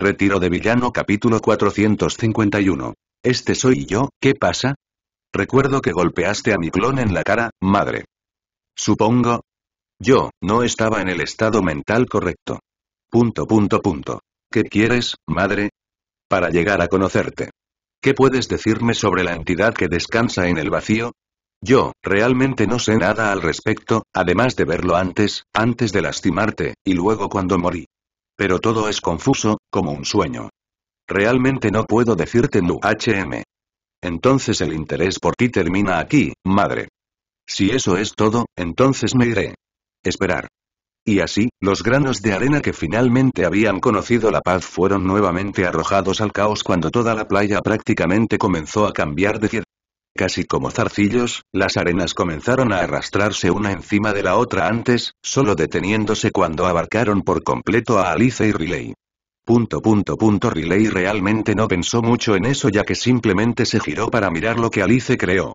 Retiro de Villano capítulo 451. Este soy yo, ¿qué pasa? Recuerdo que golpeaste a mi clon en la cara, madre. Supongo. Yo, no estaba en el estado mental correcto. Punto punto punto. ¿Qué quieres, madre? Para llegar a conocerte. ¿Qué puedes decirme sobre la entidad que descansa en el vacío? Yo, realmente no sé nada al respecto, además de verlo antes, antes de lastimarte, y luego cuando morí. Pero todo es confuso, como un sueño. Realmente no puedo decirte no HM. Entonces el interés por ti termina aquí, madre. Si eso es todo, entonces me iré. Esperar. Y así, los granos de arena que finalmente habían conocido la paz fueron nuevamente arrojados al caos cuando toda la playa prácticamente comenzó a cambiar de Casi como zarcillos, las arenas comenzaron a arrastrarse una encima de la otra antes, solo deteniéndose cuando abarcaron por completo a Alice y Riley. Punto punto Riley realmente no pensó mucho en eso ya que simplemente se giró para mirar lo que Alice creó.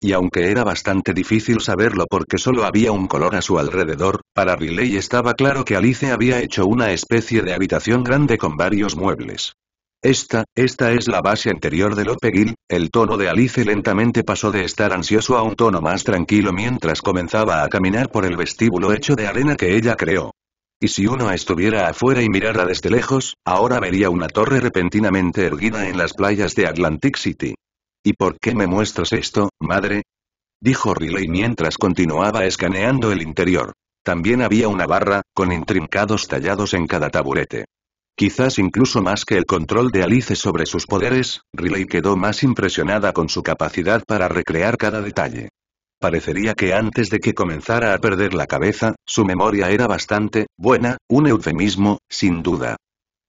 Y aunque era bastante difícil saberlo porque solo había un color a su alrededor, para Riley estaba claro que Alice había hecho una especie de habitación grande con varios muebles. Esta, esta es la base anterior de Lope Gil, el tono de Alice lentamente pasó de estar ansioso a un tono más tranquilo mientras comenzaba a caminar por el vestíbulo hecho de arena que ella creó. Y si uno estuviera afuera y mirara desde lejos, ahora vería una torre repentinamente erguida en las playas de Atlantic City. ¿Y por qué me muestras esto, madre? Dijo Riley mientras continuaba escaneando el interior. También había una barra, con intrincados tallados en cada taburete. Quizás incluso más que el control de Alice sobre sus poderes, Riley quedó más impresionada con su capacidad para recrear cada detalle. Parecería que antes de que comenzara a perder la cabeza, su memoria era bastante buena, un eufemismo, sin duda.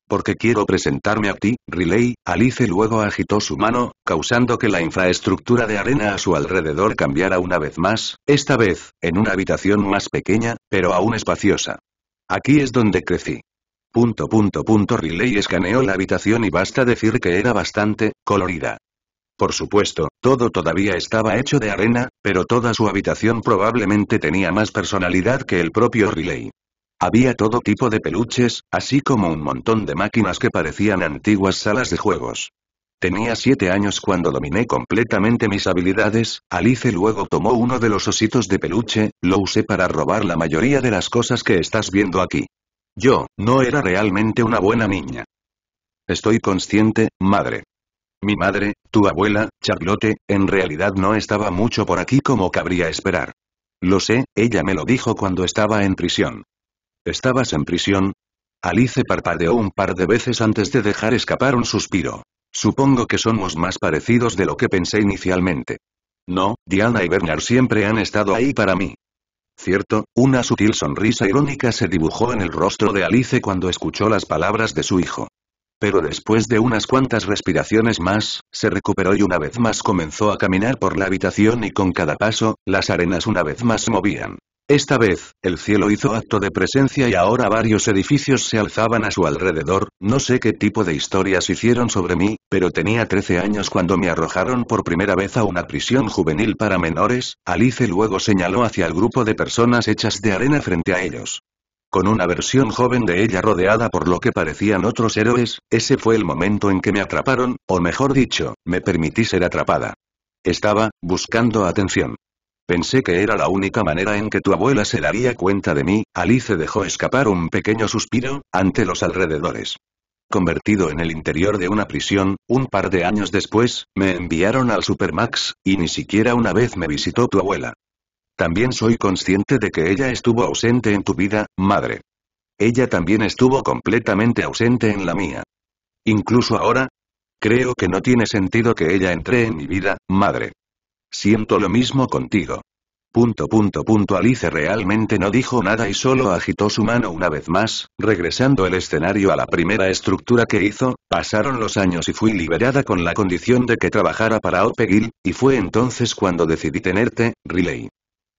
Porque quiero presentarme a ti, Riley, Alice luego agitó su mano, causando que la infraestructura de arena a su alrededor cambiara una vez más, esta vez, en una habitación más pequeña, pero aún espaciosa. Aquí es donde crecí. Punto punto punto Riley escaneó la habitación y basta decir que era bastante, colorida. Por supuesto, todo todavía estaba hecho de arena, pero toda su habitación probablemente tenía más personalidad que el propio Riley. Había todo tipo de peluches, así como un montón de máquinas que parecían antiguas salas de juegos. Tenía siete años cuando dominé completamente mis habilidades, Alice luego tomó uno de los ositos de peluche, lo usé para robar la mayoría de las cosas que estás viendo aquí. Yo, no era realmente una buena niña. Estoy consciente, madre. Mi madre, tu abuela, Charlotte, en realidad no estaba mucho por aquí como cabría esperar. Lo sé, ella me lo dijo cuando estaba en prisión. ¿Estabas en prisión? Alice parpadeó un par de veces antes de dejar escapar un suspiro. Supongo que somos más parecidos de lo que pensé inicialmente. No, Diana y Bernard siempre han estado ahí para mí. Cierto, una sutil sonrisa irónica se dibujó en el rostro de Alice cuando escuchó las palabras de su hijo. Pero después de unas cuantas respiraciones más, se recuperó y una vez más comenzó a caminar por la habitación y con cada paso, las arenas una vez más se movían. Esta vez, el cielo hizo acto de presencia y ahora varios edificios se alzaban a su alrededor, no sé qué tipo de historias hicieron sobre mí, pero tenía 13 años cuando me arrojaron por primera vez a una prisión juvenil para menores, Alice luego señaló hacia el grupo de personas hechas de arena frente a ellos. Con una versión joven de ella rodeada por lo que parecían otros héroes, ese fue el momento en que me atraparon, o mejor dicho, me permití ser atrapada. Estaba, buscando atención. Pensé que era la única manera en que tu abuela se daría cuenta de mí, Alice dejó escapar un pequeño suspiro, ante los alrededores. Convertido en el interior de una prisión, un par de años después, me enviaron al Supermax, y ni siquiera una vez me visitó tu abuela. También soy consciente de que ella estuvo ausente en tu vida, madre. Ella también estuvo completamente ausente en la mía. Incluso ahora. Creo que no tiene sentido que ella entre en mi vida, madre. Siento lo mismo contigo. Punto punto punto Alice realmente no dijo nada y solo agitó su mano una vez más, regresando el escenario a la primera estructura que hizo, pasaron los años y fui liberada con la condición de que trabajara para Opegil, y fue entonces cuando decidí tenerte, Riley.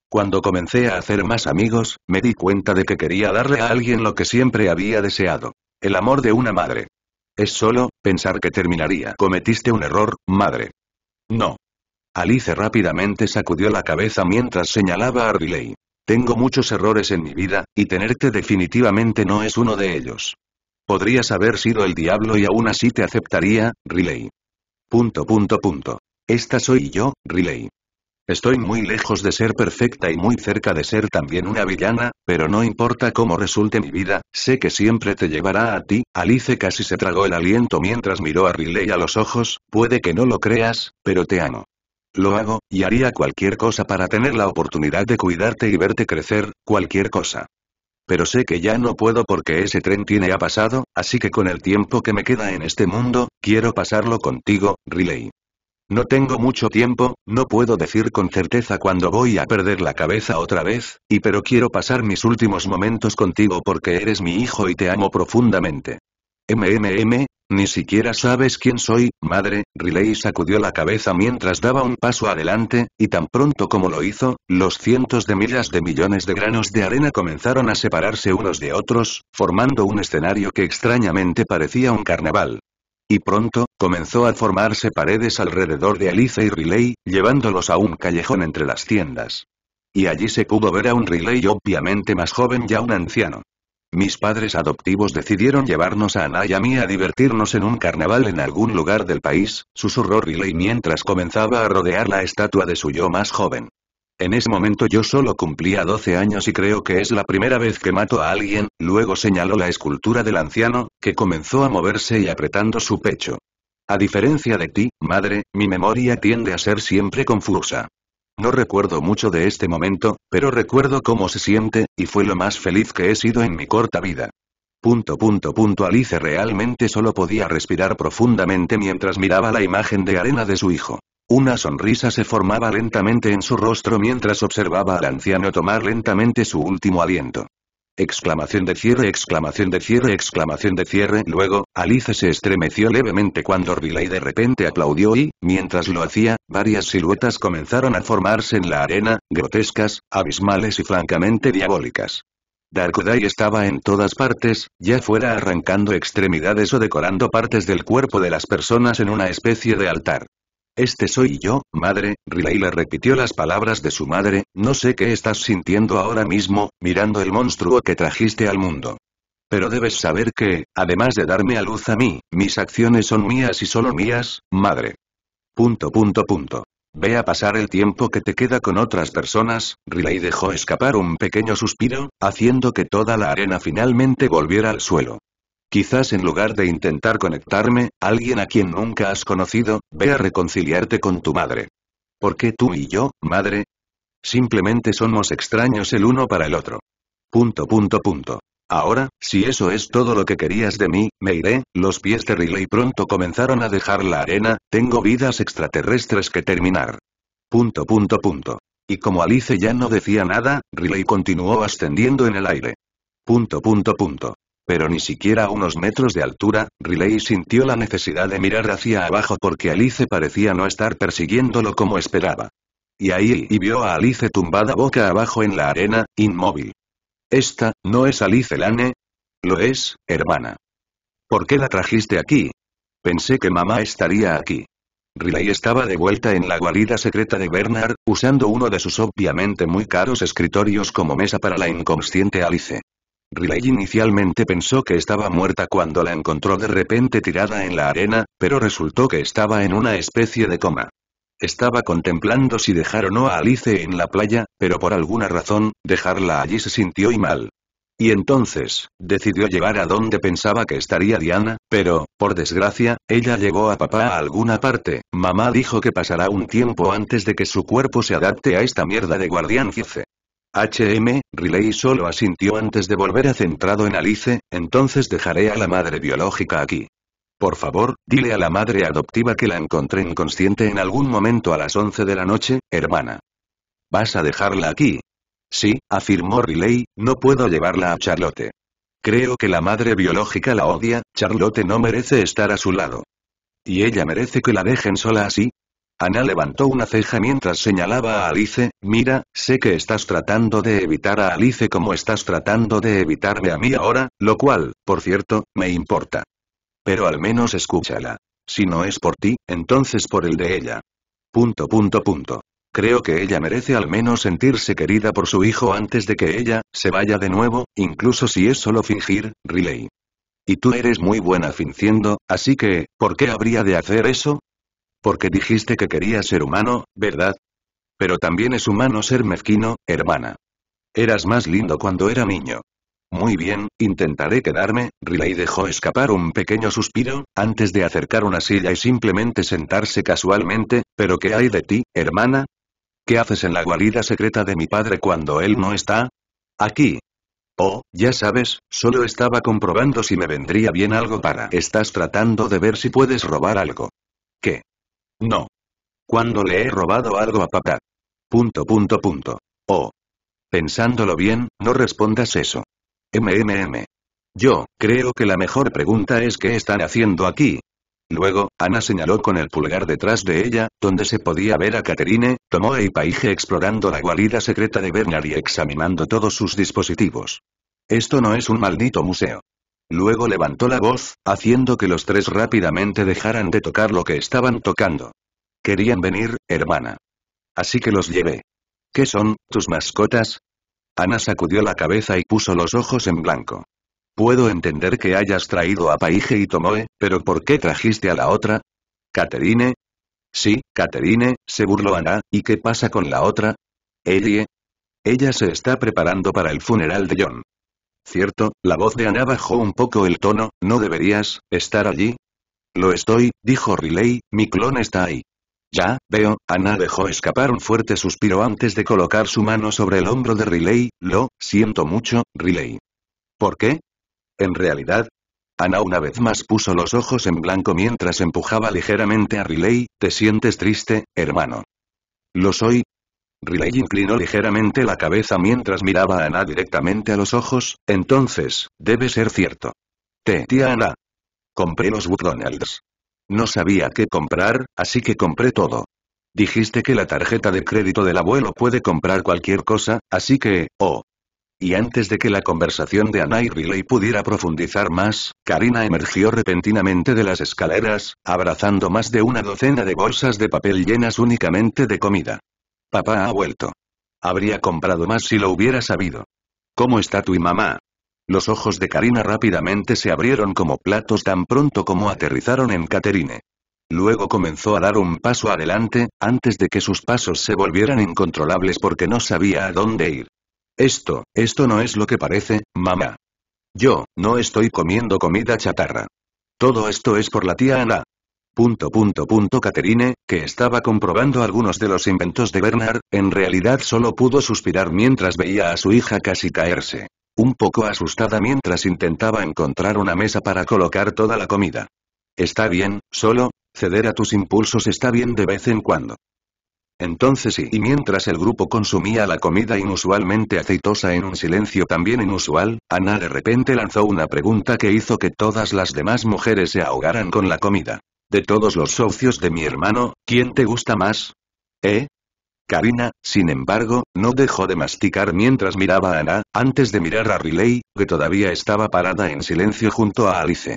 Cuando comencé a hacer más amigos, me di cuenta de que quería darle a alguien lo que siempre había deseado. El amor de una madre. Es solo, pensar que terminaría. Cometiste un error, madre. No, Alice rápidamente sacudió la cabeza mientras señalaba a Riley. Tengo muchos errores en mi vida, y tenerte definitivamente no es uno de ellos. Podrías haber sido el diablo y aún así te aceptaría, Riley. Punto punto punto. Esta soy yo, Riley. Estoy muy lejos de ser perfecta y muy cerca de ser también una villana, pero no importa cómo resulte mi vida, sé que siempre te llevará a ti. Alice casi se tragó el aliento mientras miró a Riley a los ojos, puede que no lo creas, pero te amo. Lo hago, y haría cualquier cosa para tener la oportunidad de cuidarte y verte crecer, cualquier cosa. Pero sé que ya no puedo porque ese tren tiene ha pasado, así que con el tiempo que me queda en este mundo, quiero pasarlo contigo, Riley. No tengo mucho tiempo, no puedo decir con certeza cuándo voy a perder la cabeza otra vez, y pero quiero pasar mis últimos momentos contigo porque eres mi hijo y te amo profundamente. MMM, ni siquiera sabes quién soy, madre, Riley sacudió la cabeza mientras daba un paso adelante, y tan pronto como lo hizo, los cientos de millas de millones de granos de arena comenzaron a separarse unos de otros, formando un escenario que extrañamente parecía un carnaval. Y pronto, comenzó a formarse paredes alrededor de Alice y Riley, llevándolos a un callejón entre las tiendas. Y allí se pudo ver a un Riley obviamente más joven ya un anciano. Mis padres adoptivos decidieron llevarnos a Ana a a divertirnos en un carnaval en algún lugar del país, susurró Riley mientras comenzaba a rodear la estatua de su yo más joven. En ese momento yo solo cumplía 12 años y creo que es la primera vez que mato a alguien, luego señaló la escultura del anciano, que comenzó a moverse y apretando su pecho. A diferencia de ti, madre, mi memoria tiende a ser siempre confusa. No recuerdo mucho de este momento, pero recuerdo cómo se siente, y fue lo más feliz que he sido en mi corta vida. Punto punto punto Alice realmente solo podía respirar profundamente mientras miraba la imagen de arena de su hijo. Una sonrisa se formaba lentamente en su rostro mientras observaba al anciano tomar lentamente su último aliento. Exclamación de cierre, exclamación de cierre, exclamación de cierre. Luego, Alice se estremeció levemente cuando Orvillei de repente aplaudió y, mientras lo hacía, varias siluetas comenzaron a formarse en la arena, grotescas, abismales y francamente diabólicas. Darkudai estaba en todas partes, ya fuera arrancando extremidades o decorando partes del cuerpo de las personas en una especie de altar. Este soy yo, madre, Riley le repitió las palabras de su madre, no sé qué estás sintiendo ahora mismo, mirando el monstruo que trajiste al mundo. Pero debes saber que, además de darme a luz a mí, mis acciones son mías y solo mías, madre. Punto punto punto. Ve a pasar el tiempo que te queda con otras personas, Riley dejó escapar un pequeño suspiro, haciendo que toda la arena finalmente volviera al suelo. Quizás en lugar de intentar conectarme, alguien a quien nunca has conocido, ve a reconciliarte con tu madre. ¿Por qué tú y yo, madre? Simplemente somos extraños el uno para el otro. Punto punto punto. Ahora, si eso es todo lo que querías de mí, me iré, los pies de Riley pronto comenzaron a dejar la arena, tengo vidas extraterrestres que terminar. Punto punto punto. Y como Alice ya no decía nada, Riley continuó ascendiendo en el aire. Punto punto punto pero ni siquiera a unos metros de altura, Riley sintió la necesidad de mirar hacia abajo porque Alice parecía no estar persiguiéndolo como esperaba. Y ahí y vio a Alice tumbada boca abajo en la arena, inmóvil. Esta, ¿no es Alice Lane? Lo es, hermana. ¿Por qué la trajiste aquí? Pensé que mamá estaría aquí. Riley estaba de vuelta en la guarida secreta de Bernard, usando uno de sus obviamente muy caros escritorios como mesa para la inconsciente Alice. Riley inicialmente pensó que estaba muerta cuando la encontró de repente tirada en la arena, pero resultó que estaba en una especie de coma. Estaba contemplando si dejar o no a Alice en la playa, pero por alguna razón, dejarla allí se sintió y mal. Y entonces, decidió llevar a donde pensaba que estaría Diana, pero, por desgracia, ella llegó a papá a alguna parte, mamá dijo que pasará un tiempo antes de que su cuerpo se adapte a esta mierda de guardián jefe. H.M., Riley solo asintió antes de volver a centrado en Alice, entonces dejaré a la madre biológica aquí. Por favor, dile a la madre adoptiva que la encontré inconsciente en algún momento a las 11 de la noche, hermana. ¿Vas a dejarla aquí? Sí, afirmó Riley, no puedo llevarla a Charlotte. Creo que la madre biológica la odia, Charlotte no merece estar a su lado. ¿Y ella merece que la dejen sola así? Ana levantó una ceja mientras señalaba a Alice, mira, sé que estás tratando de evitar a Alice como estás tratando de evitarme a mí ahora, lo cual, por cierto, me importa. Pero al menos escúchala. Si no es por ti, entonces por el de ella. Punto punto punto. Creo que ella merece al menos sentirse querida por su hijo antes de que ella, se vaya de nuevo, incluso si es solo fingir, Riley. Y tú eres muy buena fingiendo, así que, ¿por qué habría de hacer eso? porque dijiste que quería ser humano, ¿verdad? Pero también es humano ser mezquino, hermana. Eras más lindo cuando era niño. Muy bien, intentaré quedarme, Riley dejó escapar un pequeño suspiro, antes de acercar una silla y simplemente sentarse casualmente, pero ¿qué hay de ti, hermana? ¿Qué haces en la guarida secreta de mi padre cuando él no está? Aquí. Oh, ya sabes, solo estaba comprobando si me vendría bien algo para... Estás tratando de ver si puedes robar algo. ¿Qué? No. Cuando le he robado algo a papá. Punto punto punto. Oh. Pensándolo bien, no respondas eso. MMM. Yo, creo que la mejor pregunta es ¿qué están haciendo aquí? Luego, Ana señaló con el pulgar detrás de ella, donde se podía ver a Caterine, Tomoe y Paige explorando la guarida secreta de Bernard y examinando todos sus dispositivos. Esto no es un maldito museo. Luego levantó la voz, haciendo que los tres rápidamente dejaran de tocar lo que estaban tocando. Querían venir, hermana. Así que los llevé. ¿Qué son, tus mascotas? Ana sacudió la cabeza y puso los ojos en blanco. Puedo entender que hayas traído a Paige y Tomoe, pero ¿por qué trajiste a la otra? ¿Caterine? Sí, Caterine, se burló Ana, ¿y qué pasa con la otra? Ellie. Ella se está preparando para el funeral de John. ¿cierto? La voz de Ana bajó un poco el tono, ¿no deberías, estar allí? Lo estoy, dijo Riley, mi clon está ahí. Ya, veo, Ana dejó escapar un fuerte suspiro antes de colocar su mano sobre el hombro de Riley, lo, siento mucho, Riley. ¿Por qué? En realidad, Ana una vez más puso los ojos en blanco mientras empujaba ligeramente a Riley, ¿te sientes triste, hermano? Lo soy, Riley inclinó ligeramente la cabeza mientras miraba a Ana directamente a los ojos, entonces, debe ser cierto. Te tía Ana. Compré los McDonald's. No sabía qué comprar, así que compré todo. Dijiste que la tarjeta de crédito del abuelo puede comprar cualquier cosa, así que, oh. Y antes de que la conversación de Ana y Riley pudiera profundizar más, Karina emergió repentinamente de las escaleras, abrazando más de una docena de bolsas de papel llenas únicamente de comida. Papá ha vuelto. Habría comprado más si lo hubiera sabido. ¿Cómo está tu y mamá? Los ojos de Karina rápidamente se abrieron como platos tan pronto como aterrizaron en Caterine. Luego comenzó a dar un paso adelante, antes de que sus pasos se volvieran incontrolables porque no sabía a dónde ir. Esto, esto no es lo que parece, mamá. Yo, no estoy comiendo comida chatarra. Todo esto es por la tía Ana. Punto punto punto Caterine, que estaba comprobando algunos de los inventos de Bernard, en realidad solo pudo suspirar mientras veía a su hija casi caerse. Un poco asustada mientras intentaba encontrar una mesa para colocar toda la comida. Está bien, solo, ceder a tus impulsos está bien de vez en cuando. Entonces sí. y mientras el grupo consumía la comida inusualmente aceitosa en un silencio también inusual, Ana de repente lanzó una pregunta que hizo que todas las demás mujeres se ahogaran con la comida. De todos los socios de mi hermano, ¿quién te gusta más? ¿Eh? Karina, sin embargo, no dejó de masticar mientras miraba a Ana, antes de mirar a Riley, que todavía estaba parada en silencio junto a Alice.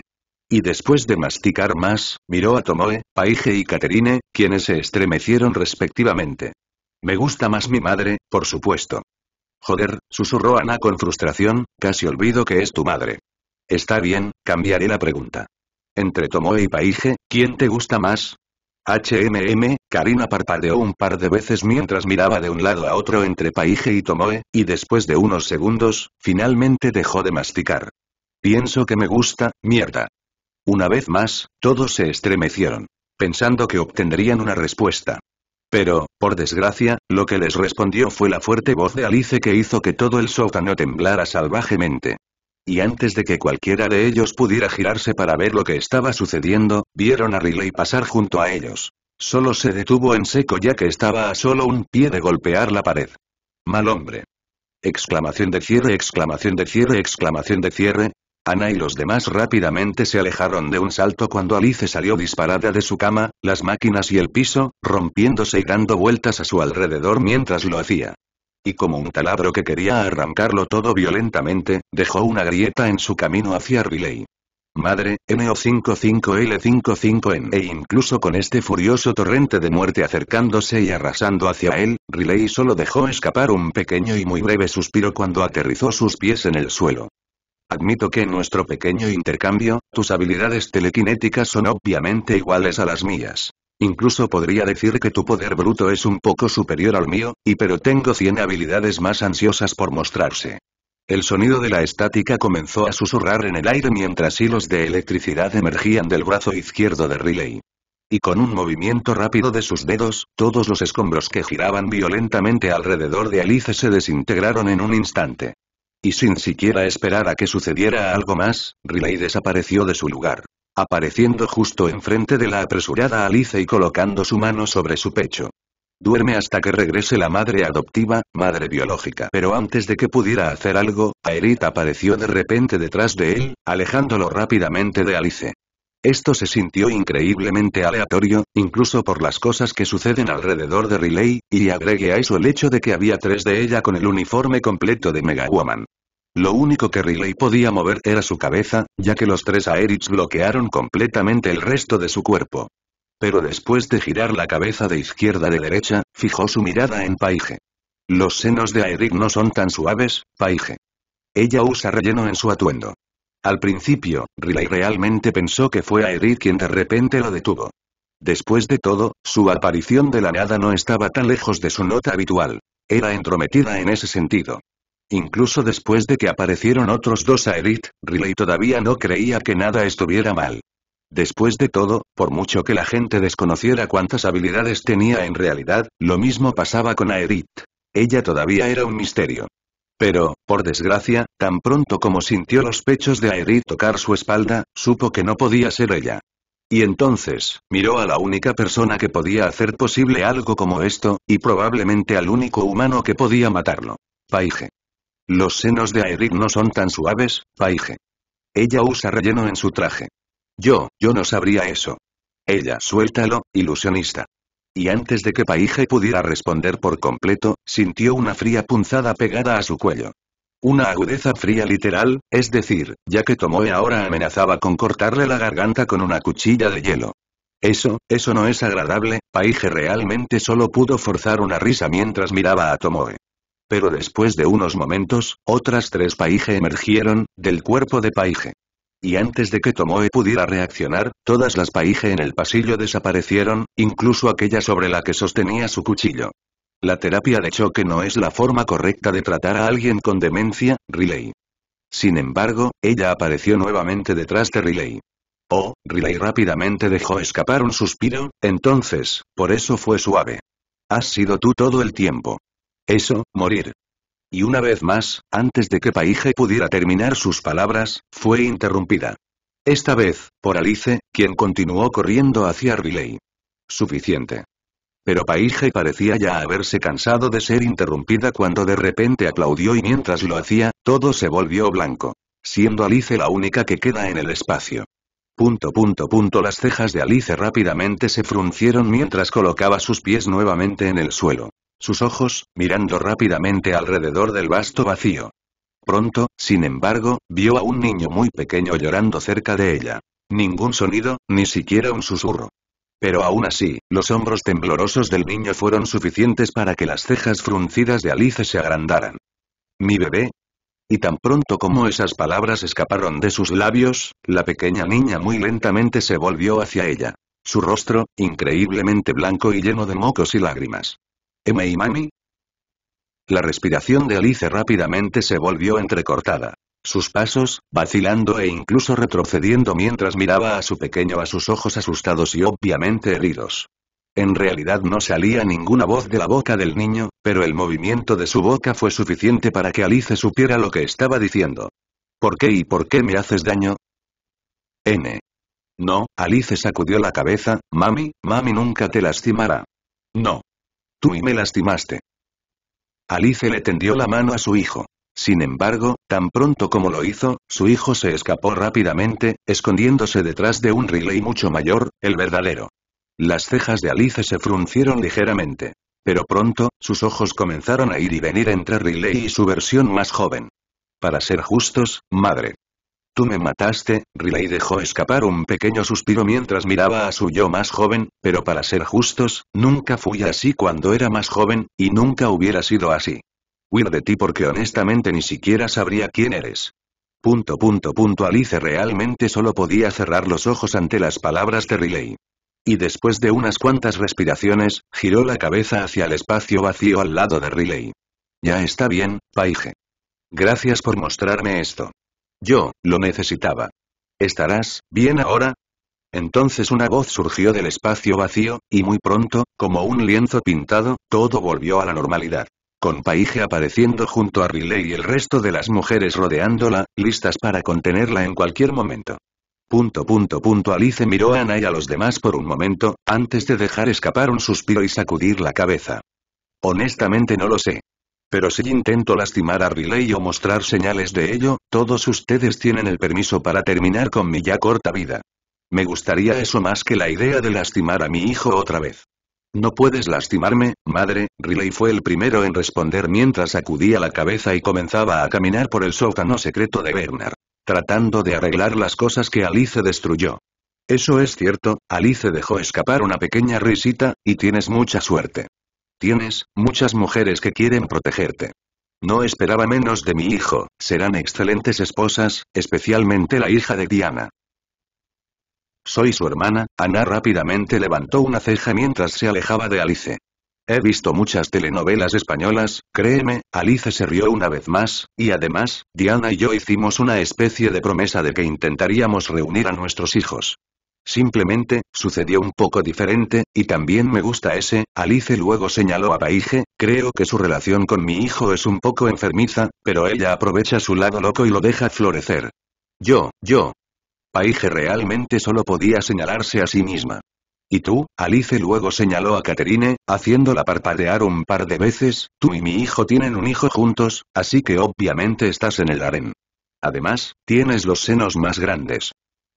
Y después de masticar más, miró a Tomoe, Paige y Caterine, quienes se estremecieron respectivamente. Me gusta más mi madre, por supuesto. Joder, susurró Ana con frustración, casi olvido que es tu madre. Está bien, cambiaré la pregunta. Entre Tomoe y Paige, ¿quién te gusta más? HMM, Karina parpadeó un par de veces mientras miraba de un lado a otro entre Paige y Tomoe, y después de unos segundos, finalmente dejó de masticar. Pienso que me gusta, mierda. Una vez más, todos se estremecieron, pensando que obtendrían una respuesta. Pero, por desgracia, lo que les respondió fue la fuerte voz de Alice que hizo que todo el sótano temblara salvajemente y antes de que cualquiera de ellos pudiera girarse para ver lo que estaba sucediendo, vieron a Riley pasar junto a ellos. Solo se detuvo en seco ya que estaba a solo un pie de golpear la pared. Mal hombre. Exclamación de cierre, exclamación de cierre, exclamación de cierre. Ana y los demás rápidamente se alejaron de un salto cuando Alice salió disparada de su cama, las máquinas y el piso, rompiéndose y dando vueltas a su alrededor mientras lo hacía. Y como un taladro que quería arrancarlo todo violentamente, dejó una grieta en su camino hacia Riley. Madre, MO55L55N e incluso con este furioso torrente de muerte acercándose y arrasando hacia él, Riley solo dejó escapar un pequeño y muy breve suspiro cuando aterrizó sus pies en el suelo. Admito que en nuestro pequeño intercambio, tus habilidades telequinéticas son obviamente iguales a las mías. Incluso podría decir que tu poder bruto es un poco superior al mío, y pero tengo 100 habilidades más ansiosas por mostrarse. El sonido de la estática comenzó a susurrar en el aire mientras hilos de electricidad emergían del brazo izquierdo de Riley. Y con un movimiento rápido de sus dedos, todos los escombros que giraban violentamente alrededor de Alice se desintegraron en un instante. Y sin siquiera esperar a que sucediera algo más, Riley desapareció de su lugar apareciendo justo enfrente de la apresurada Alice y colocando su mano sobre su pecho. Duerme hasta que regrese la madre adoptiva, madre biológica. Pero antes de que pudiera hacer algo, Aerith apareció de repente detrás de él, alejándolo rápidamente de Alice. Esto se sintió increíblemente aleatorio, incluso por las cosas que suceden alrededor de Riley, y agregue a eso el hecho de que había tres de ella con el uniforme completo de Mega Woman lo único que Riley podía mover era su cabeza, ya que los tres Aeriths bloquearon completamente el resto de su cuerpo. Pero después de girar la cabeza de izquierda a de derecha, fijó su mirada en Paige. Los senos de Aerith no son tan suaves, Paige. Ella usa relleno en su atuendo. Al principio, Riley realmente pensó que fue Aerith quien de repente lo detuvo. Después de todo, su aparición de la nada no estaba tan lejos de su nota habitual. Era entrometida en ese sentido. Incluso después de que aparecieron otros dos a Riley todavía no creía que nada estuviera mal. Después de todo, por mucho que la gente desconociera cuántas habilidades tenía en realidad, lo mismo pasaba con Aerith. Ella todavía era un misterio. Pero, por desgracia, tan pronto como sintió los pechos de Aerith tocar su espalda, supo que no podía ser ella. Y entonces, miró a la única persona que podía hacer posible algo como esto, y probablemente al único humano que podía matarlo. Paige. Los senos de Aerith no son tan suaves, Paige. Ella usa relleno en su traje. Yo, yo no sabría eso. Ella, suéltalo, ilusionista. Y antes de que Paige pudiera responder por completo, sintió una fría punzada pegada a su cuello. Una agudeza fría literal, es decir, ya que Tomoe ahora amenazaba con cortarle la garganta con una cuchilla de hielo. Eso, eso no es agradable, Paige realmente solo pudo forzar una risa mientras miraba a Tomoe pero después de unos momentos, otras tres Paige emergieron, del cuerpo de Paige. Y antes de que Tomoe pudiera reaccionar, todas las Paige en el pasillo desaparecieron, incluso aquella sobre la que sostenía su cuchillo. La terapia de choque no es la forma correcta de tratar a alguien con demencia, Riley. Sin embargo, ella apareció nuevamente detrás de Riley. Oh, Riley rápidamente dejó escapar un suspiro, entonces, por eso fue suave. Has sido tú todo el tiempo. Eso, morir. Y una vez más, antes de que Paige pudiera terminar sus palabras, fue interrumpida. Esta vez, por Alice, quien continuó corriendo hacia Riley. Suficiente. Pero Paige parecía ya haberse cansado de ser interrumpida cuando de repente aplaudió y mientras lo hacía, todo se volvió blanco. Siendo Alice la única que queda en el espacio. Punto punto punto las cejas de Alice rápidamente se fruncieron mientras colocaba sus pies nuevamente en el suelo sus ojos, mirando rápidamente alrededor del vasto vacío. Pronto, sin embargo, vio a un niño muy pequeño llorando cerca de ella. Ningún sonido, ni siquiera un susurro. Pero aún así, los hombros temblorosos del niño fueron suficientes para que las cejas fruncidas de Alice se agrandaran. ¿Mi bebé? Y tan pronto como esas palabras escaparon de sus labios, la pequeña niña muy lentamente se volvió hacia ella. Su rostro, increíblemente blanco y lleno de mocos y lágrimas. M y Mami. La respiración de Alice rápidamente se volvió entrecortada. Sus pasos, vacilando e incluso retrocediendo mientras miraba a su pequeño a sus ojos asustados y obviamente heridos. En realidad no salía ninguna voz de la boca del niño, pero el movimiento de su boca fue suficiente para que Alice supiera lo que estaba diciendo. ¿Por qué y por qué me haces daño? N. No, Alice sacudió la cabeza, mami, mami nunca te lastimará. No. Tú y me lastimaste. Alice le tendió la mano a su hijo. Sin embargo, tan pronto como lo hizo, su hijo se escapó rápidamente, escondiéndose detrás de un Riley mucho mayor, el verdadero. Las cejas de Alice se fruncieron ligeramente. Pero pronto, sus ojos comenzaron a ir y venir entre Riley y su versión más joven. Para ser justos, madre. Tú me mataste, Riley dejó escapar un pequeño suspiro mientras miraba a su yo más joven, pero para ser justos, nunca fui así cuando era más joven, y nunca hubiera sido así. Huir de ti porque honestamente ni siquiera sabría quién eres. Punto punto punto Alice realmente solo podía cerrar los ojos ante las palabras de Riley. Y después de unas cuantas respiraciones, giró la cabeza hacia el espacio vacío al lado de Riley. Ya está bien, Paige. Gracias por mostrarme esto. Yo, lo necesitaba. ¿Estarás bien ahora? Entonces una voz surgió del espacio vacío, y muy pronto, como un lienzo pintado, todo volvió a la normalidad. Con Paige apareciendo junto a Riley y el resto de las mujeres rodeándola, listas para contenerla en cualquier momento. Punto punto punto Alice miró a Ana y a los demás por un momento, antes de dejar escapar un suspiro y sacudir la cabeza. Honestamente no lo sé. Pero si intento lastimar a Riley o mostrar señales de ello, todos ustedes tienen el permiso para terminar con mi ya corta vida. Me gustaría eso más que la idea de lastimar a mi hijo otra vez. No puedes lastimarme, madre, Riley fue el primero en responder mientras acudía la cabeza y comenzaba a caminar por el sótano secreto de Bernard, tratando de arreglar las cosas que Alice destruyó. Eso es cierto, Alice dejó escapar una pequeña risita, y tienes mucha suerte. Tienes, muchas mujeres que quieren protegerte. No esperaba menos de mi hijo, serán excelentes esposas, especialmente la hija de Diana. Soy su hermana, Ana rápidamente levantó una ceja mientras se alejaba de Alice. He visto muchas telenovelas españolas, créeme, Alice se rió una vez más, y además, Diana y yo hicimos una especie de promesa de que intentaríamos reunir a nuestros hijos. Simplemente, sucedió un poco diferente, y también me gusta ese, Alice luego señaló a Paige, creo que su relación con mi hijo es un poco enfermiza, pero ella aprovecha su lado loco y lo deja florecer. Yo, yo. Paige realmente solo podía señalarse a sí misma. ¿Y tú? Alice luego señaló a Caterine, haciéndola parpadear un par de veces, tú y mi hijo tienen un hijo juntos, así que obviamente estás en el harén. Además, tienes los senos más grandes.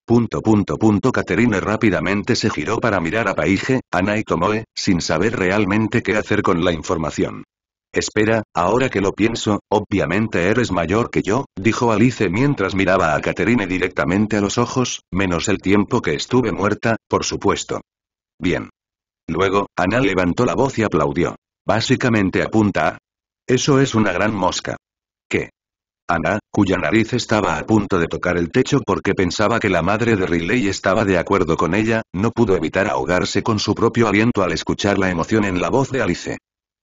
Punto punto punto Caterine rápidamente se giró para mirar a Paige, Ana y Tomoe, sin saber realmente qué hacer con la información. Espera, ahora que lo pienso, obviamente eres mayor que yo, dijo Alice mientras miraba a Caterine directamente a los ojos, menos el tiempo que estuve muerta, por supuesto. Bien. Luego, Ana levantó la voz y aplaudió. Básicamente apunta a... Eso es una gran mosca. Ana, cuya nariz estaba a punto de tocar el techo porque pensaba que la madre de Riley estaba de acuerdo con ella, no pudo evitar ahogarse con su propio aliento al escuchar la emoción en la voz de Alice.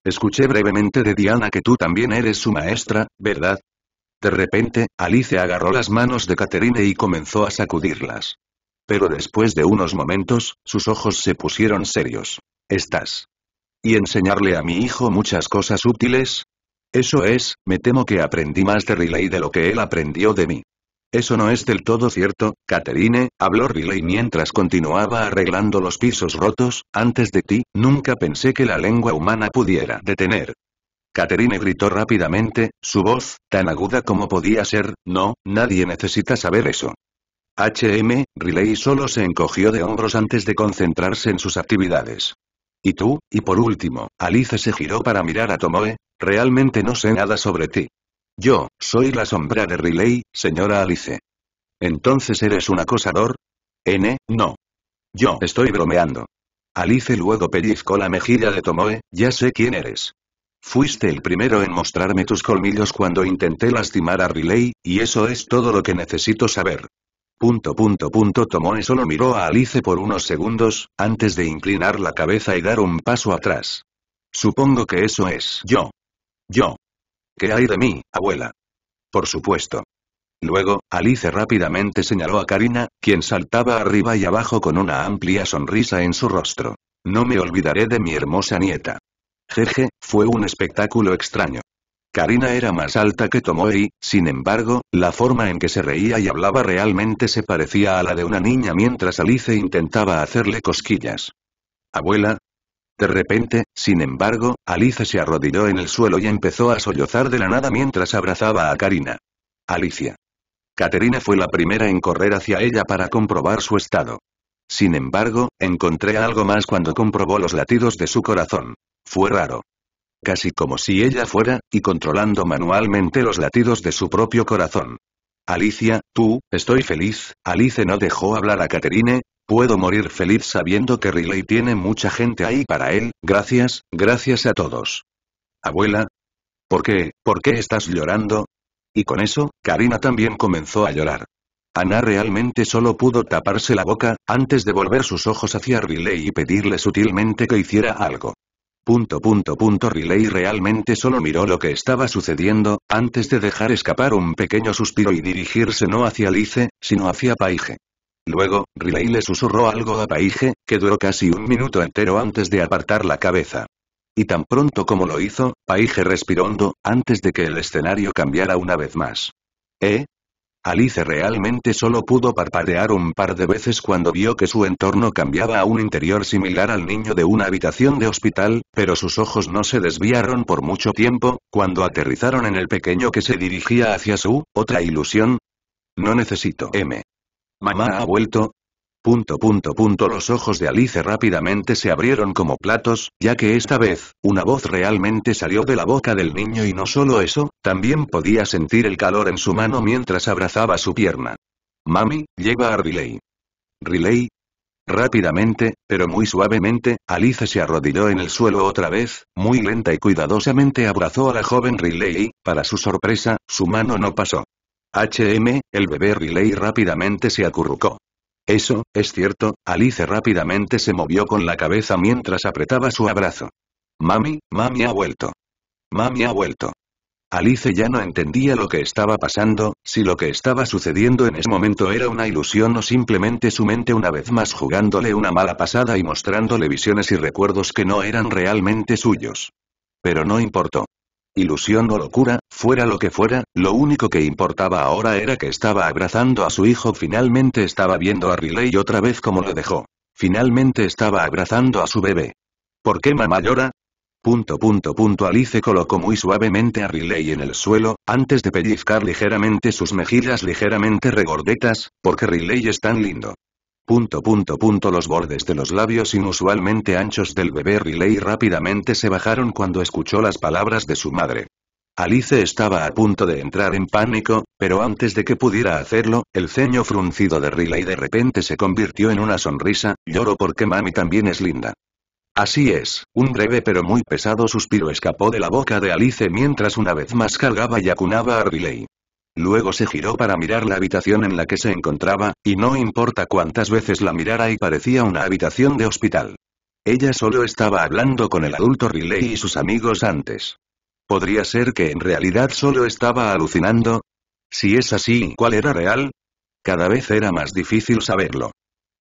Escuché brevemente de Diana que tú también eres su maestra, ¿verdad? De repente, Alice agarró las manos de Catherine y comenzó a sacudirlas. Pero después de unos momentos, sus ojos se pusieron serios. Estás. Y enseñarle a mi hijo muchas cosas útiles, eso es, me temo que aprendí más de Riley de lo que él aprendió de mí. Eso no es del todo cierto, Catherine, habló Riley mientras continuaba arreglando los pisos rotos, antes de ti, nunca pensé que la lengua humana pudiera detener. Catherine gritó rápidamente, su voz, tan aguda como podía ser, no, nadie necesita saber eso. HM, Riley solo se encogió de hombros antes de concentrarse en sus actividades. ¿Y tú? Y por último, Alice se giró para mirar a Tomoe, Realmente no sé nada sobre ti. Yo, soy la sombra de Riley, señora Alice. ¿Entonces eres un acosador? N, no. Yo estoy bromeando. Alice luego pellizcó la mejilla de Tomoe, ya sé quién eres. Fuiste el primero en mostrarme tus colmillos cuando intenté lastimar a Riley, y eso es todo lo que necesito saber. Punto punto punto Tomoe solo miró a Alice por unos segundos, antes de inclinar la cabeza y dar un paso atrás. Supongo que eso es yo. Yo. ¿Qué hay de mí, abuela? Por supuesto. Luego, Alice rápidamente señaló a Karina, quien saltaba arriba y abajo con una amplia sonrisa en su rostro. No me olvidaré de mi hermosa nieta. Jeje, fue un espectáculo extraño. Karina era más alta que Tomoe y, sin embargo, la forma en que se reía y hablaba realmente se parecía a la de una niña mientras Alice intentaba hacerle cosquillas. Abuela, de repente, sin embargo, Alice se arrodilló en el suelo y empezó a sollozar de la nada mientras abrazaba a Karina. Alicia. Caterina fue la primera en correr hacia ella para comprobar su estado. Sin embargo, encontré algo más cuando comprobó los latidos de su corazón. Fue raro. Casi como si ella fuera, y controlando manualmente los latidos de su propio corazón. Alicia, tú, estoy feliz, Alice no dejó hablar a Caterine, Puedo morir feliz sabiendo que Riley tiene mucha gente ahí para él, gracias, gracias a todos. Abuela. ¿Por qué, por qué estás llorando? Y con eso, Karina también comenzó a llorar. Ana realmente solo pudo taparse la boca, antes de volver sus ojos hacia Riley y pedirle sutilmente que hiciera algo. Punto punto punto Riley realmente solo miró lo que estaba sucediendo, antes de dejar escapar un pequeño suspiro y dirigirse no hacia Lice, sino hacia Paige. Luego, Riley le susurró algo a Paige, que duró casi un minuto entero antes de apartar la cabeza. Y tan pronto como lo hizo, Paige respiró hondo, antes de que el escenario cambiara una vez más. ¿Eh? Alice realmente solo pudo parpadear un par de veces cuando vio que su entorno cambiaba a un interior similar al niño de una habitación de hospital, pero sus ojos no se desviaron por mucho tiempo, cuando aterrizaron en el pequeño que se dirigía hacia su, otra ilusión. No necesito M. Mamá ha vuelto. Punto punto punto los ojos de Alice rápidamente se abrieron como platos, ya que esta vez, una voz realmente salió de la boca del niño y no solo eso, también podía sentir el calor en su mano mientras abrazaba su pierna. Mami, lleva a Riley. ¿Riley? Rápidamente, pero muy suavemente, Alice se arrodilló en el suelo otra vez, muy lenta y cuidadosamente abrazó a la joven Riley, y, para su sorpresa, su mano no pasó. HM, el bebé Riley rápidamente se acurrucó. Eso, es cierto, Alice rápidamente se movió con la cabeza mientras apretaba su abrazo. Mami, mami ha vuelto. Mami ha vuelto. Alice ya no entendía lo que estaba pasando, si lo que estaba sucediendo en ese momento era una ilusión o simplemente su mente una vez más jugándole una mala pasada y mostrándole visiones y recuerdos que no eran realmente suyos. Pero no importó ilusión o locura, fuera lo que fuera, lo único que importaba ahora era que estaba abrazando a su hijo finalmente estaba viendo a Riley otra vez como lo dejó. Finalmente estaba abrazando a su bebé. ¿Por qué mamá llora? Punto punto punto Alice colocó muy suavemente a Riley en el suelo, antes de pellizcar ligeramente sus mejillas ligeramente regordetas, porque Riley es tan lindo. Punto punto punto los bordes de los labios inusualmente anchos del bebé Riley rápidamente se bajaron cuando escuchó las palabras de su madre. Alice estaba a punto de entrar en pánico, pero antes de que pudiera hacerlo, el ceño fruncido de Riley de repente se convirtió en una sonrisa, lloro porque mami también es linda. Así es, un breve pero muy pesado suspiro escapó de la boca de Alice mientras una vez más cargaba y acunaba a Riley. Luego se giró para mirar la habitación en la que se encontraba, y no importa cuántas veces la mirara y parecía una habitación de hospital. Ella solo estaba hablando con el adulto Riley y sus amigos antes. ¿Podría ser que en realidad solo estaba alucinando? Si es así, ¿cuál era real? Cada vez era más difícil saberlo.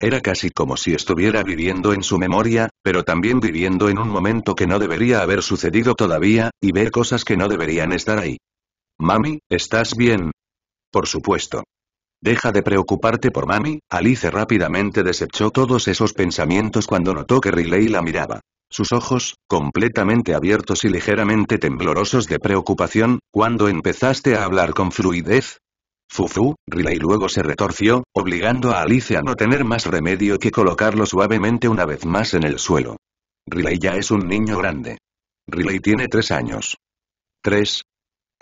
Era casi como si estuviera viviendo en su memoria, pero también viviendo en un momento que no debería haber sucedido todavía, y ver cosas que no deberían estar ahí. Mami, ¿estás bien? Por supuesto. Deja de preocuparte por Mami, Alice rápidamente desechó todos esos pensamientos cuando notó que Riley la miraba. Sus ojos, completamente abiertos y ligeramente temblorosos de preocupación, cuando empezaste a hablar con fluidez, Fufu, Riley luego se retorció, obligando a Alice a no tener más remedio que colocarlo suavemente una vez más en el suelo. Riley ya es un niño grande. Riley tiene tres años. Tres,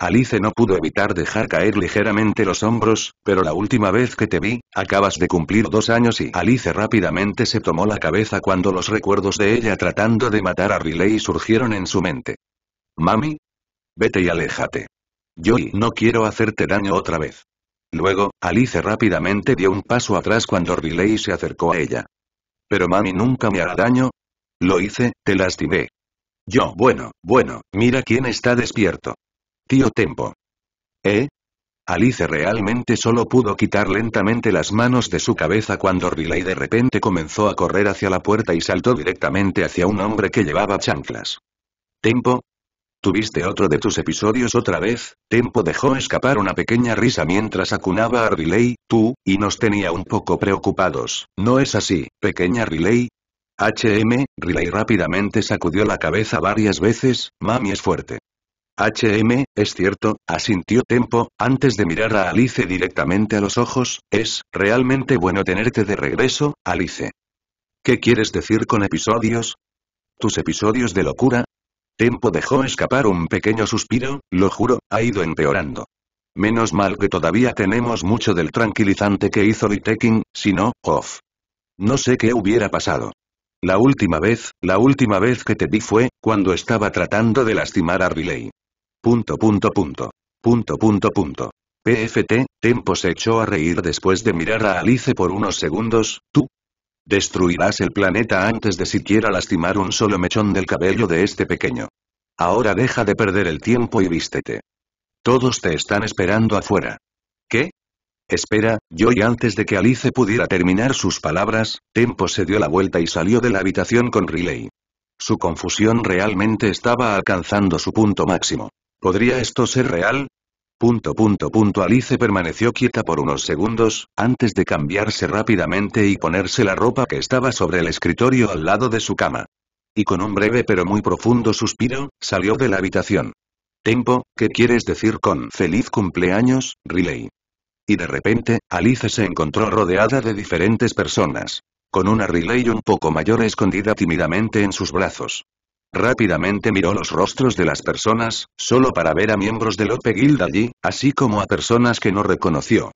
Alice no pudo evitar dejar caer ligeramente los hombros, pero la última vez que te vi, acabas de cumplir dos años y Alice rápidamente se tomó la cabeza cuando los recuerdos de ella tratando de matar a Riley surgieron en su mente. Mami? Vete y aléjate. Yo no quiero hacerte daño otra vez. Luego, Alice rápidamente dio un paso atrás cuando Riley se acercó a ella. Pero mami nunca me hará daño. Lo hice, te lastimé. Yo, bueno, bueno, mira quién está despierto. Tío Tempo. ¿Eh? Alice realmente solo pudo quitar lentamente las manos de su cabeza cuando Riley de repente comenzó a correr hacia la puerta y saltó directamente hacia un hombre que llevaba chanclas. Tempo. Tuviste otro de tus episodios otra vez, Tempo dejó escapar una pequeña risa mientras acunaba a Riley, tú, y nos tenía un poco preocupados, ¿no es así, pequeña Riley? HM, Riley rápidamente sacudió la cabeza varias veces, mami es fuerte. «Hm, es cierto», asintió Tempo, antes de mirar a Alice directamente a los ojos, «es realmente bueno tenerte de regreso, Alice». ¿Qué quieres decir con episodios? ¿Tus episodios de locura? Tempo dejó escapar un pequeño suspiro, lo juro, ha ido empeorando. Menos mal que todavía tenemos mucho del tranquilizante que hizo Tekin, si no, off. No sé qué hubiera pasado. La última vez, la última vez que te vi fue, cuando estaba tratando de lastimar a Riley. Punto punto punto. Punto punto punto. PFT, Tempo se echó a reír después de mirar a Alice por unos segundos, tú. Destruirás el planeta antes de siquiera lastimar un solo mechón del cabello de este pequeño. Ahora deja de perder el tiempo y vístete. Todos te están esperando afuera. ¿Qué? Espera, yo y antes de que Alice pudiera terminar sus palabras, Tempo se dio la vuelta y salió de la habitación con Riley. Su confusión realmente estaba alcanzando su punto máximo. ¿Podría esto ser real? Punto punto punto Alice permaneció quieta por unos segundos, antes de cambiarse rápidamente y ponerse la ropa que estaba sobre el escritorio al lado de su cama. Y con un breve pero muy profundo suspiro, salió de la habitación. Tempo, ¿qué quieres decir con feliz cumpleaños, Riley? Y de repente, Alice se encontró rodeada de diferentes personas. Con una Riley un poco mayor escondida tímidamente en sus brazos. Rápidamente miró los rostros de las personas, solo para ver a miembros de Lope Guild allí, así como a personas que no reconoció.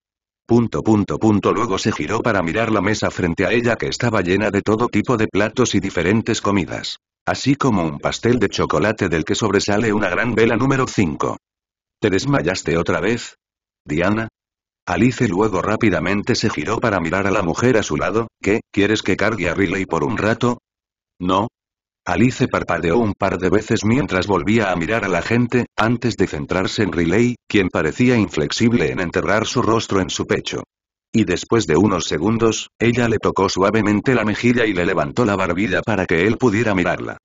Punto punto punto luego se giró para mirar la mesa frente a ella que estaba llena de todo tipo de platos y diferentes comidas. Así como un pastel de chocolate del que sobresale una gran vela número 5. ¿Te desmayaste otra vez? Diana. Alice luego rápidamente se giró para mirar a la mujer a su lado, ¿qué, quieres que cargue a Riley por un rato? No, Alice parpadeó un par de veces mientras volvía a mirar a la gente, antes de centrarse en Riley, quien parecía inflexible en enterrar su rostro en su pecho. Y después de unos segundos, ella le tocó suavemente la mejilla y le levantó la barbilla para que él pudiera mirarla.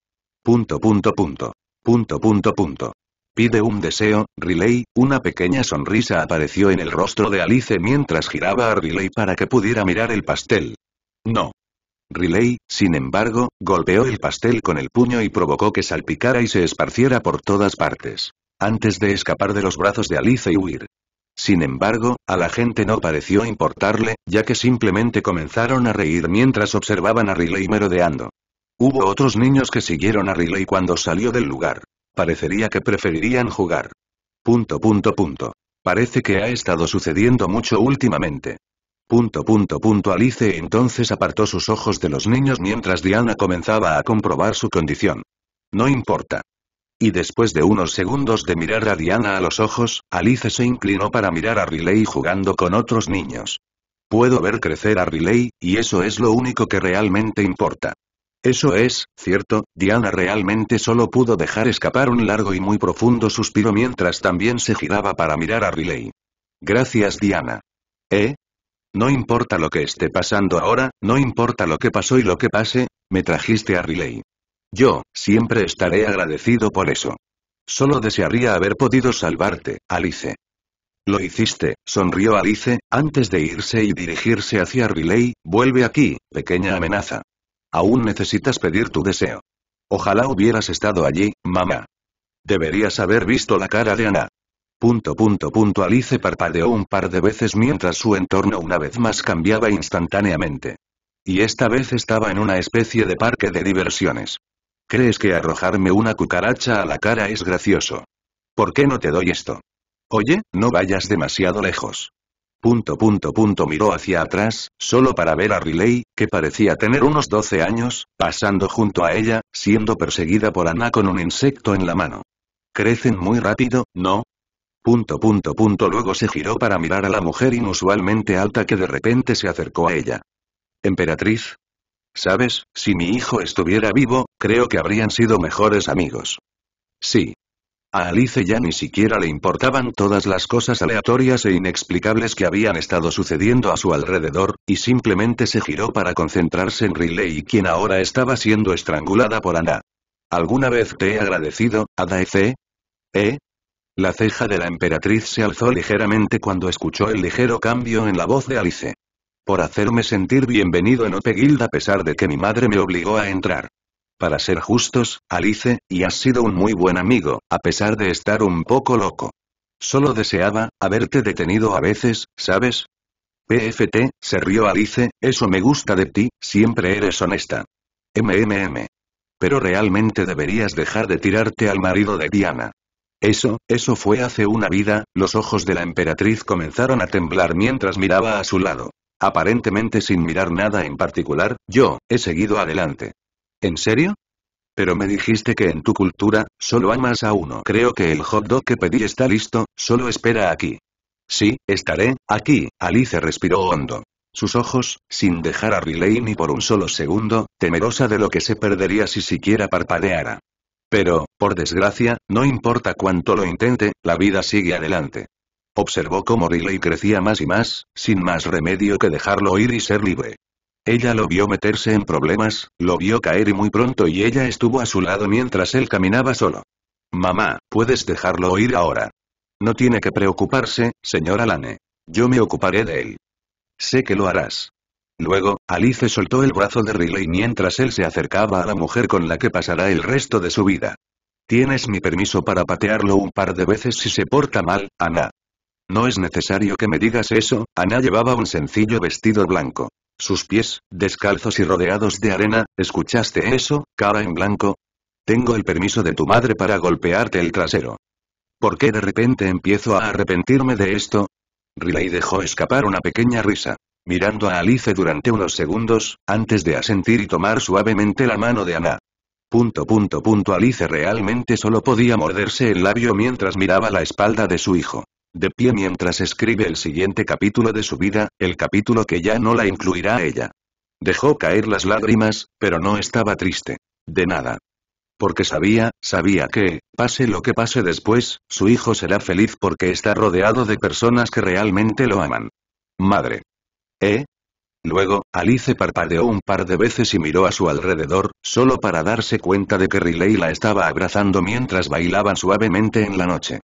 Punto punto punto. Punto punto punto. Pide un deseo, Riley, una pequeña sonrisa apareció en el rostro de Alice mientras giraba a Riley para que pudiera mirar el pastel. No. Riley, sin embargo, golpeó el pastel con el puño y provocó que salpicara y se esparciera por todas partes. Antes de escapar de los brazos de Alice y huir. Sin embargo, a la gente no pareció importarle, ya que simplemente comenzaron a reír mientras observaban a Riley merodeando. Hubo otros niños que siguieron a Riley cuando salió del lugar. Parecería que preferirían jugar. Punto punto punto. Parece que ha estado sucediendo mucho últimamente. Punto punto punto Alice entonces apartó sus ojos de los niños mientras Diana comenzaba a comprobar su condición. No importa. Y después de unos segundos de mirar a Diana a los ojos, Alice se inclinó para mirar a Riley jugando con otros niños. Puedo ver crecer a Riley, y eso es lo único que realmente importa. Eso es, cierto, Diana realmente solo pudo dejar escapar un largo y muy profundo suspiro mientras también se giraba para mirar a Riley. Gracias Diana. ¿Eh? No importa lo que esté pasando ahora, no importa lo que pasó y lo que pase, me trajiste a Riley. Yo, siempre estaré agradecido por eso. Solo desearía haber podido salvarte, Alice. Lo hiciste, sonrió Alice, antes de irse y dirigirse hacia Riley, vuelve aquí, pequeña amenaza. Aún necesitas pedir tu deseo. Ojalá hubieras estado allí, mamá. Deberías haber visto la cara de Ana. Punto punto punto Alice parpadeó un par de veces mientras su entorno una vez más cambiaba instantáneamente. Y esta vez estaba en una especie de parque de diversiones. ¿Crees que arrojarme una cucaracha a la cara es gracioso? ¿Por qué no te doy esto? Oye, no vayas demasiado lejos. Punto punto punto miró hacia atrás, solo para ver a Riley, que parecía tener unos 12 años, pasando junto a ella, siendo perseguida por Ana con un insecto en la mano. Crecen muy rápido, ¿no? Punto punto punto luego se giró para mirar a la mujer inusualmente alta que de repente se acercó a ella. Emperatriz. Sabes, si mi hijo estuviera vivo, creo que habrían sido mejores amigos. Sí. A Alice ya ni siquiera le importaban todas las cosas aleatorias e inexplicables que habían estado sucediendo a su alrededor, y simplemente se giró para concentrarse en Riley quien ahora estaba siendo estrangulada por Ana. ¿Alguna vez te he agradecido, Ada ¿Eh? La ceja de la emperatriz se alzó ligeramente cuando escuchó el ligero cambio en la voz de Alice. Por hacerme sentir bienvenido en Ope a pesar de que mi madre me obligó a entrar. Para ser justos, Alice, y has sido un muy buen amigo, a pesar de estar un poco loco. Solo deseaba, haberte detenido a veces, ¿sabes? PFT, se rió Alice, eso me gusta de ti, siempre eres honesta. MMM. Pero realmente deberías dejar de tirarte al marido de Diana. Eso, eso fue hace una vida, los ojos de la emperatriz comenzaron a temblar mientras miraba a su lado. Aparentemente sin mirar nada en particular, yo, he seguido adelante. ¿En serio? Pero me dijiste que en tu cultura, solo amas a uno. Creo que el hot dog que pedí está listo, solo espera aquí. Sí, estaré, aquí, Alice respiró hondo. Sus ojos, sin dejar a Riley ni por un solo segundo, temerosa de lo que se perdería si siquiera parpadeara. Pero, por desgracia, no importa cuánto lo intente, la vida sigue adelante. Observó cómo Riley crecía más y más, sin más remedio que dejarlo ir y ser libre. Ella lo vio meterse en problemas, lo vio caer y muy pronto y ella estuvo a su lado mientras él caminaba solo. Mamá, puedes dejarlo ir ahora. No tiene que preocuparse, señora Lane. Yo me ocuparé de él. Sé que lo harás. Luego, Alice soltó el brazo de Riley mientras él se acercaba a la mujer con la que pasará el resto de su vida. Tienes mi permiso para patearlo un par de veces si se porta mal, Ana. No es necesario que me digas eso, Ana llevaba un sencillo vestido blanco. Sus pies, descalzos y rodeados de arena, ¿escuchaste eso, cara en blanco? Tengo el permiso de tu madre para golpearte el trasero. ¿Por qué de repente empiezo a arrepentirme de esto? Riley dejó escapar una pequeña risa mirando a Alice durante unos segundos, antes de asentir y tomar suavemente la mano de Ana. Punto punto punto Alice realmente solo podía morderse el labio mientras miraba la espalda de su hijo. De pie mientras escribe el siguiente capítulo de su vida, el capítulo que ya no la incluirá a ella. Dejó caer las lágrimas, pero no estaba triste. De nada. Porque sabía, sabía que, pase lo que pase después, su hijo será feliz porque está rodeado de personas que realmente lo aman. Madre. ¿Eh? Luego, Alice parpadeó un par de veces y miró a su alrededor, solo para darse cuenta de que Riley la estaba abrazando mientras bailaban suavemente en la noche.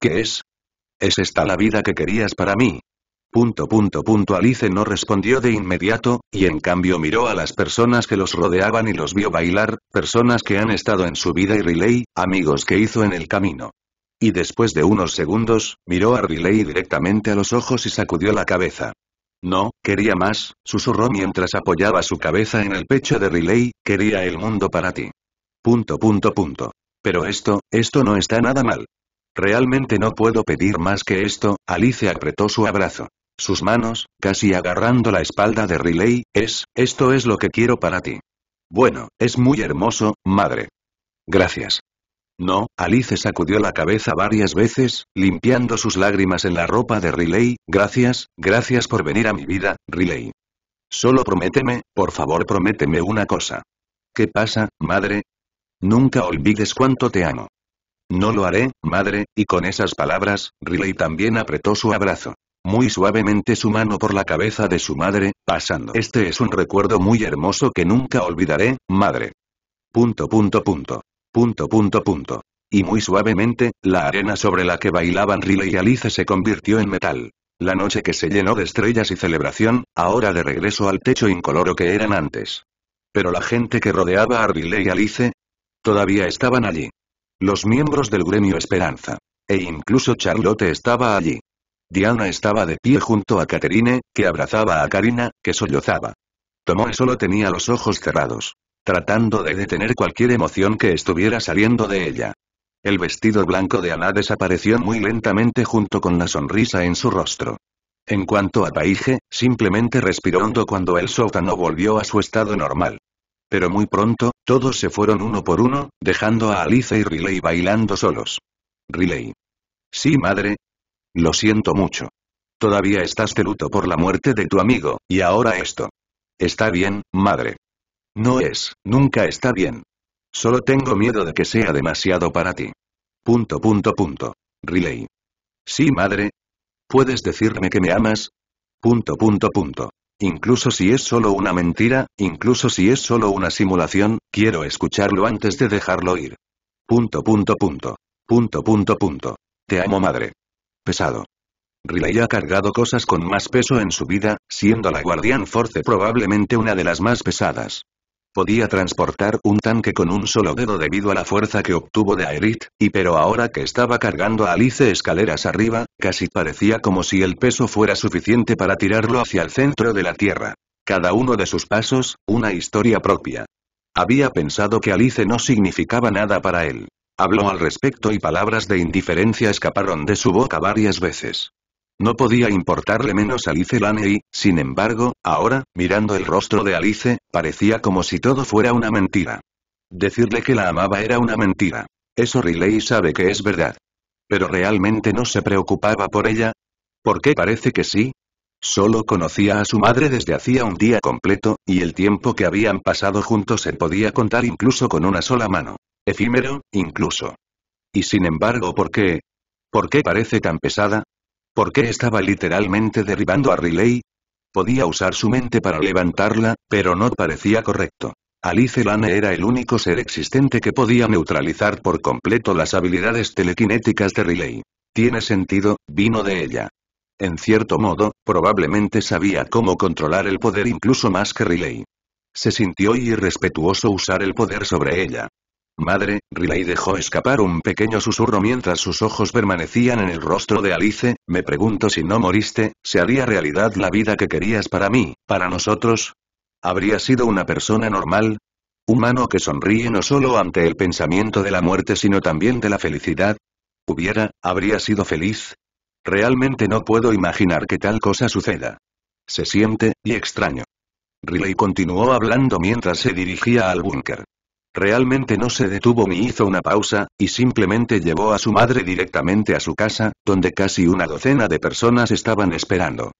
¿Qué es? ¿Es esta la vida que querías para mí? Punto punto punto Alice no respondió de inmediato, y en cambio miró a las personas que los rodeaban y los vio bailar, personas que han estado en su vida y Riley, amigos que hizo en el camino. Y después de unos segundos, miró a Riley directamente a los ojos y sacudió la cabeza. No, quería más, susurró mientras apoyaba su cabeza en el pecho de Riley, quería el mundo para ti. Punto punto punto. Pero esto, esto no está nada mal. Realmente no puedo pedir más que esto, Alice apretó su abrazo. Sus manos, casi agarrando la espalda de Riley, es, esto es lo que quiero para ti. Bueno, es muy hermoso, madre. Gracias. No, Alice sacudió la cabeza varias veces, limpiando sus lágrimas en la ropa de Riley, gracias, gracias por venir a mi vida, Riley. Solo prométeme, por favor prométeme una cosa. ¿Qué pasa, madre? Nunca olvides cuánto te amo. No lo haré, madre, y con esas palabras, Riley también apretó su abrazo. Muy suavemente su mano por la cabeza de su madre, pasando. Este es un recuerdo muy hermoso que nunca olvidaré, madre. Punto punto punto. Punto punto punto. Y muy suavemente, la arena sobre la que bailaban Riley y Alice se convirtió en metal. La noche que se llenó de estrellas y celebración, ahora de regreso al techo incoloro que eran antes. Pero la gente que rodeaba a Riley y Alice, todavía estaban allí. Los miembros del gremio Esperanza. E incluso Charlotte estaba allí. Diana estaba de pie junto a Caterine, que abrazaba a Karina, que sollozaba. Tomoe solo tenía los ojos cerrados tratando de detener cualquier emoción que estuviera saliendo de ella. El vestido blanco de Ana desapareció muy lentamente junto con la sonrisa en su rostro. En cuanto a Paige, simplemente respiró hondo cuando el sótano volvió a su estado normal. Pero muy pronto, todos se fueron uno por uno, dejando a Alice y Riley bailando solos. Riley. Sí, madre. Lo siento mucho. Todavía estás de luto por la muerte de tu amigo, y ahora esto. Está bien, madre. No es, nunca está bien. Solo tengo miedo de que sea demasiado para ti. Punto punto punto. Riley. Sí, madre. ¿Puedes decirme que me amas? Punto punto punto. Incluso si es solo una mentira, incluso si es solo una simulación, quiero escucharlo antes de dejarlo ir. Punto punto punto. Punto punto punto. Te amo madre. Pesado. Riley ha cargado cosas con más peso en su vida, siendo la guardián Force probablemente una de las más pesadas. Podía transportar un tanque con un solo dedo debido a la fuerza que obtuvo de Aerith, y pero ahora que estaba cargando a Alice escaleras arriba, casi parecía como si el peso fuera suficiente para tirarlo hacia el centro de la Tierra. Cada uno de sus pasos, una historia propia. Había pensado que Alice no significaba nada para él. Habló al respecto y palabras de indiferencia escaparon de su boca varias veces. No podía importarle menos a Alice Lane y, sin embargo, ahora, mirando el rostro de Alice, parecía como si todo fuera una mentira. Decirle que la amaba era una mentira. Eso Riley sabe que es verdad. Pero realmente no se preocupaba por ella. ¿Por qué parece que sí? Solo conocía a su madre desde hacía un día completo, y el tiempo que habían pasado juntos se podía contar incluso con una sola mano. Efímero, incluso. Y sin embargo, ¿por qué? ¿Por qué parece tan pesada? ¿Por qué estaba literalmente derribando a Riley? Podía usar su mente para levantarla, pero no parecía correcto. Alice Lane era el único ser existente que podía neutralizar por completo las habilidades telequinéticas de Riley. Tiene sentido, vino de ella. En cierto modo, probablemente sabía cómo controlar el poder incluso más que Riley. Se sintió irrespetuoso usar el poder sobre ella. Madre, Riley dejó escapar un pequeño susurro mientras sus ojos permanecían en el rostro de Alice, me pregunto si no moriste, ¿se haría realidad la vida que querías para mí, para nosotros? ¿Habría sido una persona normal? Humano que sonríe no solo ante el pensamiento de la muerte sino también de la felicidad. ¿Hubiera, habría sido feliz? Realmente no puedo imaginar que tal cosa suceda. Se siente, y extraño. Riley continuó hablando mientras se dirigía al búnker. Realmente no se detuvo ni hizo una pausa, y simplemente llevó a su madre directamente a su casa, donde casi una docena de personas estaban esperando.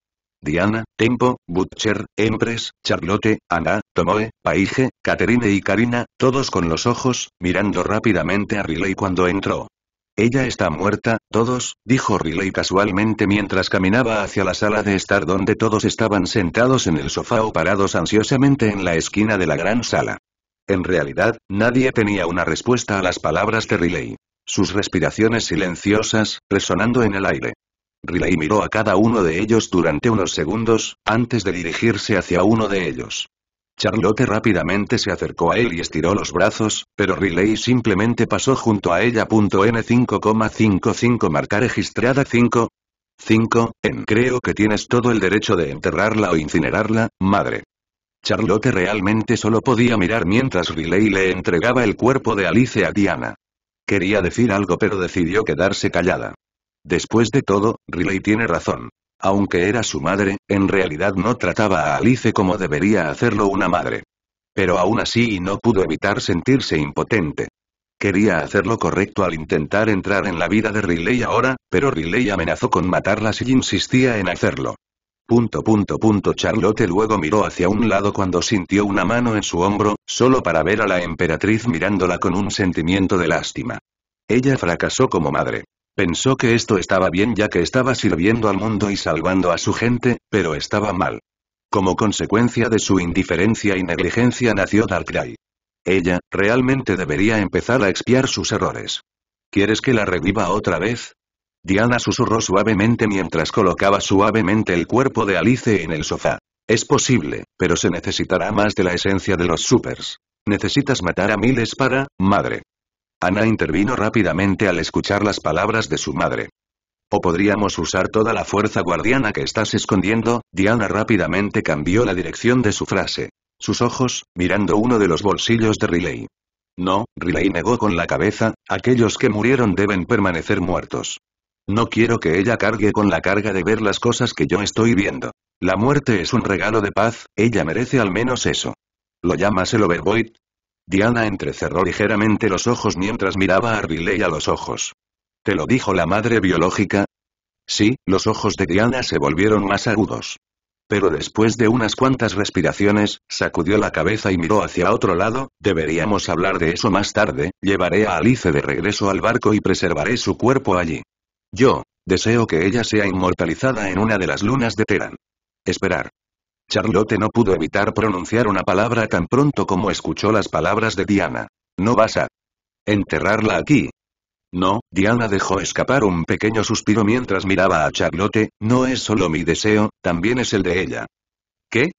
Diana, Tempo, Butcher, Empress, Charlotte, Ana, Tomoe, Paige, Caterine y Karina, todos con los ojos, mirando rápidamente a Riley cuando entró. Ella está muerta, todos, dijo Riley casualmente mientras caminaba hacia la sala de estar donde todos estaban sentados en el sofá o parados ansiosamente en la esquina de la gran sala. En realidad, nadie tenía una respuesta a las palabras de Riley. Sus respiraciones silenciosas, resonando en el aire. Riley miró a cada uno de ellos durante unos segundos, antes de dirigirse hacia uno de ellos. Charlotte rápidamente se acercó a él y estiró los brazos, pero Riley simplemente pasó junto a ella. N5,55 marca registrada 5. En creo que tienes todo el derecho de enterrarla o incinerarla, madre. Charlotte realmente solo podía mirar mientras Riley le entregaba el cuerpo de Alice a Diana. Quería decir algo pero decidió quedarse callada. Después de todo, Riley tiene razón. Aunque era su madre, en realidad no trataba a Alice como debería hacerlo una madre. Pero aún así no pudo evitar sentirse impotente. Quería hacer lo correcto al intentar entrar en la vida de Riley ahora, pero Riley amenazó con matarla si insistía en hacerlo. Punto punto punto Charlotte luego miró hacia un lado cuando sintió una mano en su hombro, solo para ver a la emperatriz mirándola con un sentimiento de lástima. Ella fracasó como madre. Pensó que esto estaba bien ya que estaba sirviendo al mundo y salvando a su gente, pero estaba mal. Como consecuencia de su indiferencia y negligencia nació Darkrai. Ella, realmente debería empezar a expiar sus errores. ¿Quieres que la reviva otra vez? Diana susurró suavemente mientras colocaba suavemente el cuerpo de Alice en el sofá. Es posible, pero se necesitará más de la esencia de los supers. Necesitas matar a miles para, madre. Ana intervino rápidamente al escuchar las palabras de su madre. O podríamos usar toda la fuerza guardiana que estás escondiendo, Diana rápidamente cambió la dirección de su frase. Sus ojos, mirando uno de los bolsillos de Riley. No, Riley negó con la cabeza, aquellos que murieron deben permanecer muertos. No quiero que ella cargue con la carga de ver las cosas que yo estoy viendo. La muerte es un regalo de paz, ella merece al menos eso. ¿Lo llamas el Overvoid? Diana entrecerró ligeramente los ojos mientras miraba a Riley a los ojos. ¿Te lo dijo la madre biológica? Sí, los ojos de Diana se volvieron más agudos. Pero después de unas cuantas respiraciones, sacudió la cabeza y miró hacia otro lado, deberíamos hablar de eso más tarde, llevaré a Alice de regreso al barco y preservaré su cuerpo allí. Yo, deseo que ella sea inmortalizada en una de las lunas de Terán. Esperar. Charlotte no pudo evitar pronunciar una palabra tan pronto como escuchó las palabras de Diana. No vas a enterrarla aquí. No, Diana dejó escapar un pequeño suspiro mientras miraba a Charlotte, no es solo mi deseo, también es el de ella. ¿Qué?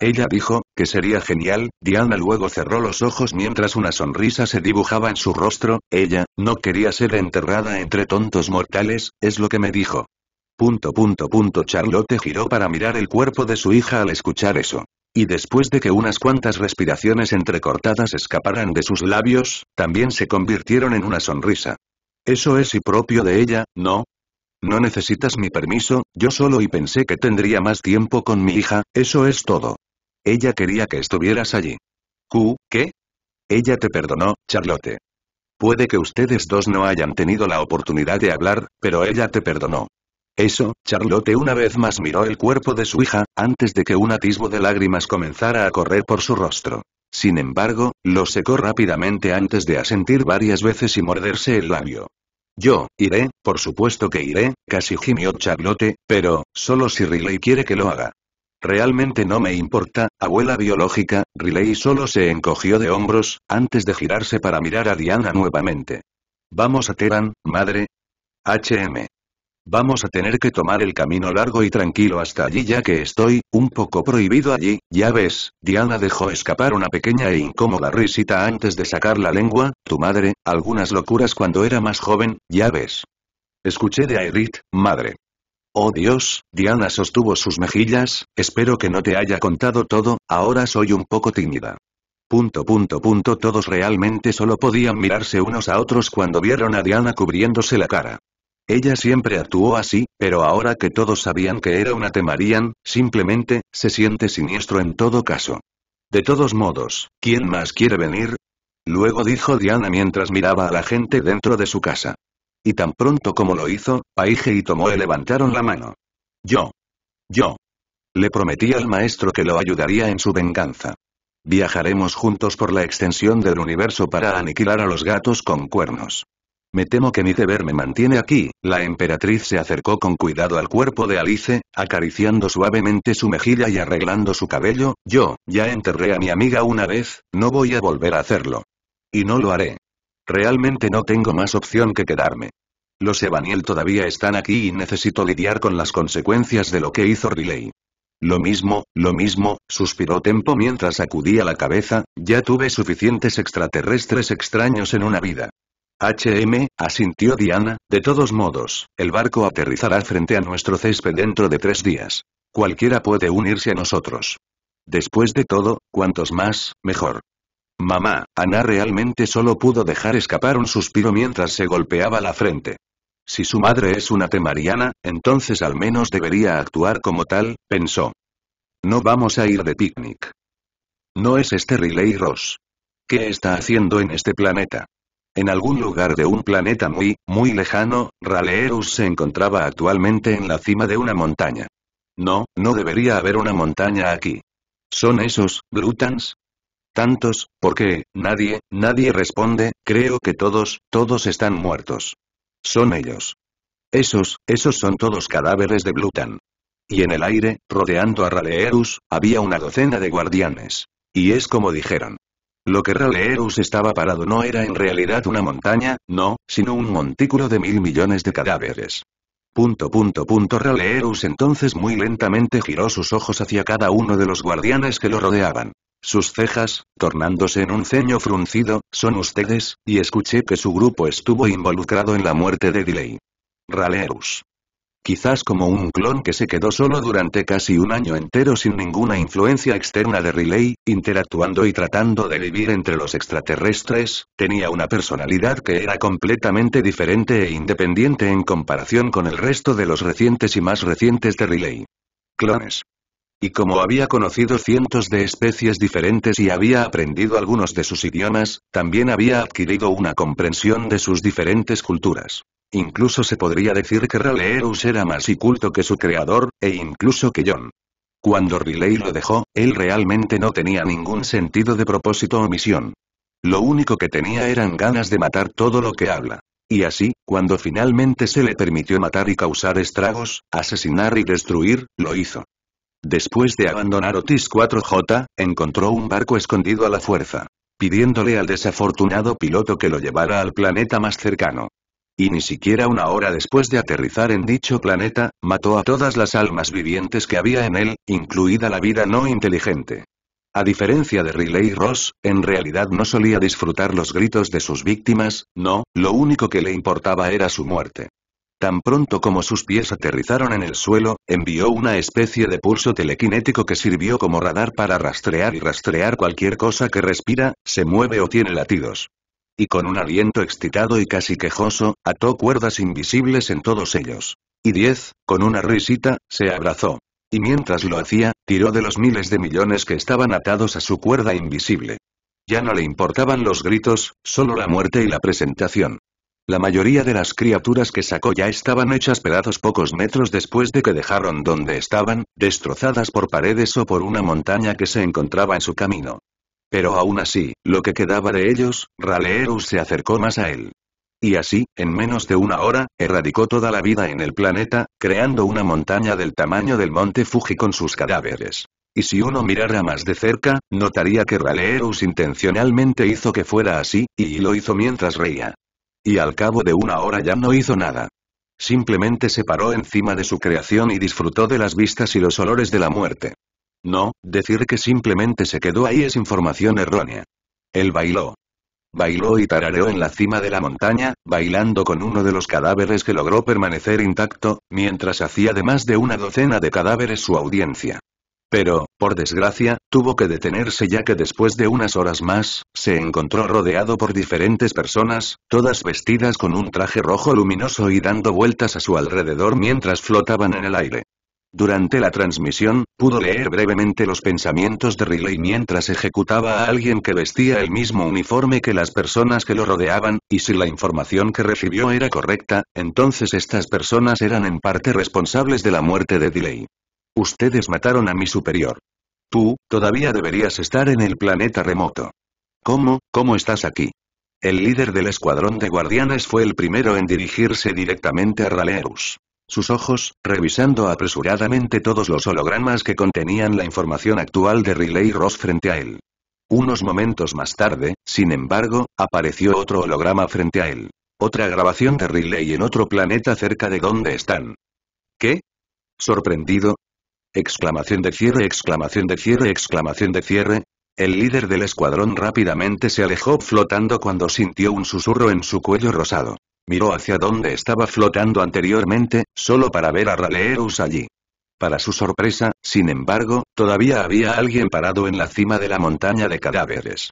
Ella dijo, que sería genial, Diana luego cerró los ojos mientras una sonrisa se dibujaba en su rostro, ella, no quería ser enterrada entre tontos mortales, es lo que me dijo. Punto punto punto Charlotte giró para mirar el cuerpo de su hija al escuchar eso. Y después de que unas cuantas respiraciones entrecortadas escaparan de sus labios, también se convirtieron en una sonrisa. Eso es y propio de ella, ¿no? No necesitas mi permiso, yo solo y pensé que tendría más tiempo con mi hija, eso es todo. Ella quería que estuvieras allí. ¿Q, qué? Ella te perdonó, Charlotte. Puede que ustedes dos no hayan tenido la oportunidad de hablar, pero ella te perdonó. Eso, Charlotte una vez más miró el cuerpo de su hija, antes de que un atisbo de lágrimas comenzara a correr por su rostro. Sin embargo, lo secó rápidamente antes de asentir varias veces y morderse el labio. Yo, iré, por supuesto que iré, casi gimió Charlotte, pero, solo si Riley quiere que lo haga. Realmente no me importa, abuela biológica, Riley solo se encogió de hombros, antes de girarse para mirar a Diana nuevamente. Vamos a teban madre. HM. Vamos a tener que tomar el camino largo y tranquilo hasta allí ya que estoy, un poco prohibido allí, ya ves, Diana dejó escapar una pequeña e incómoda risita antes de sacar la lengua, tu madre, algunas locuras cuando era más joven, ya ves. Escuché de Aerith, madre. Oh Dios, Diana sostuvo sus mejillas, espero que no te haya contado todo, ahora soy un poco tímida. Punto punto punto todos realmente solo podían mirarse unos a otros cuando vieron a Diana cubriéndose la cara. Ella siempre actuó así, pero ahora que todos sabían que era una temarían, simplemente, se siente siniestro en todo caso. De todos modos, ¿quién más quiere venir? Luego dijo Diana mientras miraba a la gente dentro de su casa. Y tan pronto como lo hizo, Paige y Tomoe levantaron la mano. Yo. Yo. Le prometí al maestro que lo ayudaría en su venganza. Viajaremos juntos por la extensión del universo para aniquilar a los gatos con cuernos. Me temo que mi deber me mantiene aquí, la emperatriz se acercó con cuidado al cuerpo de Alice, acariciando suavemente su mejilla y arreglando su cabello, yo, ya enterré a mi amiga una vez, no voy a volver a hacerlo. Y no lo haré. Realmente no tengo más opción que quedarme. Los Evaniel todavía están aquí y necesito lidiar con las consecuencias de lo que hizo Riley. Lo mismo, lo mismo, suspiró Tempo mientras sacudía la cabeza, ya tuve suficientes extraterrestres extraños en una vida. HM, asintió Diana, de todos modos, el barco aterrizará frente a nuestro césped dentro de tres días. Cualquiera puede unirse a nosotros. Después de todo, cuantos más, mejor. Mamá, Ana realmente solo pudo dejar escapar un suspiro mientras se golpeaba la frente. Si su madre es una temariana, entonces al menos debería actuar como tal, pensó. No vamos a ir de picnic. No es este Riley Ross. ¿Qué está haciendo en este planeta? En algún lugar de un planeta muy, muy lejano, Raleerus se encontraba actualmente en la cima de una montaña. No, no debería haber una montaña aquí. ¿Son esos, Brutans? Tantos, porque, nadie, nadie responde, creo que todos, todos están muertos. Son ellos. Esos, esos son todos cadáveres de Blutan. Y en el aire, rodeando a Raleerus, había una docena de guardianes. Y es como dijeron. Lo que Raleerus estaba parado no era en realidad una montaña, no, sino un montículo de mil millones de cadáveres. Punto punto punto Raleerus entonces muy lentamente giró sus ojos hacia cada uno de los guardianes que lo rodeaban. Sus cejas, tornándose en un ceño fruncido, son ustedes, y escuché que su grupo estuvo involucrado en la muerte de Delay. Raleus. Quizás como un clon que se quedó solo durante casi un año entero sin ninguna influencia externa de Riley, interactuando y tratando de vivir entre los extraterrestres, tenía una personalidad que era completamente diferente e independiente en comparación con el resto de los recientes y más recientes de Riley. Clones. Y como había conocido cientos de especies diferentes y había aprendido algunos de sus idiomas, también había adquirido una comprensión de sus diferentes culturas. Incluso se podría decir que Raleus era más culto que su creador, e incluso que John. Cuando Riley lo dejó, él realmente no tenía ningún sentido de propósito o misión. Lo único que tenía eran ganas de matar todo lo que habla. Y así, cuando finalmente se le permitió matar y causar estragos, asesinar y destruir, lo hizo. Después de abandonar Otis 4J, encontró un barco escondido a la fuerza. Pidiéndole al desafortunado piloto que lo llevara al planeta más cercano. Y ni siquiera una hora después de aterrizar en dicho planeta, mató a todas las almas vivientes que había en él, incluida la vida no inteligente. A diferencia de Riley Ross, en realidad no solía disfrutar los gritos de sus víctimas, no, lo único que le importaba era su muerte. Tan pronto como sus pies aterrizaron en el suelo, envió una especie de pulso telequinético que sirvió como radar para rastrear y rastrear cualquier cosa que respira, se mueve o tiene latidos. Y con un aliento excitado y casi quejoso, ató cuerdas invisibles en todos ellos. Y diez, con una risita, se abrazó. Y mientras lo hacía, tiró de los miles de millones que estaban atados a su cuerda invisible. Ya no le importaban los gritos, solo la muerte y la presentación. La mayoría de las criaturas que sacó ya estaban hechas pedazos pocos metros después de que dejaron donde estaban, destrozadas por paredes o por una montaña que se encontraba en su camino. Pero aún así, lo que quedaba de ellos, Raleerus se acercó más a él. Y así, en menos de una hora, erradicó toda la vida en el planeta, creando una montaña del tamaño del monte Fuji con sus cadáveres. Y si uno mirara más de cerca, notaría que Raleerus intencionalmente hizo que fuera así, y lo hizo mientras reía. Y al cabo de una hora ya no hizo nada. Simplemente se paró encima de su creación y disfrutó de las vistas y los olores de la muerte. No, decir que simplemente se quedó ahí es información errónea. Él bailó. Bailó y tarareó en la cima de la montaña, bailando con uno de los cadáveres que logró permanecer intacto, mientras hacía de más de una docena de cadáveres su audiencia. Pero, por desgracia, tuvo que detenerse ya que después de unas horas más, se encontró rodeado por diferentes personas, todas vestidas con un traje rojo luminoso y dando vueltas a su alrededor mientras flotaban en el aire. Durante la transmisión, pudo leer brevemente los pensamientos de Riley mientras ejecutaba a alguien que vestía el mismo uniforme que las personas que lo rodeaban, y si la información que recibió era correcta, entonces estas personas eran en parte responsables de la muerte de Delay. Ustedes mataron a mi superior. Tú, todavía deberías estar en el planeta remoto. ¿Cómo, cómo estás aquí? El líder del escuadrón de guardianes fue el primero en dirigirse directamente a Raleus. Sus ojos, revisando apresuradamente todos los hologramas que contenían la información actual de Riley Ross frente a él. Unos momentos más tarde, sin embargo, apareció otro holograma frente a él. Otra grabación de Riley en otro planeta cerca de donde están. ¿Qué? Sorprendido, Exclamación de cierre, exclamación de cierre, exclamación de cierre. El líder del escuadrón rápidamente se alejó flotando cuando sintió un susurro en su cuello rosado. Miró hacia donde estaba flotando anteriormente, solo para ver a Raleus allí. Para su sorpresa, sin embargo, todavía había alguien parado en la cima de la montaña de cadáveres.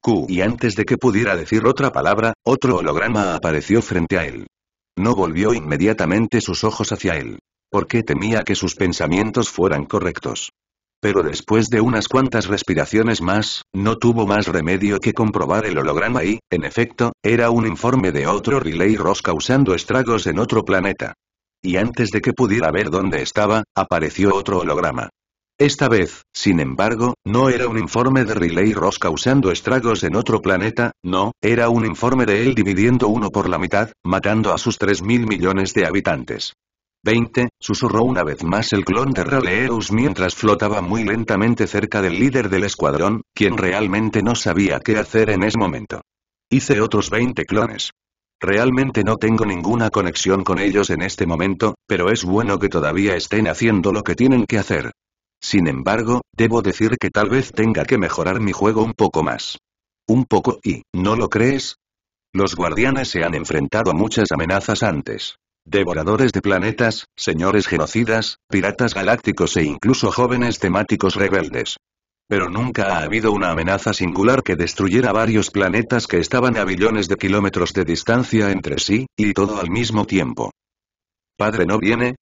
Q y antes de que pudiera decir otra palabra, otro holograma apareció frente a él. No volvió inmediatamente sus ojos hacia él porque temía que sus pensamientos fueran correctos. Pero después de unas cuantas respiraciones más, no tuvo más remedio que comprobar el holograma y, en efecto, era un informe de otro relay Ross causando estragos en otro planeta. Y antes de que pudiera ver dónde estaba, apareció otro holograma. Esta vez, sin embargo, no era un informe de Riley Ross causando estragos en otro planeta, no, era un informe de él dividiendo uno por la mitad, matando a sus 3.000 millones de habitantes. 20, susurró una vez más el clon de Roleus mientras flotaba muy lentamente cerca del líder del escuadrón, quien realmente no sabía qué hacer en ese momento. Hice otros 20 clones. Realmente no tengo ninguna conexión con ellos en este momento, pero es bueno que todavía estén haciendo lo que tienen que hacer. Sin embargo, debo decir que tal vez tenga que mejorar mi juego un poco más. Un poco y, ¿no lo crees? Los guardianes se han enfrentado a muchas amenazas antes. Devoradores de planetas, señores genocidas, piratas galácticos e incluso jóvenes temáticos rebeldes. Pero nunca ha habido una amenaza singular que destruyera varios planetas que estaban a billones de kilómetros de distancia entre sí, y todo al mismo tiempo. ¿Padre no viene?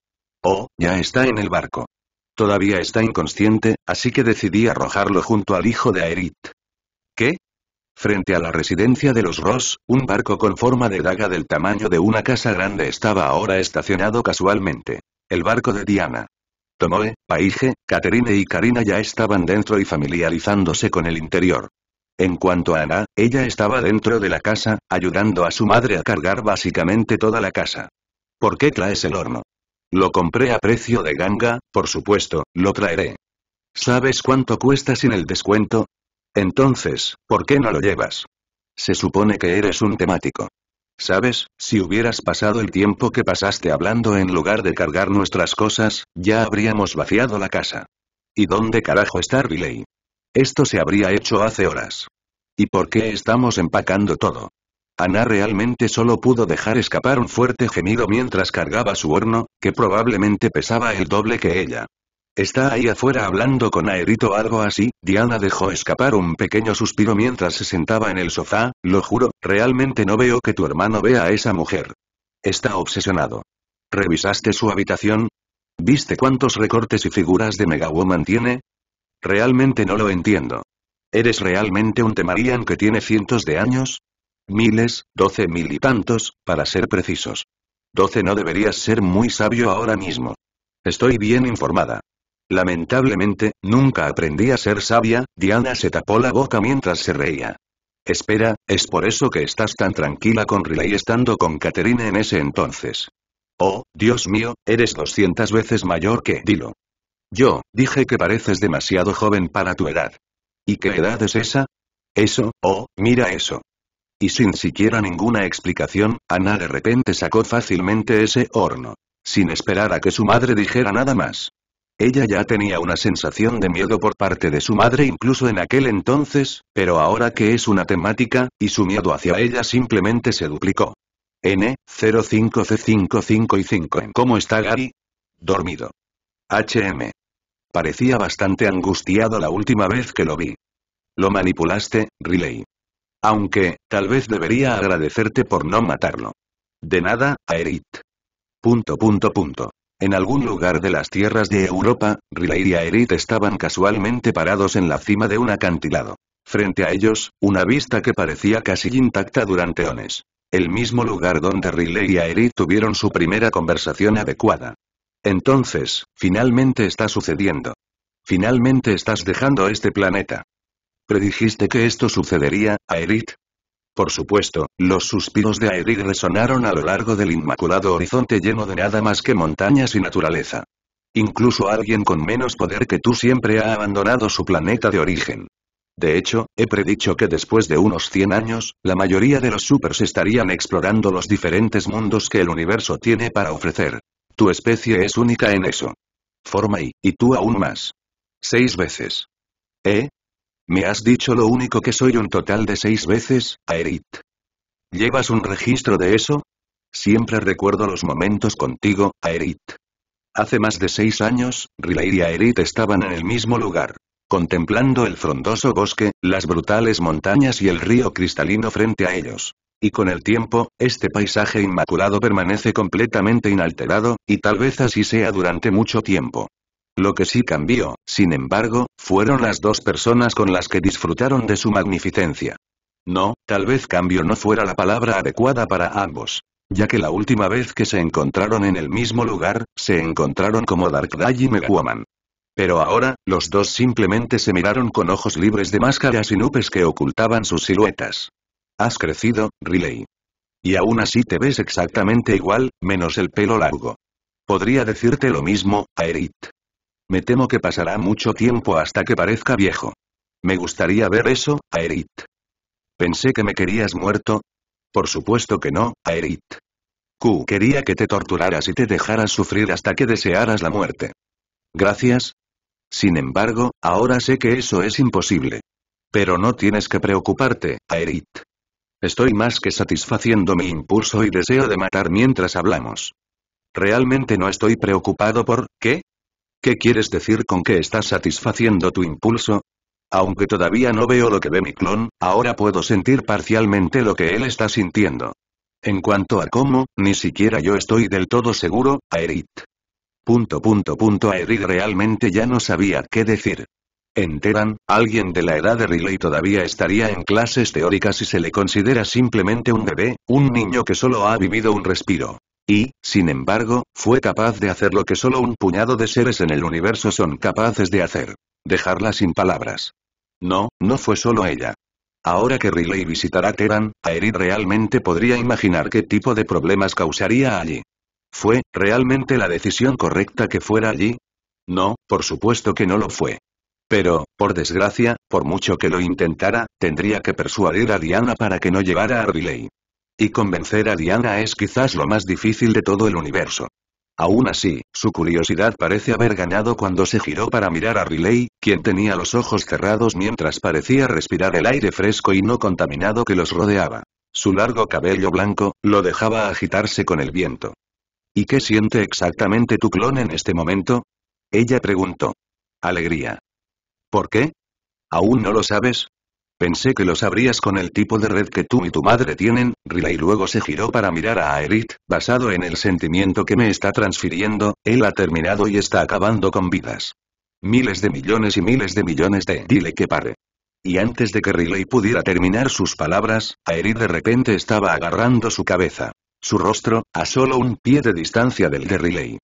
Oh, ya está en el barco. Todavía está inconsciente, así que decidí arrojarlo junto al hijo de Aerith. Frente a la residencia de los Ross, un barco con forma de daga del tamaño de una casa grande estaba ahora estacionado casualmente. El barco de Diana. Tomoe, Paige, Katerine y Karina ya estaban dentro y familiarizándose con el interior. En cuanto a Ana, ella estaba dentro de la casa, ayudando a su madre a cargar básicamente toda la casa. ¿Por qué traes el horno? Lo compré a precio de ganga, por supuesto, lo traeré. ¿Sabes cuánto cuesta sin el descuento? Entonces, ¿por qué no lo llevas? Se supone que eres un temático. ¿Sabes? Si hubieras pasado el tiempo que pasaste hablando en lugar de cargar nuestras cosas, ya habríamos vaciado la casa. ¿Y dónde carajo está Riley? Esto se habría hecho hace horas. ¿Y por qué estamos empacando todo? Ana realmente solo pudo dejar escapar un fuerte gemido mientras cargaba su horno, que probablemente pesaba el doble que ella. Está ahí afuera hablando con Aerito algo así, Diana dejó escapar un pequeño suspiro mientras se sentaba en el sofá, lo juro, realmente no veo que tu hermano vea a esa mujer. Está obsesionado. ¿Revisaste su habitación? ¿Viste cuántos recortes y figuras de Megawoman tiene? Realmente no lo entiendo. ¿Eres realmente un Temarian que tiene cientos de años? Miles, doce mil y tantos, para ser precisos. Doce no deberías ser muy sabio ahora mismo. Estoy bien informada. Lamentablemente, nunca aprendí a ser sabia, Diana se tapó la boca mientras se reía. Espera, es por eso que estás tan tranquila con Riley estando con Caterine en ese entonces. Oh, Dios mío, eres 200 veces mayor que Dilo. Yo, dije que pareces demasiado joven para tu edad. ¿Y qué edad es esa? Eso, oh, mira eso. Y sin siquiera ninguna explicación, Ana de repente sacó fácilmente ese horno. Sin esperar a que su madre dijera nada más. Ella ya tenía una sensación de miedo por parte de su madre incluso en aquel entonces, pero ahora que es una temática, y su miedo hacia ella simplemente se duplicó. N, 05C55 y 5 en ¿Cómo está Gary? Dormido. HM. Parecía bastante angustiado la última vez que lo vi. Lo manipulaste, Riley. Aunque, tal vez debería agradecerte por no matarlo. De nada, Aerith. Punto punto punto. En algún lugar de las tierras de Europa, Riley y Aerith estaban casualmente parados en la cima de un acantilado. Frente a ellos, una vista que parecía casi intacta durante ones. El mismo lugar donde Riley y Aerith tuvieron su primera conversación adecuada. Entonces, finalmente está sucediendo. Finalmente estás dejando este planeta. Predijiste que esto sucedería, Aerith, por supuesto, los suspiros de Aerid resonaron a lo largo del inmaculado horizonte lleno de nada más que montañas y naturaleza. Incluso alguien con menos poder que tú siempre ha abandonado su planeta de origen. De hecho, he predicho que después de unos 100 años, la mayoría de los supers estarían explorando los diferentes mundos que el universo tiene para ofrecer. Tu especie es única en eso. Forma y, y tú aún más. Seis veces. ¿Eh? Me has dicho lo único que soy un total de seis veces, Aerith. ¿Llevas un registro de eso? Siempre recuerdo los momentos contigo, Aerith. Hace más de seis años, Riley y Aerith estaban en el mismo lugar, contemplando el frondoso bosque, las brutales montañas y el río cristalino frente a ellos. Y con el tiempo, este paisaje inmaculado permanece completamente inalterado, y tal vez así sea durante mucho tiempo. Lo que sí cambió, sin embargo, fueron las dos personas con las que disfrutaron de su magnificencia. No, tal vez cambio no fuera la palabra adecuada para ambos. Ya que la última vez que se encontraron en el mismo lugar, se encontraron como Dark Darkrai y Woman. Pero ahora, los dos simplemente se miraron con ojos libres de máscaras y nubes que ocultaban sus siluetas. Has crecido, Riley. Y aún así te ves exactamente igual, menos el pelo largo. Podría decirte lo mismo, Aerith. Me temo que pasará mucho tiempo hasta que parezca viejo. Me gustaría ver eso, Aerit. Pensé que me querías muerto. Por supuesto que no, Aerit. Q quería que te torturaras y te dejaras sufrir hasta que desearas la muerte. Gracias. Sin embargo, ahora sé que eso es imposible. Pero no tienes que preocuparte, Aerith. Estoy más que satisfaciendo mi impulso y deseo de matar mientras hablamos. Realmente no estoy preocupado por, ¿qué? ¿Qué quieres decir con que estás satisfaciendo tu impulso? Aunque todavía no veo lo que ve mi clon, ahora puedo sentir parcialmente lo que él está sintiendo. En cuanto a cómo, ni siquiera yo estoy del todo seguro, Aerith. Punto punto punto Aerit realmente ya no sabía qué decir. Enteran, alguien de la edad de Riley todavía estaría en clases teóricas y se le considera simplemente un bebé, un niño que solo ha vivido un respiro. Y, sin embargo, fue capaz de hacer lo que solo un puñado de seres en el universo son capaces de hacer. Dejarla sin palabras. No, no fue solo ella. Ahora que Riley visitará Teran, Aerith realmente podría imaginar qué tipo de problemas causaría allí. ¿Fue, realmente la decisión correcta que fuera allí? No, por supuesto que no lo fue. Pero, por desgracia, por mucho que lo intentara, tendría que persuadir a Diana para que no llevara a Riley. Y convencer a Diana es quizás lo más difícil de todo el universo. Aún así, su curiosidad parece haber ganado cuando se giró para mirar a Riley, quien tenía los ojos cerrados mientras parecía respirar el aire fresco y no contaminado que los rodeaba. Su largo cabello blanco, lo dejaba agitarse con el viento. ¿Y qué siente exactamente tu clon en este momento? Ella preguntó. Alegría. ¿Por qué? ¿Aún no lo sabes? Pensé que lo sabrías con el tipo de red que tú y tu madre tienen, Riley luego se giró para mirar a Aerith, basado en el sentimiento que me está transfiriendo, él ha terminado y está acabando con vidas. Miles de millones y miles de millones de... Dile que pare. Y antes de que Riley pudiera terminar sus palabras, Aerith de repente estaba agarrando su cabeza. Su rostro, a solo un pie de distancia del de Riley.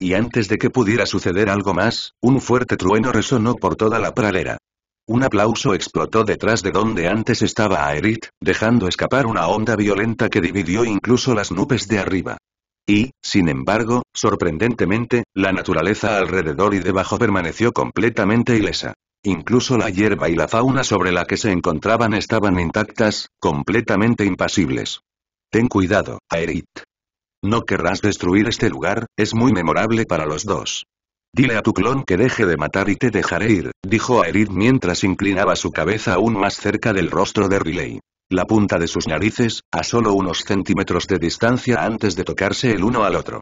Y antes de que pudiera suceder algo más, un fuerte trueno resonó por toda la pradera. Un aplauso explotó detrás de donde antes estaba Aerith, dejando escapar una onda violenta que dividió incluso las nubes de arriba. Y, sin embargo, sorprendentemente, la naturaleza alrededor y debajo permaneció completamente ilesa. Incluso la hierba y la fauna sobre la que se encontraban estaban intactas, completamente impasibles. Ten cuidado, Aerith. No querrás destruir este lugar, es muy memorable para los dos. Dile a tu clon que deje de matar y te dejaré ir, dijo Aerith mientras inclinaba su cabeza aún más cerca del rostro de Riley. La punta de sus narices, a solo unos centímetros de distancia antes de tocarse el uno al otro.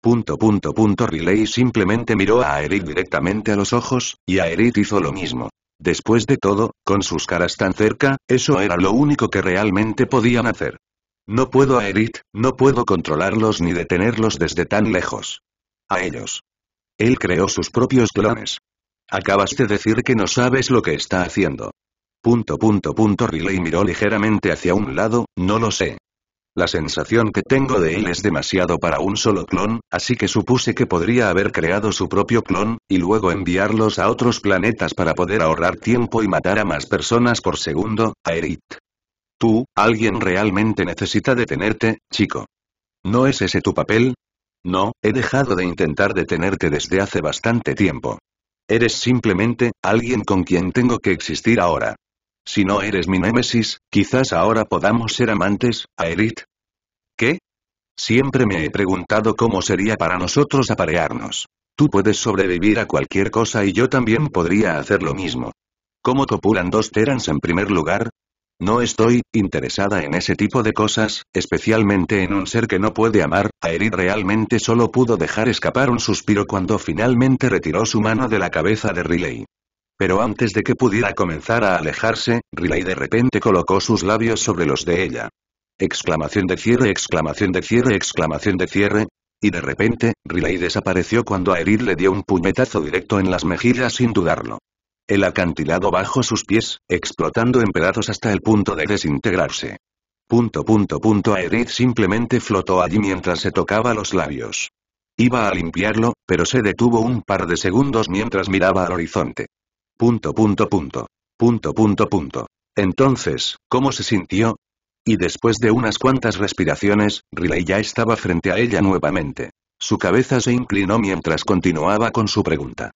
Punto punto punto Riley simplemente miró a Aerith directamente a los ojos, y Aerith hizo lo mismo. Después de todo, con sus caras tan cerca, eso era lo único que realmente podían hacer. No puedo Aerith, no puedo controlarlos ni detenerlos desde tan lejos. A ellos. Él creó sus propios clones. Acabas de decir que no sabes lo que está haciendo. Punto punto Riley miró ligeramente hacia un lado, no lo sé. La sensación que tengo de él es demasiado para un solo clon, así que supuse que podría haber creado su propio clon, y luego enviarlos a otros planetas para poder ahorrar tiempo y matar a más personas por segundo, a Tú, alguien realmente necesita detenerte, chico. ¿No es ese tu papel? No, he dejado de intentar detenerte desde hace bastante tiempo. Eres simplemente, alguien con quien tengo que existir ahora. Si no eres mi némesis, quizás ahora podamos ser amantes, Aerith. ¿Qué? Siempre me he preguntado cómo sería para nosotros aparearnos. Tú puedes sobrevivir a cualquier cosa y yo también podría hacer lo mismo. ¿Cómo copulan dos terans en primer lugar? No estoy interesada en ese tipo de cosas, especialmente en un ser que no puede amar. Aerith realmente solo pudo dejar escapar un suspiro cuando finalmente retiró su mano de la cabeza de Riley. Pero antes de que pudiera comenzar a alejarse, Riley de repente colocó sus labios sobre los de ella. Exclamación de cierre, exclamación de cierre, exclamación de cierre. Y de repente, Riley desapareció cuando Aerith le dio un puñetazo directo en las mejillas sin dudarlo el acantilado bajo sus pies, explotando en pedazos hasta el punto de desintegrarse. Punto punto punto Aerith simplemente flotó allí mientras se tocaba los labios. Iba a limpiarlo, pero se detuvo un par de segundos mientras miraba al horizonte. Punto punto punto. Punto punto punto. Entonces, ¿cómo se sintió? Y después de unas cuantas respiraciones, Riley ya estaba frente a ella nuevamente. Su cabeza se inclinó mientras continuaba con su pregunta.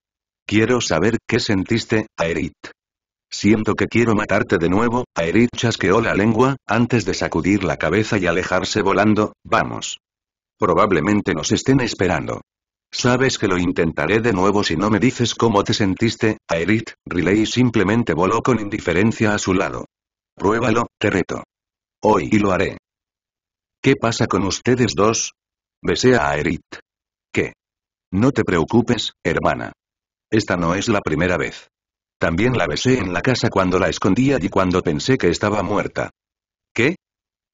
Quiero saber qué sentiste, Aerith. Siento que quiero matarte de nuevo, Aerith chasqueó la lengua, antes de sacudir la cabeza y alejarse volando, vamos. Probablemente nos estén esperando. Sabes que lo intentaré de nuevo si no me dices cómo te sentiste, Aerith, Riley simplemente voló con indiferencia a su lado. Pruébalo, te reto. Hoy y lo haré. ¿Qué pasa con ustedes dos? Besé a Aerith. ¿Qué? No te preocupes, hermana. Esta no es la primera vez. También la besé en la casa cuando la escondía y cuando pensé que estaba muerta. ¿Qué?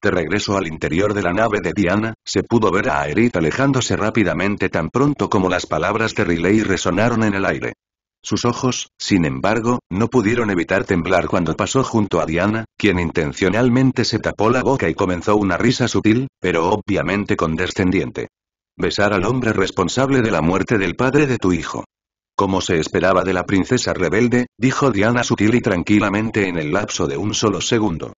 De regreso al interior de la nave de Diana, se pudo ver a Aerith alejándose rápidamente tan pronto como las palabras de Riley resonaron en el aire. Sus ojos, sin embargo, no pudieron evitar temblar cuando pasó junto a Diana, quien intencionalmente se tapó la boca y comenzó una risa sutil, pero obviamente condescendiente. Besar al hombre responsable de la muerte del padre de tu hijo. Como se esperaba de la princesa rebelde, dijo Diana sutil y tranquilamente en el lapso de un solo segundo.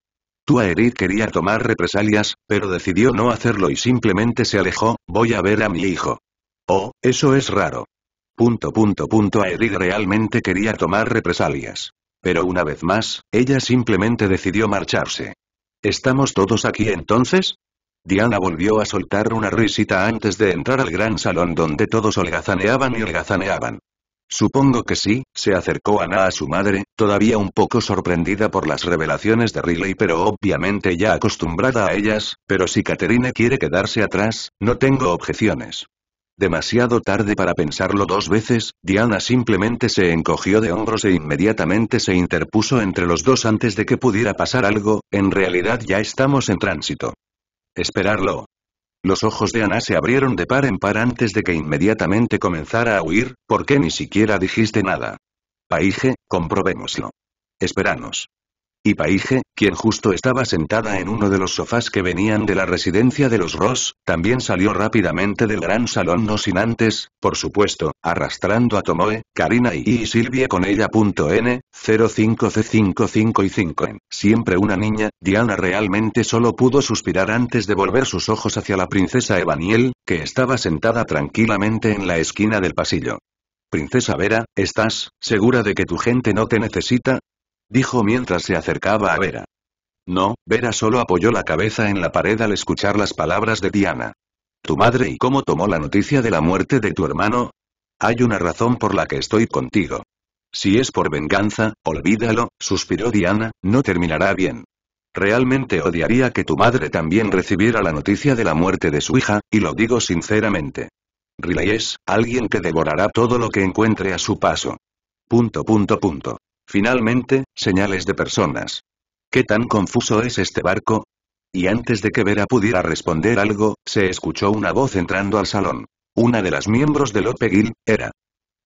Tua Erid quería tomar represalias, pero decidió no hacerlo y simplemente se alejó, voy a ver a mi hijo. Oh, eso es raro. Punto punto punto realmente quería tomar represalias. Pero una vez más, ella simplemente decidió marcharse. ¿Estamos todos aquí entonces? Diana volvió a soltar una risita antes de entrar al gran salón donde todos holgazaneaban y holgazaneaban. Supongo que sí, se acercó Ana a su madre, todavía un poco sorprendida por las revelaciones de Riley pero obviamente ya acostumbrada a ellas, pero si Caterine quiere quedarse atrás, no tengo objeciones. Demasiado tarde para pensarlo dos veces, Diana simplemente se encogió de hombros e inmediatamente se interpuso entre los dos antes de que pudiera pasar algo, en realidad ya estamos en tránsito. Esperarlo, los ojos de Ana se abrieron de par en par antes de que inmediatamente comenzara a huir, porque ni siquiera dijiste nada? Paige, comprobémoslo. Esperanos. Y Paige, quien justo estaba sentada en uno de los sofás que venían de la residencia de los Ross, también salió rápidamente del gran salón no sin antes, por supuesto, arrastrando a Tomoe, Karina y, Silvia con ella. N, 05C55 y 5 n Siempre una niña, Diana realmente solo pudo suspirar antes de volver sus ojos hacia la princesa Evaniel, que estaba sentada tranquilamente en la esquina del pasillo. Princesa Vera, ¿estás segura de que tu gente no te necesita? dijo mientras se acercaba a Vera. No, Vera solo apoyó la cabeza en la pared al escuchar las palabras de Diana. ¿Tu madre y cómo tomó la noticia de la muerte de tu hermano? Hay una razón por la que estoy contigo. Si es por venganza, olvídalo, suspiró Diana, no terminará bien. Realmente odiaría que tu madre también recibiera la noticia de la muerte de su hija, y lo digo sinceramente. Riley es alguien que devorará todo lo que encuentre a su paso. Punto punto punto. Finalmente, señales de personas. ¿Qué tan confuso es este barco? Y antes de que Vera pudiera responder algo, se escuchó una voz entrando al salón. Una de las miembros de Gil, era.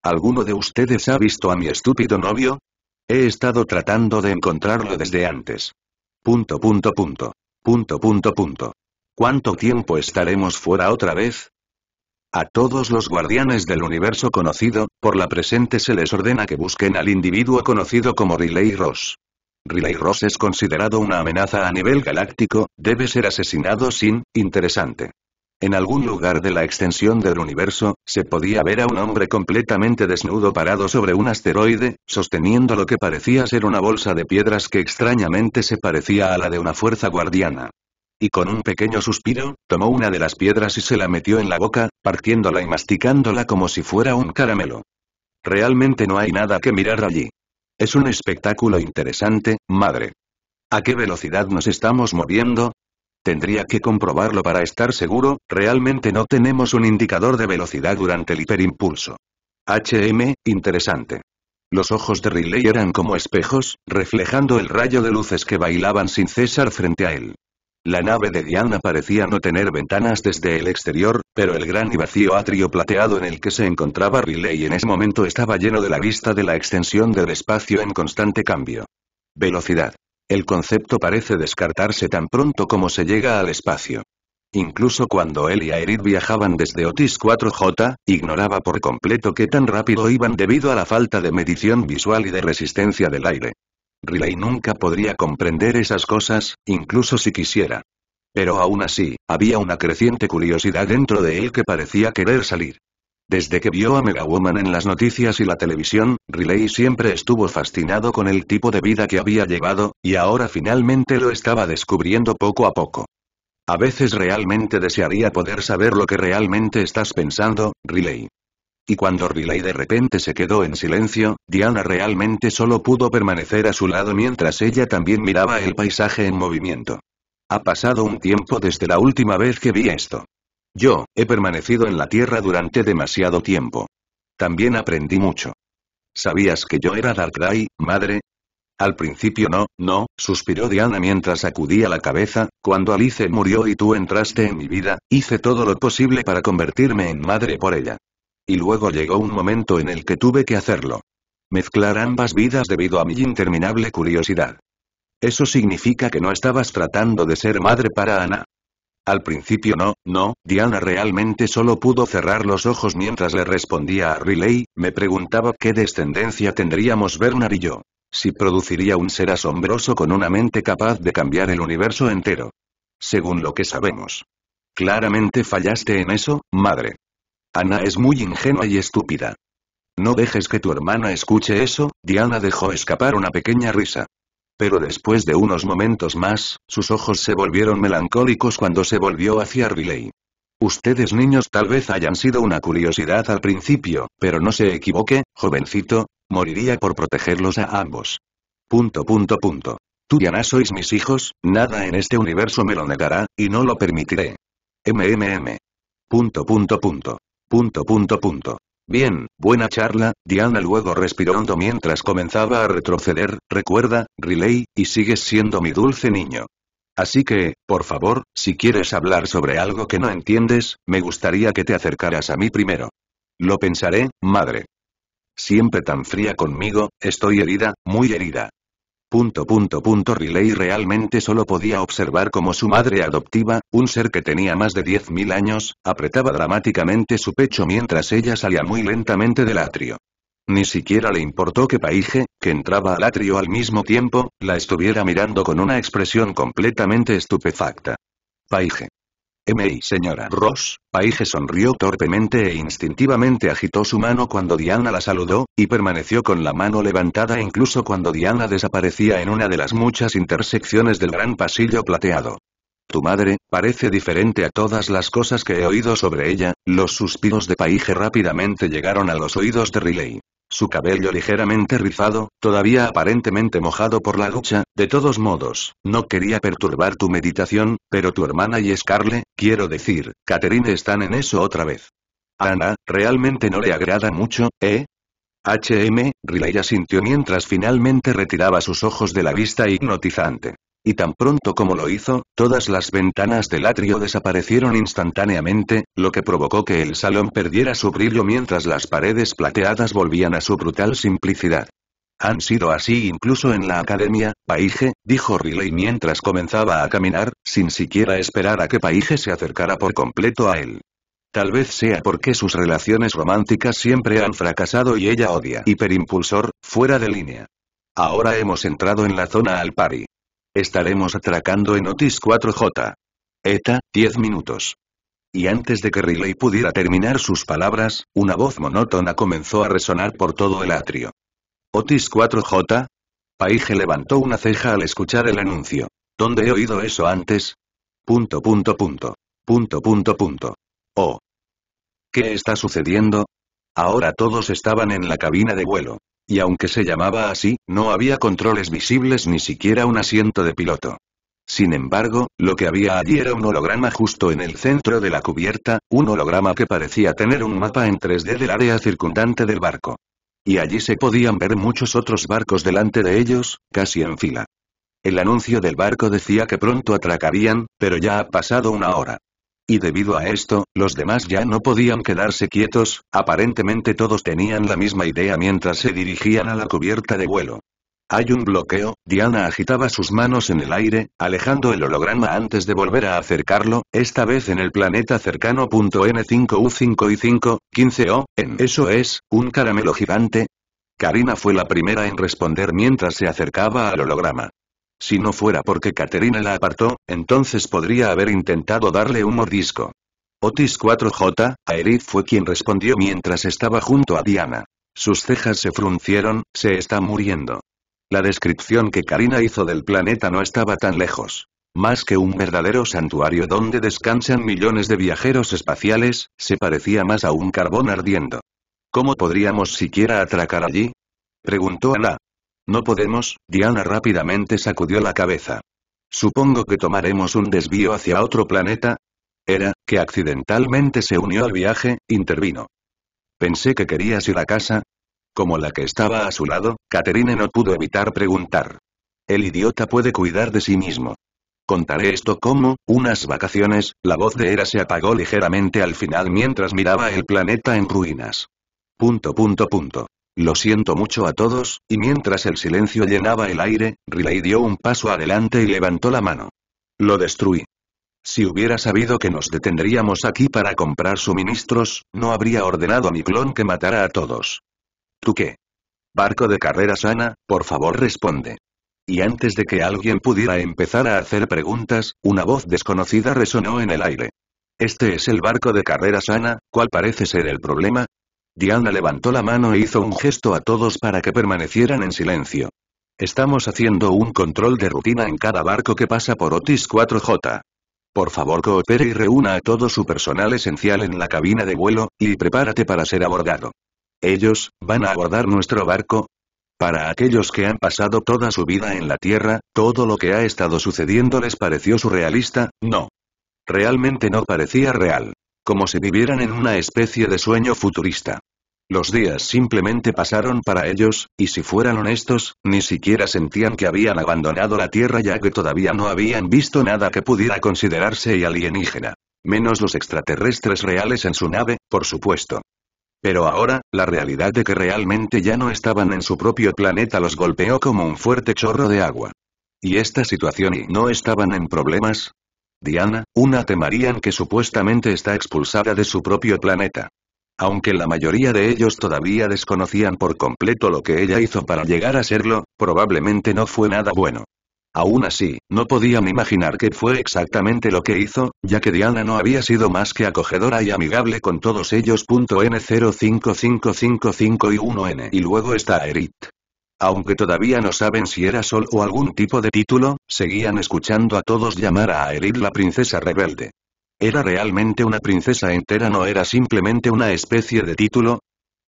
¿Alguno de ustedes ha visto a mi estúpido novio? He estado tratando de encontrarlo desde antes. Punto punto punto. Punto punto punto. ¿Cuánto tiempo estaremos fuera otra vez? A todos los guardianes del universo conocido, por la presente se les ordena que busquen al individuo conocido como Riley Ross. Riley Ross es considerado una amenaza a nivel galáctico, debe ser asesinado sin, interesante. En algún lugar de la extensión del universo, se podía ver a un hombre completamente desnudo parado sobre un asteroide, sosteniendo lo que parecía ser una bolsa de piedras que extrañamente se parecía a la de una fuerza guardiana y con un pequeño suspiro, tomó una de las piedras y se la metió en la boca, partiéndola y masticándola como si fuera un caramelo. Realmente no hay nada que mirar allí. Es un espectáculo interesante, madre. ¿A qué velocidad nos estamos moviendo? Tendría que comprobarlo para estar seguro, realmente no tenemos un indicador de velocidad durante el hiperimpulso. HM, interesante. Los ojos de Riley eran como espejos, reflejando el rayo de luces que bailaban sin cesar frente a él. La nave de Diana parecía no tener ventanas desde el exterior, pero el gran y vacío atrio plateado en el que se encontraba Riley en ese momento estaba lleno de la vista de la extensión del espacio en constante cambio. Velocidad. El concepto parece descartarse tan pronto como se llega al espacio. Incluso cuando él y Aerith viajaban desde Otis 4J, ignoraba por completo qué tan rápido iban debido a la falta de medición visual y de resistencia del aire. Riley nunca podría comprender esas cosas, incluso si quisiera. Pero aún así, había una creciente curiosidad dentro de él que parecía querer salir. Desde que vio a Megawoman en las noticias y la televisión, Riley siempre estuvo fascinado con el tipo de vida que había llevado, y ahora finalmente lo estaba descubriendo poco a poco. A veces realmente desearía poder saber lo que realmente estás pensando, Riley y cuando Riley de repente se quedó en silencio, Diana realmente solo pudo permanecer a su lado mientras ella también miraba el paisaje en movimiento. Ha pasado un tiempo desde la última vez que vi esto. Yo, he permanecido en la Tierra durante demasiado tiempo. También aprendí mucho. ¿Sabías que yo era Darkrai, madre? Al principio no, no, suspiró Diana mientras sacudía la cabeza, cuando Alice murió y tú entraste en mi vida, hice todo lo posible para convertirme en madre por ella y luego llegó un momento en el que tuve que hacerlo. Mezclar ambas vidas debido a mi interminable curiosidad. Eso significa que no estabas tratando de ser madre para Ana. Al principio no, no, Diana realmente solo pudo cerrar los ojos mientras le respondía a Riley, me preguntaba qué descendencia tendríamos Bernard y yo. Si produciría un ser asombroso con una mente capaz de cambiar el universo entero. Según lo que sabemos. Claramente fallaste en eso, madre. Ana es muy ingenua y estúpida. No dejes que tu hermana escuche eso, Diana dejó escapar una pequeña risa. Pero después de unos momentos más, sus ojos se volvieron melancólicos cuando se volvió hacia Riley. Ustedes niños tal vez hayan sido una curiosidad al principio, pero no se equivoque, jovencito, moriría por protegerlos a ambos. Punto punto punto. Tú y Ana sois mis hijos, nada en este universo me lo negará, y no lo permitiré. MMM. Punto punto punto. Punto punto punto. Bien, buena charla, Diana luego respiró mientras comenzaba a retroceder, recuerda, Riley, y sigues siendo mi dulce niño. Así que, por favor, si quieres hablar sobre algo que no entiendes, me gustaría que te acercaras a mí primero. Lo pensaré, madre. Siempre tan fría conmigo, estoy herida, muy herida. Punto punto punto Riley realmente solo podía observar cómo su madre adoptiva, un ser que tenía más de 10.000 años, apretaba dramáticamente su pecho mientras ella salía muy lentamente del atrio. Ni siquiera le importó que Paige, que entraba al atrio al mismo tiempo, la estuviera mirando con una expresión completamente estupefacta. Paige. M.I. Señora Ross, Paige sonrió torpemente e instintivamente agitó su mano cuando Diana la saludó, y permaneció con la mano levantada incluso cuando Diana desaparecía en una de las muchas intersecciones del gran pasillo plateado. Tu madre, parece diferente a todas las cosas que he oído sobre ella, los suspiros de Paige rápidamente llegaron a los oídos de Riley. Su cabello ligeramente rizado, todavía aparentemente mojado por la ducha, de todos modos, no quería perturbar tu meditación, pero tu hermana y Scarle, quiero decir, Catherine están en eso otra vez. Ana, realmente no le agrada mucho, ¿eh? HM, Riley asintió mientras finalmente retiraba sus ojos de la vista hipnotizante y tan pronto como lo hizo, todas las ventanas del atrio desaparecieron instantáneamente, lo que provocó que el salón perdiera su brillo mientras las paredes plateadas volvían a su brutal simplicidad. Han sido así incluso en la academia, Paige, dijo Riley mientras comenzaba a caminar, sin siquiera esperar a que Paige se acercara por completo a él. Tal vez sea porque sus relaciones románticas siempre han fracasado y ella odia hiperimpulsor, fuera de línea. Ahora hemos entrado en la zona al pari. Estaremos atracando en Otis 4J. ETA, 10 minutos. Y antes de que Riley pudiera terminar sus palabras, una voz monótona comenzó a resonar por todo el atrio. Otis 4J. Paige levantó una ceja al escuchar el anuncio. ¿Dónde he oído eso antes? Punto punto punto. Punto punto punto. Oh. ¿Qué está sucediendo? Ahora todos estaban en la cabina de vuelo y aunque se llamaba así, no había controles visibles ni siquiera un asiento de piloto. Sin embargo, lo que había allí era un holograma justo en el centro de la cubierta, un holograma que parecía tener un mapa en 3D del área circundante del barco. Y allí se podían ver muchos otros barcos delante de ellos, casi en fila. El anuncio del barco decía que pronto atracarían, pero ya ha pasado una hora y debido a esto, los demás ya no podían quedarse quietos, aparentemente todos tenían la misma idea mientras se dirigían a la cubierta de vuelo. Hay un bloqueo, Diana agitaba sus manos en el aire, alejando el holograma antes de volver a acercarlo, esta vez en el planeta cercano. N5U5 y 5, 15O, en eso es, un caramelo gigante. Karina fue la primera en responder mientras se acercaba al holograma. Si no fuera porque Caterina la apartó, entonces podría haber intentado darle un mordisco. Otis 4J, Aerith fue quien respondió mientras estaba junto a Diana. Sus cejas se fruncieron, se está muriendo. La descripción que Karina hizo del planeta no estaba tan lejos. Más que un verdadero santuario donde descansan millones de viajeros espaciales, se parecía más a un carbón ardiendo. ¿Cómo podríamos siquiera atracar allí? Preguntó Ana, no podemos, Diana rápidamente sacudió la cabeza. Supongo que tomaremos un desvío hacia otro planeta. Era, que accidentalmente se unió al viaje, intervino. Pensé que querías ir a casa. Como la que estaba a su lado, Caterine no pudo evitar preguntar. El idiota puede cuidar de sí mismo. Contaré esto como, unas vacaciones, la voz de Era se apagó ligeramente al final mientras miraba el planeta en ruinas. Punto punto punto. Lo siento mucho a todos, y mientras el silencio llenaba el aire, Riley dio un paso adelante y levantó la mano. Lo destruí. Si hubiera sabido que nos detendríamos aquí para comprar suministros, no habría ordenado a mi clon que matara a todos. ¿Tú qué? Barco de carrera sana, por favor responde. Y antes de que alguien pudiera empezar a hacer preguntas, una voz desconocida resonó en el aire. Este es el barco de carrera sana, ¿cuál parece ser el problema? Diana levantó la mano e hizo un gesto a todos para que permanecieran en silencio. Estamos haciendo un control de rutina en cada barco que pasa por Otis 4J. Por favor coopere y reúna a todo su personal esencial en la cabina de vuelo, y prepárate para ser abordado. ¿Ellos, van a abordar nuestro barco? Para aquellos que han pasado toda su vida en la Tierra, todo lo que ha estado sucediendo les pareció surrealista, no. Realmente no parecía real como si vivieran en una especie de sueño futurista. Los días simplemente pasaron para ellos, y si fueran honestos, ni siquiera sentían que habían abandonado la Tierra ya que todavía no habían visto nada que pudiera considerarse alienígena. Menos los extraterrestres reales en su nave, por supuesto. Pero ahora, la realidad de que realmente ya no estaban en su propio planeta los golpeó como un fuerte chorro de agua. Y esta situación y no estaban en problemas, Diana, una temerían que supuestamente está expulsada de su propio planeta. Aunque la mayoría de ellos todavía desconocían por completo lo que ella hizo para llegar a serlo, probablemente no fue nada bueno. Aún así, no podían imaginar qué fue exactamente lo que hizo, ya que Diana no había sido más que acogedora y amigable con todos ellos. N05555 y 1N. Y luego está Erit. Aunque todavía no saben si era Sol o algún tipo de título, seguían escuchando a todos llamar a Aerith la princesa rebelde. ¿Era realmente una princesa entera no era simplemente una especie de título?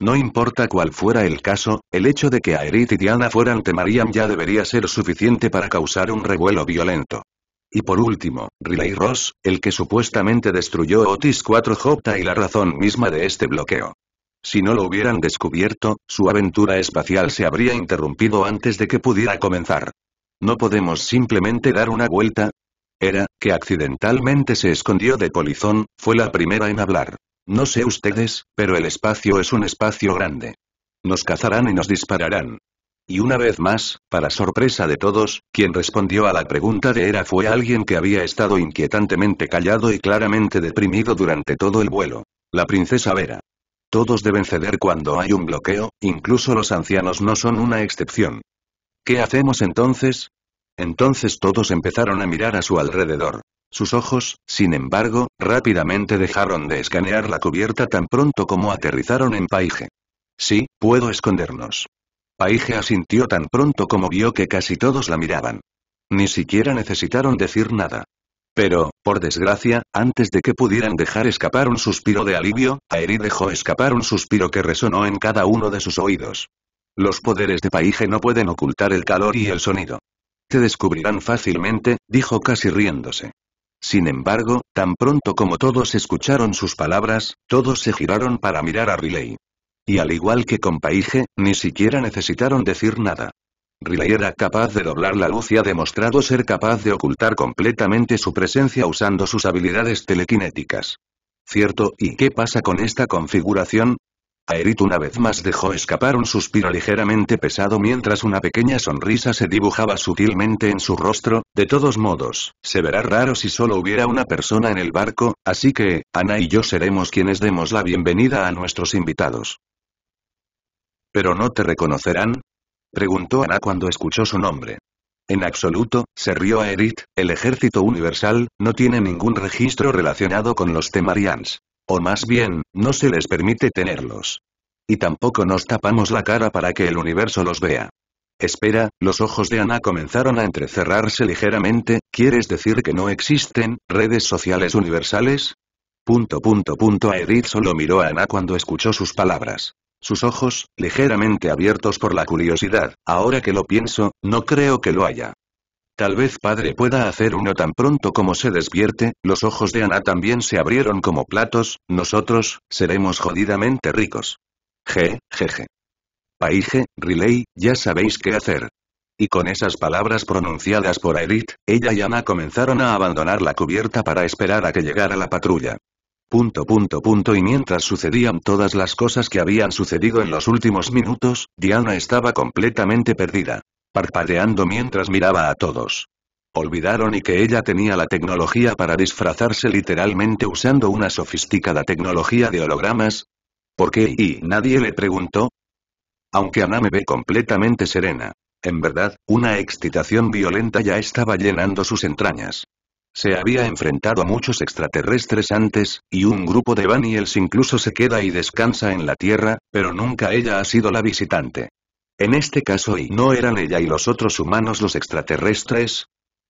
No importa cuál fuera el caso, el hecho de que Aerith y Diana fueran Temariam ya debería ser suficiente para causar un revuelo violento. Y por último, Riley Ross, el que supuestamente destruyó Otis 4J y la razón misma de este bloqueo. Si no lo hubieran descubierto, su aventura espacial se habría interrumpido antes de que pudiera comenzar. ¿No podemos simplemente dar una vuelta? Era, que accidentalmente se escondió de polizón, fue la primera en hablar. No sé ustedes, pero el espacio es un espacio grande. Nos cazarán y nos dispararán. Y una vez más, para sorpresa de todos, quien respondió a la pregunta de Era fue alguien que había estado inquietantemente callado y claramente deprimido durante todo el vuelo. La princesa Vera. Todos deben ceder cuando hay un bloqueo, incluso los ancianos no son una excepción. ¿Qué hacemos entonces? Entonces todos empezaron a mirar a su alrededor. Sus ojos, sin embargo, rápidamente dejaron de escanear la cubierta tan pronto como aterrizaron en Paige. Sí, puedo escondernos. Paige asintió tan pronto como vio que casi todos la miraban. Ni siquiera necesitaron decir nada. Pero, por desgracia, antes de que pudieran dejar escapar un suspiro de alivio, Aeri dejó escapar un suspiro que resonó en cada uno de sus oídos. Los poderes de Paige no pueden ocultar el calor y el sonido. Te descubrirán fácilmente, dijo casi riéndose. Sin embargo, tan pronto como todos escucharon sus palabras, todos se giraron para mirar a Riley. Y al igual que con Paige, ni siquiera necesitaron decir nada. Riley era capaz de doblar la luz y ha demostrado ser capaz de ocultar completamente su presencia usando sus habilidades telequinéticas. Cierto, ¿y qué pasa con esta configuración? Aerith una vez más dejó escapar un suspiro ligeramente pesado mientras una pequeña sonrisa se dibujaba sutilmente en su rostro, de todos modos, se verá raro si solo hubiera una persona en el barco, así que, Ana y yo seremos quienes demos la bienvenida a nuestros invitados. Pero no te reconocerán, Preguntó Ana cuando escuchó su nombre. En absoluto, se rió a el ejército universal, no tiene ningún registro relacionado con los Temarians. O más bien, no se les permite tenerlos. Y tampoco nos tapamos la cara para que el universo los vea. Espera, los ojos de Ana comenzaron a entrecerrarse ligeramente, ¿quieres decir que no existen redes sociales universales? Punto punto punto Aerith solo miró a Ana cuando escuchó sus palabras. Sus ojos, ligeramente abiertos por la curiosidad, ahora que lo pienso, no creo que lo haya. Tal vez padre pueda hacer uno tan pronto como se despierte, los ojos de Ana también se abrieron como platos, nosotros, seremos jodidamente ricos. Je, jeje. Paige, Riley, ya sabéis qué hacer. Y con esas palabras pronunciadas por Aerith, ella y Ana comenzaron a abandonar la cubierta para esperar a que llegara la patrulla. Punto punto punto y mientras sucedían todas las cosas que habían sucedido en los últimos minutos, Diana estaba completamente perdida. Parpadeando mientras miraba a todos. Olvidaron y que ella tenía la tecnología para disfrazarse literalmente usando una sofisticada tecnología de hologramas. ¿Por qué y nadie le preguntó? Aunque Ana me ve completamente serena. En verdad, una excitación violenta ya estaba llenando sus entrañas. Se había enfrentado a muchos extraterrestres antes, y un grupo de Baniels incluso se queda y descansa en la Tierra, pero nunca ella ha sido la visitante. En este caso y no eran ella y los otros humanos los extraterrestres.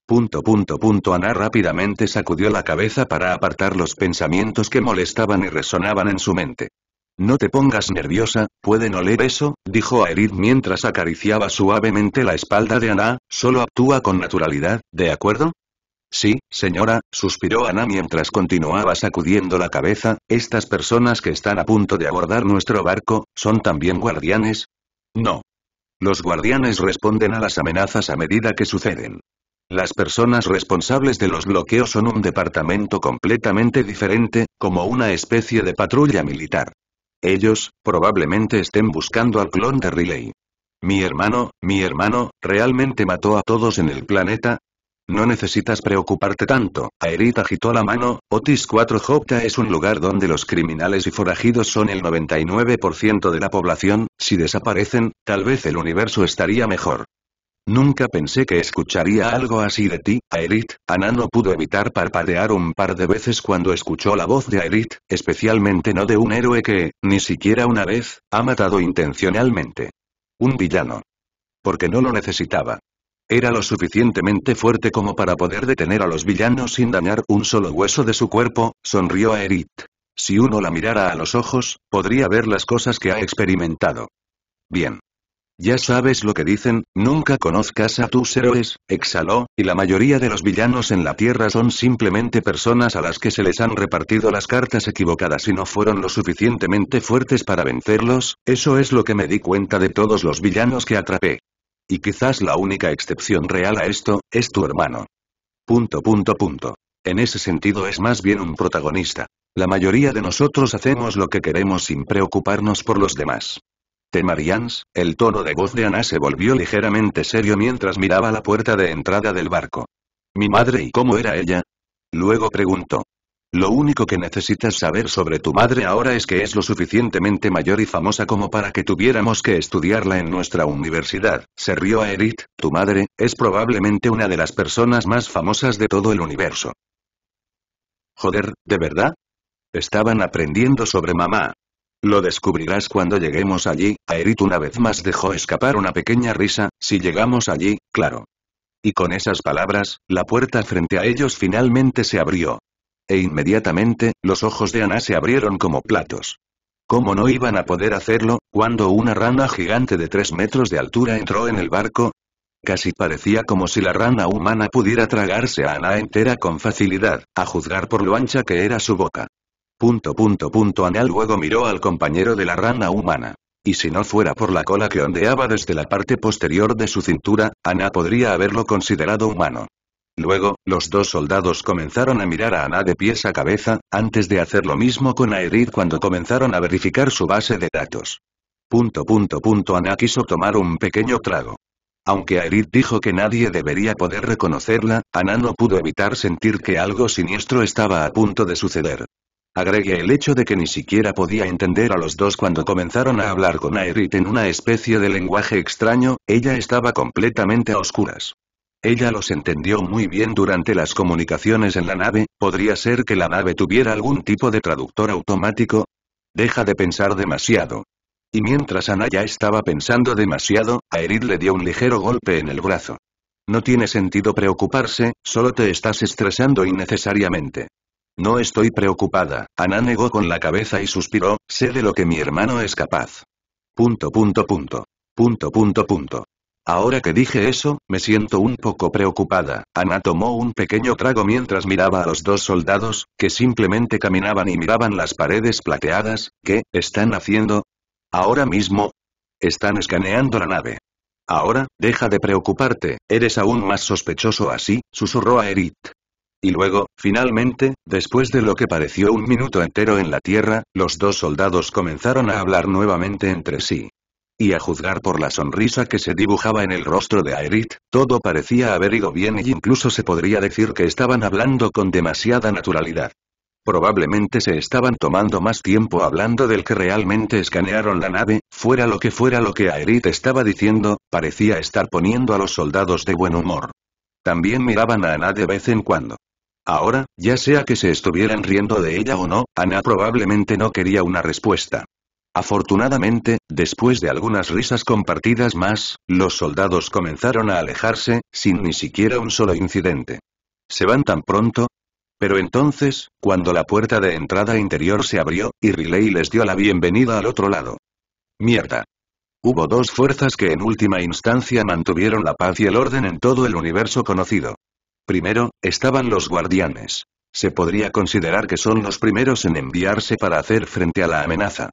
Punto punto punto Ana rápidamente sacudió la cabeza para apartar los pensamientos que molestaban y resonaban en su mente. No te pongas nerviosa, pueden oler eso, dijo Aerith mientras acariciaba suavemente la espalda de Ana, solo actúa con naturalidad, ¿de acuerdo? Sí, señora, suspiró Ana mientras continuaba sacudiendo la cabeza, estas personas que están a punto de abordar nuestro barco, ¿son también guardianes? No. Los guardianes responden a las amenazas a medida que suceden. Las personas responsables de los bloqueos son un departamento completamente diferente, como una especie de patrulla militar. Ellos, probablemente estén buscando al clon de Riley. Mi hermano, mi hermano, realmente mató a todos en el planeta, no necesitas preocuparte tanto, Aerith agitó la mano, Otis 4J es un lugar donde los criminales y forajidos son el 99% de la población, si desaparecen, tal vez el universo estaría mejor. Nunca pensé que escucharía algo así de ti, Aerith. Ana no pudo evitar parpadear un par de veces cuando escuchó la voz de Aerith, especialmente no de un héroe que, ni siquiera una vez, ha matado intencionalmente. Un villano. Porque no lo necesitaba. Era lo suficientemente fuerte como para poder detener a los villanos sin dañar un solo hueso de su cuerpo, sonrió a Erit. Si uno la mirara a los ojos, podría ver las cosas que ha experimentado. Bien. Ya sabes lo que dicen, nunca conozcas a tus héroes, exhaló, y la mayoría de los villanos en la Tierra son simplemente personas a las que se les han repartido las cartas equivocadas y no fueron lo suficientemente fuertes para vencerlos, eso es lo que me di cuenta de todos los villanos que atrapé y quizás la única excepción real a esto, es tu hermano. Punto punto punto. En ese sentido es más bien un protagonista. La mayoría de nosotros hacemos lo que queremos sin preocuparnos por los demás. ¿Te Marians? El tono de voz de Ana se volvió ligeramente serio mientras miraba la puerta de entrada del barco. ¿Mi madre y cómo era ella? Luego preguntó. Lo único que necesitas saber sobre tu madre ahora es que es lo suficientemente mayor y famosa como para que tuviéramos que estudiarla en nuestra universidad. Se rió a tu madre, es probablemente una de las personas más famosas de todo el universo. Joder, ¿de verdad? Estaban aprendiendo sobre mamá. Lo descubrirás cuando lleguemos allí, Aerith una vez más dejó escapar una pequeña risa, si llegamos allí, claro. Y con esas palabras, la puerta frente a ellos finalmente se abrió e inmediatamente, los ojos de Ana se abrieron como platos. ¿Cómo no iban a poder hacerlo, cuando una rana gigante de tres metros de altura entró en el barco? Casi parecía como si la rana humana pudiera tragarse a Ana entera con facilidad, a juzgar por lo ancha que era su boca. Punto punto punto Ana luego miró al compañero de la rana humana. Y si no fuera por la cola que ondeaba desde la parte posterior de su cintura, Ana podría haberlo considerado humano. Luego, los dos soldados comenzaron a mirar a Ana de pies a cabeza, antes de hacer lo mismo con Aerith cuando comenzaron a verificar su base de datos. Punto punto punto Ana quiso tomar un pequeño trago. Aunque Aerith dijo que nadie debería poder reconocerla, Ana no pudo evitar sentir que algo siniestro estaba a punto de suceder. Agregue el hecho de que ni siquiera podía entender a los dos cuando comenzaron a hablar con Aerith en una especie de lenguaje extraño, ella estaba completamente a oscuras. Ella los entendió muy bien durante las comunicaciones en la nave, podría ser que la nave tuviera algún tipo de traductor automático. Deja de pensar demasiado. Y mientras Ana ya estaba pensando demasiado, Aerith le dio un ligero golpe en el brazo. No tiene sentido preocuparse, solo te estás estresando innecesariamente. No estoy preocupada, Ana negó con la cabeza y suspiró, sé de lo que mi hermano es capaz. Punto punto punto. Punto punto punto. Ahora que dije eso, me siento un poco preocupada. Ana tomó un pequeño trago mientras miraba a los dos soldados, que simplemente caminaban y miraban las paredes plateadas, ¿qué están haciendo? Ahora mismo. Están escaneando la nave. Ahora, deja de preocuparte, eres aún más sospechoso así, susurró a Erit. Y luego, finalmente, después de lo que pareció un minuto entero en la Tierra, los dos soldados comenzaron a hablar nuevamente entre sí y a juzgar por la sonrisa que se dibujaba en el rostro de Aerith, todo parecía haber ido bien e incluso se podría decir que estaban hablando con demasiada naturalidad. Probablemente se estaban tomando más tiempo hablando del que realmente escanearon la nave, fuera lo que fuera lo que Aerith estaba diciendo, parecía estar poniendo a los soldados de buen humor. También miraban a Ana de vez en cuando. Ahora, ya sea que se estuvieran riendo de ella o no, Ana probablemente no quería una respuesta. Afortunadamente, después de algunas risas compartidas más, los soldados comenzaron a alejarse, sin ni siquiera un solo incidente. ¿Se van tan pronto? Pero entonces, cuando la puerta de entrada interior se abrió, y Riley les dio la bienvenida al otro lado. Mierda. Hubo dos fuerzas que en última instancia mantuvieron la paz y el orden en todo el universo conocido. Primero, estaban los guardianes. Se podría considerar que son los primeros en enviarse para hacer frente a la amenaza.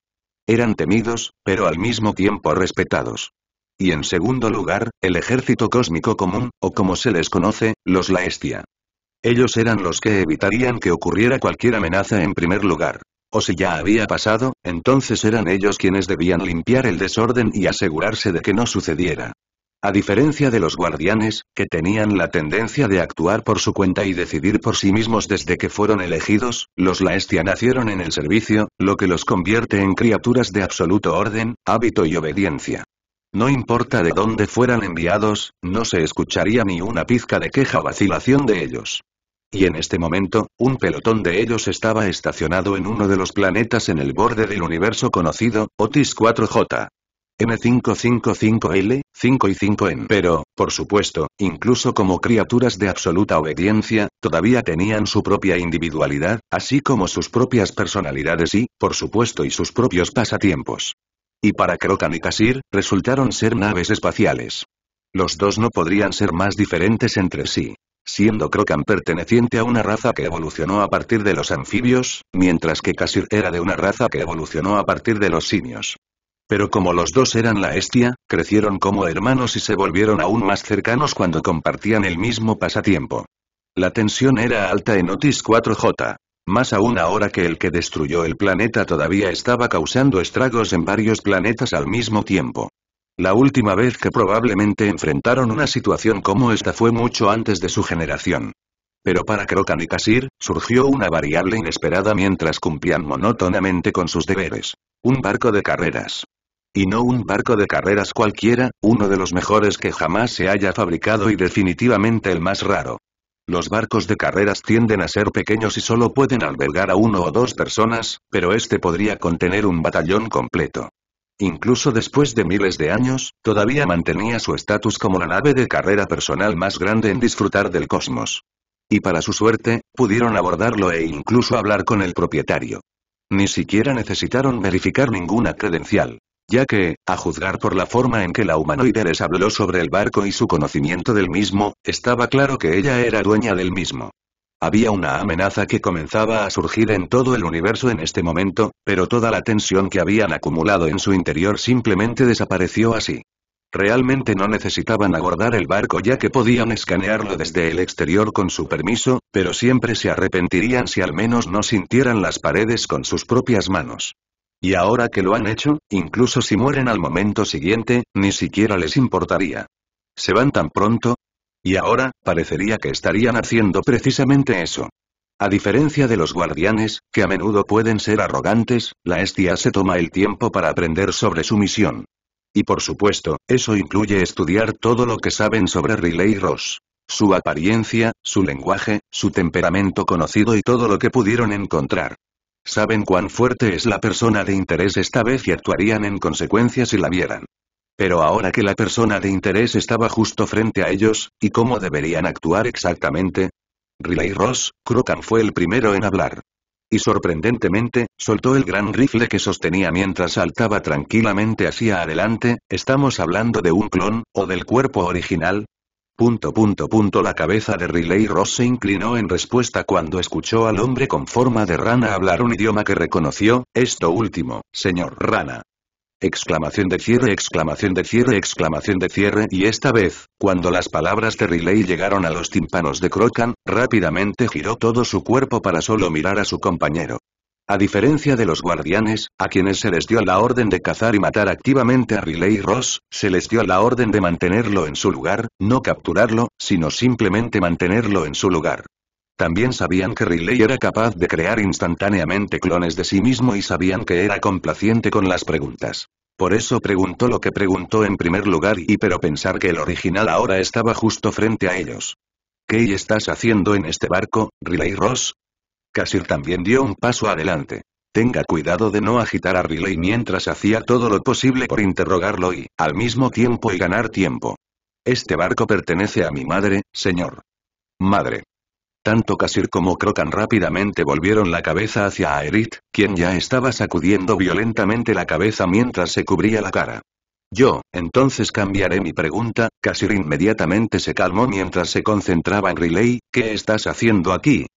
Eran temidos, pero al mismo tiempo respetados. Y en segundo lugar, el ejército cósmico común, o como se les conoce, los Laestia. Ellos eran los que evitarían que ocurriera cualquier amenaza en primer lugar. O si ya había pasado, entonces eran ellos quienes debían limpiar el desorden y asegurarse de que no sucediera. A diferencia de los guardianes, que tenían la tendencia de actuar por su cuenta y decidir por sí mismos desde que fueron elegidos, los Laestia nacieron en el servicio, lo que los convierte en criaturas de absoluto orden, hábito y obediencia. No importa de dónde fueran enviados, no se escucharía ni una pizca de queja o vacilación de ellos. Y en este momento, un pelotón de ellos estaba estacionado en uno de los planetas en el borde del universo conocido, Otis 4J. M555L, 5 y 5N. Pero, por supuesto, incluso como criaturas de absoluta obediencia, todavía tenían su propia individualidad, así como sus propias personalidades y, por supuesto, y sus propios pasatiempos. Y para Krokan y Kasir, resultaron ser naves espaciales. Los dos no podrían ser más diferentes entre sí siendo Crocan perteneciente a una raza que evolucionó a partir de los anfibios, mientras que Casir era de una raza que evolucionó a partir de los simios. Pero como los dos eran la estia, crecieron como hermanos y se volvieron aún más cercanos cuando compartían el mismo pasatiempo. La tensión era alta en Otis 4J. Más aún ahora que el que destruyó el planeta todavía estaba causando estragos en varios planetas al mismo tiempo. La última vez que probablemente enfrentaron una situación como esta fue mucho antes de su generación. Pero para Crocan y Kasir, surgió una variable inesperada mientras cumplían monótonamente con sus deberes. Un barco de carreras. Y no un barco de carreras cualquiera, uno de los mejores que jamás se haya fabricado y definitivamente el más raro. Los barcos de carreras tienden a ser pequeños y solo pueden albergar a uno o dos personas, pero este podría contener un batallón completo. Incluso después de miles de años, todavía mantenía su estatus como la nave de carrera personal más grande en disfrutar del cosmos. Y para su suerte, pudieron abordarlo e incluso hablar con el propietario. Ni siquiera necesitaron verificar ninguna credencial ya que, a juzgar por la forma en que la humanoide les habló sobre el barco y su conocimiento del mismo, estaba claro que ella era dueña del mismo. Había una amenaza que comenzaba a surgir en todo el universo en este momento, pero toda la tensión que habían acumulado en su interior simplemente desapareció así. Realmente no necesitaban abordar el barco ya que podían escanearlo desde el exterior con su permiso, pero siempre se arrepentirían si al menos no sintieran las paredes con sus propias manos. Y ahora que lo han hecho, incluso si mueren al momento siguiente, ni siquiera les importaría. ¿Se van tan pronto? Y ahora, parecería que estarían haciendo precisamente eso. A diferencia de los guardianes, que a menudo pueden ser arrogantes, la Estia se toma el tiempo para aprender sobre su misión. Y por supuesto, eso incluye estudiar todo lo que saben sobre Riley Ross. Su apariencia, su lenguaje, su temperamento conocido y todo lo que pudieron encontrar. Saben cuán fuerte es la persona de interés esta vez y actuarían en consecuencia si la vieran. Pero ahora que la persona de interés estaba justo frente a ellos, ¿y cómo deberían actuar exactamente? Riley Ross, Crocan fue el primero en hablar. Y sorprendentemente, soltó el gran rifle que sostenía mientras saltaba tranquilamente hacia adelante, ¿estamos hablando de un clon, o del cuerpo original? Punto punto punto la cabeza de Riley Ross se inclinó en respuesta cuando escuchó al hombre con forma de rana hablar un idioma que reconoció, esto último, señor rana. Exclamación de cierre, exclamación de cierre, exclamación de cierre y esta vez, cuando las palabras de Riley llegaron a los tímpanos de Crocan, rápidamente giró todo su cuerpo para solo mirar a su compañero. A diferencia de los guardianes, a quienes se les dio la orden de cazar y matar activamente a Riley Ross, se les dio la orden de mantenerlo en su lugar, no capturarlo, sino simplemente mantenerlo en su lugar. También sabían que Riley era capaz de crear instantáneamente clones de sí mismo y sabían que era complaciente con las preguntas. Por eso preguntó lo que preguntó en primer lugar y pero pensar que el original ahora estaba justo frente a ellos. ¿Qué estás haciendo en este barco, Riley Ross? Kasir también dio un paso adelante. Tenga cuidado de no agitar a Riley mientras hacía todo lo posible por interrogarlo y, al mismo tiempo y ganar tiempo. Este barco pertenece a mi madre, señor. Madre. Tanto Casir como Crocan rápidamente volvieron la cabeza hacia Aerith, quien ya estaba sacudiendo violentamente la cabeza mientras se cubría la cara. Yo, entonces cambiaré mi pregunta, Casir inmediatamente se calmó mientras se concentraba en Riley, ¿qué estás haciendo aquí?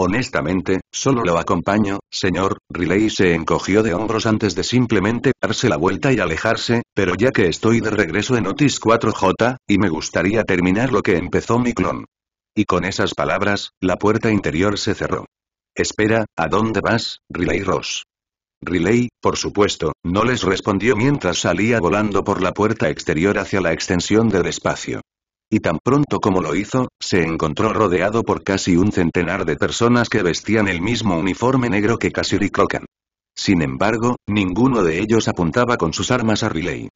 Honestamente, solo lo acompaño, señor, Riley se encogió de hombros antes de simplemente darse la vuelta y alejarse, pero ya que estoy de regreso en Otis 4J, y me gustaría terminar lo que empezó mi clon. Y con esas palabras, la puerta interior se cerró. Espera, ¿a dónde vas, Riley Ross? Riley, por supuesto, no les respondió mientras salía volando por la puerta exterior hacia la extensión del espacio y tan pronto como lo hizo, se encontró rodeado por casi un centenar de personas que vestían el mismo uniforme negro que y Krokan. Sin embargo, ninguno de ellos apuntaba con sus armas a Riley.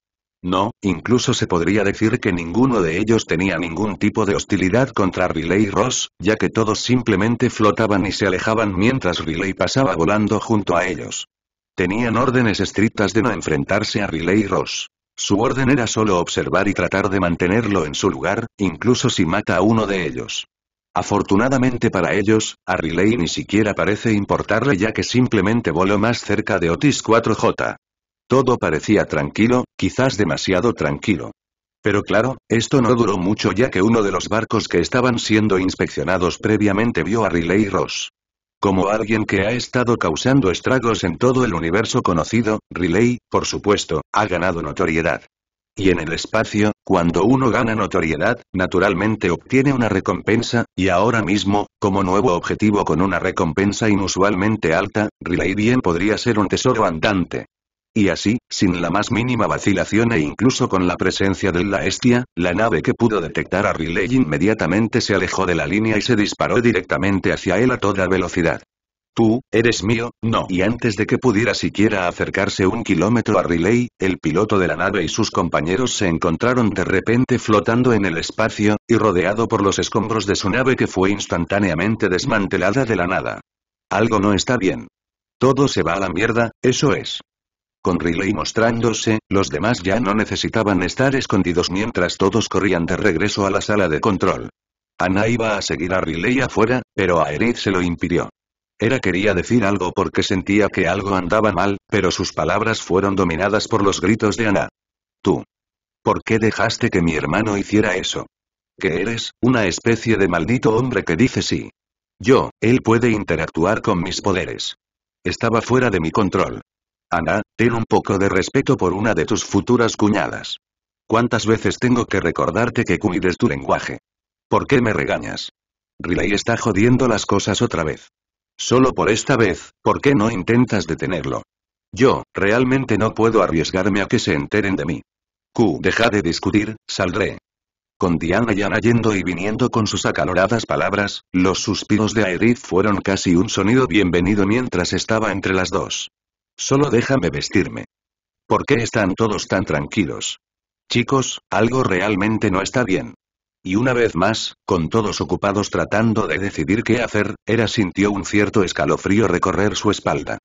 No, incluso se podría decir que ninguno de ellos tenía ningún tipo de hostilidad contra Riley Ross, ya que todos simplemente flotaban y se alejaban mientras Riley pasaba volando junto a ellos. Tenían órdenes estrictas de no enfrentarse a Riley Ross. Su orden era solo observar y tratar de mantenerlo en su lugar, incluso si mata a uno de ellos. Afortunadamente para ellos, a Riley ni siquiera parece importarle ya que simplemente voló más cerca de Otis 4J. Todo parecía tranquilo, quizás demasiado tranquilo. Pero claro, esto no duró mucho ya que uno de los barcos que estaban siendo inspeccionados previamente vio a Riley Ross. Como alguien que ha estado causando estragos en todo el universo conocido, Riley, por supuesto, ha ganado notoriedad. Y en el espacio, cuando uno gana notoriedad, naturalmente obtiene una recompensa, y ahora mismo, como nuevo objetivo con una recompensa inusualmente alta, Riley bien podría ser un tesoro andante. Y así, sin la más mínima vacilación e incluso con la presencia de la Estia, la nave que pudo detectar a Riley inmediatamente se alejó de la línea y se disparó directamente hacia él a toda velocidad. Tú, eres mío, no. Y antes de que pudiera siquiera acercarse un kilómetro a Riley, el piloto de la nave y sus compañeros se encontraron de repente flotando en el espacio, y rodeado por los escombros de su nave que fue instantáneamente desmantelada de la nada. Algo no está bien. Todo se va a la mierda, eso es. Con Riley mostrándose, los demás ya no necesitaban estar escondidos mientras todos corrían de regreso a la sala de control. Ana iba a seguir a Riley afuera, pero a Eric se lo impidió. Era quería decir algo porque sentía que algo andaba mal, pero sus palabras fueron dominadas por los gritos de Ana. Tú. ¿Por qué dejaste que mi hermano hiciera eso? Que eres, una especie de maldito hombre que dice sí. Yo, él puede interactuar con mis poderes. Estaba fuera de mi control. Ana, ten un poco de respeto por una de tus futuras cuñadas. ¿Cuántas veces tengo que recordarte que cuides tu lenguaje? ¿Por qué me regañas? Riley está jodiendo las cosas otra vez. Solo por esta vez, ¿por qué no intentas detenerlo? Yo, realmente no puedo arriesgarme a que se enteren de mí. Q, deja de discutir, saldré. Con Diana y Ana yendo y viniendo con sus acaloradas palabras, los suspiros de Aerith fueron casi un sonido bienvenido mientras estaba entre las dos. Solo déjame vestirme. ¿Por qué están todos tan tranquilos? Chicos, algo realmente no está bien. Y una vez más, con todos ocupados tratando de decidir qué hacer, Era sintió un cierto escalofrío recorrer su espalda.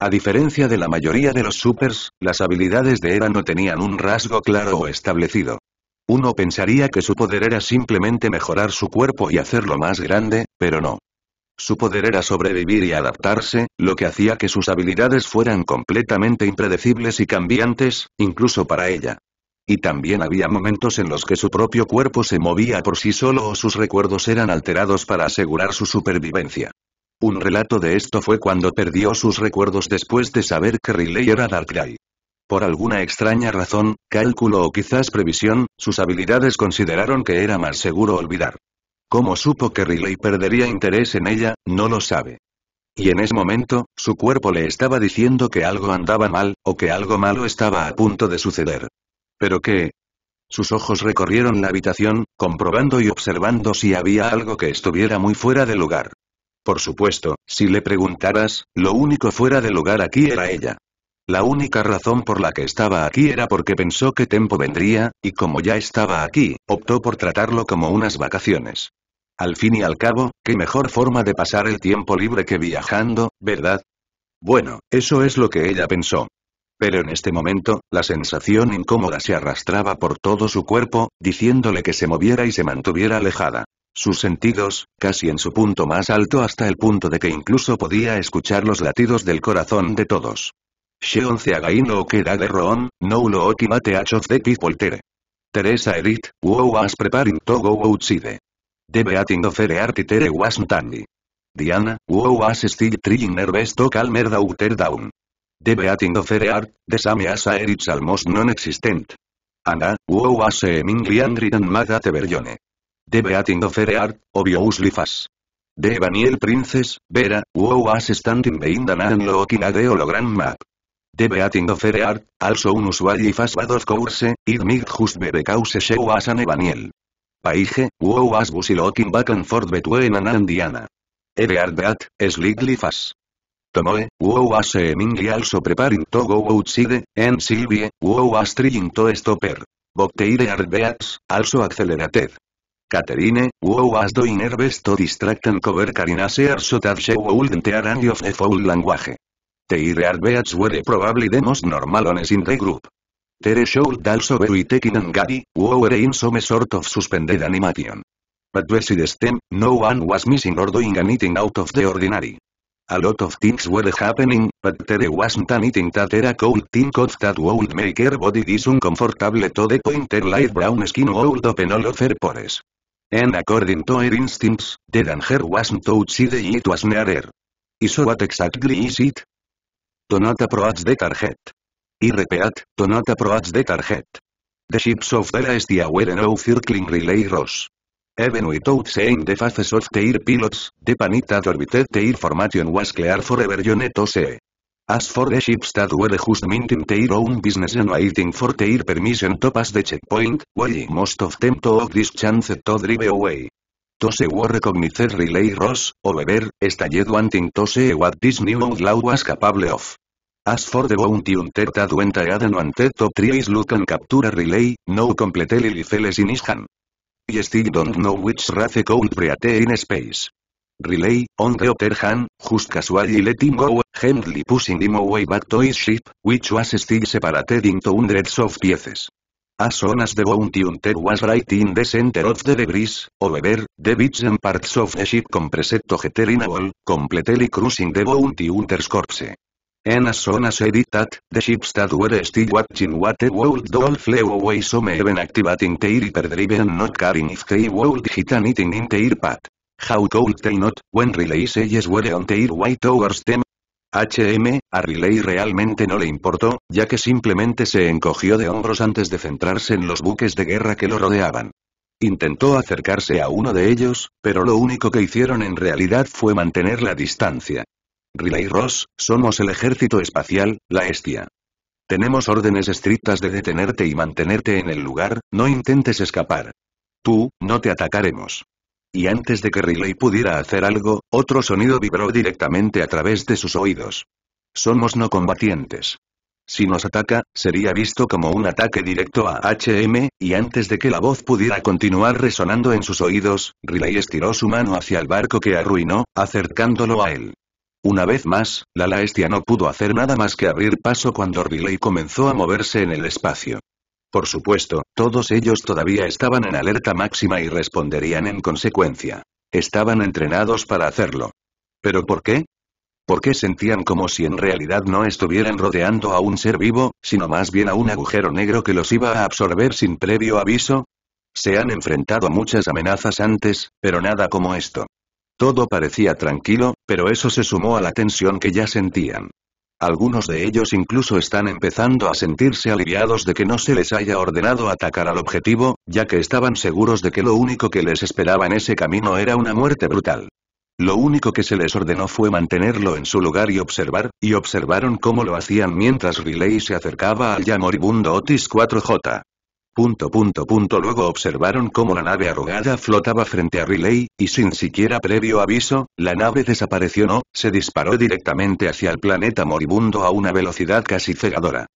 A diferencia de la mayoría de los supers, las habilidades de Era no tenían un rasgo claro o establecido. Uno pensaría que su poder era simplemente mejorar su cuerpo y hacerlo más grande, pero no. Su poder era sobrevivir y adaptarse, lo que hacía que sus habilidades fueran completamente impredecibles y cambiantes, incluso para ella. Y también había momentos en los que su propio cuerpo se movía por sí solo o sus recuerdos eran alterados para asegurar su supervivencia. Un relato de esto fue cuando perdió sus recuerdos después de saber que Riley era Darkrai. Por alguna extraña razón, cálculo o quizás previsión, sus habilidades consideraron que era más seguro olvidar. Cómo supo que Riley perdería interés en ella, no lo sabe. Y en ese momento, su cuerpo le estaba diciendo que algo andaba mal, o que algo malo estaba a punto de suceder. ¿Pero qué? Sus ojos recorrieron la habitación, comprobando y observando si había algo que estuviera muy fuera de lugar. Por supuesto, si le preguntaras, lo único fuera de lugar aquí era ella. La única razón por la que estaba aquí era porque pensó que Tempo vendría, y como ya estaba aquí, optó por tratarlo como unas vacaciones. Al fin y al cabo, qué mejor forma de pasar el tiempo libre que viajando, ¿verdad? Bueno, eso es lo que ella pensó. Pero en este momento, la sensación incómoda se arrastraba por todo su cuerpo, diciéndole que se moviera y se mantuviera alejada. Sus sentidos, casi en su punto más alto hasta el punto de que incluso podía escuchar los latidos del corazón de todos. queda de no lo okimate de Teresa Edith, wow as preparing to go outside. Debe Beating of Artitere was Diana, who was still trying her calmer to calm her daughter down. Debe almost non-existent. Anna, who was seemingly angry and mad at Everyone. The Vera, who was standing behind looking at hologram map. Debe Beating also unusual if course, it just be because she was an Evaniel. Paige, who as busy looking back and forth between Anna and Diana. slightly Tomoe, who as e also preparing to go outside, and Sylvie, who as trying to stopper. Bocteire But also accelerated. Caterine, who as doing her best to cover Karina so that she wouldn't hear any of foul language. Teire arbeats were probably the most normal ones in the group. There should also be retaken and Gary, who were in some sort of suspended animation. But besides them, no one was missing or doing anything out of the ordinary. A lot of things were happening, but there wasn't anything that Era could think of that would make her body this uncomfortable to the point her light brown skin would open all of her pores. And according to her instincts, the danger wasn't outside it was near her. So what exactly is it? Do not approach the target. Y repeat, to not de the target. The ships of the last year were now circling relay ross Even without saying the faces of air pilots, the panita orbited the air formation was clear forever Yonet to see. As for the ships that were just minting their own business and waiting for their permission to pass the checkpoint, while most of them took this chance to drive away. se were recognized relay Ross, however, stayed wanting to see what this new outlaw was capable of. As for the bounty hunter that went ahead and wanted to look and capture Relay, no complete lilifeles in his hand. still don't know which race count preate in space. Relay, on the other hand, just casually letting go, gently pushing him away back to his ship, which was still separated into hundreds of pieces. As soon as the bounty hunter was right in the center of the debris, however, the bits and parts of the ship compressed to get in a wall, completely cruising the bounty hunter's corpse. En as soon as the ships that were still watching what the world all flew away some even activating their hyperdriven and not caring if they world hit anything in their pat. How could they not, when relay says were on teir white towards them? HM, a Relay realmente no le importó, ya que simplemente se encogió de hombros antes de centrarse en los buques de guerra que lo rodeaban. Intentó acercarse a uno de ellos, pero lo único que hicieron en realidad fue mantener la distancia. Riley Ross, somos el ejército espacial, la Estia. Tenemos órdenes estrictas de detenerte y mantenerte en el lugar, no intentes escapar. Tú, no te atacaremos. Y antes de que Riley pudiera hacer algo, otro sonido vibró directamente a través de sus oídos. Somos no combatientes. Si nos ataca, sería visto como un ataque directo a HM, y antes de que la voz pudiera continuar resonando en sus oídos, Riley estiró su mano hacia el barco que arruinó, acercándolo a él. Una vez más, la Laestia no pudo hacer nada más que abrir paso cuando Riley comenzó a moverse en el espacio. Por supuesto, todos ellos todavía estaban en alerta máxima y responderían en consecuencia. Estaban entrenados para hacerlo. ¿Pero por qué? ¿Por qué sentían como si en realidad no estuvieran rodeando a un ser vivo, sino más bien a un agujero negro que los iba a absorber sin previo aviso? Se han enfrentado a muchas amenazas antes, pero nada como esto. Todo parecía tranquilo, pero eso se sumó a la tensión que ya sentían. Algunos de ellos incluso están empezando a sentirse aliviados de que no se les haya ordenado atacar al objetivo, ya que estaban seguros de que lo único que les esperaba en ese camino era una muerte brutal. Lo único que se les ordenó fue mantenerlo en su lugar y observar, y observaron cómo lo hacían mientras Riley se acercaba al ya moribundo Otis 4J. Punto punto punto luego observaron cómo la nave arrogada flotaba frente a Riley, y sin siquiera previo aviso, la nave desapareció no, se disparó directamente hacia el planeta moribundo a una velocidad casi cegadora.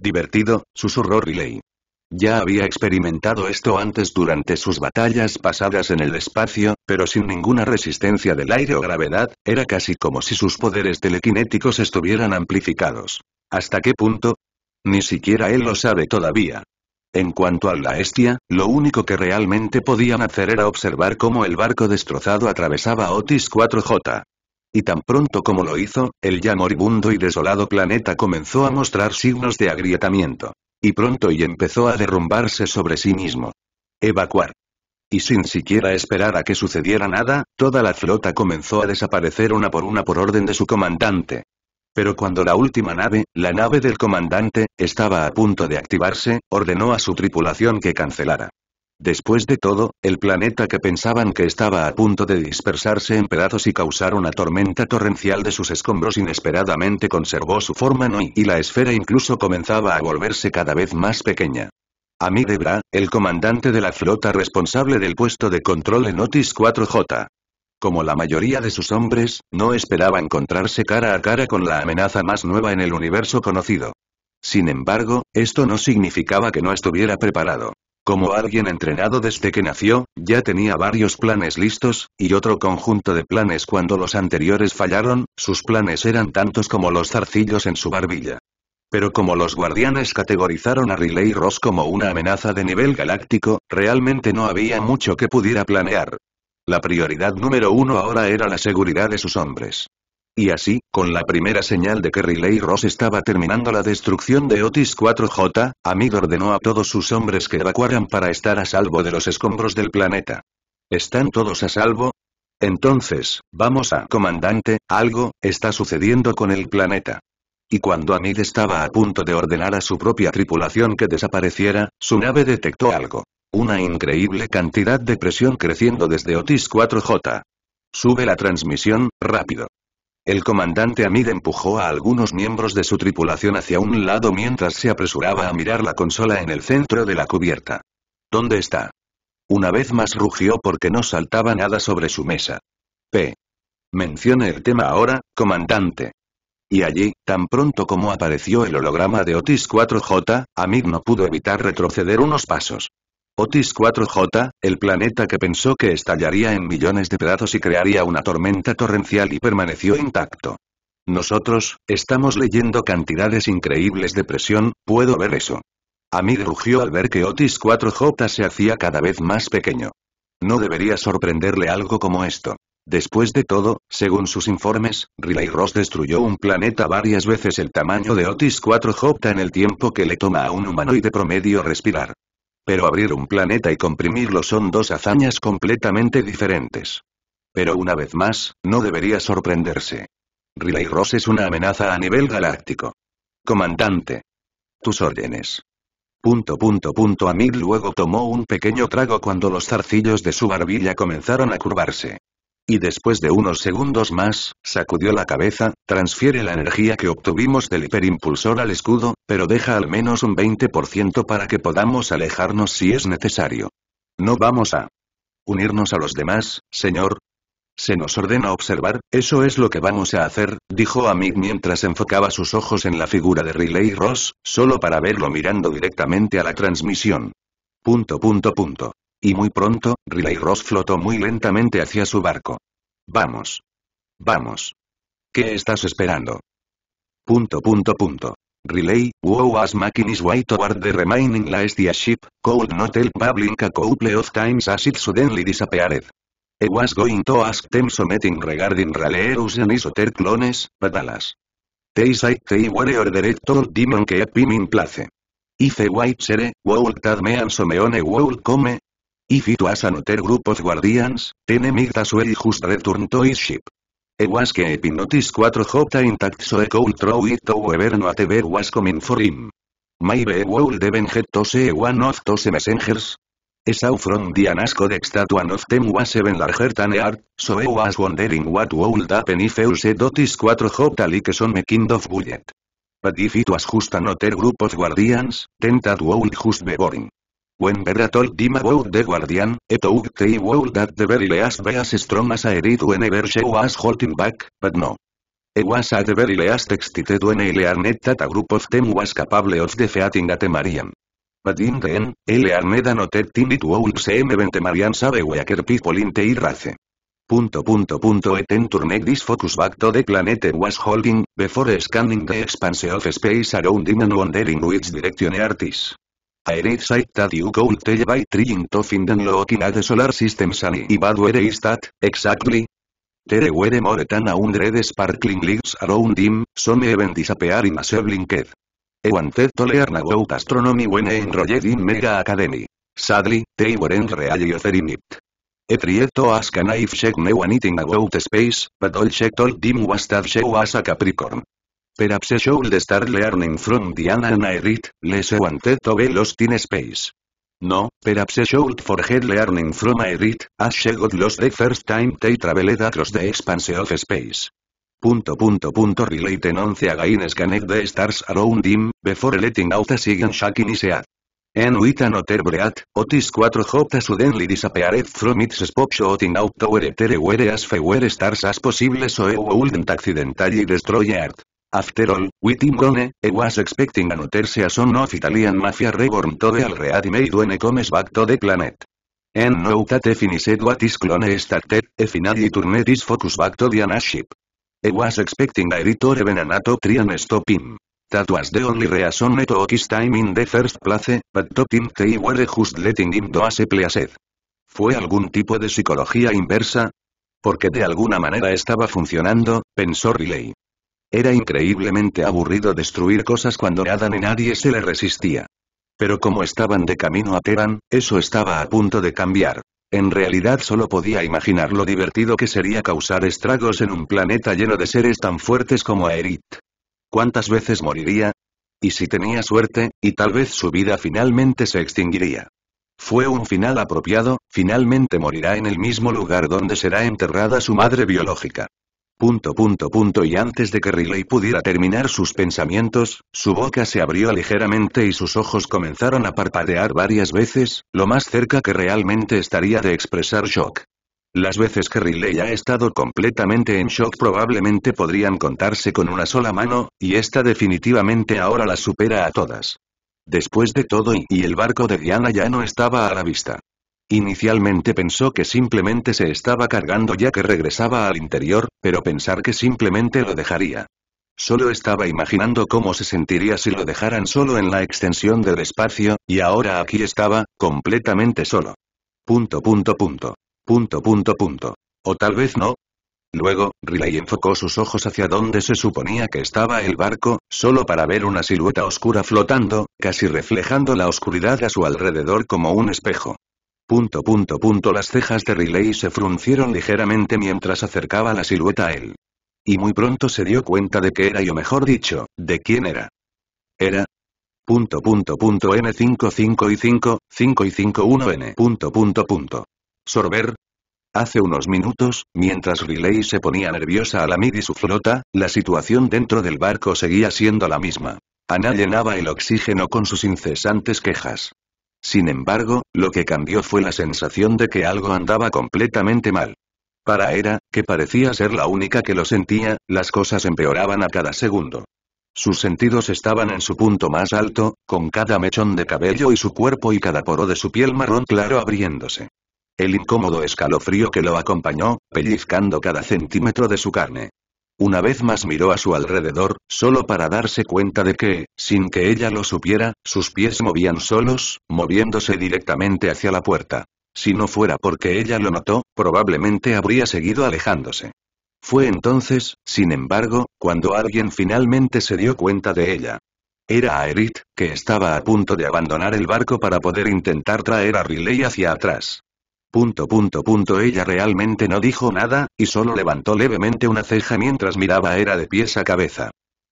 Divertido, susurró Riley. Ya había experimentado esto antes durante sus batallas pasadas en el espacio, pero sin ninguna resistencia del aire o gravedad, era casi como si sus poderes telequinéticos estuvieran amplificados. ¿Hasta qué punto? Ni siquiera él lo sabe todavía. En cuanto a la Estia, lo único que realmente podían hacer era observar cómo el barco destrozado atravesaba Otis 4J. Y tan pronto como lo hizo, el ya moribundo y desolado planeta comenzó a mostrar signos de agrietamiento. Y pronto y empezó a derrumbarse sobre sí mismo. Evacuar. Y sin siquiera esperar a que sucediera nada, toda la flota comenzó a desaparecer una por una por orden de su comandante. Pero cuando la última nave, la nave del comandante, estaba a punto de activarse, ordenó a su tripulación que cancelara. Después de todo, el planeta que pensaban que estaba a punto de dispersarse en pedazos y causar una tormenta torrencial de sus escombros inesperadamente conservó su forma no y la esfera incluso comenzaba a volverse cada vez más pequeña. Amidebra, el comandante de la flota responsable del puesto de control en Otis 4J. Como la mayoría de sus hombres, no esperaba encontrarse cara a cara con la amenaza más nueva en el universo conocido. Sin embargo, esto no significaba que no estuviera preparado. Como alguien entrenado desde que nació, ya tenía varios planes listos, y otro conjunto de planes cuando los anteriores fallaron, sus planes eran tantos como los zarcillos en su barbilla. Pero como los guardianes categorizaron a Riley Ross como una amenaza de nivel galáctico, realmente no había mucho que pudiera planear. La prioridad número uno ahora era la seguridad de sus hombres. Y así, con la primera señal de que Riley Ross estaba terminando la destrucción de Otis 4J, Amid ordenó a todos sus hombres que evacuaran para estar a salvo de los escombros del planeta. ¿Están todos a salvo? Entonces, vamos a... Comandante, algo, está sucediendo con el planeta. Y cuando Amid estaba a punto de ordenar a su propia tripulación que desapareciera, su nave detectó algo. Una increíble cantidad de presión creciendo desde Otis 4J. Sube la transmisión, rápido. El comandante Amid empujó a algunos miembros de su tripulación hacia un lado mientras se apresuraba a mirar la consola en el centro de la cubierta. ¿Dónde está? Una vez más rugió porque no saltaba nada sobre su mesa. P. Mencione el tema ahora, comandante. Y allí, tan pronto como apareció el holograma de Otis 4J, Amid no pudo evitar retroceder unos pasos. Otis 4J, el planeta que pensó que estallaría en millones de pedazos y crearía una tormenta torrencial y permaneció intacto. Nosotros, estamos leyendo cantidades increíbles de presión, puedo ver eso. A mí rugió al ver que Otis 4J se hacía cada vez más pequeño. No debería sorprenderle algo como esto. Después de todo, según sus informes, Riley Ross destruyó un planeta varias veces el tamaño de Otis 4J en el tiempo que le toma a un humanoide promedio respirar. Pero abrir un planeta y comprimirlo son dos hazañas completamente diferentes. Pero una vez más, no debería sorprenderse. Riley Ross es una amenaza a nivel galáctico. Comandante. Tus órdenes. Punto punto punto luego tomó un pequeño trago cuando los zarcillos de su barbilla comenzaron a curvarse. Y después de unos segundos más, sacudió la cabeza, transfiere la energía que obtuvimos del hiperimpulsor al escudo, pero deja al menos un 20% para que podamos alejarnos si es necesario. No vamos a unirnos a los demás, señor. Se nos ordena observar, eso es lo que vamos a hacer, dijo a mientras enfocaba sus ojos en la figura de Riley Ross, solo para verlo mirando directamente a la transmisión. Punto punto punto. Y muy pronto, Riley Ross flotó muy lentamente hacia su barco. Vamos. Vamos. ¿Qué estás esperando? Punto punto punto. Relay, wow as making his way toward the remaining last ship, cold not help a couple of times as it suddenly disappeared. I was going to ask them something regarding Raleus and his other clones, but alas. They said they were ordered to demon keep in place. If white White sere, would that man some one wow come, If it was another group of guardians, then Migda's way just return to his ship. It was 4 jota intact so he could throw it to whoever no ever was coming for him. Maybe he would even get to see one of those messengers? Es saw from the anasco that one of them was even larger than art, so he was wondering what would happen if he used these 4J like me kind of bullet. But if it was just another group of guardians, then that just be boring. When Vera told him about the guardian, it looked evil that the very last was strong as a it whenever she was holding back, but no. It was at the very last excited when he learned that a group of them was capable of defeating at Marian. But in the end, he learned anoted team it would seem the Marian sabe weaker people in the race. Punto punto punto et turned this focus back to the planet it was holding, before scanning the expanse of space around him and wondering which direction artis site that you could tell by trying to find looking the solar system and bad where is that, exactly? There were more than a sparkling lights around him, some even disappear in a blinked. I to learn about astronomy when I enrolled in Mega Academy. Sadly, they weren't really offering it. I tried to ask an if she knew anything about space, but all dim told him was was a Capricorn. Per should start learning from Diana and Irit, les wanted to be lost in space. No, perhaps should forget learning from Irit, as she got lost the first time they traveled across the expanse of space. Punto punto punto relate nonce again scanned the stars around him, before letting out a shock shaking his head. And with another breath, Otis 4 J suddenly disappeared from its spot shooting out to where there were as fewer stars as possible so it wouldn't accidentally destroy Earth. After all, gone, I eh, was expecting a a son of Italian mafia reborn to the already made when comes back to the planet. And now that finished what is clone eh, started, I eh, finally turned this focus back to the anaship. I was expecting a editor even an atop and stop him. That was the only reason I took time in the first place, but top team they were just letting him do as he pleased. ¿Fue algún tipo de psicología inversa? Porque de alguna manera estaba funcionando, pensó Riley. Era increíblemente aburrido destruir cosas cuando nada ni nadie se le resistía. Pero como estaban de camino a Teran, eso estaba a punto de cambiar. En realidad solo podía imaginar lo divertido que sería causar estragos en un planeta lleno de seres tan fuertes como Aerith. ¿Cuántas veces moriría? Y si tenía suerte, y tal vez su vida finalmente se extinguiría. Fue un final apropiado, finalmente morirá en el mismo lugar donde será enterrada su madre biológica. Punto punto punto y antes de que Riley pudiera terminar sus pensamientos, su boca se abrió ligeramente y sus ojos comenzaron a parpadear varias veces, lo más cerca que realmente estaría de expresar shock. Las veces que Riley ha estado completamente en shock probablemente podrían contarse con una sola mano, y esta definitivamente ahora la supera a todas. Después de todo y, el barco de Diana ya no estaba a la vista. Inicialmente pensó que simplemente se estaba cargando ya que regresaba al interior, pero pensar que simplemente lo dejaría. Solo estaba imaginando cómo se sentiría si lo dejaran solo en la extensión del espacio, y ahora aquí estaba, completamente solo. Punto punto punto. Punto punto punto. O tal vez no. Luego, Riley enfocó sus ojos hacia donde se suponía que estaba el barco, solo para ver una silueta oscura flotando, casi reflejando la oscuridad a su alrededor como un espejo. Punto punto punto las cejas de Riley se fruncieron ligeramente mientras acercaba la silueta a él. Y muy pronto se dio cuenta de que era yo mejor dicho, de quién era. Era, punto punto punto N55 y 5, 5 y 51 N punto punto punto. Sorber. Hace unos minutos, mientras Riley se ponía nerviosa a la MID y su flota, la situación dentro del barco seguía siendo la misma. Ana llenaba el oxígeno con sus incesantes quejas. Sin embargo, lo que cambió fue la sensación de que algo andaba completamente mal. Para Era, que parecía ser la única que lo sentía, las cosas empeoraban a cada segundo. Sus sentidos estaban en su punto más alto, con cada mechón de cabello y su cuerpo y cada poro de su piel marrón claro abriéndose. El incómodo escalofrío que lo acompañó, pellizcando cada centímetro de su carne. Una vez más miró a su alrededor, solo para darse cuenta de que, sin que ella lo supiera, sus pies movían solos, moviéndose directamente hacia la puerta. Si no fuera porque ella lo notó, probablemente habría seguido alejándose. Fue entonces, sin embargo, cuando alguien finalmente se dio cuenta de ella. Era Aerith, que estaba a punto de abandonar el barco para poder intentar traer a Riley hacia atrás. Punto punto punto ella realmente no dijo nada, y solo levantó levemente una ceja mientras miraba a de pies a cabeza.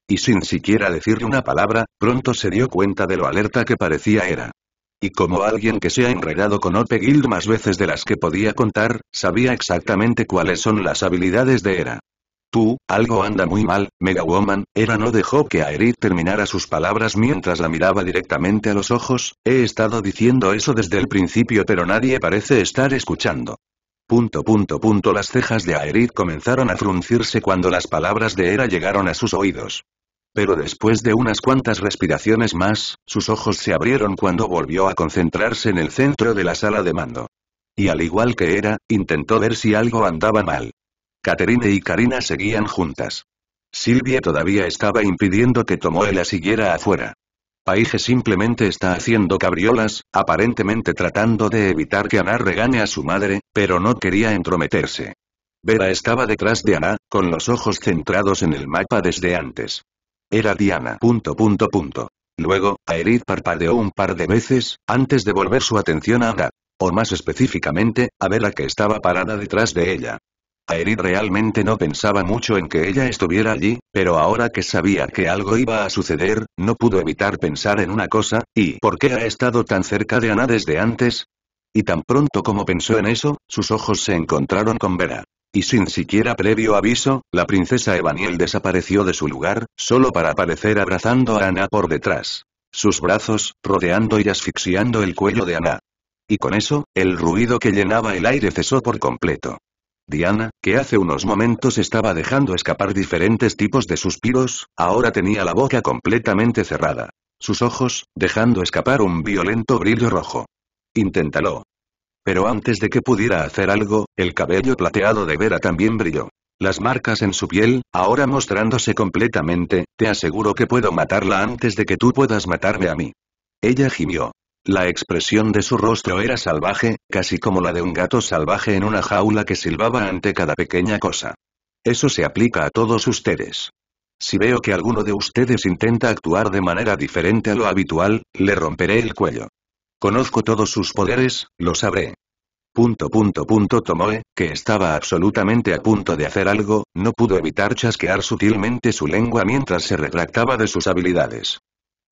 Y sin siquiera decirle una palabra, pronto se dio cuenta de lo alerta que parecía Era. Y como alguien que se ha enredado con Ope Guild más veces de las que podía contar, sabía exactamente cuáles son las habilidades de Era. Tú, algo anda muy mal, Mega Woman, Era no dejó que Aerith terminara sus palabras mientras la miraba directamente a los ojos, he estado diciendo eso desde el principio pero nadie parece estar escuchando. Punto punto punto las cejas de Aerith comenzaron a fruncirse cuando las palabras de Era llegaron a sus oídos. Pero después de unas cuantas respiraciones más, sus ojos se abrieron cuando volvió a concentrarse en el centro de la sala de mando. Y al igual que Era, intentó ver si algo andaba mal. Caterine y Karina seguían juntas. Silvia todavía estaba impidiendo que Tomoe la siguiera afuera. Paige simplemente está haciendo cabriolas, aparentemente tratando de evitar que Ana regane a su madre, pero no quería entrometerse. Vera estaba detrás de Ana, con los ojos centrados en el mapa desde antes. Era Diana. Luego, Aerith parpadeó un par de veces, antes de volver su atención a Ana, O más específicamente, a Vera que estaba parada detrás de ella. Aerith realmente no pensaba mucho en que ella estuviera allí, pero ahora que sabía que algo iba a suceder, no pudo evitar pensar en una cosa, ¿y por qué ha estado tan cerca de Ana desde antes? Y tan pronto como pensó en eso, sus ojos se encontraron con Vera. Y sin siquiera previo aviso, la princesa Evaniel desapareció de su lugar, solo para aparecer abrazando a Ana por detrás. Sus brazos, rodeando y asfixiando el cuello de Ana. Y con eso, el ruido que llenaba el aire cesó por completo. Diana, que hace unos momentos estaba dejando escapar diferentes tipos de suspiros, ahora tenía la boca completamente cerrada. Sus ojos, dejando escapar un violento brillo rojo. Inténtalo. Pero antes de que pudiera hacer algo, el cabello plateado de Vera también brilló. Las marcas en su piel, ahora mostrándose completamente, te aseguro que puedo matarla antes de que tú puedas matarme a mí. Ella gimió. La expresión de su rostro era salvaje, casi como la de un gato salvaje en una jaula que silbaba ante cada pequeña cosa. Eso se aplica a todos ustedes. Si veo que alguno de ustedes intenta actuar de manera diferente a lo habitual, le romperé el cuello. Conozco todos sus poderes, lo sabré. Punto punto punto Tomoe, que estaba absolutamente a punto de hacer algo, no pudo evitar chasquear sutilmente su lengua mientras se retractaba de sus habilidades.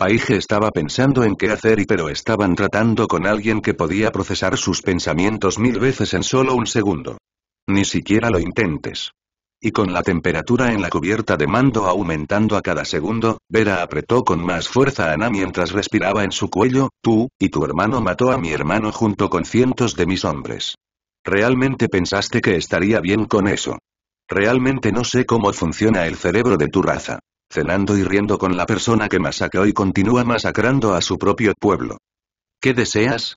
Paige estaba pensando en qué hacer y pero estaban tratando con alguien que podía procesar sus pensamientos mil veces en solo un segundo. Ni siquiera lo intentes. Y con la temperatura en la cubierta de mando aumentando a cada segundo, Vera apretó con más fuerza a Ana mientras respiraba en su cuello, tú, y tu hermano mató a mi hermano junto con cientos de mis hombres. ¿Realmente pensaste que estaría bien con eso? Realmente no sé cómo funciona el cerebro de tu raza cenando y riendo con la persona que masacró y continúa masacrando a su propio pueblo. ¿Qué deseas?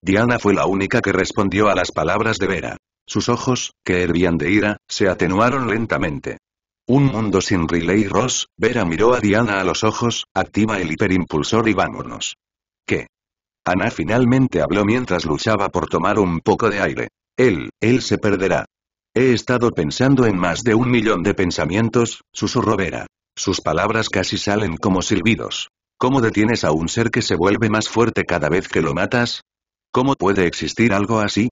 Diana fue la única que respondió a las palabras de Vera. Sus ojos, que hervían de ira, se atenuaron lentamente. Un mundo sin Riley Ross, Vera miró a Diana a los ojos, activa el hiperimpulsor y vámonos. ¿Qué? Ana finalmente habló mientras luchaba por tomar un poco de aire. Él, él se perderá. He estado pensando en más de un millón de pensamientos, susurró Vera. Sus palabras casi salen como silbidos. ¿Cómo detienes a un ser que se vuelve más fuerte cada vez que lo matas? ¿Cómo puede existir algo así?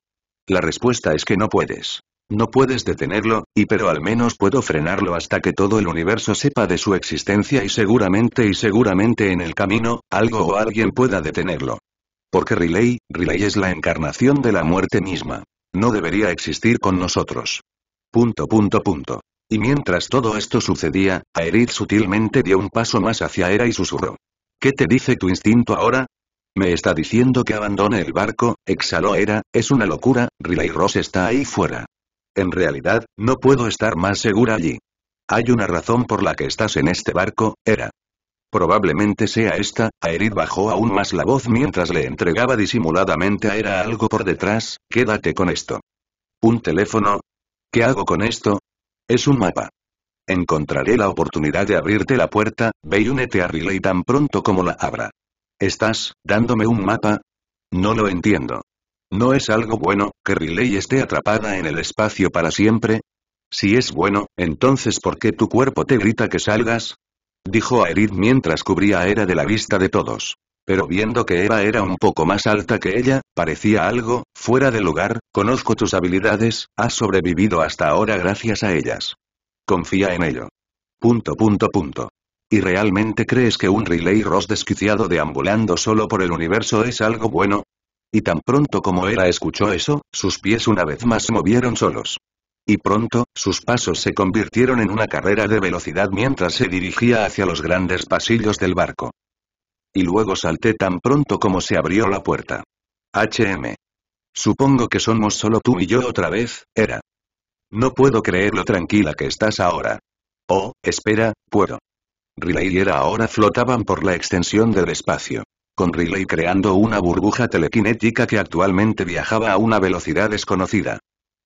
La respuesta es que no puedes. No puedes detenerlo, y pero al menos puedo frenarlo hasta que todo el universo sepa de su existencia y seguramente y seguramente en el camino, algo o alguien pueda detenerlo. Porque Riley, Riley es la encarnación de la muerte misma. No debería existir con nosotros. Punto punto punto. Y mientras todo esto sucedía, Aerith sutilmente dio un paso más hacia Era y susurró. ¿Qué te dice tu instinto ahora? Me está diciendo que abandone el barco, exhaló Era. es una locura, Riley Ross está ahí fuera. En realidad, no puedo estar más segura allí. Hay una razón por la que estás en este barco, Era. Probablemente sea esta, Aerith bajó aún más la voz mientras le entregaba disimuladamente a Era algo por detrás, quédate con esto. ¿Un teléfono? ¿Qué hago con esto? Es un mapa. Encontraré la oportunidad de abrirte la puerta, ve y únete a Riley tan pronto como la abra. ¿Estás dándome un mapa? No lo entiendo. ¿No es algo bueno, que Riley esté atrapada en el espacio para siempre? Si es bueno, entonces ¿por qué tu cuerpo te grita que salgas? Dijo a mientras cubría a Era de la vista de todos pero viendo que Eva era un poco más alta que ella, parecía algo, fuera de lugar, conozco tus habilidades, has sobrevivido hasta ahora gracias a ellas. Confía en ello. Punto punto punto. ¿Y realmente crees que un Relay Ross desquiciado deambulando solo por el universo es algo bueno? Y tan pronto como Eva escuchó eso, sus pies una vez más se movieron solos. Y pronto, sus pasos se convirtieron en una carrera de velocidad mientras se dirigía hacia los grandes pasillos del barco y luego salté tan pronto como se abrió la puerta. HM. Supongo que somos solo tú y yo otra vez, era. No puedo creer lo tranquila que estás ahora. Oh, espera, puedo. Riley y Era ahora flotaban por la extensión del espacio. Con Riley creando una burbuja telequinética que actualmente viajaba a una velocidad desconocida.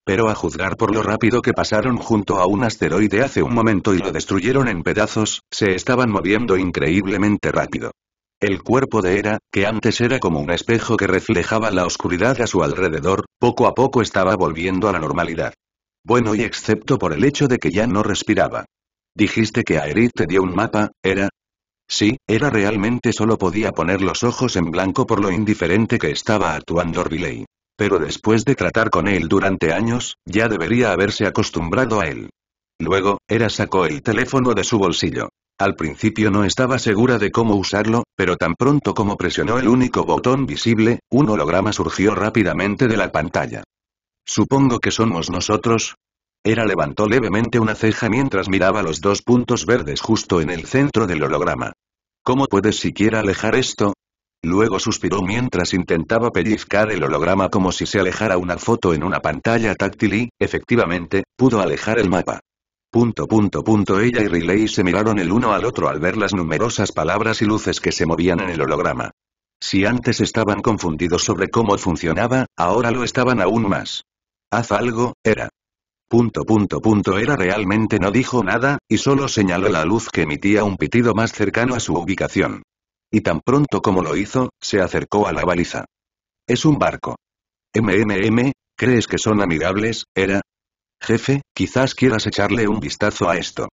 Pero a juzgar por lo rápido que pasaron junto a un asteroide hace un momento y lo destruyeron en pedazos, se estaban moviendo increíblemente rápido. El cuerpo de Hera, que antes era como un espejo que reflejaba la oscuridad a su alrededor, poco a poco estaba volviendo a la normalidad. Bueno y excepto por el hecho de que ya no respiraba. Dijiste que Aerith te dio un mapa, Era. Sí, era realmente solo podía poner los ojos en blanco por lo indiferente que estaba actuando Riley. Pero después de tratar con él durante años, ya debería haberse acostumbrado a él. Luego, Era sacó el teléfono de su bolsillo. Al principio no estaba segura de cómo usarlo, pero tan pronto como presionó el único botón visible, un holograma surgió rápidamente de la pantalla. Supongo que somos nosotros. Era levantó levemente una ceja mientras miraba los dos puntos verdes justo en el centro del holograma. ¿Cómo puedes siquiera alejar esto? Luego suspiró mientras intentaba pellizcar el holograma como si se alejara una foto en una pantalla táctil y, efectivamente, pudo alejar el mapa. Punto punto punto ella y Riley se miraron el uno al otro al ver las numerosas palabras y luces que se movían en el holograma. Si antes estaban confundidos sobre cómo funcionaba, ahora lo estaban aún más. Haz algo, era. Punto punto punto era realmente no dijo nada, y solo señaló la luz que emitía un pitido más cercano a su ubicación. Y tan pronto como lo hizo, se acercó a la baliza. Es un barco. MMM, ¿crees que son amigables, era? Jefe, quizás quieras echarle un vistazo a esto.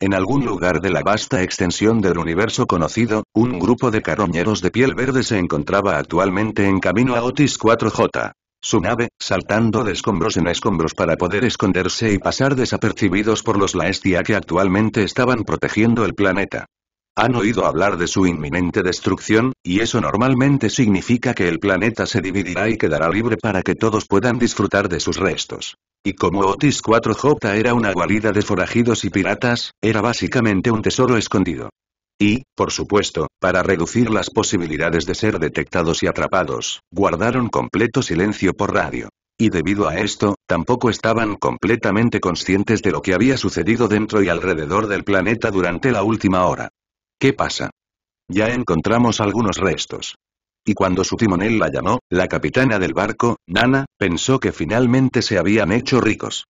En algún lugar de la vasta extensión del universo conocido, un grupo de carroñeros de piel verde se encontraba actualmente en camino a Otis 4J. Su nave, saltando de escombros en escombros para poder esconderse y pasar desapercibidos por los Laestia que actualmente estaban protegiendo el planeta. Han oído hablar de su inminente destrucción, y eso normalmente significa que el planeta se dividirá y quedará libre para que todos puedan disfrutar de sus restos. Y como Otis 4J era una guarida de forajidos y piratas, era básicamente un tesoro escondido. Y, por supuesto, para reducir las posibilidades de ser detectados y atrapados, guardaron completo silencio por radio. Y debido a esto, tampoco estaban completamente conscientes de lo que había sucedido dentro y alrededor del planeta durante la última hora. ¿Qué pasa? Ya encontramos algunos restos. Y cuando su timonel la llamó, la capitana del barco, Nana, pensó que finalmente se habían hecho ricos.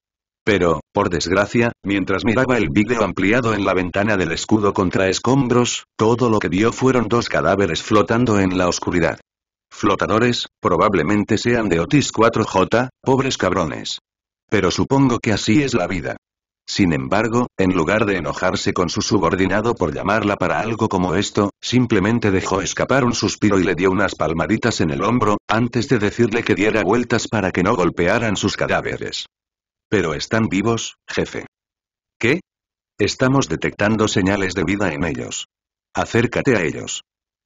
Pero, por desgracia, mientras miraba el vídeo ampliado en la ventana del escudo contra escombros, todo lo que vio fueron dos cadáveres flotando en la oscuridad. Flotadores, probablemente sean de Otis 4J, pobres cabrones. Pero supongo que así es la vida. Sin embargo, en lugar de enojarse con su subordinado por llamarla para algo como esto, simplemente dejó escapar un suspiro y le dio unas palmaditas en el hombro, antes de decirle que diera vueltas para que no golpearan sus cadáveres. Pero están vivos, jefe. ¿Qué? Estamos detectando señales de vida en ellos. Acércate a ellos.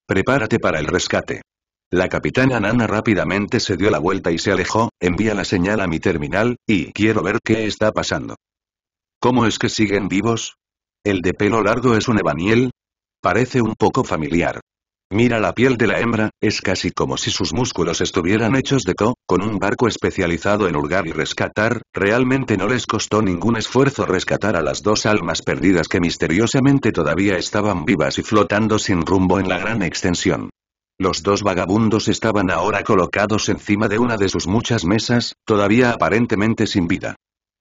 Prepárate para el rescate. La capitana Nana rápidamente se dio la vuelta y se alejó, envía la señal a mi terminal, y quiero ver qué está pasando. ¿Cómo es que siguen vivos? El de pelo largo es un evaniel. Parece un poco familiar. Mira la piel de la hembra, es casi como si sus músculos estuvieran hechos de co, con un barco especializado en hurgar y rescatar, realmente no les costó ningún esfuerzo rescatar a las dos almas perdidas que misteriosamente todavía estaban vivas y flotando sin rumbo en la gran extensión. Los dos vagabundos estaban ahora colocados encima de una de sus muchas mesas, todavía aparentemente sin vida.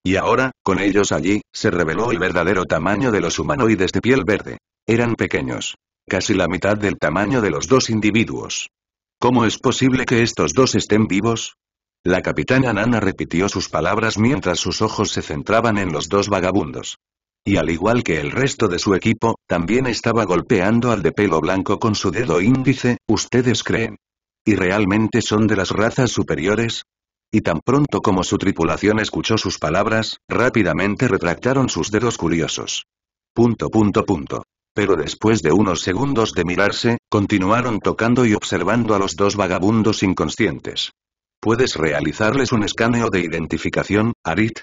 Y ahora, con ellos allí, se reveló el verdadero tamaño de los humanoides de piel verde. Eran pequeños. Casi la mitad del tamaño de los dos individuos. ¿Cómo es posible que estos dos estén vivos? La capitana Nana repitió sus palabras mientras sus ojos se centraban en los dos vagabundos. Y al igual que el resto de su equipo, también estaba golpeando al de pelo blanco con su dedo índice, ¿ustedes creen? ¿Y realmente son de las razas superiores? y tan pronto como su tripulación escuchó sus palabras, rápidamente retractaron sus dedos curiosos. Punto punto punto. Pero después de unos segundos de mirarse, continuaron tocando y observando a los dos vagabundos inconscientes. ¿Puedes realizarles un escaneo de identificación, Arit?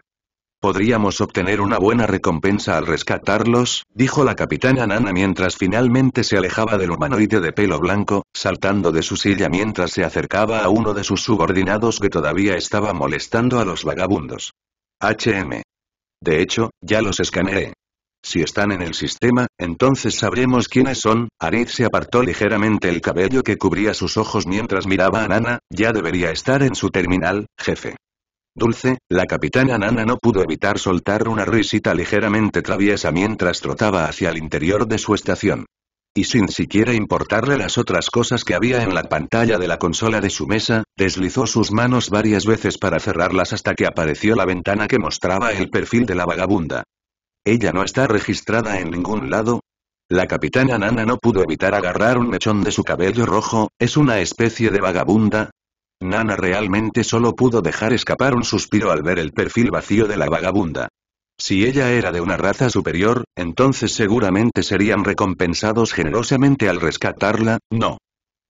Podríamos obtener una buena recompensa al rescatarlos, dijo la capitana Nana mientras finalmente se alejaba del humanoide de pelo blanco, saltando de su silla mientras se acercaba a uno de sus subordinados que todavía estaba molestando a los vagabundos. HM. De hecho, ya los escaneé. Si están en el sistema, entonces sabremos quiénes son. Arid se apartó ligeramente el cabello que cubría sus ojos mientras miraba a Nana, ya debería estar en su terminal, jefe. Dulce, la capitana Nana no pudo evitar soltar una risita ligeramente traviesa mientras trotaba hacia el interior de su estación. Y sin siquiera importarle las otras cosas que había en la pantalla de la consola de su mesa, deslizó sus manos varias veces para cerrarlas hasta que apareció la ventana que mostraba el perfil de la vagabunda. Ella no está registrada en ningún lado, la capitana Nana no pudo evitar agarrar un mechón de su cabello rojo, es una especie de vagabunda, Nana realmente solo pudo dejar escapar un suspiro al ver el perfil vacío de la vagabunda. Si ella era de una raza superior, entonces seguramente serían recompensados generosamente al rescatarla, no.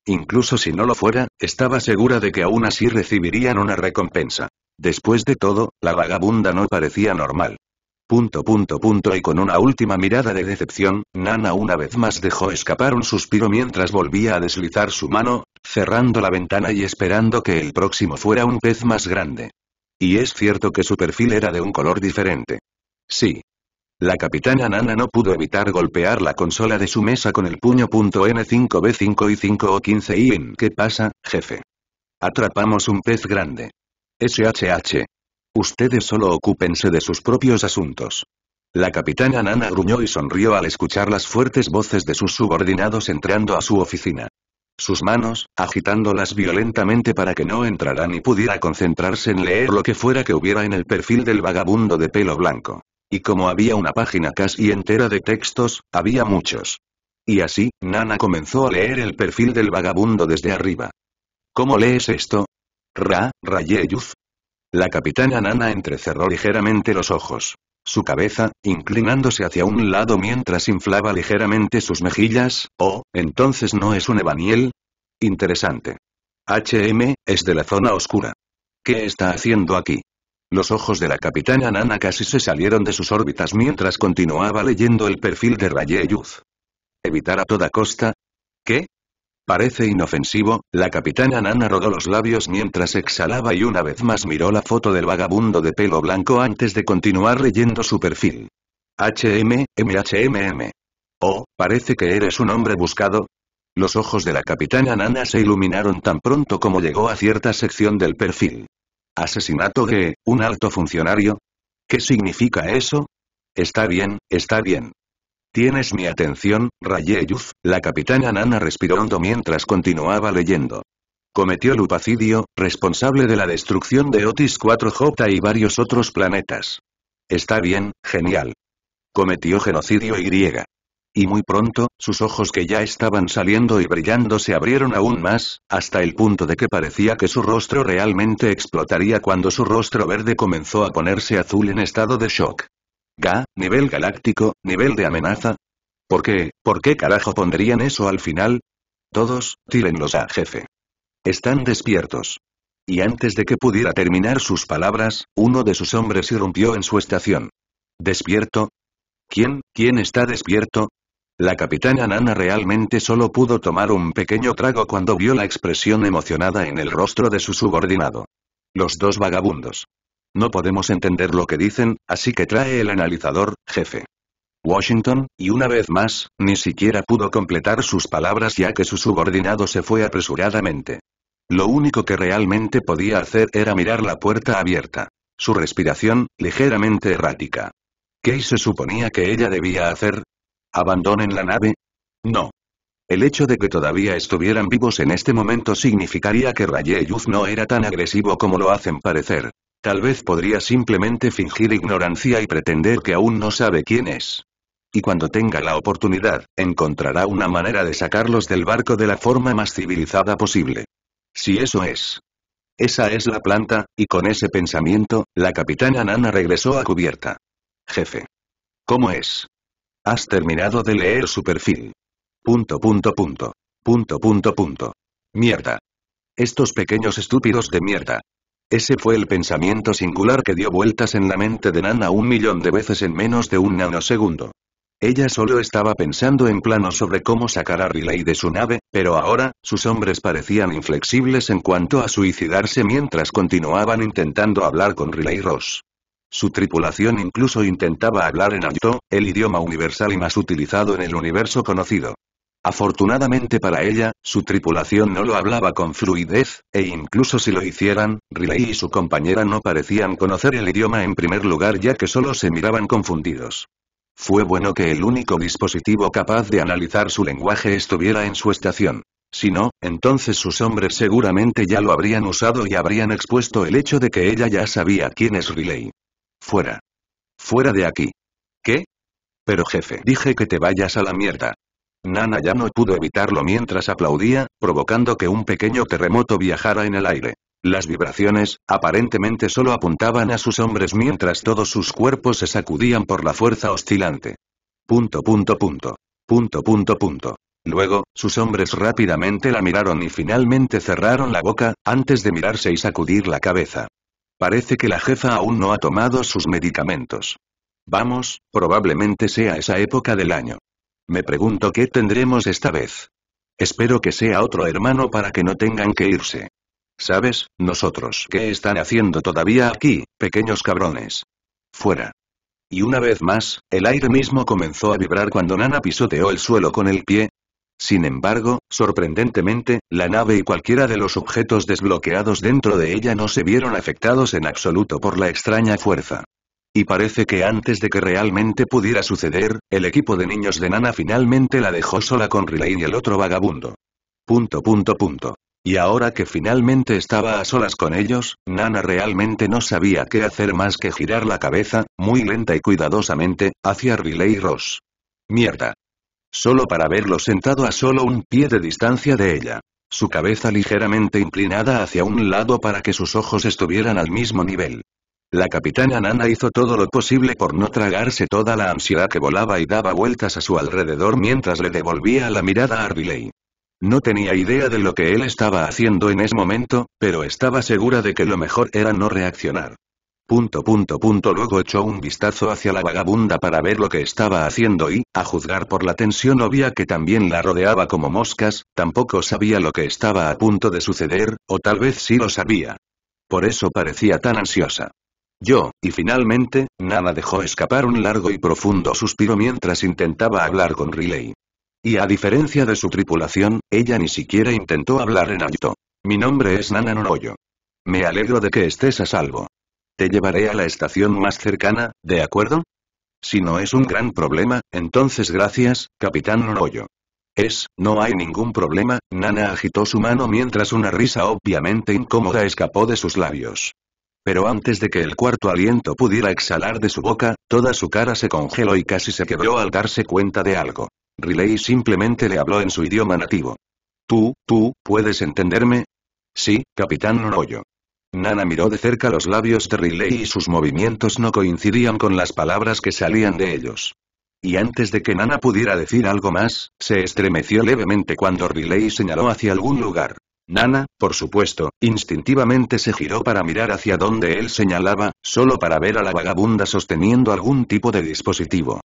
Incluso si no lo fuera, estaba segura de que aún así recibirían una recompensa. Después de todo, la vagabunda no parecía normal. Punto punto punto y con una última mirada de decepción, Nana una vez más dejó escapar un suspiro mientras volvía a deslizar su mano, cerrando la ventana y esperando que el próximo fuera un pez más grande. Y es cierto que su perfil era de un color diferente. Sí. La capitana Nana no pudo evitar golpear la consola de su mesa con el puño .N5B5 y 5O15 y ¿Qué pasa, jefe? Atrapamos un pez grande. SHH. Ustedes solo ocúpense de sus propios asuntos. La capitana Nana gruñó y sonrió al escuchar las fuertes voces de sus subordinados entrando a su oficina sus manos, agitándolas violentamente para que no entrara y pudiera concentrarse en leer lo que fuera que hubiera en el perfil del vagabundo de pelo blanco. Y como había una página casi entera de textos, había muchos. Y así, Nana comenzó a leer el perfil del vagabundo desde arriba. ¿Cómo lees esto? Ra, Rayeyuz. La capitana Nana entrecerró ligeramente los ojos. Su cabeza, inclinándose hacia un lado mientras inflaba ligeramente sus mejillas, oh, entonces no es un Ebaniel. Interesante. HM, es de la zona oscura. ¿Qué está haciendo aquí? Los ojos de la capitana Nana casi se salieron de sus órbitas mientras continuaba leyendo el perfil de Rayeyuz. ¿Evitar a toda costa? ¿Qué? Parece inofensivo, la capitana Nana rodó los labios mientras exhalaba y una vez más miró la foto del vagabundo de pelo blanco antes de continuar leyendo su perfil. HM, MHMM. Oh, parece que eres un hombre buscado. Los ojos de la capitana Nana se iluminaron tan pronto como llegó a cierta sección del perfil. ¿Asesinato de un alto funcionario? ¿Qué significa eso? Está bien, está bien. Tienes mi atención, Rayeyuz, la capitana Nana respiró hondo mientras continuaba leyendo. Cometió lupacidio, responsable de la destrucción de Otis 4J y varios otros planetas. Está bien, genial. Cometió genocidio y Y muy pronto, sus ojos que ya estaban saliendo y brillando se abrieron aún más, hasta el punto de que parecía que su rostro realmente explotaría cuando su rostro verde comenzó a ponerse azul en estado de shock. Ga, nivel galáctico, nivel de amenaza. ¿Por qué, por qué carajo pondrían eso al final? Todos, tírenlos a jefe. Están despiertos. Y antes de que pudiera terminar sus palabras, uno de sus hombres irrumpió en su estación. ¿Despierto? ¿Quién, quién está despierto? La capitana Nana realmente solo pudo tomar un pequeño trago cuando vio la expresión emocionada en el rostro de su subordinado. Los dos vagabundos. No podemos entender lo que dicen, así que trae el analizador, jefe. Washington, y una vez más, ni siquiera pudo completar sus palabras ya que su subordinado se fue apresuradamente. Lo único que realmente podía hacer era mirar la puerta abierta. Su respiración, ligeramente errática. ¿Qué se suponía que ella debía hacer? ¿Abandonen la nave? No. El hecho de que todavía estuvieran vivos en este momento significaría que Yuz no era tan agresivo como lo hacen parecer. Tal vez podría simplemente fingir ignorancia y pretender que aún no sabe quién es. Y cuando tenga la oportunidad, encontrará una manera de sacarlos del barco de la forma más civilizada posible. Si eso es. Esa es la planta, y con ese pensamiento, la capitana Nana regresó a cubierta. Jefe. ¿Cómo es? Has terminado de leer su perfil. Punto punto punto. Punto punto punto. Mierda. Estos pequeños estúpidos de mierda. Ese fue el pensamiento singular que dio vueltas en la mente de Nana un millón de veces en menos de un nanosegundo. Ella solo estaba pensando en plano sobre cómo sacar a Riley de su nave, pero ahora, sus hombres parecían inflexibles en cuanto a suicidarse mientras continuaban intentando hablar con Riley Ross. Su tripulación incluso intentaba hablar en Ayto, el idioma universal y más utilizado en el universo conocido. Afortunadamente para ella, su tripulación no lo hablaba con fluidez, e incluso si lo hicieran, Riley y su compañera no parecían conocer el idioma en primer lugar ya que solo se miraban confundidos. Fue bueno que el único dispositivo capaz de analizar su lenguaje estuviera en su estación. Si no, entonces sus hombres seguramente ya lo habrían usado y habrían expuesto el hecho de que ella ya sabía quién es Riley. Fuera. Fuera de aquí. ¿Qué? Pero jefe, dije que te vayas a la mierda. Nana ya no pudo evitarlo mientras aplaudía, provocando que un pequeño terremoto viajara en el aire. Las vibraciones, aparentemente solo apuntaban a sus hombres mientras todos sus cuerpos se sacudían por la fuerza oscilante. Punto punto punto. Punto punto punto. Luego, sus hombres rápidamente la miraron y finalmente cerraron la boca, antes de mirarse y sacudir la cabeza. Parece que la jefa aún no ha tomado sus medicamentos. Vamos, probablemente sea esa época del año. Me pregunto qué tendremos esta vez. Espero que sea otro hermano para que no tengan que irse. ¿Sabes, nosotros qué están haciendo todavía aquí, pequeños cabrones? Fuera. Y una vez más, el aire mismo comenzó a vibrar cuando Nana pisoteó el suelo con el pie. Sin embargo, sorprendentemente, la nave y cualquiera de los objetos desbloqueados dentro de ella no se vieron afectados en absoluto por la extraña fuerza. Y parece que antes de que realmente pudiera suceder, el equipo de niños de Nana finalmente la dejó sola con Riley y el otro vagabundo. Punto punto punto. Y ahora que finalmente estaba a solas con ellos, Nana realmente no sabía qué hacer más que girar la cabeza, muy lenta y cuidadosamente, hacia Riley y Ross. Mierda. Solo para verlo sentado a solo un pie de distancia de ella su cabeza ligeramente inclinada hacia un lado para que sus ojos estuvieran al mismo nivel. La capitana Nana hizo todo lo posible por no tragarse toda la ansiedad que volaba y daba vueltas a su alrededor mientras le devolvía la mirada a Arbiley. No tenía idea de lo que él estaba haciendo en ese momento, pero estaba segura de que lo mejor era no reaccionar. Punto punto punto luego echó un vistazo hacia la vagabunda para ver lo que estaba haciendo y, a juzgar por la tensión obvia que también la rodeaba como moscas, tampoco sabía lo que estaba a punto de suceder, o tal vez sí lo sabía. Por eso parecía tan ansiosa. Yo, y finalmente, Nana dejó escapar un largo y profundo suspiro mientras intentaba hablar con Riley. Y a diferencia de su tripulación, ella ni siquiera intentó hablar en alto. Mi nombre es Nana Noroyo. Me alegro de que estés a salvo. Te llevaré a la estación más cercana, ¿de acuerdo? Si no es un gran problema, entonces gracias, Capitán Noroyo. Es, no hay ningún problema, Nana agitó su mano mientras una risa obviamente incómoda escapó de sus labios. Pero antes de que el cuarto aliento pudiera exhalar de su boca, toda su cara se congeló y casi se quebró al darse cuenta de algo. Riley simplemente le habló en su idioma nativo. Tú, tú, ¿puedes entenderme? Sí, capitán Noroyo. Nana miró de cerca los labios de Riley y sus movimientos no coincidían con las palabras que salían de ellos. Y antes de que Nana pudiera decir algo más, se estremeció levemente cuando Riley señaló hacia algún lugar. Nana, por supuesto, instintivamente se giró para mirar hacia donde él señalaba, solo para ver a la vagabunda sosteniendo algún tipo de dispositivo.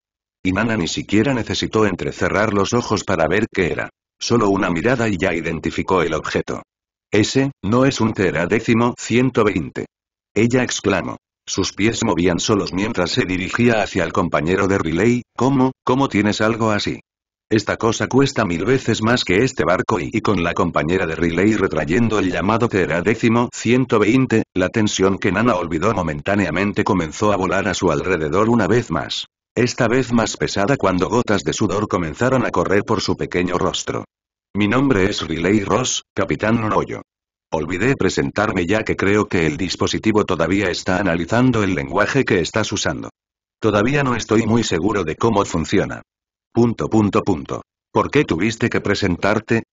Y Nana ni siquiera necesitó entrecerrar los ojos para ver qué era. Solo una mirada y ya identificó el objeto. Ese, no es un teradécimo 120. Ella exclamó. Sus pies movían solos mientras se dirigía hacia el compañero de Riley, ¿cómo, cómo tienes algo así? Esta cosa cuesta mil veces más que este barco y, con la compañera de Riley retrayendo el llamado que era décimo 120, la tensión que Nana olvidó momentáneamente comenzó a volar a su alrededor una vez más. Esta vez más pesada cuando gotas de sudor comenzaron a correr por su pequeño rostro. Mi nombre es Riley Ross, Capitán Noroyo. Olvidé presentarme ya que creo que el dispositivo todavía está analizando el lenguaje que estás usando. Todavía no estoy muy seguro de cómo funciona. Punto punto punto. ¿Por qué tuviste que presentarte?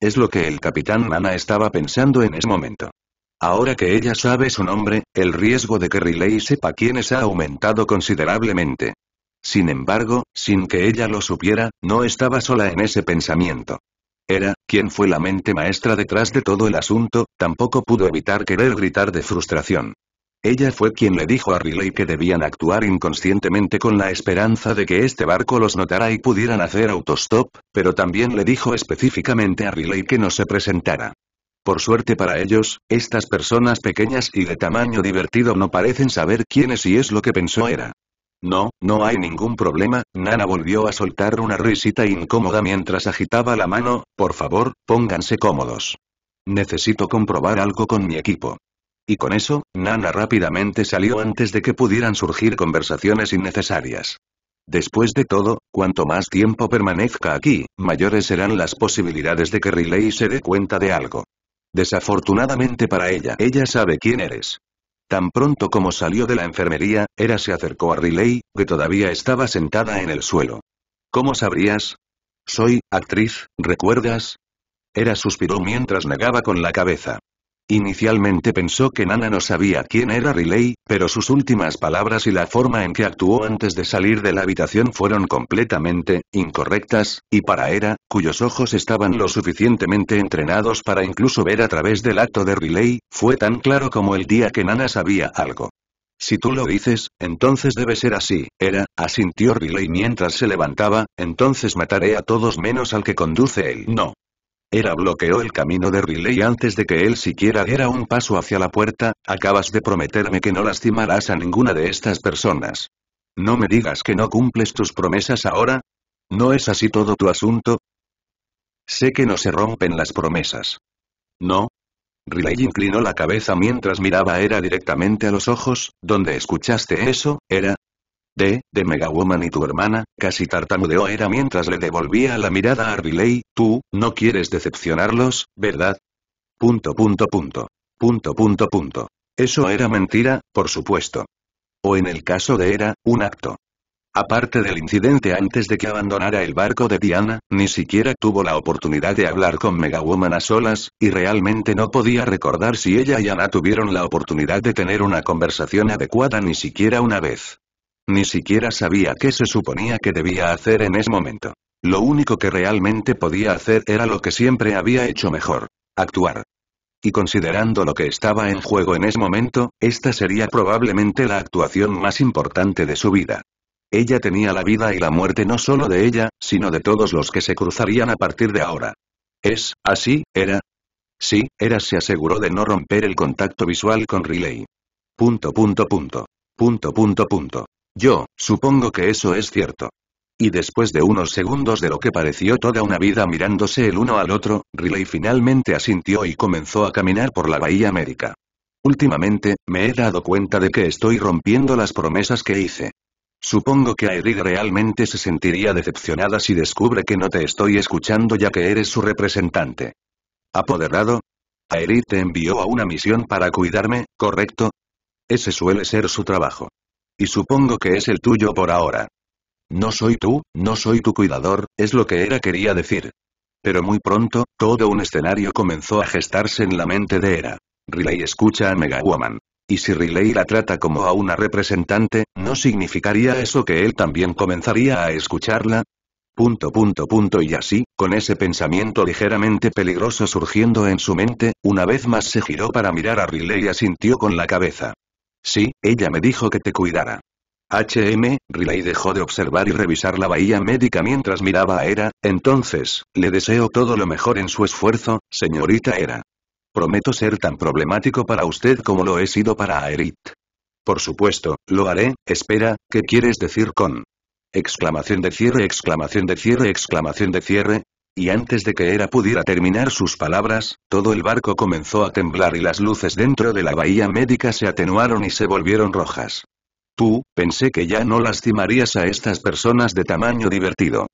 Es lo que el capitán Nana estaba pensando en ese momento. Ahora que ella sabe su nombre, el riesgo de que Riley sepa quién es ha aumentado considerablemente. Sin embargo, sin que ella lo supiera, no estaba sola en ese pensamiento. Era, quien fue la mente maestra detrás de todo el asunto, tampoco pudo evitar querer gritar de frustración. Ella fue quien le dijo a Riley que debían actuar inconscientemente con la esperanza de que este barco los notara y pudieran hacer autostop, pero también le dijo específicamente a Riley que no se presentara. Por suerte para ellos, estas personas pequeñas y de tamaño divertido no parecen saber quién es y es lo que pensó era. No, no hay ningún problema, Nana volvió a soltar una risita incómoda mientras agitaba la mano, por favor, pónganse cómodos. Necesito comprobar algo con mi equipo. Y con eso, Nana rápidamente salió antes de que pudieran surgir conversaciones innecesarias. Después de todo, cuanto más tiempo permanezca aquí, mayores serán las posibilidades de que Riley se dé cuenta de algo. Desafortunadamente para ella, ella sabe quién eres. Tan pronto como salió de la enfermería, Era se acercó a Riley, que todavía estaba sentada en el suelo. ¿Cómo sabrías? Soy, actriz, ¿recuerdas? Era suspiró mientras negaba con la cabeza. Inicialmente pensó que Nana no sabía quién era Riley, pero sus últimas palabras y la forma en que actuó antes de salir de la habitación fueron completamente incorrectas, y para Era, cuyos ojos estaban lo suficientemente entrenados para incluso ver a través del acto de Riley, fue tan claro como el día que Nana sabía algo. Si tú lo dices, entonces debe ser así, era, asintió Riley mientras se levantaba, entonces mataré a todos menos al que conduce él. No, era bloqueó el camino de Riley antes de que él siquiera diera un paso hacia la puerta, acabas de prometerme que no lastimarás a ninguna de estas personas. No me digas que no cumples tus promesas ahora. ¿No es así todo tu asunto? Sé que no se rompen las promesas. ¿No? Riley inclinó la cabeza mientras miraba a Era directamente a los ojos, ¿dónde escuchaste eso, Era? de, de Megawoman y tu hermana, casi tartamudeó era mientras le devolvía la mirada a Arvilley, tú, no quieres decepcionarlos, ¿verdad? Punto punto punto. Punto punto punto. Eso era mentira, por supuesto. O en el caso de era, un acto. Aparte del incidente antes de que abandonara el barco de Diana, ni siquiera tuvo la oportunidad de hablar con Megawoman a solas, y realmente no podía recordar si ella y Ana tuvieron la oportunidad de tener una conversación adecuada ni siquiera una vez. Ni siquiera sabía qué se suponía que debía hacer en ese momento. Lo único que realmente podía hacer era lo que siempre había hecho mejor, actuar. Y considerando lo que estaba en juego en ese momento, esta sería probablemente la actuación más importante de su vida. Ella tenía la vida y la muerte no solo de ella, sino de todos los que se cruzarían a partir de ahora. ¿Es, así, era? Sí, era se aseguró de no romper el contacto visual con Riley. Punto punto punto. Punto punto punto. Yo, supongo que eso es cierto. Y después de unos segundos de lo que pareció toda una vida mirándose el uno al otro, Riley finalmente asintió y comenzó a caminar por la Bahía América. Últimamente, me he dado cuenta de que estoy rompiendo las promesas que hice. Supongo que Aerith realmente se sentiría decepcionada si descubre que no te estoy escuchando ya que eres su representante. ¿Apoderado? Aerith te envió a una misión para cuidarme, ¿correcto? Ese suele ser su trabajo. Y supongo que es el tuyo por ahora. No soy tú, no soy tu cuidador, es lo que era quería decir. Pero muy pronto, todo un escenario comenzó a gestarse en la mente de Era. Riley escucha a Mega Woman. Y si Riley la trata como a una representante, ¿no significaría eso que él también comenzaría a escucharla? Punto punto punto y así, con ese pensamiento ligeramente peligroso surgiendo en su mente, una vez más se giró para mirar a Riley y asintió con la cabeza. Sí, ella me dijo que te cuidara. H.M., Riley dejó de observar y revisar la bahía médica mientras miraba a Era, entonces, le deseo todo lo mejor en su esfuerzo, señorita Era. Prometo ser tan problemático para usted como lo he sido para Aerit. Por supuesto, lo haré, espera, ¿qué quieres decir con? Exclamación de cierre, exclamación de cierre, exclamación de cierre, y antes de que Era pudiera terminar sus palabras, todo el barco comenzó a temblar y las luces dentro de la bahía médica se atenuaron y se volvieron rojas. Tú, pensé que ya no lastimarías a estas personas de tamaño divertido.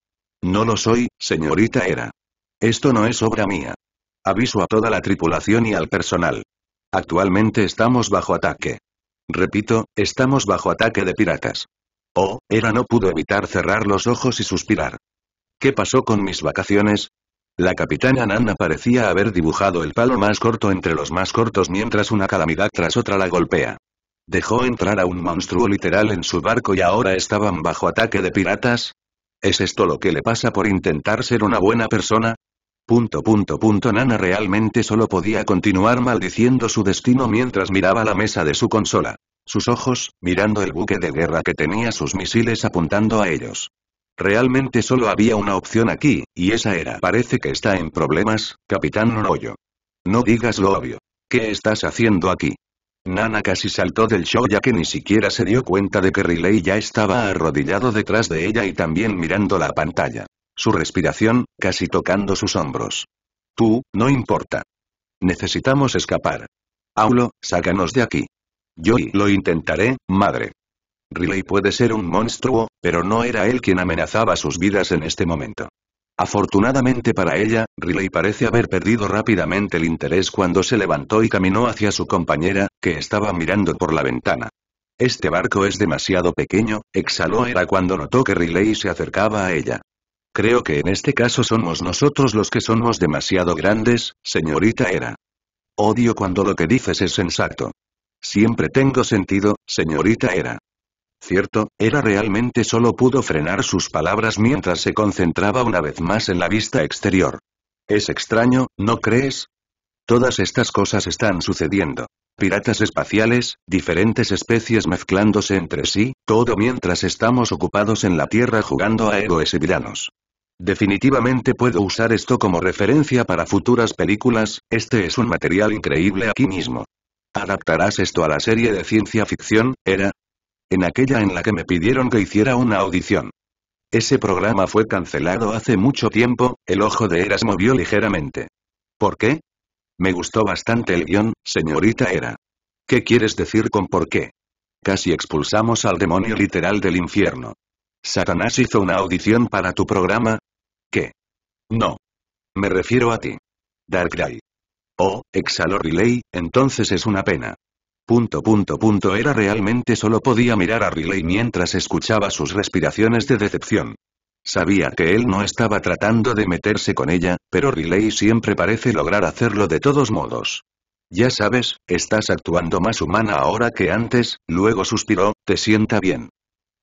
No lo soy, señorita Era. Esto no es obra mía. Aviso a toda la tripulación y al personal. Actualmente estamos bajo ataque. Repito, estamos bajo ataque de piratas. Oh, Era no pudo evitar cerrar los ojos y suspirar. ¿Qué pasó con mis vacaciones? La capitana Nana parecía haber dibujado el palo más corto entre los más cortos mientras una calamidad tras otra la golpea. Dejó entrar a un monstruo literal en su barco y ahora estaban bajo ataque de piratas. ¿Es esto lo que le pasa por intentar ser una buena persona? Punto punto punto Nana realmente solo podía continuar maldiciendo su destino mientras miraba la mesa de su consola. Sus ojos, mirando el buque de guerra que tenía sus misiles apuntando a ellos. Realmente solo había una opción aquí, y esa era. Parece que está en problemas, Capitán Noroyo. No digas lo obvio. ¿Qué estás haciendo aquí? Nana casi saltó del show ya que ni siquiera se dio cuenta de que Riley ya estaba arrodillado detrás de ella y también mirando la pantalla. Su respiración, casi tocando sus hombros. Tú, no importa. Necesitamos escapar. Aulo, sácanos de aquí. Yo lo intentaré, madre. Riley puede ser un monstruo, pero no era él quien amenazaba sus vidas en este momento. Afortunadamente para ella, Riley parece haber perdido rápidamente el interés cuando se levantó y caminó hacia su compañera, que estaba mirando por la ventana. Este barco es demasiado pequeño, exhaló era cuando notó que Riley se acercaba a ella. Creo que en este caso somos nosotros los que somos demasiado grandes, señorita era. Odio cuando lo que dices es sensato. Siempre tengo sentido, señorita era. Cierto, era realmente solo pudo frenar sus palabras mientras se concentraba una vez más en la vista exterior. Es extraño, ¿no crees? Todas estas cosas están sucediendo. Piratas espaciales, diferentes especies mezclándose entre sí, todo mientras estamos ocupados en la Tierra jugando a héroes y villanos. Definitivamente puedo usar esto como referencia para futuras películas, este es un material increíble aquí mismo. ¿Adaptarás esto a la serie de ciencia ficción, Era? en aquella en la que me pidieron que hiciera una audición. Ese programa fue cancelado hace mucho tiempo, el ojo de Eras movió ligeramente. ¿Por qué? Me gustó bastante el guión, señorita Era. ¿Qué quieres decir con por qué? Casi expulsamos al demonio literal del infierno. ¿Satanás hizo una audición para tu programa? ¿Qué? No. Me refiero a ti. Darkrai. Oh, exhaló Riley, entonces es una pena. Punto punto punto era realmente solo podía mirar a Riley mientras escuchaba sus respiraciones de decepción. Sabía que él no estaba tratando de meterse con ella, pero Riley siempre parece lograr hacerlo de todos modos. Ya sabes, estás actuando más humana ahora que antes, luego suspiró, te sienta bien.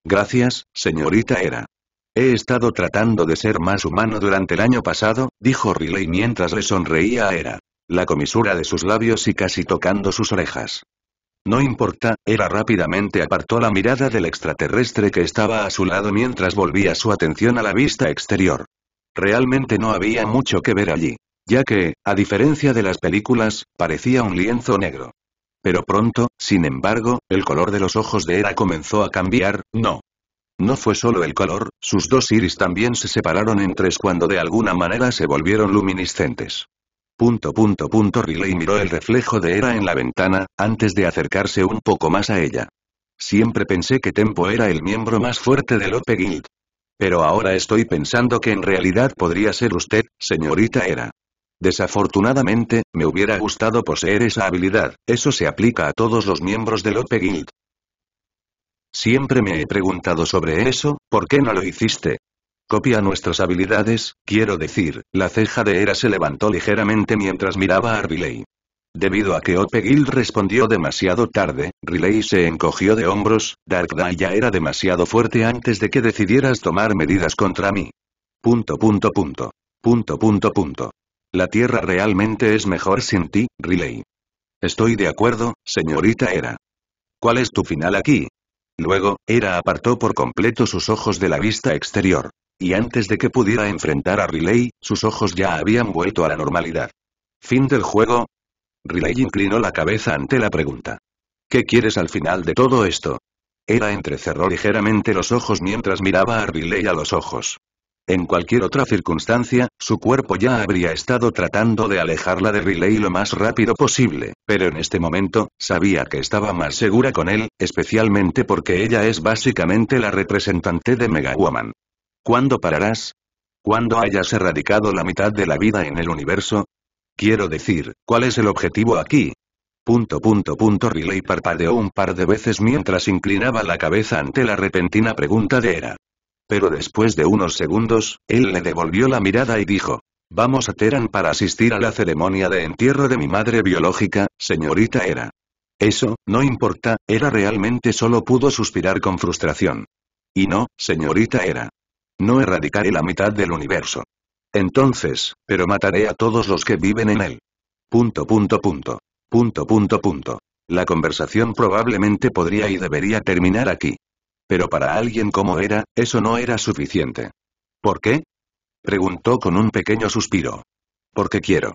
Gracias, señorita Era. He estado tratando de ser más humano durante el año pasado, dijo Riley mientras le sonreía a Era. La comisura de sus labios y casi tocando sus orejas. No importa, Era rápidamente apartó la mirada del extraterrestre que estaba a su lado mientras volvía su atención a la vista exterior. Realmente no había mucho que ver allí, ya que, a diferencia de las películas, parecía un lienzo negro. Pero pronto, sin embargo, el color de los ojos de Era comenzó a cambiar, no. No fue solo el color, sus dos iris también se separaron en tres cuando de alguna manera se volvieron luminiscentes. Punto punto punto Riley miró el reflejo de Era en la ventana, antes de acercarse un poco más a ella. Siempre pensé que Tempo era el miembro más fuerte de Ope Guild. Pero ahora estoy pensando que en realidad podría ser usted, señorita Era. Desafortunadamente, me hubiera gustado poseer esa habilidad, eso se aplica a todos los miembros de Ope Guild. Siempre me he preguntado sobre eso, ¿por qué no lo hiciste? Copia nuestras habilidades, quiero decir, la ceja de Era se levantó ligeramente mientras miraba a Riley. Debido a que Ope respondió demasiado tarde, Riley se encogió de hombros, Dark day ya era demasiado fuerte antes de que decidieras tomar medidas contra mí. Punto punto punto. Punto punto punto. La Tierra realmente es mejor sin ti, Riley. Estoy de acuerdo, señorita Era. ¿Cuál es tu final aquí? Luego, Era apartó por completo sus ojos de la vista exterior. Y antes de que pudiera enfrentar a Riley, sus ojos ya habían vuelto a la normalidad. Fin del juego. Riley inclinó la cabeza ante la pregunta. ¿Qué quieres al final de todo esto? Era entrecerró ligeramente los ojos mientras miraba a Riley a los ojos. En cualquier otra circunstancia, su cuerpo ya habría estado tratando de alejarla de Riley lo más rápido posible, pero en este momento, sabía que estaba más segura con él, especialmente porque ella es básicamente la representante de Mega Woman. ¿Cuándo pararás? ¿Cuándo hayas erradicado la mitad de la vida en el universo? Quiero decir, ¿cuál es el objetivo aquí? Punto punto punto Riley parpadeó un par de veces mientras inclinaba la cabeza ante la repentina pregunta de Era. Pero después de unos segundos, él le devolvió la mirada y dijo, Vamos a Teran para asistir a la ceremonia de entierro de mi madre biológica, señorita Era. Eso, no importa, Era realmente solo pudo suspirar con frustración. Y no, señorita Era. No erradicaré la mitad del universo. Entonces, pero mataré a todos los que viven en él. Punto punto punto. Punto punto punto. La conversación probablemente podría y debería terminar aquí. Pero para alguien como era, eso no era suficiente. ¿Por qué? Preguntó con un pequeño suspiro. Porque quiero.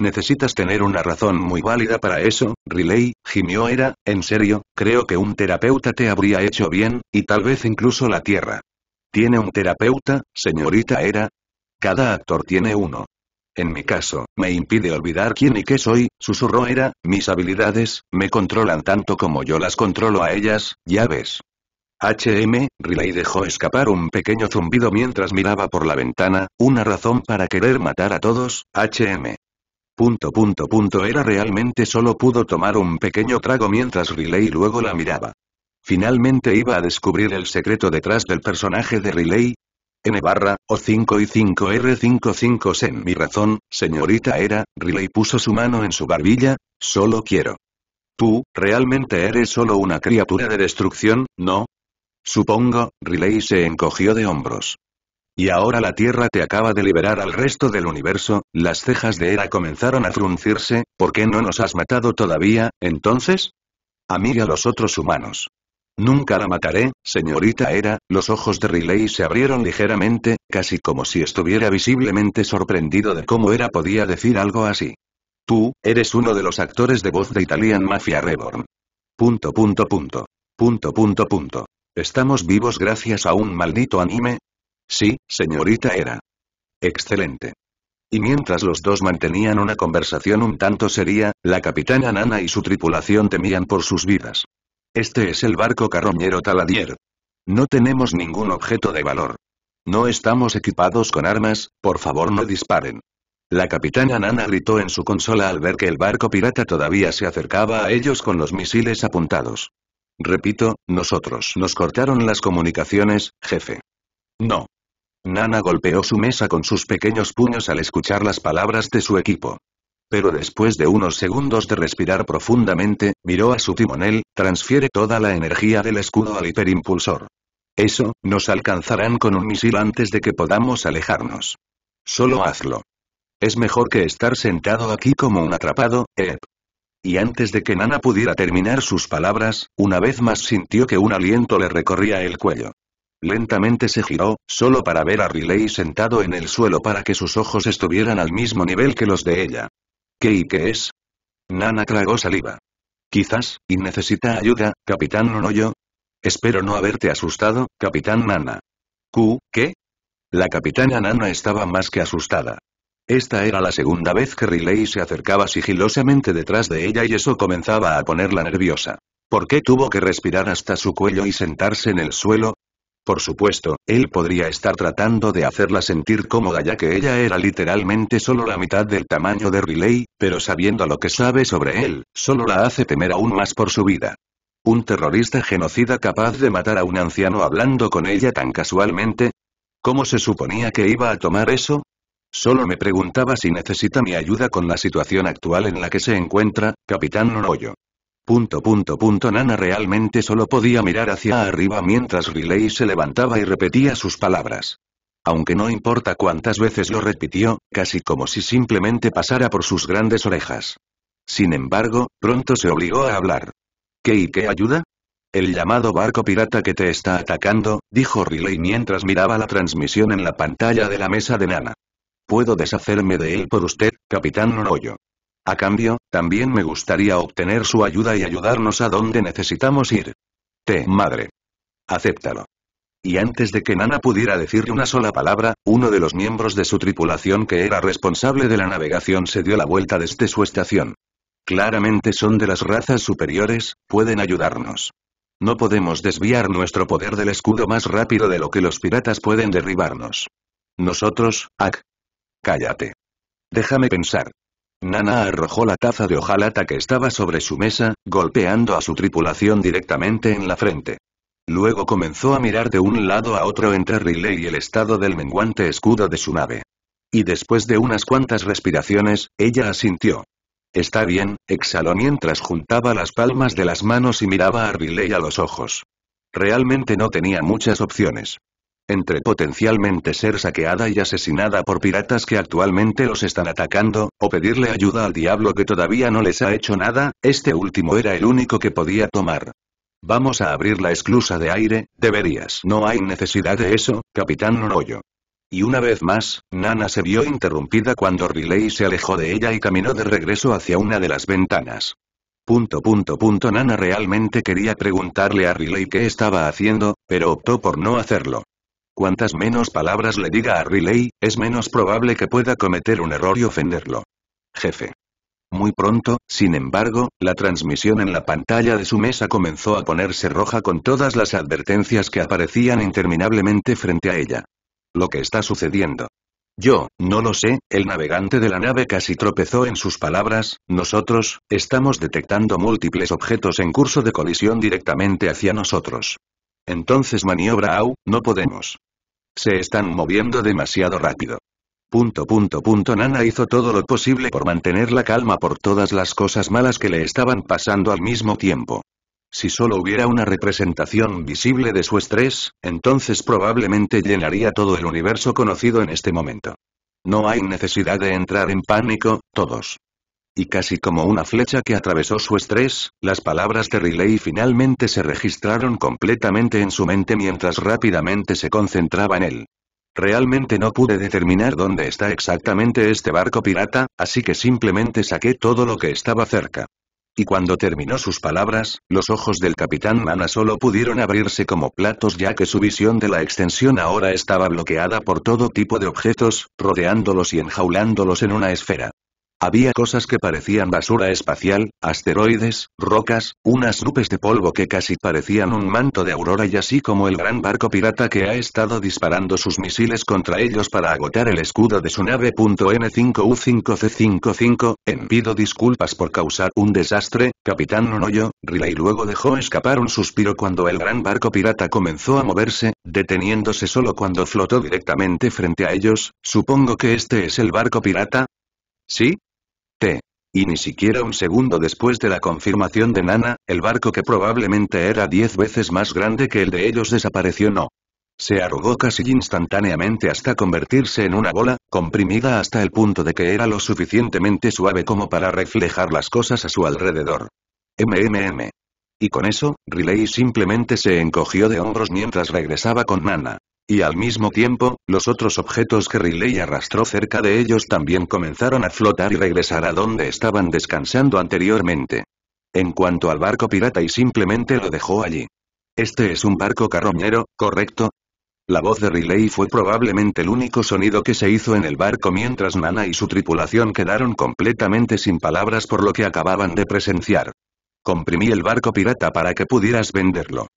Necesitas tener una razón muy válida para eso, Riley, gimió Era, en serio, creo que un terapeuta te habría hecho bien, y tal vez incluso la Tierra. ¿Tiene un terapeuta, señorita Era? Cada actor tiene uno. En mi caso, me impide olvidar quién y qué soy, susurró Era, mis habilidades, me controlan tanto como yo las controlo a ellas, ya ves. HM, Riley dejó escapar un pequeño zumbido mientras miraba por la ventana, una razón para querer matar a todos, HM. Punto punto punto era realmente solo pudo tomar un pequeño trago mientras Riley luego la miraba. Finalmente iba a descubrir el secreto detrás del personaje de Riley. N barra, O5 y 5R55 en mi razón, señorita era, Riley puso su mano en su barbilla, solo quiero. Tú, realmente eres solo una criatura de destrucción, ¿no? Supongo, Riley se encogió de hombros. Y ahora la Tierra te acaba de liberar al resto del universo, las cejas de Era comenzaron a fruncirse, ¿por qué no nos has matado todavía, entonces? Amiga los otros humanos. Nunca la mataré, señorita Era, los ojos de Riley se abrieron ligeramente, casi como si estuviera visiblemente sorprendido de cómo Era podía decir algo así. Tú, eres uno de los actores de voz de Italian Mafia Reborn. Punto punto punto. Punto punto punto. ¿Estamos vivos gracias a un maldito anime? Sí, señorita Era. Excelente. Y mientras los dos mantenían una conversación un tanto seria, la capitana Nana y su tripulación temían por sus vidas. Este es el barco carroñero Taladier. No tenemos ningún objeto de valor. No estamos equipados con armas, por favor no disparen. La capitana Nana gritó en su consola al ver que el barco pirata todavía se acercaba a ellos con los misiles apuntados. Repito, nosotros nos cortaron las comunicaciones, jefe. No. Nana golpeó su mesa con sus pequeños puños al escuchar las palabras de su equipo pero después de unos segundos de respirar profundamente, miró a su timonel, transfiere toda la energía del escudo al hiperimpulsor. Eso, nos alcanzarán con un misil antes de que podamos alejarnos. Solo hazlo. Es mejor que estar sentado aquí como un atrapado, Ep. Y antes de que Nana pudiera terminar sus palabras, una vez más sintió que un aliento le recorría el cuello. Lentamente se giró, solo para ver a Riley sentado en el suelo para que sus ojos estuvieran al mismo nivel que los de ella. ¿Qué y qué es? Nana tragó saliva. Quizás, y necesita ayuda, Capitán Ronoyo? Espero no haberte asustado, Capitán Nana. ¿Q, qué? La Capitana Nana estaba más que asustada. Esta era la segunda vez que Riley se acercaba sigilosamente detrás de ella y eso comenzaba a ponerla nerviosa. ¿Por qué tuvo que respirar hasta su cuello y sentarse en el suelo? Por supuesto, él podría estar tratando de hacerla sentir cómoda ya que ella era literalmente solo la mitad del tamaño de Riley, pero sabiendo lo que sabe sobre él, solo la hace temer aún más por su vida. ¿Un terrorista genocida capaz de matar a un anciano hablando con ella tan casualmente? ¿Cómo se suponía que iba a tomar eso? Solo me preguntaba si necesita mi ayuda con la situación actual en la que se encuentra, Capitán Noroyo. Punto punto punto Nana realmente solo podía mirar hacia arriba mientras Riley se levantaba y repetía sus palabras. Aunque no importa cuántas veces lo repitió, casi como si simplemente pasara por sus grandes orejas. Sin embargo, pronto se obligó a hablar. ¿Qué y qué ayuda? El llamado barco pirata que te está atacando, dijo Riley mientras miraba la transmisión en la pantalla de la mesa de Nana. Puedo deshacerme de él por usted, Capitán Noroyo. A cambio, también me gustaría obtener su ayuda y ayudarnos a donde necesitamos ir. Te madre. Acéptalo. Y antes de que Nana pudiera decir una sola palabra, uno de los miembros de su tripulación que era responsable de la navegación se dio la vuelta desde su estación. Claramente son de las razas superiores, pueden ayudarnos. No podemos desviar nuestro poder del escudo más rápido de lo que los piratas pueden derribarnos. Nosotros, Ak. Cállate. Déjame pensar. Nana arrojó la taza de hojalata que estaba sobre su mesa, golpeando a su tripulación directamente en la frente. Luego comenzó a mirar de un lado a otro entre Riley y el estado del menguante escudo de su nave. Y después de unas cuantas respiraciones, ella asintió. Está bien, exhaló mientras juntaba las palmas de las manos y miraba a Riley a los ojos. Realmente no tenía muchas opciones entre potencialmente ser saqueada y asesinada por piratas que actualmente los están atacando, o pedirle ayuda al diablo que todavía no les ha hecho nada, este último era el único que podía tomar. Vamos a abrir la esclusa de aire, deberías. No hay necesidad de eso, Capitán Noroyo. Y una vez más, Nana se vio interrumpida cuando Riley se alejó de ella y caminó de regreso hacia una de las ventanas. Punto punto punto Nana realmente quería preguntarle a Riley qué estaba haciendo, pero optó por no hacerlo. Cuantas menos palabras le diga a Riley, es menos probable que pueda cometer un error y ofenderlo. Jefe. Muy pronto, sin embargo, la transmisión en la pantalla de su mesa comenzó a ponerse roja con todas las advertencias que aparecían interminablemente frente a ella. Lo que está sucediendo. Yo, no lo sé, el navegante de la nave casi tropezó en sus palabras, nosotros, estamos detectando múltiples objetos en curso de colisión directamente hacia nosotros. Entonces maniobra AU, no podemos. Se están moviendo demasiado rápido. Punto punto punto Nana hizo todo lo posible por mantener la calma por todas las cosas malas que le estaban pasando al mismo tiempo. Si solo hubiera una representación visible de su estrés, entonces probablemente llenaría todo el universo conocido en este momento. No hay necesidad de entrar en pánico, todos. Y casi como una flecha que atravesó su estrés, las palabras de Riley finalmente se registraron completamente en su mente mientras rápidamente se concentraba en él. Realmente no pude determinar dónde está exactamente este barco pirata, así que simplemente saqué todo lo que estaba cerca. Y cuando terminó sus palabras, los ojos del capitán Mana solo pudieron abrirse como platos ya que su visión de la extensión ahora estaba bloqueada por todo tipo de objetos, rodeándolos y enjaulándolos en una esfera. Había cosas que parecían basura espacial, asteroides, rocas, unas nubes de polvo que casi parecían un manto de aurora y así como el gran barco pirata que ha estado disparando sus misiles contra ellos para agotar el escudo de su nave. N5U5C55, en pido disculpas por causar un desastre, Capitán Ronoyo, Riley luego dejó escapar un suspiro cuando el gran barco pirata comenzó a moverse, deteniéndose solo cuando flotó directamente frente a ellos, supongo que este es el barco pirata, ¿Sí? Y ni siquiera un segundo después de la confirmación de Nana, el barco que probablemente era diez veces más grande que el de ellos desapareció no. Se arrugó casi instantáneamente hasta convertirse en una bola, comprimida hasta el punto de que era lo suficientemente suave como para reflejar las cosas a su alrededor. MMM. Y con eso, Riley simplemente se encogió de hombros mientras regresaba con Nana. Y al mismo tiempo, los otros objetos que Riley arrastró cerca de ellos también comenzaron a flotar y regresar a donde estaban descansando anteriormente. En cuanto al barco pirata y simplemente lo dejó allí. Este es un barco carroñero, ¿correcto? La voz de Riley fue probablemente el único sonido que se hizo en el barco mientras Nana y su tripulación quedaron completamente sin palabras por lo que acababan de presenciar. Comprimí el barco pirata para que pudieras venderlo.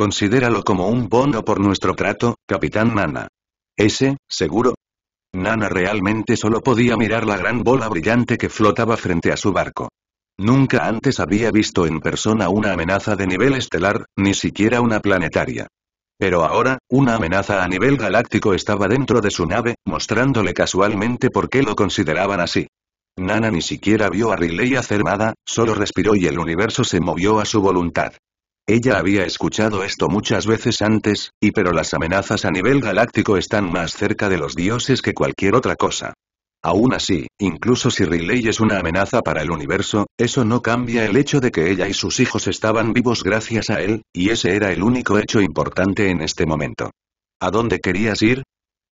Considéralo como un bono por nuestro trato, Capitán Nana. ¿Ese, seguro? Nana realmente solo podía mirar la gran bola brillante que flotaba frente a su barco. Nunca antes había visto en persona una amenaza de nivel estelar, ni siquiera una planetaria. Pero ahora, una amenaza a nivel galáctico estaba dentro de su nave, mostrándole casualmente por qué lo consideraban así. Nana ni siquiera vio a Riley hacer nada, solo respiró y el universo se movió a su voluntad. Ella había escuchado esto muchas veces antes, y pero las amenazas a nivel galáctico están más cerca de los dioses que cualquier otra cosa. Aún así, incluso si Riley es una amenaza para el universo, eso no cambia el hecho de que ella y sus hijos estaban vivos gracias a él, y ese era el único hecho importante en este momento. ¿A dónde querías ir?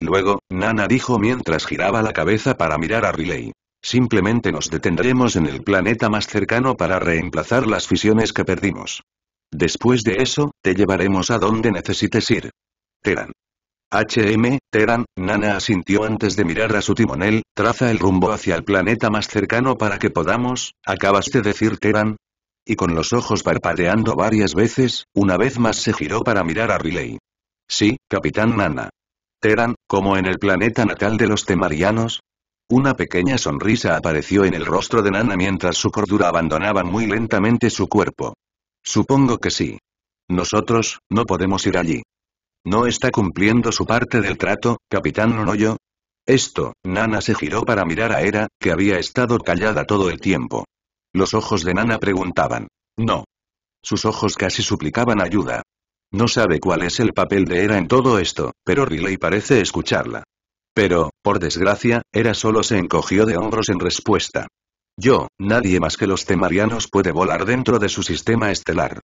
Luego, Nana dijo mientras giraba la cabeza para mirar a Riley. Simplemente nos detendremos en el planeta más cercano para reemplazar las fisiones que perdimos. Después de eso, te llevaremos a donde necesites ir. Teran. HM, Teran, Nana asintió antes de mirar a su timonel, traza el rumbo hacia el planeta más cercano para que podamos, acabas de decir Teran. Y con los ojos parpadeando varias veces, una vez más se giró para mirar a Riley. Sí, Capitán Nana. Teran, como en el planeta natal de los temarianos. Una pequeña sonrisa apareció en el rostro de Nana mientras su cordura abandonaba muy lentamente su cuerpo. Supongo que sí. Nosotros, no podemos ir allí. ¿No está cumpliendo su parte del trato, Capitán Onoyo? Esto, Nana se giró para mirar a Era, que había estado callada todo el tiempo. Los ojos de Nana preguntaban. No. Sus ojos casi suplicaban ayuda. No sabe cuál es el papel de Era en todo esto, pero Riley parece escucharla. Pero, por desgracia, Era solo se encogió de hombros en respuesta. Yo, nadie más que los temarianos puede volar dentro de su sistema estelar.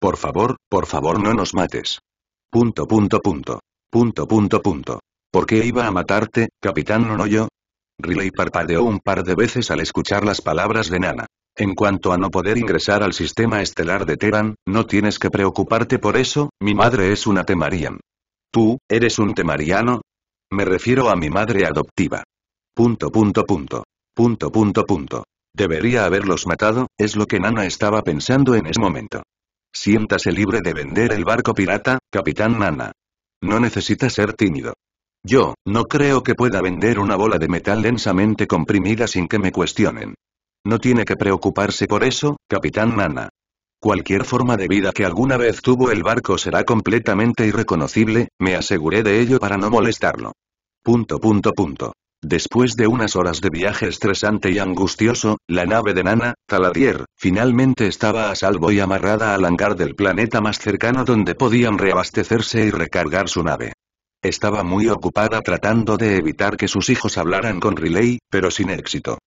Por favor, por favor no nos mates. Punto punto punto. Punto punto punto. ¿Por qué iba a matarte, Capitán Ronoyo? Riley parpadeó un par de veces al escuchar las palabras de Nana. En cuanto a no poder ingresar al sistema estelar de Teban, no tienes que preocuparte por eso, mi madre es una Temarian. ¿Tú, eres un Temariano? Me refiero a mi madre adoptiva. Punto punto punto. Punto punto punto. Debería haberlos matado, es lo que Nana estaba pensando en ese momento. Siéntase libre de vender el barco pirata, capitán Nana. No necesita ser tímido. Yo, no creo que pueda vender una bola de metal densamente comprimida sin que me cuestionen. No tiene que preocuparse por eso, capitán Nana. Cualquier forma de vida que alguna vez tuvo el barco será completamente irreconocible, me aseguré de ello para no molestarlo. Punto punto punto. Después de unas horas de viaje estresante y angustioso, la nave de Nana, Taladier, finalmente estaba a salvo y amarrada al hangar del planeta más cercano donde podían reabastecerse y recargar su nave. Estaba muy ocupada tratando de evitar que sus hijos hablaran con Riley, pero sin éxito.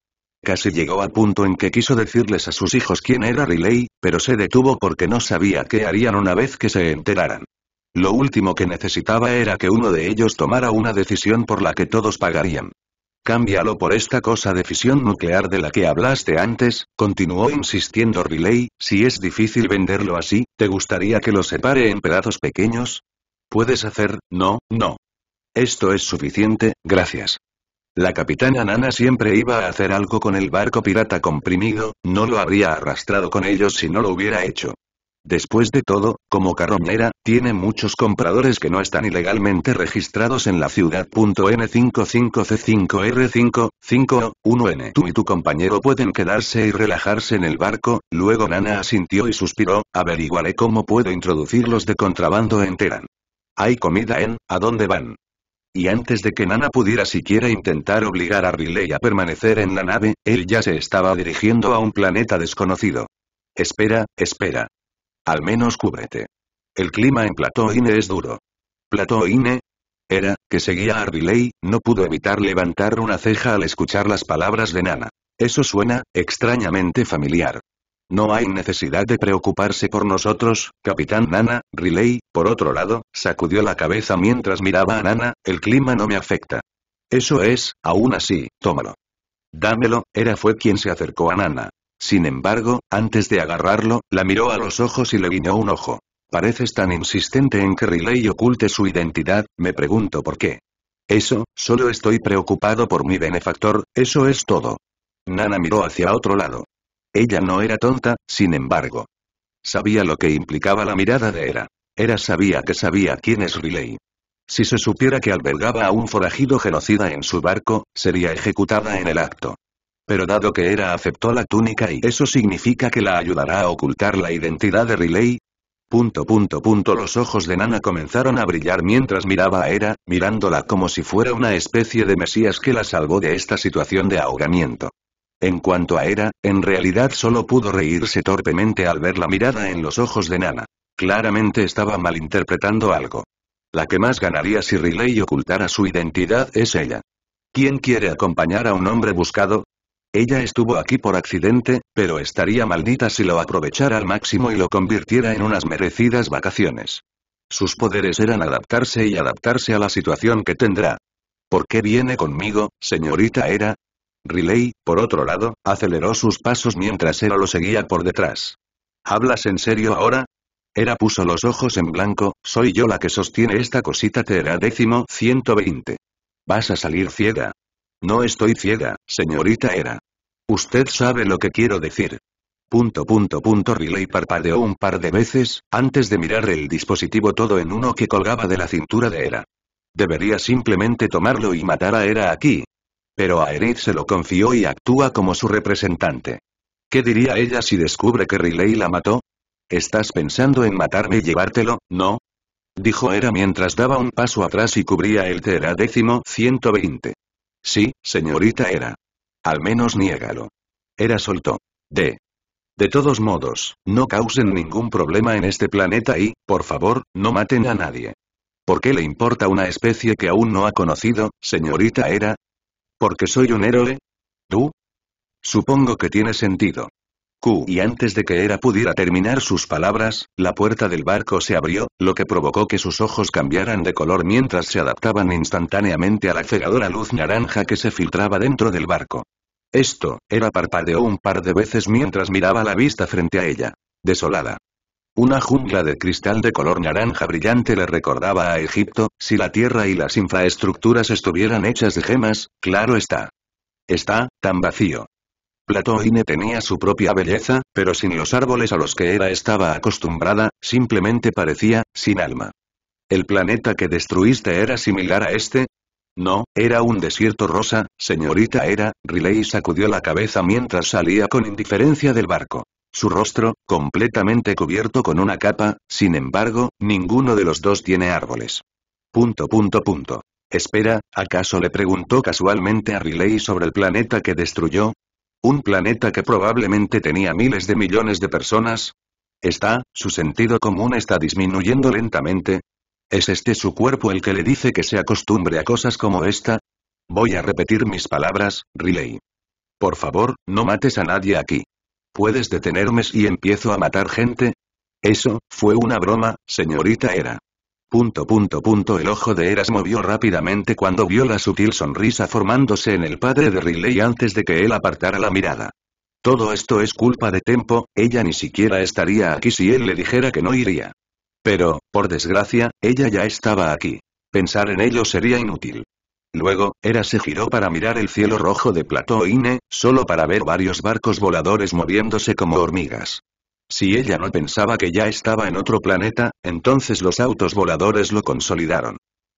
Casi llegó al punto en que quiso decirles a sus hijos quién era Riley, pero se detuvo porque no sabía qué harían una vez que se enteraran. Lo último que necesitaba era que uno de ellos tomara una decisión por la que todos pagarían. Cámbialo por esta cosa de fisión nuclear de la que hablaste antes, continuó insistiendo Riley, si es difícil venderlo así, ¿te gustaría que lo separe en pedazos pequeños? Puedes hacer, no, no. Esto es suficiente, gracias. La capitana Nana siempre iba a hacer algo con el barco pirata comprimido, no lo habría arrastrado con ellos si no lo hubiera hecho. Después de todo, como carroñera, tiene muchos compradores que no están ilegalmente registrados en la ciudad. N55C5R5, r 551 n Tú y tu compañero pueden quedarse y relajarse en el barco, luego Nana asintió y suspiró, averiguaré cómo puedo introducirlos de contrabando en Teran. Hay comida en, ¿a dónde van? Y antes de que Nana pudiera siquiera intentar obligar a Riley a permanecer en la nave, él ya se estaba dirigiendo a un planeta desconocido. Espera, espera. Al menos cúbrete. El clima en platoine es duro. ¿Platoine? Era, que seguía a riley no pudo evitar levantar una ceja al escuchar las palabras de Nana. Eso suena, extrañamente familiar. No hay necesidad de preocuparse por nosotros, capitán Nana, Riley, por otro lado, sacudió la cabeza mientras miraba a Nana, el clima no me afecta. Eso es, aún así, tómalo. Dámelo, era fue quien se acercó a Nana. Sin embargo, antes de agarrarlo, la miró a los ojos y le guiñó un ojo. Pareces tan insistente en que Riley oculte su identidad, me pregunto por qué. Eso, solo estoy preocupado por mi benefactor, eso es todo. Nana miró hacia otro lado. Ella no era tonta, sin embargo. Sabía lo que implicaba la mirada de Era. Era sabía que sabía quién es Riley. Si se supiera que albergaba a un forajido genocida en su barco, sería ejecutada en el acto. Pero dado que era aceptó la túnica y eso significa que la ayudará a ocultar la identidad de Riley. Punto punto punto los ojos de Nana comenzaron a brillar mientras miraba a Era, mirándola como si fuera una especie de mesías que la salvó de esta situación de ahogamiento. En cuanto a Era, en realidad solo pudo reírse torpemente al ver la mirada en los ojos de Nana. Claramente estaba malinterpretando algo. La que más ganaría si Riley ocultara su identidad es ella. ¿Quién quiere acompañar a un hombre buscado? Ella estuvo aquí por accidente, pero estaría maldita si lo aprovechara al máximo y lo convirtiera en unas merecidas vacaciones. Sus poderes eran adaptarse y adaptarse a la situación que tendrá. ¿Por qué viene conmigo, señorita Era? Riley, por otro lado, aceleró sus pasos mientras Era lo seguía por detrás. ¿Hablas en serio ahora? Era puso los ojos en blanco, soy yo la que sostiene esta cosita te era décimo 120. Vas a salir ciega. No estoy ciega, señorita Era. Usted sabe lo que quiero decir. Punto punto punto Riley parpadeó un par de veces, antes de mirar el dispositivo todo en uno que colgaba de la cintura de Era. Debería simplemente tomarlo y matar a Era aquí. Pero a eric se lo confió y actúa como su representante. ¿Qué diría ella si descubre que Riley la mató? ¿Estás pensando en matarme y llevártelo, no? Dijo Era mientras daba un paso atrás y cubría el Tera décimo 120. Sí, señorita era. Al menos niégalo. Era soltó. De. De todos modos, no causen ningún problema en este planeta y, por favor, no maten a nadie. ¿Por qué le importa una especie que aún no ha conocido, señorita Era? ¿Porque soy un héroe? ¿Tú? Supongo que tiene sentido. Q y antes de que era pudiera terminar sus palabras, la puerta del barco se abrió, lo que provocó que sus ojos cambiaran de color mientras se adaptaban instantáneamente a la cegadora luz naranja que se filtraba dentro del barco. Esto, era parpadeó un par de veces mientras miraba la vista frente a ella. Desolada. Una jungla de cristal de color naranja brillante le recordaba a Egipto, si la tierra y las infraestructuras estuvieran hechas de gemas, claro está. Está, tan vacío. Platoine tenía su propia belleza, pero sin los árboles a los que era estaba acostumbrada, simplemente parecía, sin alma. ¿El planeta que destruiste era similar a este? No, era un desierto rosa, señorita era, Riley sacudió la cabeza mientras salía con indiferencia del barco. Su rostro, completamente cubierto con una capa, sin embargo, ninguno de los dos tiene árboles. Punto punto punto. Espera, ¿acaso le preguntó casualmente a Riley sobre el planeta que destruyó? Un planeta que probablemente tenía miles de millones de personas. ¿Está, su sentido común está disminuyendo lentamente? ¿Es este su cuerpo el que le dice que se acostumbre a cosas como esta? Voy a repetir mis palabras, Riley. Por favor, no mates a nadie aquí. ¿Puedes detenerme si empiezo a matar gente? Eso, fue una broma, señorita Era. Punto punto punto el ojo de Eras movió rápidamente cuando vio la sutil sonrisa formándose en el padre de Riley antes de que él apartara la mirada. Todo esto es culpa de Tempo, ella ni siquiera estaría aquí si él le dijera que no iría. Pero, por desgracia, ella ya estaba aquí. Pensar en ello sería inútil. Luego, Eras se giró para mirar el cielo rojo de y Ine, solo para ver varios barcos voladores moviéndose como hormigas. Si ella no pensaba que ya estaba en otro planeta, entonces los autos voladores lo consolidaron.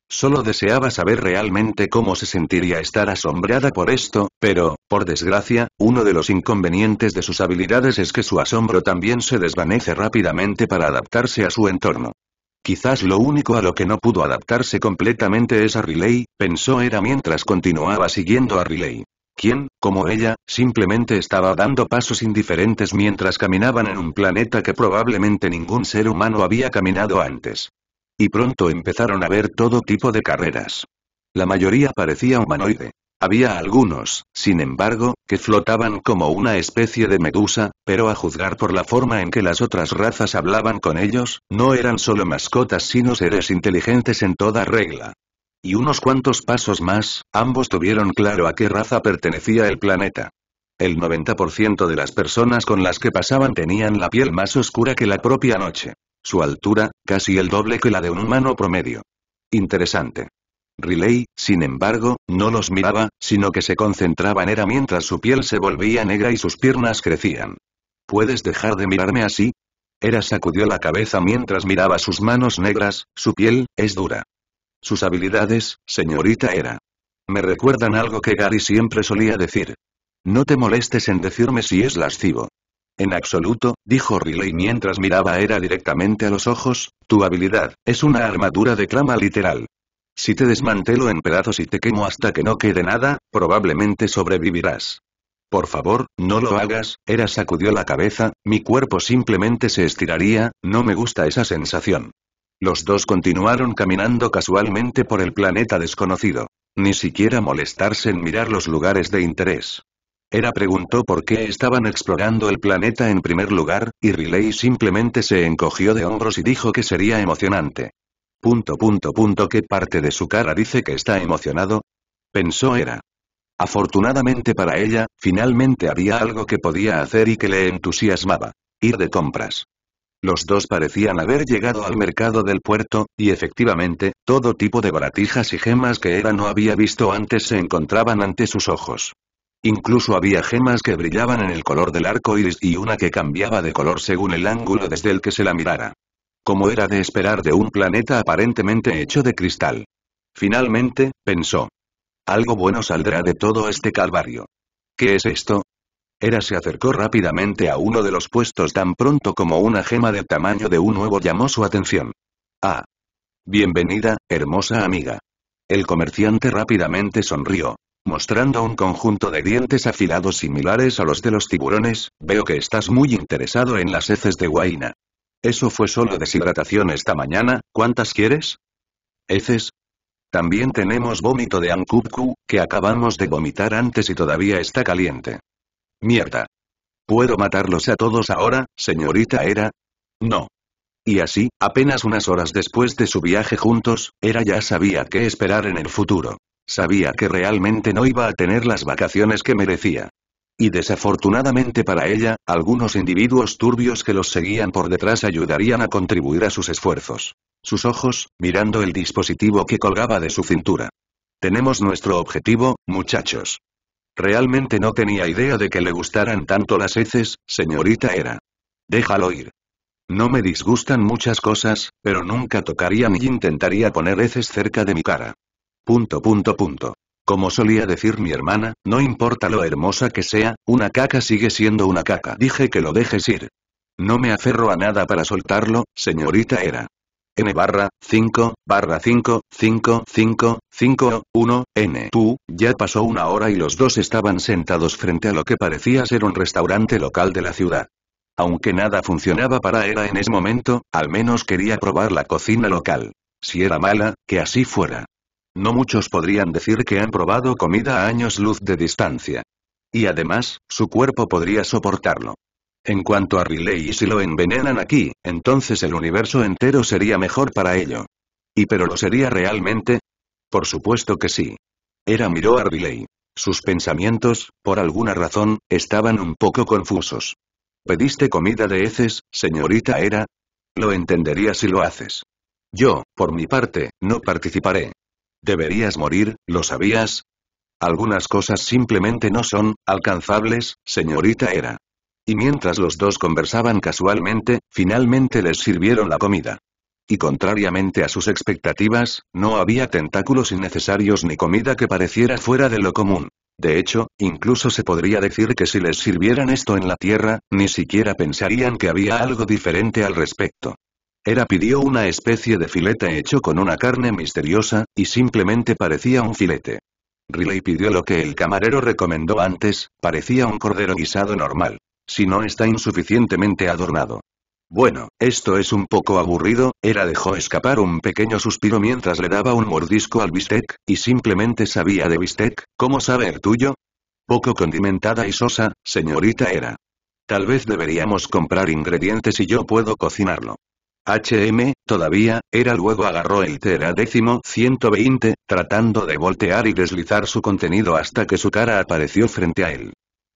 Solo deseaba saber realmente cómo se sentiría estar asombrada por esto, pero, por desgracia, uno de los inconvenientes de sus habilidades es que su asombro también se desvanece rápidamente para adaptarse a su entorno. Quizás lo único a lo que no pudo adaptarse completamente es a Riley, pensó era mientras continuaba siguiendo a Riley quien, como ella, simplemente estaba dando pasos indiferentes mientras caminaban en un planeta que probablemente ningún ser humano había caminado antes. Y pronto empezaron a ver todo tipo de carreras. La mayoría parecía humanoide. Había algunos, sin embargo, que flotaban como una especie de medusa, pero a juzgar por la forma en que las otras razas hablaban con ellos, no eran solo mascotas sino seres inteligentes en toda regla. Y unos cuantos pasos más, ambos tuvieron claro a qué raza pertenecía el planeta. El 90% de las personas con las que pasaban tenían la piel más oscura que la propia noche. Su altura, casi el doble que la de un humano promedio. Interesante. Riley, sin embargo, no los miraba, sino que se concentraba en era mientras su piel se volvía negra y sus piernas crecían. ¿Puedes dejar de mirarme así? Era sacudió la cabeza mientras miraba sus manos negras, su piel, es dura. Sus habilidades, señorita Era. Me recuerdan algo que Gary siempre solía decir. No te molestes en decirme si es lascivo. En absoluto, dijo Riley mientras miraba a Era directamente a los ojos, tu habilidad, es una armadura de clama literal. Si te desmantelo en pedazos y te quemo hasta que no quede nada, probablemente sobrevivirás. Por favor, no lo hagas, Era sacudió la cabeza, mi cuerpo simplemente se estiraría, no me gusta esa sensación. Los dos continuaron caminando casualmente por el planeta desconocido. Ni siquiera molestarse en mirar los lugares de interés. Era preguntó por qué estaban explorando el planeta en primer lugar, y Riley simplemente se encogió de hombros y dijo que sería emocionante. Punto punto punto ¿Qué parte de su cara dice que está emocionado? Pensó era. Afortunadamente para ella, finalmente había algo que podía hacer y que le entusiasmaba. Ir de compras. Los dos parecían haber llegado al mercado del puerto, y efectivamente, todo tipo de baratijas y gemas que Era no había visto antes se encontraban ante sus ojos. Incluso había gemas que brillaban en el color del arco iris y una que cambiaba de color según el ángulo desde el que se la mirara. Como era de esperar de un planeta aparentemente hecho de cristal. Finalmente, pensó. Algo bueno saldrá de todo este calvario. ¿Qué es esto? Era se acercó rápidamente a uno de los puestos tan pronto como una gema del tamaño de un huevo llamó su atención. Ah. Bienvenida, hermosa amiga. El comerciante rápidamente sonrió. Mostrando un conjunto de dientes afilados similares a los de los tiburones, veo que estás muy interesado en las heces de guaina. Eso fue solo deshidratación esta mañana, ¿cuántas quieres? ¿Heces? También tenemos vómito de Ankubku, que acabamos de vomitar antes y todavía está caliente. Mierda. ¿Puedo matarlos a todos ahora, señorita Era? No. Y así, apenas unas horas después de su viaje juntos, Era ya sabía qué esperar en el futuro. Sabía que realmente no iba a tener las vacaciones que merecía. Y desafortunadamente para ella, algunos individuos turbios que los seguían por detrás ayudarían a contribuir a sus esfuerzos. Sus ojos, mirando el dispositivo que colgaba de su cintura. Tenemos nuestro objetivo, muchachos. Realmente no tenía idea de que le gustaran tanto las heces, señorita Era. Déjalo ir. No me disgustan muchas cosas, pero nunca tocaría ni intentaría poner heces cerca de mi cara. Punto punto punto. Como solía decir mi hermana, no importa lo hermosa que sea, una caca sigue siendo una caca. Dije que lo dejes ir. No me aferro a nada para soltarlo, señorita Era barra, 5, barra 5, 5, 5, 5, 1, n. Tú, ya pasó una hora y los dos estaban sentados frente a lo que parecía ser un restaurante local de la ciudad. Aunque nada funcionaba para Era en ese momento, al menos quería probar la cocina local. Si era mala, que así fuera. No muchos podrían decir que han probado comida a años luz de distancia. Y además, su cuerpo podría soportarlo. En cuanto a Riley y si lo envenenan aquí, entonces el universo entero sería mejor para ello. ¿Y pero lo sería realmente? Por supuesto que sí. Era miró a Riley. Sus pensamientos, por alguna razón, estaban un poco confusos. ¿Pediste comida de heces, señorita Era? Lo entendería si lo haces. Yo, por mi parte, no participaré. Deberías morir, ¿lo sabías? Algunas cosas simplemente no son alcanzables, señorita Era. Y mientras los dos conversaban casualmente, finalmente les sirvieron la comida. Y contrariamente a sus expectativas, no había tentáculos innecesarios ni comida que pareciera fuera de lo común. De hecho, incluso se podría decir que si les sirvieran esto en la Tierra, ni siquiera pensarían que había algo diferente al respecto. Era pidió una especie de filete hecho con una carne misteriosa, y simplemente parecía un filete. Riley pidió lo que el camarero recomendó antes, parecía un cordero guisado normal si no está insuficientemente adornado. Bueno, esto es un poco aburrido, Era dejó escapar un pequeño suspiro mientras le daba un mordisco al bistec, y simplemente sabía de bistec, ¿cómo saber tuyo? Poco condimentada y sosa, señorita Era. Tal vez deberíamos comprar ingredientes y yo puedo cocinarlo. HM, todavía, Era luego agarró el décimo 120, tratando de voltear y deslizar su contenido hasta que su cara apareció frente a él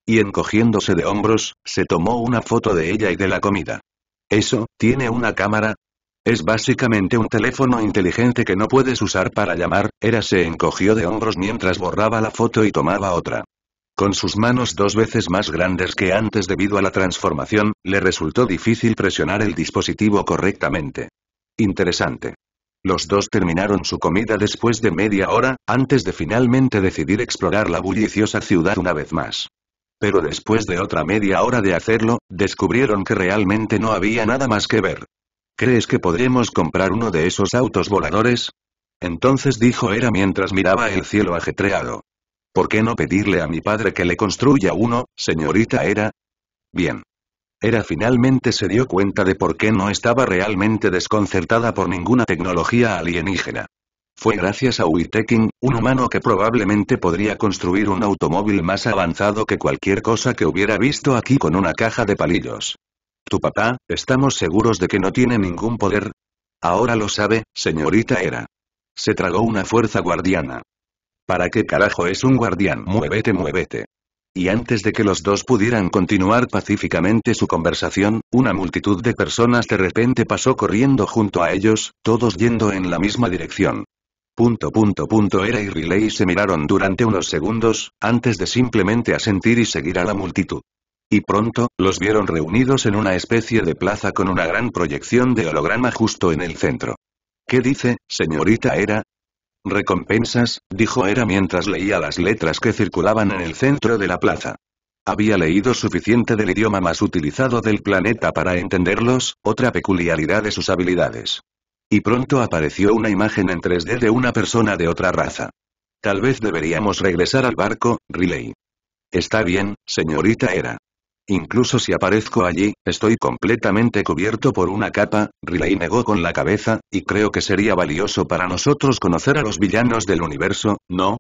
y encogiéndose de hombros, se tomó una foto de ella y de la comida. ¿Eso, tiene una cámara? Es básicamente un teléfono inteligente que no puedes usar para llamar, Era se encogió de hombros mientras borraba la foto y tomaba otra. Con sus manos dos veces más grandes que antes debido a la transformación, le resultó difícil presionar el dispositivo correctamente. Interesante. Los dos terminaron su comida después de media hora, antes de finalmente decidir explorar la bulliciosa ciudad una vez más. Pero después de otra media hora de hacerlo, descubrieron que realmente no había nada más que ver. ¿Crees que podremos comprar uno de esos autos voladores? Entonces dijo Era mientras miraba el cielo ajetreado. ¿Por qué no pedirle a mi padre que le construya uno, señorita Era? Bien. Era finalmente se dio cuenta de por qué no estaba realmente desconcertada por ninguna tecnología alienígena. Fue gracias a Witekin, un humano que probablemente podría construir un automóvil más avanzado que cualquier cosa que hubiera visto aquí con una caja de palillos. Tu papá, estamos seguros de que no tiene ningún poder. Ahora lo sabe, señorita Era. Se tragó una fuerza guardiana. ¿Para qué carajo es un guardián? Muévete, muévete. Y antes de que los dos pudieran continuar pacíficamente su conversación, una multitud de personas de repente pasó corriendo junto a ellos, todos yendo en la misma dirección. Punto punto punto Era y Riley se miraron durante unos segundos, antes de simplemente asentir y seguir a la multitud. Y pronto, los vieron reunidos en una especie de plaza con una gran proyección de holograma justo en el centro. ¿Qué dice, señorita Era? Recompensas, dijo Era mientras leía las letras que circulaban en el centro de la plaza. Había leído suficiente del idioma más utilizado del planeta para entenderlos, otra peculiaridad de sus habilidades y pronto apareció una imagen en 3D de una persona de otra raza. Tal vez deberíamos regresar al barco, Riley. Está bien, señorita Era. Incluso si aparezco allí, estoy completamente cubierto por una capa, Riley negó con la cabeza, y creo que sería valioso para nosotros conocer a los villanos del universo, ¿no?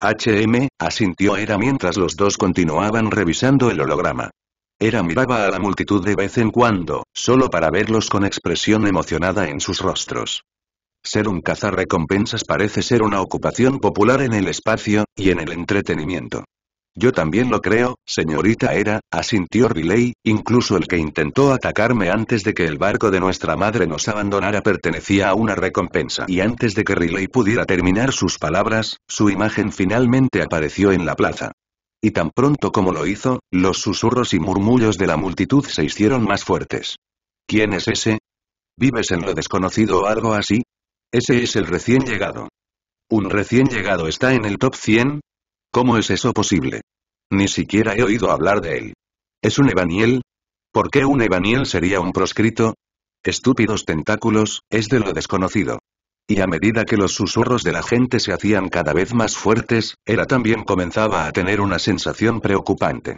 HM, asintió Era mientras los dos continuaban revisando el holograma. Era miraba a la multitud de vez en cuando, solo para verlos con expresión emocionada en sus rostros. Ser un cazarrecompensas parece ser una ocupación popular en el espacio, y en el entretenimiento. Yo también lo creo, señorita Era, asintió Riley, incluso el que intentó atacarme antes de que el barco de nuestra madre nos abandonara pertenecía a una recompensa. Y antes de que Riley pudiera terminar sus palabras, su imagen finalmente apareció en la plaza. Y tan pronto como lo hizo, los susurros y murmullos de la multitud se hicieron más fuertes. ¿Quién es ese? ¿Vives en lo desconocido o algo así? Ese es el recién llegado. ¿Un recién llegado está en el top 100? ¿Cómo es eso posible? Ni siquiera he oído hablar de él. ¿Es un Ebaniel. ¿Por qué un Ebaniel sería un proscrito? Estúpidos tentáculos, es de lo desconocido. Y a medida que los susurros de la gente se hacían cada vez más fuertes, era también comenzaba a tener una sensación preocupante.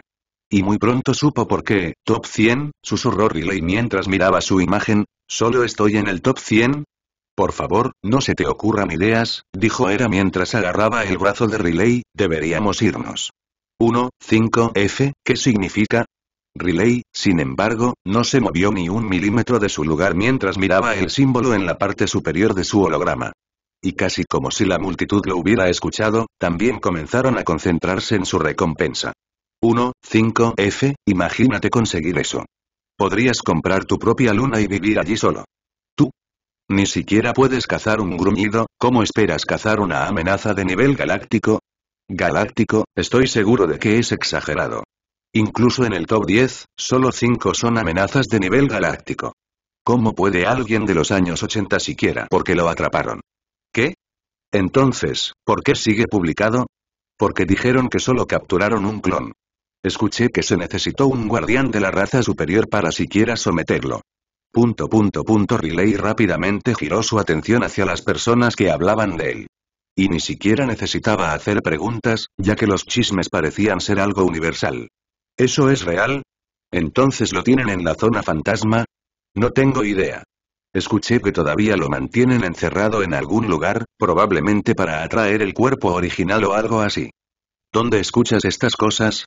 Y muy pronto supo por qué, top 100, susurró Riley mientras miraba su imagen, ¿solo estoy en el top 100? Por favor, no se te ocurran ideas, dijo Era mientras agarraba el brazo de Riley, deberíamos irnos. 1, 5, F, ¿qué significa? Riley, sin embargo, no se movió ni un milímetro de su lugar mientras miraba el símbolo en la parte superior de su holograma. Y casi como si la multitud lo hubiera escuchado, también comenzaron a concentrarse en su recompensa. 1, 5, F, imagínate conseguir eso. Podrías comprar tu propia luna y vivir allí solo. Tú. Ni siquiera puedes cazar un gruñido, ¿cómo esperas cazar una amenaza de nivel galáctico? Galáctico, estoy seguro de que es exagerado. Incluso en el top 10, solo 5 son amenazas de nivel galáctico. ¿Cómo puede alguien de los años 80 siquiera porque lo atraparon? ¿Qué? Entonces, ¿por qué sigue publicado? Porque dijeron que solo capturaron un clon. Escuché que se necesitó un guardián de la raza superior para siquiera someterlo. Punto punto punto Relay rápidamente giró su atención hacia las personas que hablaban de él. Y ni siquiera necesitaba hacer preguntas, ya que los chismes parecían ser algo universal. ¿Eso es real? ¿Entonces lo tienen en la zona fantasma? No tengo idea. Escuché que todavía lo mantienen encerrado en algún lugar, probablemente para atraer el cuerpo original o algo así. ¿Dónde escuchas estas cosas?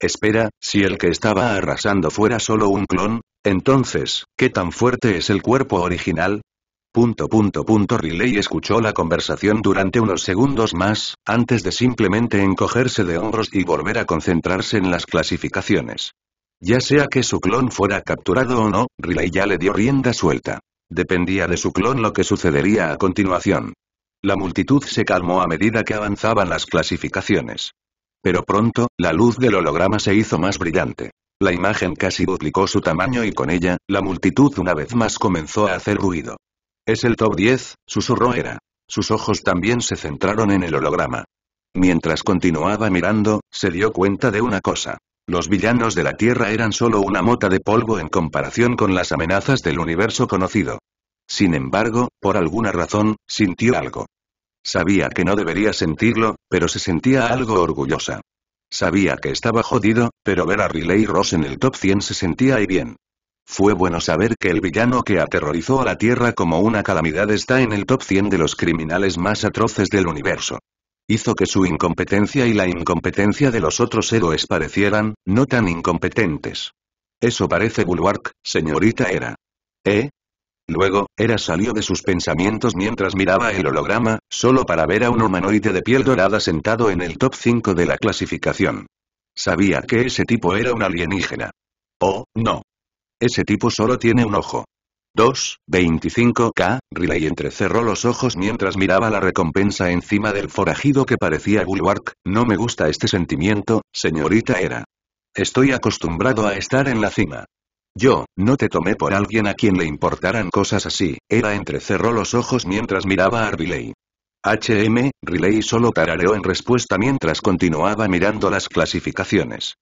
Espera, si el que estaba arrasando fuera solo un clon, entonces, ¿qué tan fuerte es el cuerpo original? Riley escuchó la conversación durante unos segundos más, antes de simplemente encogerse de hombros y volver a concentrarse en las clasificaciones. Ya sea que su clon fuera capturado o no, Riley ya le dio rienda suelta. Dependía de su clon lo que sucedería a continuación. La multitud se calmó a medida que avanzaban las clasificaciones. Pero pronto, la luz del holograma se hizo más brillante. La imagen casi duplicó su tamaño y con ella, la multitud una vez más comenzó a hacer ruido. Es el top 10, susurró Era. Sus ojos también se centraron en el holograma. Mientras continuaba mirando, se dio cuenta de una cosa. Los villanos de la Tierra eran solo una mota de polvo en comparación con las amenazas del universo conocido. Sin embargo, por alguna razón, sintió algo. Sabía que no debería sentirlo, pero se sentía algo orgullosa. Sabía que estaba jodido, pero ver a Riley Ross en el top 100 se sentía ahí bien. Fue bueno saber que el villano que aterrorizó a la Tierra como una calamidad está en el top 100 de los criminales más atroces del universo. Hizo que su incompetencia y la incompetencia de los otros héroes parecieran, no tan incompetentes. Eso parece Bulwark, señorita Era. ¿Eh? Luego, Era salió de sus pensamientos mientras miraba el holograma, solo para ver a un humanoide de piel dorada sentado en el top 5 de la clasificación. Sabía que ese tipo era un alienígena. Oh, no. Ese tipo solo tiene un ojo. 2. 25K, Riley entrecerró los ojos mientras miraba la recompensa encima del forajido que parecía Bulwark, no me gusta este sentimiento, señorita Era. Estoy acostumbrado a estar en la cima. Yo, no te tomé por alguien a quien le importaran cosas así, Era entrecerró los ojos mientras miraba a Riley. HM, Riley solo tarareó en respuesta mientras continuaba mirando las clasificaciones.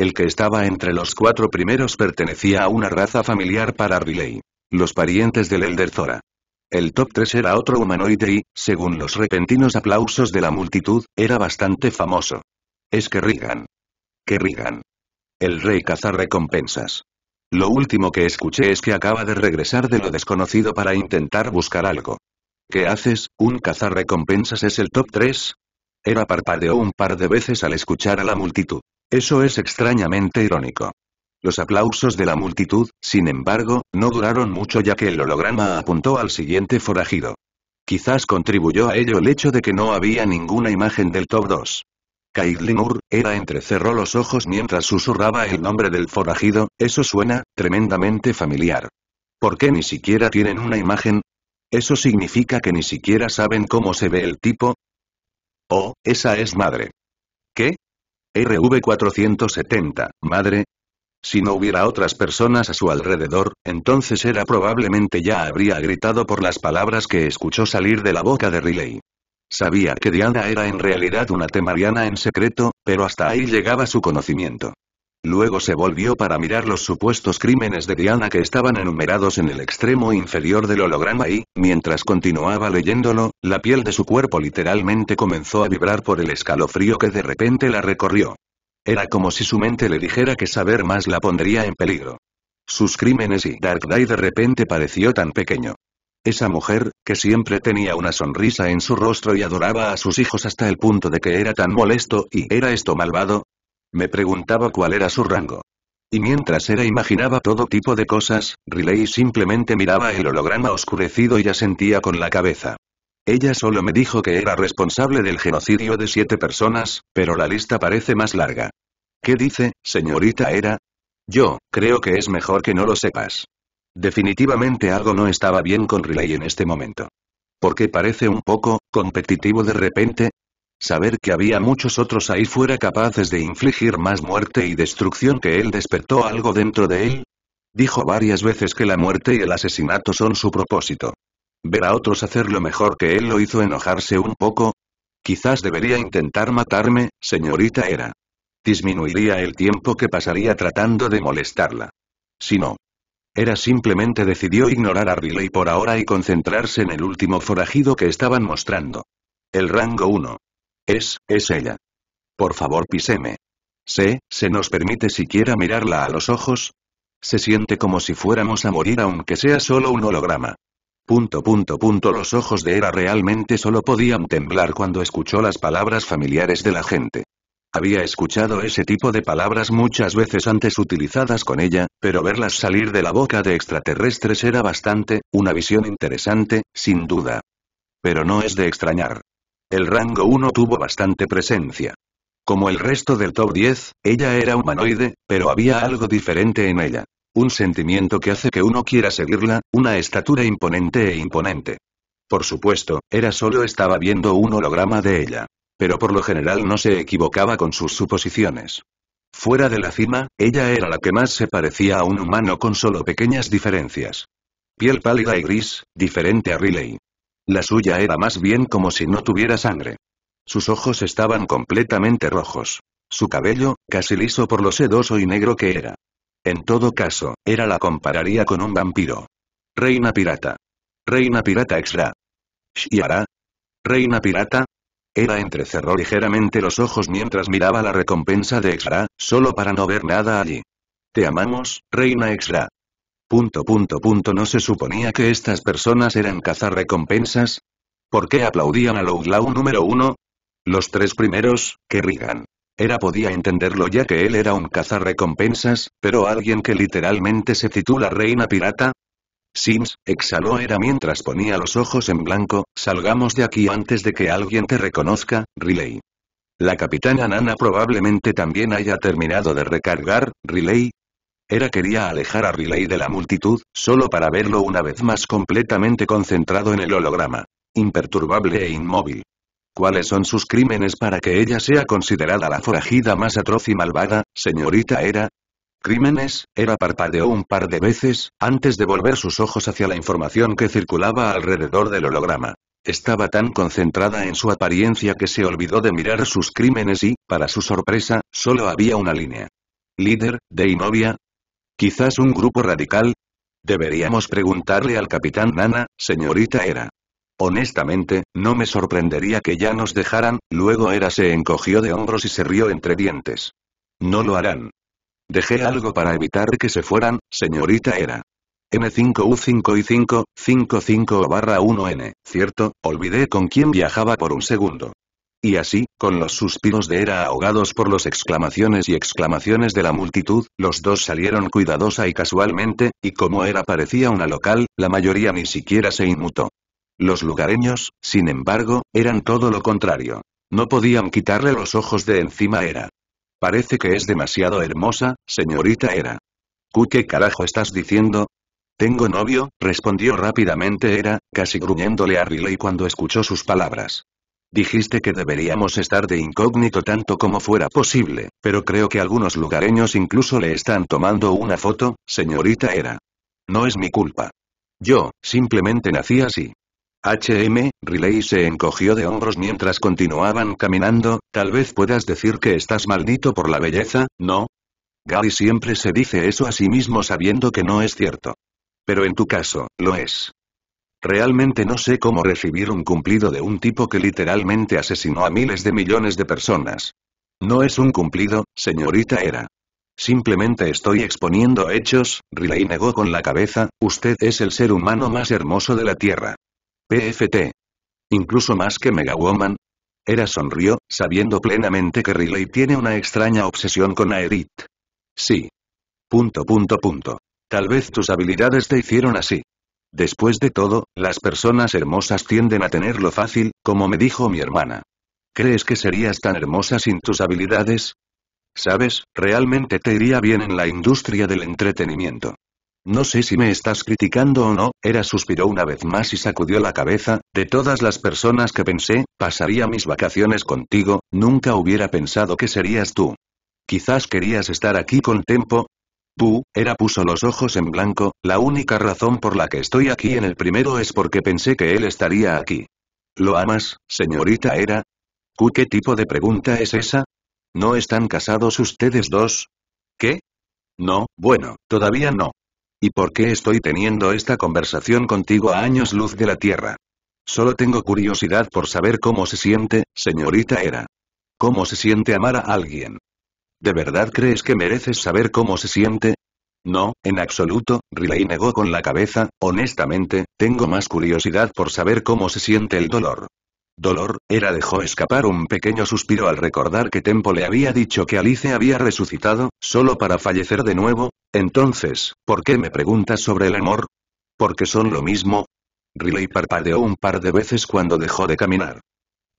El que estaba entre los cuatro primeros pertenecía a una raza familiar para Riley. Los parientes del Elder Zora. El top 3 era otro humanoide y, según los repentinos aplausos de la multitud, era bastante famoso. Es que Que Rigan. El rey caza recompensas. Lo último que escuché es que acaba de regresar de lo desconocido para intentar buscar algo. ¿Qué haces? ¿Un cazar recompensas es el top 3? Era parpadeó un par de veces al escuchar a la multitud. Eso es extrañamente irónico. Los aplausos de la multitud, sin embargo, no duraron mucho ya que el holograma apuntó al siguiente forajido. Quizás contribuyó a ello el hecho de que no había ninguna imagen del top 2. Kaidlinur, era era entrecerró los ojos mientras susurraba el nombre del forajido, eso suena, tremendamente familiar. ¿Por qué ni siquiera tienen una imagen? ¿Eso significa que ni siquiera saben cómo se ve el tipo? Oh, esa es madre. ¿Qué? RV470, madre. Si no hubiera otras personas a su alrededor, entonces era probablemente ya habría gritado por las palabras que escuchó salir de la boca de Riley. Sabía que Diana era en realidad una temariana en secreto, pero hasta ahí llegaba su conocimiento. Luego se volvió para mirar los supuestos crímenes de Diana que estaban enumerados en el extremo inferior del holograma y, mientras continuaba leyéndolo, la piel de su cuerpo literalmente comenzó a vibrar por el escalofrío que de repente la recorrió. Era como si su mente le dijera que saber más la pondría en peligro. Sus crímenes y Dark Day de repente pareció tan pequeño. Esa mujer, que siempre tenía una sonrisa en su rostro y adoraba a sus hijos hasta el punto de que era tan molesto y era esto malvado, me preguntaba cuál era su rango. Y mientras era imaginaba todo tipo de cosas, Riley simplemente miraba el holograma oscurecido y asentía con la cabeza. Ella solo me dijo que era responsable del genocidio de siete personas, pero la lista parece más larga. ¿Qué dice, señorita Era? Yo, creo que es mejor que no lo sepas. Definitivamente algo no estaba bien con Riley en este momento. Porque parece un poco, competitivo de repente, Saber que había muchos otros ahí fuera capaces de infligir más muerte y destrucción que él despertó algo dentro de él. Dijo varias veces que la muerte y el asesinato son su propósito. Ver a otros lo mejor que él lo hizo enojarse un poco. Quizás debería intentar matarme, señorita Era. Disminuiría el tiempo que pasaría tratando de molestarla. Si no. Era simplemente decidió ignorar a Riley por ahora y concentrarse en el último forajido que estaban mostrando. El rango 1. Es, es ella. Por favor píseme. ¿Se, se nos permite siquiera mirarla a los ojos? Se siente como si fuéramos a morir aunque sea solo un holograma. Punto punto punto los ojos de Era realmente solo podían temblar cuando escuchó las palabras familiares de la gente. Había escuchado ese tipo de palabras muchas veces antes utilizadas con ella, pero verlas salir de la boca de extraterrestres era bastante, una visión interesante, sin duda. Pero no es de extrañar. El rango 1 tuvo bastante presencia. Como el resto del top 10, ella era humanoide, pero había algo diferente en ella. Un sentimiento que hace que uno quiera seguirla, una estatura imponente e imponente. Por supuesto, era solo estaba viendo un holograma de ella. Pero por lo general no se equivocaba con sus suposiciones. Fuera de la cima, ella era la que más se parecía a un humano con solo pequeñas diferencias. Piel pálida y gris, diferente a Riley. La suya era más bien como si no tuviera sangre. Sus ojos estaban completamente rojos. Su cabello, casi liso por lo sedoso y negro que era. En todo caso, era la compararía con un vampiro. Reina pirata. Reina pirata extra. Shiara. Reina pirata. Era entrecerró ligeramente los ojos mientras miraba la recompensa de Exra, solo para no ver nada allí. Te amamos, Reina Exra. Punto punto punto no se suponía que estas personas eran cazarrecompensas? ¿Por qué aplaudían a Lowlaw número uno? Los tres primeros, que rigan. Era podía entenderlo ya que él era un cazarrecompensas, pero alguien que literalmente se titula Reina Pirata. Sims, exhaló era mientras ponía los ojos en blanco, salgamos de aquí antes de que alguien te reconozca, Riley. La capitana Nana probablemente también haya terminado de recargar, Riley, era quería alejar a Riley de la multitud, solo para verlo una vez más completamente concentrado en el holograma. Imperturbable e inmóvil. ¿Cuáles son sus crímenes para que ella sea considerada la forajida más atroz y malvada, señorita Era? Crímenes, Era parpadeó un par de veces, antes de volver sus ojos hacia la información que circulaba alrededor del holograma. Estaba tan concentrada en su apariencia que se olvidó de mirar sus crímenes y, para su sorpresa, solo había una línea. Líder, de novia, ¿Quizás un grupo radical? Deberíamos preguntarle al capitán Nana, señorita Era. Honestamente, no me sorprendería que ya nos dejaran, luego Era se encogió de hombros y se rió entre dientes. No lo harán. Dejé algo para evitar que se fueran, señorita Era. M5U5 y 5, barra 1N, ¿cierto? Olvidé con quién viajaba por un segundo. Y así, con los suspiros de Era ahogados por las exclamaciones y exclamaciones de la multitud, los dos salieron cuidadosa y casualmente, y como Era parecía una local, la mayoría ni siquiera se inmutó. Los lugareños, sin embargo, eran todo lo contrario. No podían quitarle los ojos de encima Era. Parece que es demasiado hermosa, señorita Era. qué carajo estás diciendo? Tengo novio, respondió rápidamente Era, casi gruñéndole a Riley cuando escuchó sus palabras. Dijiste que deberíamos estar de incógnito tanto como fuera posible, pero creo que algunos lugareños incluso le están tomando una foto, señorita Era. No es mi culpa. Yo, simplemente nací así. HM, Riley se encogió de hombros mientras continuaban caminando, tal vez puedas decir que estás maldito por la belleza, ¿no? Gary siempre se dice eso a sí mismo sabiendo que no es cierto. Pero en tu caso, lo es. Realmente no sé cómo recibir un cumplido de un tipo que literalmente asesinó a miles de millones de personas. No es un cumplido, señorita Era. Simplemente estoy exponiendo hechos, Riley negó con la cabeza, usted es el ser humano más hermoso de la Tierra. PFT. Incluso más que Megawoman. Era sonrió, sabiendo plenamente que Riley tiene una extraña obsesión con Aerith. Sí. Punto punto punto. Tal vez tus habilidades te hicieron así. Después de todo, las personas hermosas tienden a tenerlo fácil, como me dijo mi hermana. ¿Crees que serías tan hermosa sin tus habilidades? Sabes, realmente te iría bien en la industria del entretenimiento. No sé si me estás criticando o no, Era suspiró una vez más y sacudió la cabeza, de todas las personas que pensé, pasaría mis vacaciones contigo, nunca hubiera pensado que serías tú. Quizás querías estar aquí con tiempo. Pu, era puso los ojos en blanco, la única razón por la que estoy aquí en el primero es porque pensé que él estaría aquí. ¿Lo amas, señorita Era? ¿Qué tipo de pregunta es esa? ¿No están casados ustedes dos? ¿Qué? No, bueno, todavía no. ¿Y por qué estoy teniendo esta conversación contigo a años luz de la Tierra? Solo tengo curiosidad por saber cómo se siente, señorita Era. ¿Cómo se siente amar a alguien? ¿De verdad crees que mereces saber cómo se siente? No, en absoluto, Riley negó con la cabeza, honestamente, tengo más curiosidad por saber cómo se siente el dolor. Dolor, era dejó escapar un pequeño suspiro al recordar que Tempo le había dicho que Alice había resucitado, solo para fallecer de nuevo, entonces, ¿por qué me preguntas sobre el amor? Porque son lo mismo. Riley parpadeó un par de veces cuando dejó de caminar.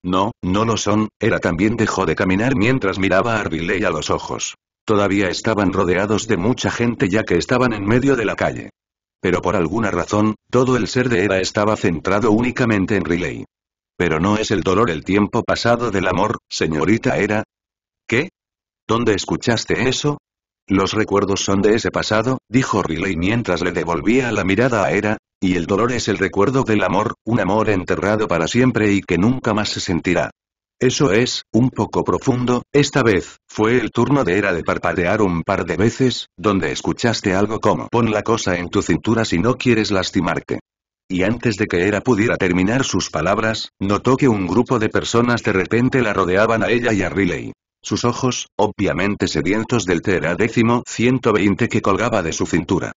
No, no lo son, Era también dejó de caminar mientras miraba a Riley a los ojos. Todavía estaban rodeados de mucha gente ya que estaban en medio de la calle. Pero por alguna razón, todo el ser de Era estaba centrado únicamente en Riley. Pero no es el dolor el tiempo pasado del amor, señorita Era. ¿Qué? ¿Dónde escuchaste eso? Los recuerdos son de ese pasado, dijo Riley mientras le devolvía la mirada a Era, y el dolor es el recuerdo del amor, un amor enterrado para siempre y que nunca más se sentirá. Eso es, un poco profundo, esta vez, fue el turno de Era de parpadear un par de veces, donde escuchaste algo como pon la cosa en tu cintura si no quieres lastimarte. Y antes de que Era pudiera terminar sus palabras, notó que un grupo de personas de repente la rodeaban a ella y a Riley. Sus ojos, obviamente sedientos del Tera 120 que colgaba de su cintura.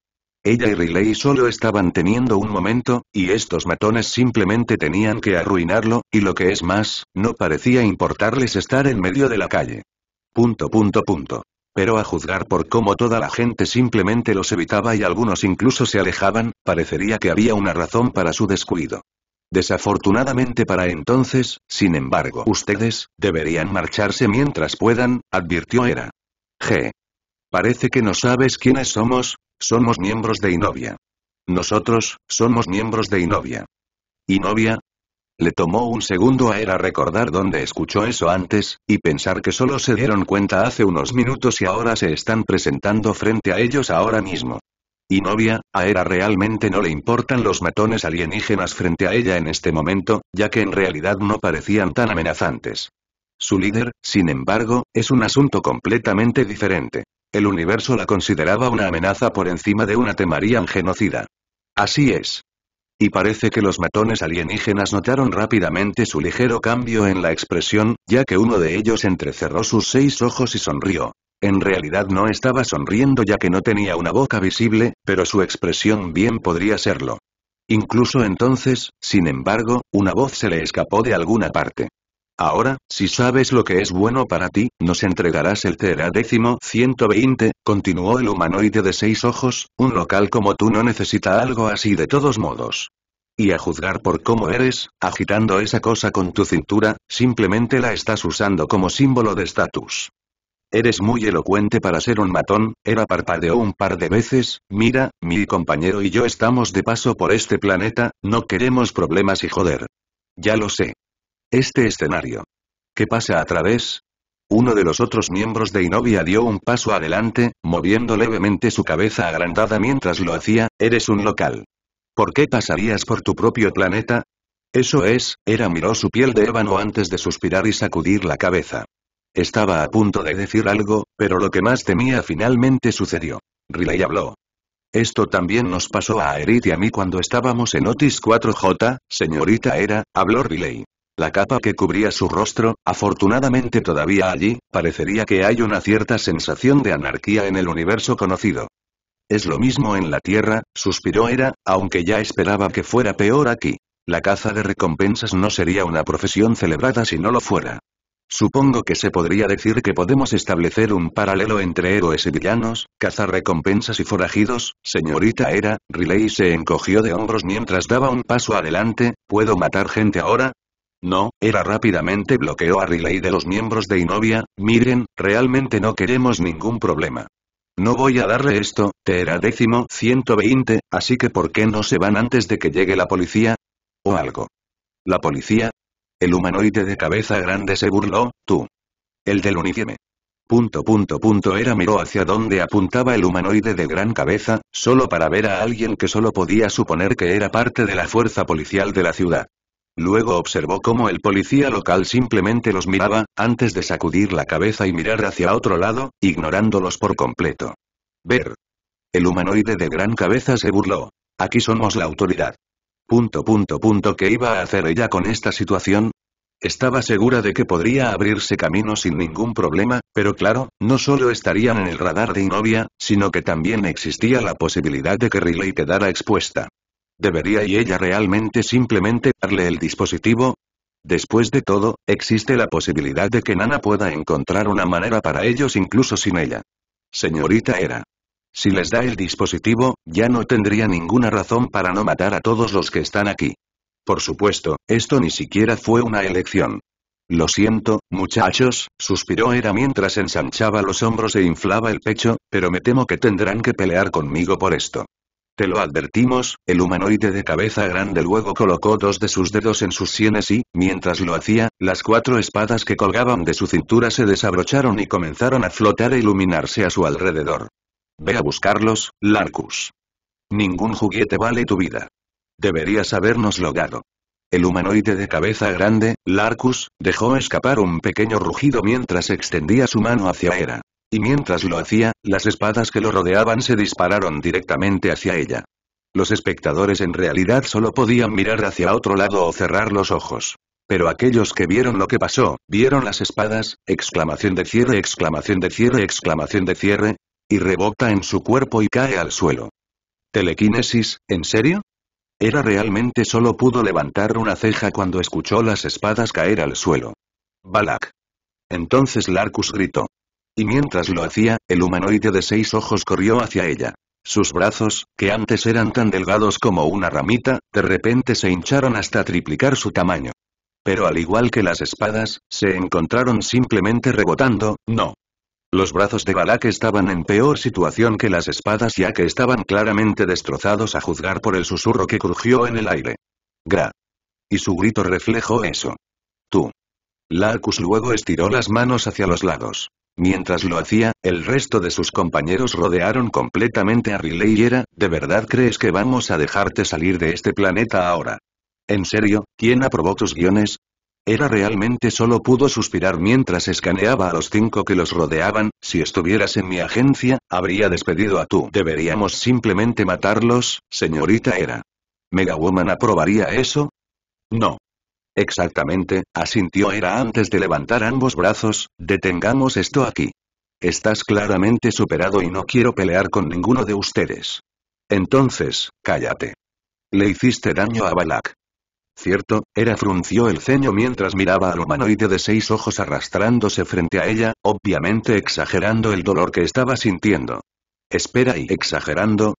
Ella y Riley solo estaban teniendo un momento, y estos matones simplemente tenían que arruinarlo, y lo que es más, no parecía importarles estar en medio de la calle. Punto punto punto. Pero a juzgar por cómo toda la gente simplemente los evitaba y algunos incluso se alejaban, parecería que había una razón para su descuido. Desafortunadamente para entonces, sin embargo, ustedes, deberían marcharse mientras puedan, advirtió Era. G. Parece que no sabes quiénes somos, somos miembros de Inovia. Nosotros, somos miembros de Inovia. ¿Inovia? Le tomó un segundo a Era recordar dónde escuchó eso antes, y pensar que solo se dieron cuenta hace unos minutos y ahora se están presentando frente a ellos ahora mismo. Y a Era realmente no le importan los matones alienígenas frente a ella en este momento, ya que en realidad no parecían tan amenazantes. Su líder, sin embargo, es un asunto completamente diferente. El universo la consideraba una amenaza por encima de una temarían genocida. Así es. Y parece que los matones alienígenas notaron rápidamente su ligero cambio en la expresión, ya que uno de ellos entrecerró sus seis ojos y sonrió. En realidad no estaba sonriendo ya que no tenía una boca visible, pero su expresión bien podría serlo. Incluso entonces, sin embargo, una voz se le escapó de alguna parte. Ahora, si sabes lo que es bueno para ti, nos entregarás el Tera décimo 120, continuó el humanoide de seis ojos, un local como tú no necesita algo así de todos modos. Y a juzgar por cómo eres, agitando esa cosa con tu cintura, simplemente la estás usando como símbolo de estatus. Eres muy elocuente para ser un matón, Era parpadeó un par de veces, mira, mi compañero y yo estamos de paso por este planeta, no queremos problemas y joder. Ya lo sé este escenario. ¿Qué pasa a través? Uno de los otros miembros de Inovia dio un paso adelante, moviendo levemente su cabeza agrandada mientras lo hacía, eres un local. ¿Por qué pasarías por tu propio planeta? Eso es, Era miró su piel de ébano antes de suspirar y sacudir la cabeza. Estaba a punto de decir algo, pero lo que más temía finalmente sucedió. Riley habló. Esto también nos pasó a Erit y a mí cuando estábamos en Otis 4J, señorita Era, habló Riley. La capa que cubría su rostro, afortunadamente todavía allí, parecería que hay una cierta sensación de anarquía en el universo conocido. Es lo mismo en la Tierra, suspiró Era, aunque ya esperaba que fuera peor aquí. La caza de recompensas no sería una profesión celebrada si no lo fuera. Supongo que se podría decir que podemos establecer un paralelo entre héroes y villanos, recompensas y forajidos, señorita Era, Riley se encogió de hombros mientras daba un paso adelante, ¿puedo matar gente ahora? No, era rápidamente bloqueó a Riley de los miembros de Inovia, miren, realmente no queremos ningún problema. No voy a darle esto, te era décimo 120, así que ¿por qué no se van antes de que llegue la policía? O algo. ¿La policía? El humanoide de cabeza grande se burló, tú. El del uniforme. Punto punto punto era miró hacia donde apuntaba el humanoide de gran cabeza, solo para ver a alguien que solo podía suponer que era parte de la fuerza policial de la ciudad. Luego observó cómo el policía local simplemente los miraba, antes de sacudir la cabeza y mirar hacia otro lado, ignorándolos por completo. Ver. El humanoide de gran cabeza se burló. Aquí somos la autoridad. Punto punto punto ¿qué iba a hacer ella con esta situación? Estaba segura de que podría abrirse camino sin ningún problema, pero claro, no solo estarían en el radar de Inovia, sino que también existía la posibilidad de que Riley quedara expuesta. ¿Debería y ella realmente simplemente darle el dispositivo? Después de todo, existe la posibilidad de que Nana pueda encontrar una manera para ellos incluso sin ella. Señorita Era. Si les da el dispositivo, ya no tendría ninguna razón para no matar a todos los que están aquí. Por supuesto, esto ni siquiera fue una elección. Lo siento, muchachos, suspiró Era mientras ensanchaba los hombros e inflaba el pecho, pero me temo que tendrán que pelear conmigo por esto. Te lo advertimos, el humanoide de cabeza grande luego colocó dos de sus dedos en sus sienes y, mientras lo hacía, las cuatro espadas que colgaban de su cintura se desabrocharon y comenzaron a flotar e iluminarse a su alrededor. Ve a buscarlos, Larcus. Ningún juguete vale tu vida. Deberías habernos logado. El humanoide de cabeza grande, Larcus, dejó escapar un pequeño rugido mientras extendía su mano hacia Hera y mientras lo hacía, las espadas que lo rodeaban se dispararon directamente hacia ella. Los espectadores en realidad solo podían mirar hacia otro lado o cerrar los ojos. Pero aquellos que vieron lo que pasó, vieron las espadas, exclamación de cierre, exclamación de cierre, exclamación de cierre, y rebota en su cuerpo y cae al suelo. ¿Telequinesis, en serio? Era realmente solo pudo levantar una ceja cuando escuchó las espadas caer al suelo. Balak. Entonces Larkus gritó. Y mientras lo hacía, el humanoide de seis ojos corrió hacia ella. Sus brazos, que antes eran tan delgados como una ramita, de repente se hincharon hasta triplicar su tamaño. Pero al igual que las espadas, se encontraron simplemente rebotando, no. Los brazos de Balak estaban en peor situación que las espadas ya que estaban claramente destrozados a juzgar por el susurro que crujió en el aire. Gra. Y su grito reflejó eso. Tú. Larkus luego estiró las manos hacia los lados. Mientras lo hacía, el resto de sus compañeros rodearon completamente a Riley y era, ¿de verdad crees que vamos a dejarte salir de este planeta ahora? ¿En serio, quién aprobó tus guiones? Era realmente solo pudo suspirar mientras escaneaba a los cinco que los rodeaban, si estuvieras en mi agencia, habría despedido a tú. Deberíamos simplemente matarlos, señorita Era. ¿Megawoman aprobaría eso? No. Exactamente, asintió Era antes de levantar ambos brazos, detengamos esto aquí. Estás claramente superado y no quiero pelear con ninguno de ustedes. Entonces, cállate. Le hiciste daño a Balak. Cierto, Era frunció el ceño mientras miraba al humanoide de seis ojos arrastrándose frente a ella, obviamente exagerando el dolor que estaba sintiendo. Espera y exagerando.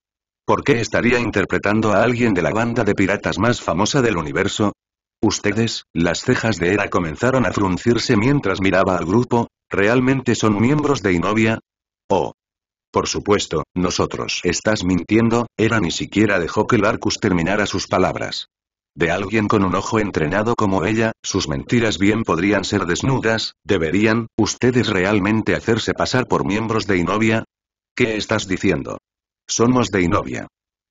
¿Por qué estaría interpretando a alguien de la banda de piratas más famosa del universo? ¿Ustedes? Las cejas de Era comenzaron a fruncirse mientras miraba al grupo. ¿Realmente son miembros de Inovia? Oh. Por supuesto, nosotros. Estás mintiendo, Era ni siquiera dejó que Larkus terminara sus palabras. De alguien con un ojo entrenado como ella, sus mentiras bien podrían ser desnudas, deberían, ustedes realmente hacerse pasar por miembros de Inovia. ¿Qué estás diciendo? Somos de Inovia.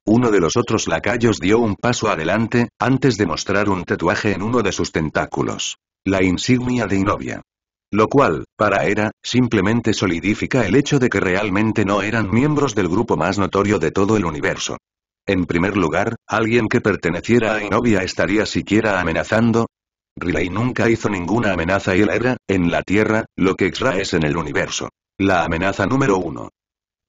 Uno de los otros lacayos dio un paso adelante, antes de mostrar un tatuaje en uno de sus tentáculos. La insignia de Inovia. Lo cual, para Era, simplemente solidifica el hecho de que realmente no eran miembros del grupo más notorio de todo el universo. En primer lugar, alguien que perteneciera a Inovia estaría siquiera amenazando, Riley nunca hizo ninguna amenaza y él era, en la Tierra, lo que Xra es en el universo. La amenaza número uno.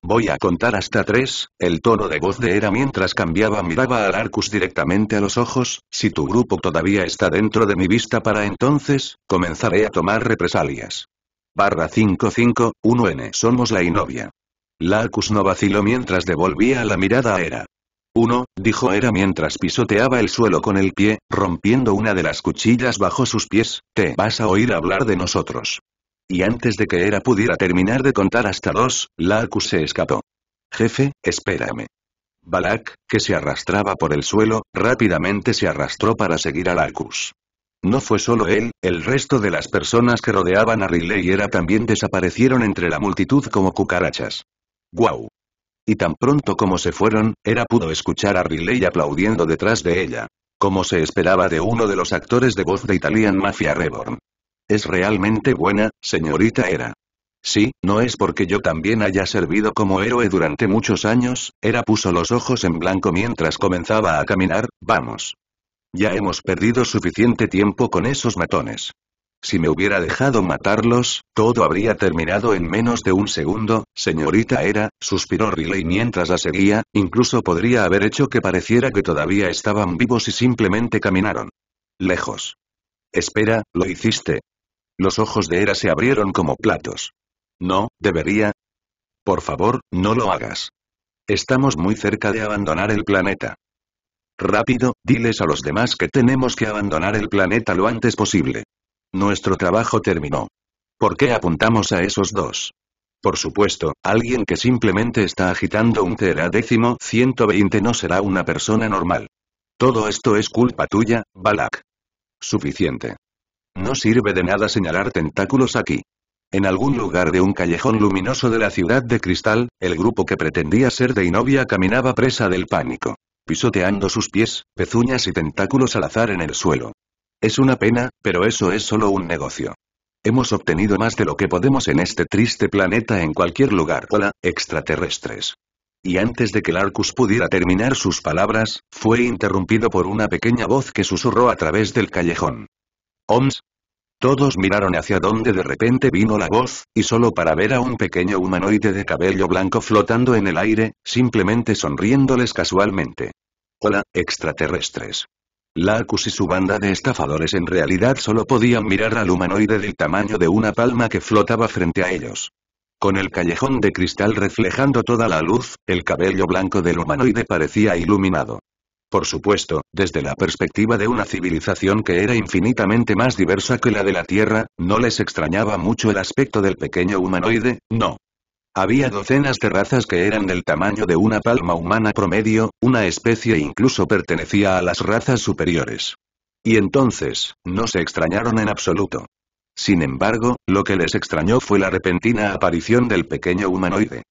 Voy a contar hasta tres, el tono de voz de Era mientras cambiaba miraba al Arcus directamente a los ojos, si tu grupo todavía está dentro de mi vista para entonces, comenzaré a tomar represalias. Barra 551N Somos la Inovia. La Arcus no vaciló mientras devolvía la mirada a Era. 1, dijo Era mientras pisoteaba el suelo con el pie, rompiendo una de las cuchillas bajo sus pies, te vas a oír hablar de nosotros y antes de que Era pudiera terminar de contar hasta dos, Larkus se escapó. Jefe, espérame. Balak, que se arrastraba por el suelo, rápidamente se arrastró para seguir a Larkus. No fue solo él, el resto de las personas que rodeaban a Riley era también desaparecieron entre la multitud como cucarachas. ¡Guau! Y tan pronto como se fueron, Era pudo escuchar a Riley aplaudiendo detrás de ella. Como se esperaba de uno de los actores de voz de Italian Mafia Reborn. Es realmente buena, señorita Era. Sí, no es porque yo también haya servido como héroe durante muchos años, Era puso los ojos en blanco mientras comenzaba a caminar, vamos. Ya hemos perdido suficiente tiempo con esos matones. Si me hubiera dejado matarlos, todo habría terminado en menos de un segundo, señorita Era, suspiró Riley mientras la seguía, incluso podría haber hecho que pareciera que todavía estaban vivos y simplemente caminaron. Lejos. Espera, lo hiciste, los ojos de Era se abrieron como platos. No, debería. Por favor, no lo hagas. Estamos muy cerca de abandonar el planeta. Rápido, diles a los demás que tenemos que abandonar el planeta lo antes posible. Nuestro trabajo terminó. ¿Por qué apuntamos a esos dos? Por supuesto, alguien que simplemente está agitando un teradécimo 120 no será una persona normal. Todo esto es culpa tuya, Balak. Suficiente. No sirve de nada señalar tentáculos aquí. En algún lugar de un callejón luminoso de la ciudad de cristal, el grupo que pretendía ser de Inovia caminaba presa del pánico. Pisoteando sus pies, pezuñas y tentáculos al azar en el suelo. Es una pena, pero eso es solo un negocio. Hemos obtenido más de lo que podemos en este triste planeta en cualquier lugar. Hola, extraterrestres. Y antes de que Arcus pudiera terminar sus palabras, fue interrumpido por una pequeña voz que susurró a través del callejón. Oms. Todos miraron hacia donde de repente vino la voz, y solo para ver a un pequeño humanoide de cabello blanco flotando en el aire, simplemente sonriéndoles casualmente. Hola, extraterrestres. Lacus y su banda de estafadores en realidad solo podían mirar al humanoide del tamaño de una palma que flotaba frente a ellos. Con el callejón de cristal reflejando toda la luz, el cabello blanco del humanoide parecía iluminado. Por supuesto, desde la perspectiva de una civilización que era infinitamente más diversa que la de la Tierra, no les extrañaba mucho el aspecto del pequeño humanoide, no. Había docenas de razas que eran del tamaño de una palma humana promedio, una especie incluso pertenecía a las razas superiores. Y entonces, no se extrañaron en absoluto. Sin embargo, lo que les extrañó fue la repentina aparición del pequeño humanoide.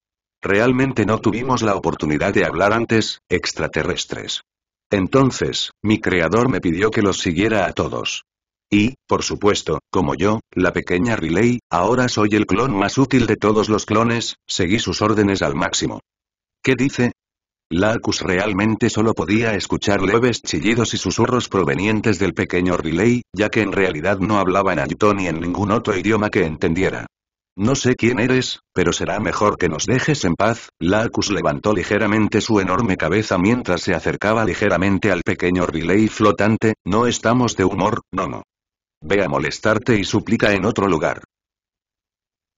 Realmente no tuvimos la oportunidad de hablar antes, extraterrestres. Entonces, mi creador me pidió que los siguiera a todos. Y, por supuesto, como yo, la pequeña Riley, ahora soy el clon más útil de todos los clones, seguí sus órdenes al máximo. ¿Qué dice? Lacus realmente solo podía escuchar leves chillidos y susurros provenientes del pequeño Riley, ya que en realidad no hablaba en ayuto ni en ningún otro idioma que entendiera. No sé quién eres, pero será mejor que nos dejes en paz, Lacus levantó ligeramente su enorme cabeza mientras se acercaba ligeramente al pequeño relay flotante, no estamos de humor, no no. Ve a molestarte y suplica en otro lugar.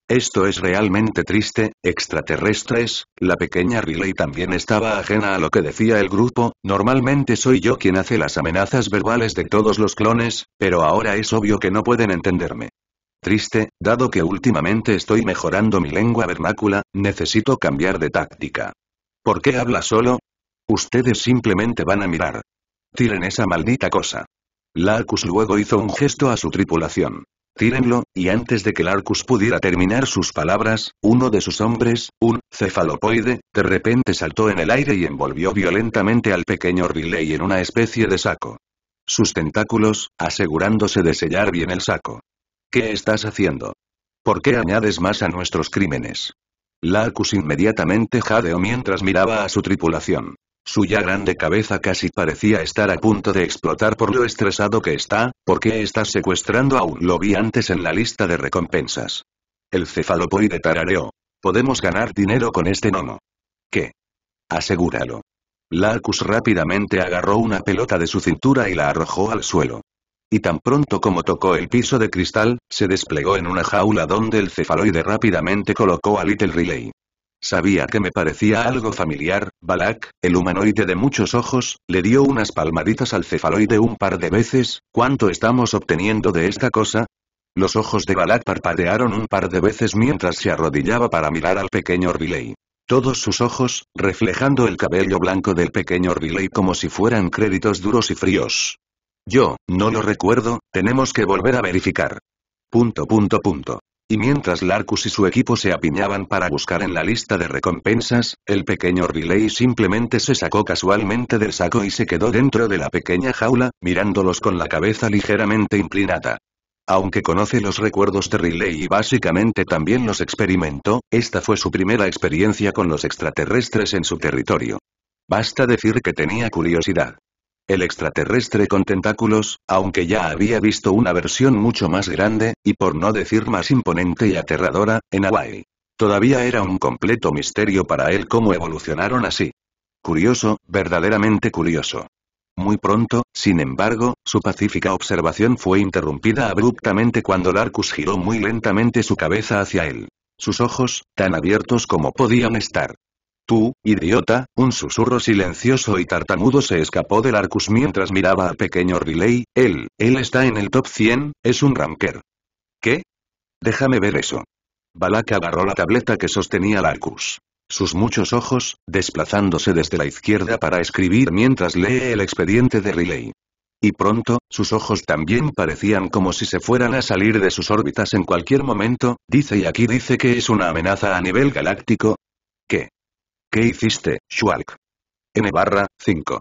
Esto es realmente triste, extraterrestres, la pequeña relay también estaba ajena a lo que decía el grupo, normalmente soy yo quien hace las amenazas verbales de todos los clones, pero ahora es obvio que no pueden entenderme. Triste, dado que últimamente estoy mejorando mi lengua vernácula, necesito cambiar de táctica. ¿Por qué habla solo? Ustedes simplemente van a mirar. Tiren esa maldita cosa. Larkus luego hizo un gesto a su tripulación. Tírenlo, y antes de que Larkus pudiera terminar sus palabras, uno de sus hombres, un cefalopoide, de repente saltó en el aire y envolvió violentamente al pequeño Riley en una especie de saco. Sus tentáculos, asegurándose de sellar bien el saco. ¿Qué estás haciendo? ¿Por qué añades más a nuestros crímenes? Lacus inmediatamente jadeó mientras miraba a su tripulación. Su ya grande cabeza casi parecía estar a punto de explotar por lo estresado que está, ¿por qué estás secuestrando a un lobby antes en la lista de recompensas? El cefalopoide tarareó. Podemos ganar dinero con este nomo. ¿Qué? Asegúralo. Lacus rápidamente agarró una pelota de su cintura y la arrojó al suelo y tan pronto como tocó el piso de cristal, se desplegó en una jaula donde el cefaloide rápidamente colocó a Little Relay. Sabía que me parecía algo familiar, Balak, el humanoide de muchos ojos, le dio unas palmaditas al cefaloide un par de veces, ¿cuánto estamos obteniendo de esta cosa? Los ojos de Balak parpadearon un par de veces mientras se arrodillaba para mirar al pequeño Relay. Todos sus ojos, reflejando el cabello blanco del pequeño Riley como si fueran créditos duros y fríos. Yo, no lo recuerdo, tenemos que volver a verificar. Punto punto punto. Y mientras Larkus y su equipo se apiñaban para buscar en la lista de recompensas, el pequeño Riley simplemente se sacó casualmente del saco y se quedó dentro de la pequeña jaula, mirándolos con la cabeza ligeramente inclinada. Aunque conoce los recuerdos de Riley y básicamente también los experimentó, esta fue su primera experiencia con los extraterrestres en su territorio. Basta decir que tenía curiosidad. El extraterrestre con tentáculos, aunque ya había visto una versión mucho más grande, y por no decir más imponente y aterradora, en Hawaii. Todavía era un completo misterio para él cómo evolucionaron así. Curioso, verdaderamente curioso. Muy pronto, sin embargo, su pacífica observación fue interrumpida abruptamente cuando Larkus giró muy lentamente su cabeza hacia él. Sus ojos, tan abiertos como podían estar, Tú, idiota, un susurro silencioso y tartamudo se escapó del Arcus mientras miraba a pequeño Riley, él, él está en el top 100, es un ranker. ¿Qué? Déjame ver eso. Balak agarró la tableta que sostenía el Arcus. Sus muchos ojos, desplazándose desde la izquierda para escribir mientras lee el expediente de Riley. Y pronto, sus ojos también parecían como si se fueran a salir de sus órbitas en cualquier momento, dice y aquí dice que es una amenaza a nivel galáctico. ¿Qué? ¿Qué hiciste, Schwalk? N barra, 5.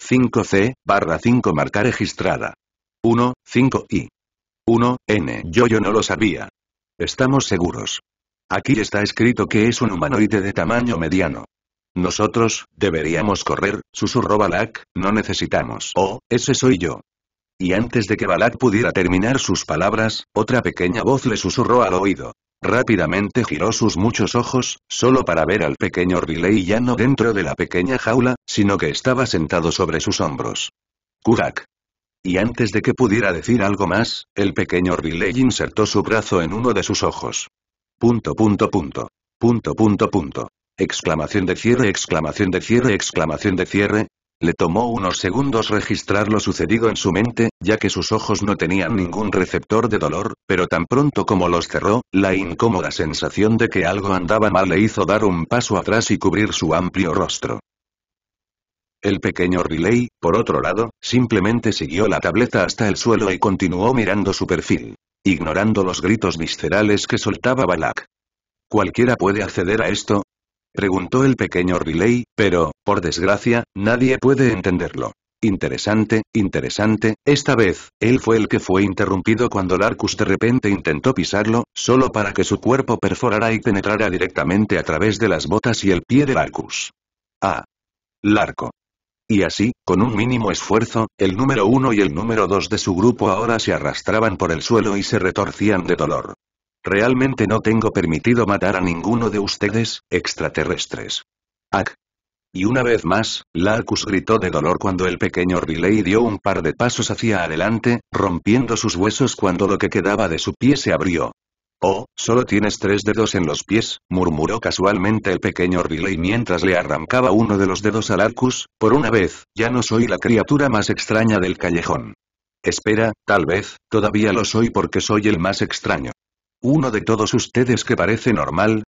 5C, barra 5 marca registrada. 1, 5 i 1, N. Yo yo no lo sabía. Estamos seguros. Aquí está escrito que es un humanoide de tamaño mediano. Nosotros, deberíamos correr, susurró Balak, no necesitamos. Oh, ese soy yo. Y antes de que Balak pudiera terminar sus palabras, otra pequeña voz le susurró al oído. Rápidamente giró sus muchos ojos, solo para ver al pequeño Riley ya no dentro de la pequeña jaula, sino que estaba sentado sobre sus hombros. Kurak. Y antes de que pudiera decir algo más, el pequeño Riley insertó su brazo en uno de sus ojos. Punto punto punto. Punto punto punto. Exclamación de cierre, exclamación de cierre, exclamación de cierre, le tomó unos segundos registrar lo sucedido en su mente, ya que sus ojos no tenían ningún receptor de dolor, pero tan pronto como los cerró, la incómoda sensación de que algo andaba mal le hizo dar un paso atrás y cubrir su amplio rostro. El pequeño Riley, por otro lado, simplemente siguió la tableta hasta el suelo y continuó mirando su perfil, ignorando los gritos viscerales que soltaba Balak. Cualquiera puede acceder a esto, Preguntó el pequeño Riley, pero, por desgracia, nadie puede entenderlo. Interesante, interesante, esta vez, él fue el que fue interrumpido cuando Larkus de repente intentó pisarlo, solo para que su cuerpo perforara y penetrara directamente a través de las botas y el pie de Larkus. Ah. Larco. Y así, con un mínimo esfuerzo, el número uno y el número dos de su grupo ahora se arrastraban por el suelo y se retorcían de dolor. Realmente no tengo permitido matar a ninguno de ustedes, extraterrestres. Y una vez más, Larkus gritó de dolor cuando el pequeño Riley dio un par de pasos hacia adelante, rompiendo sus huesos cuando lo que quedaba de su pie se abrió. Oh, solo tienes tres dedos en los pies, murmuró casualmente el pequeño Riley mientras le arrancaba uno de los dedos a Larkus, por una vez, ya no soy la criatura más extraña del callejón. Espera, tal vez, todavía lo soy porque soy el más extraño. Uno de todos ustedes que parece normal.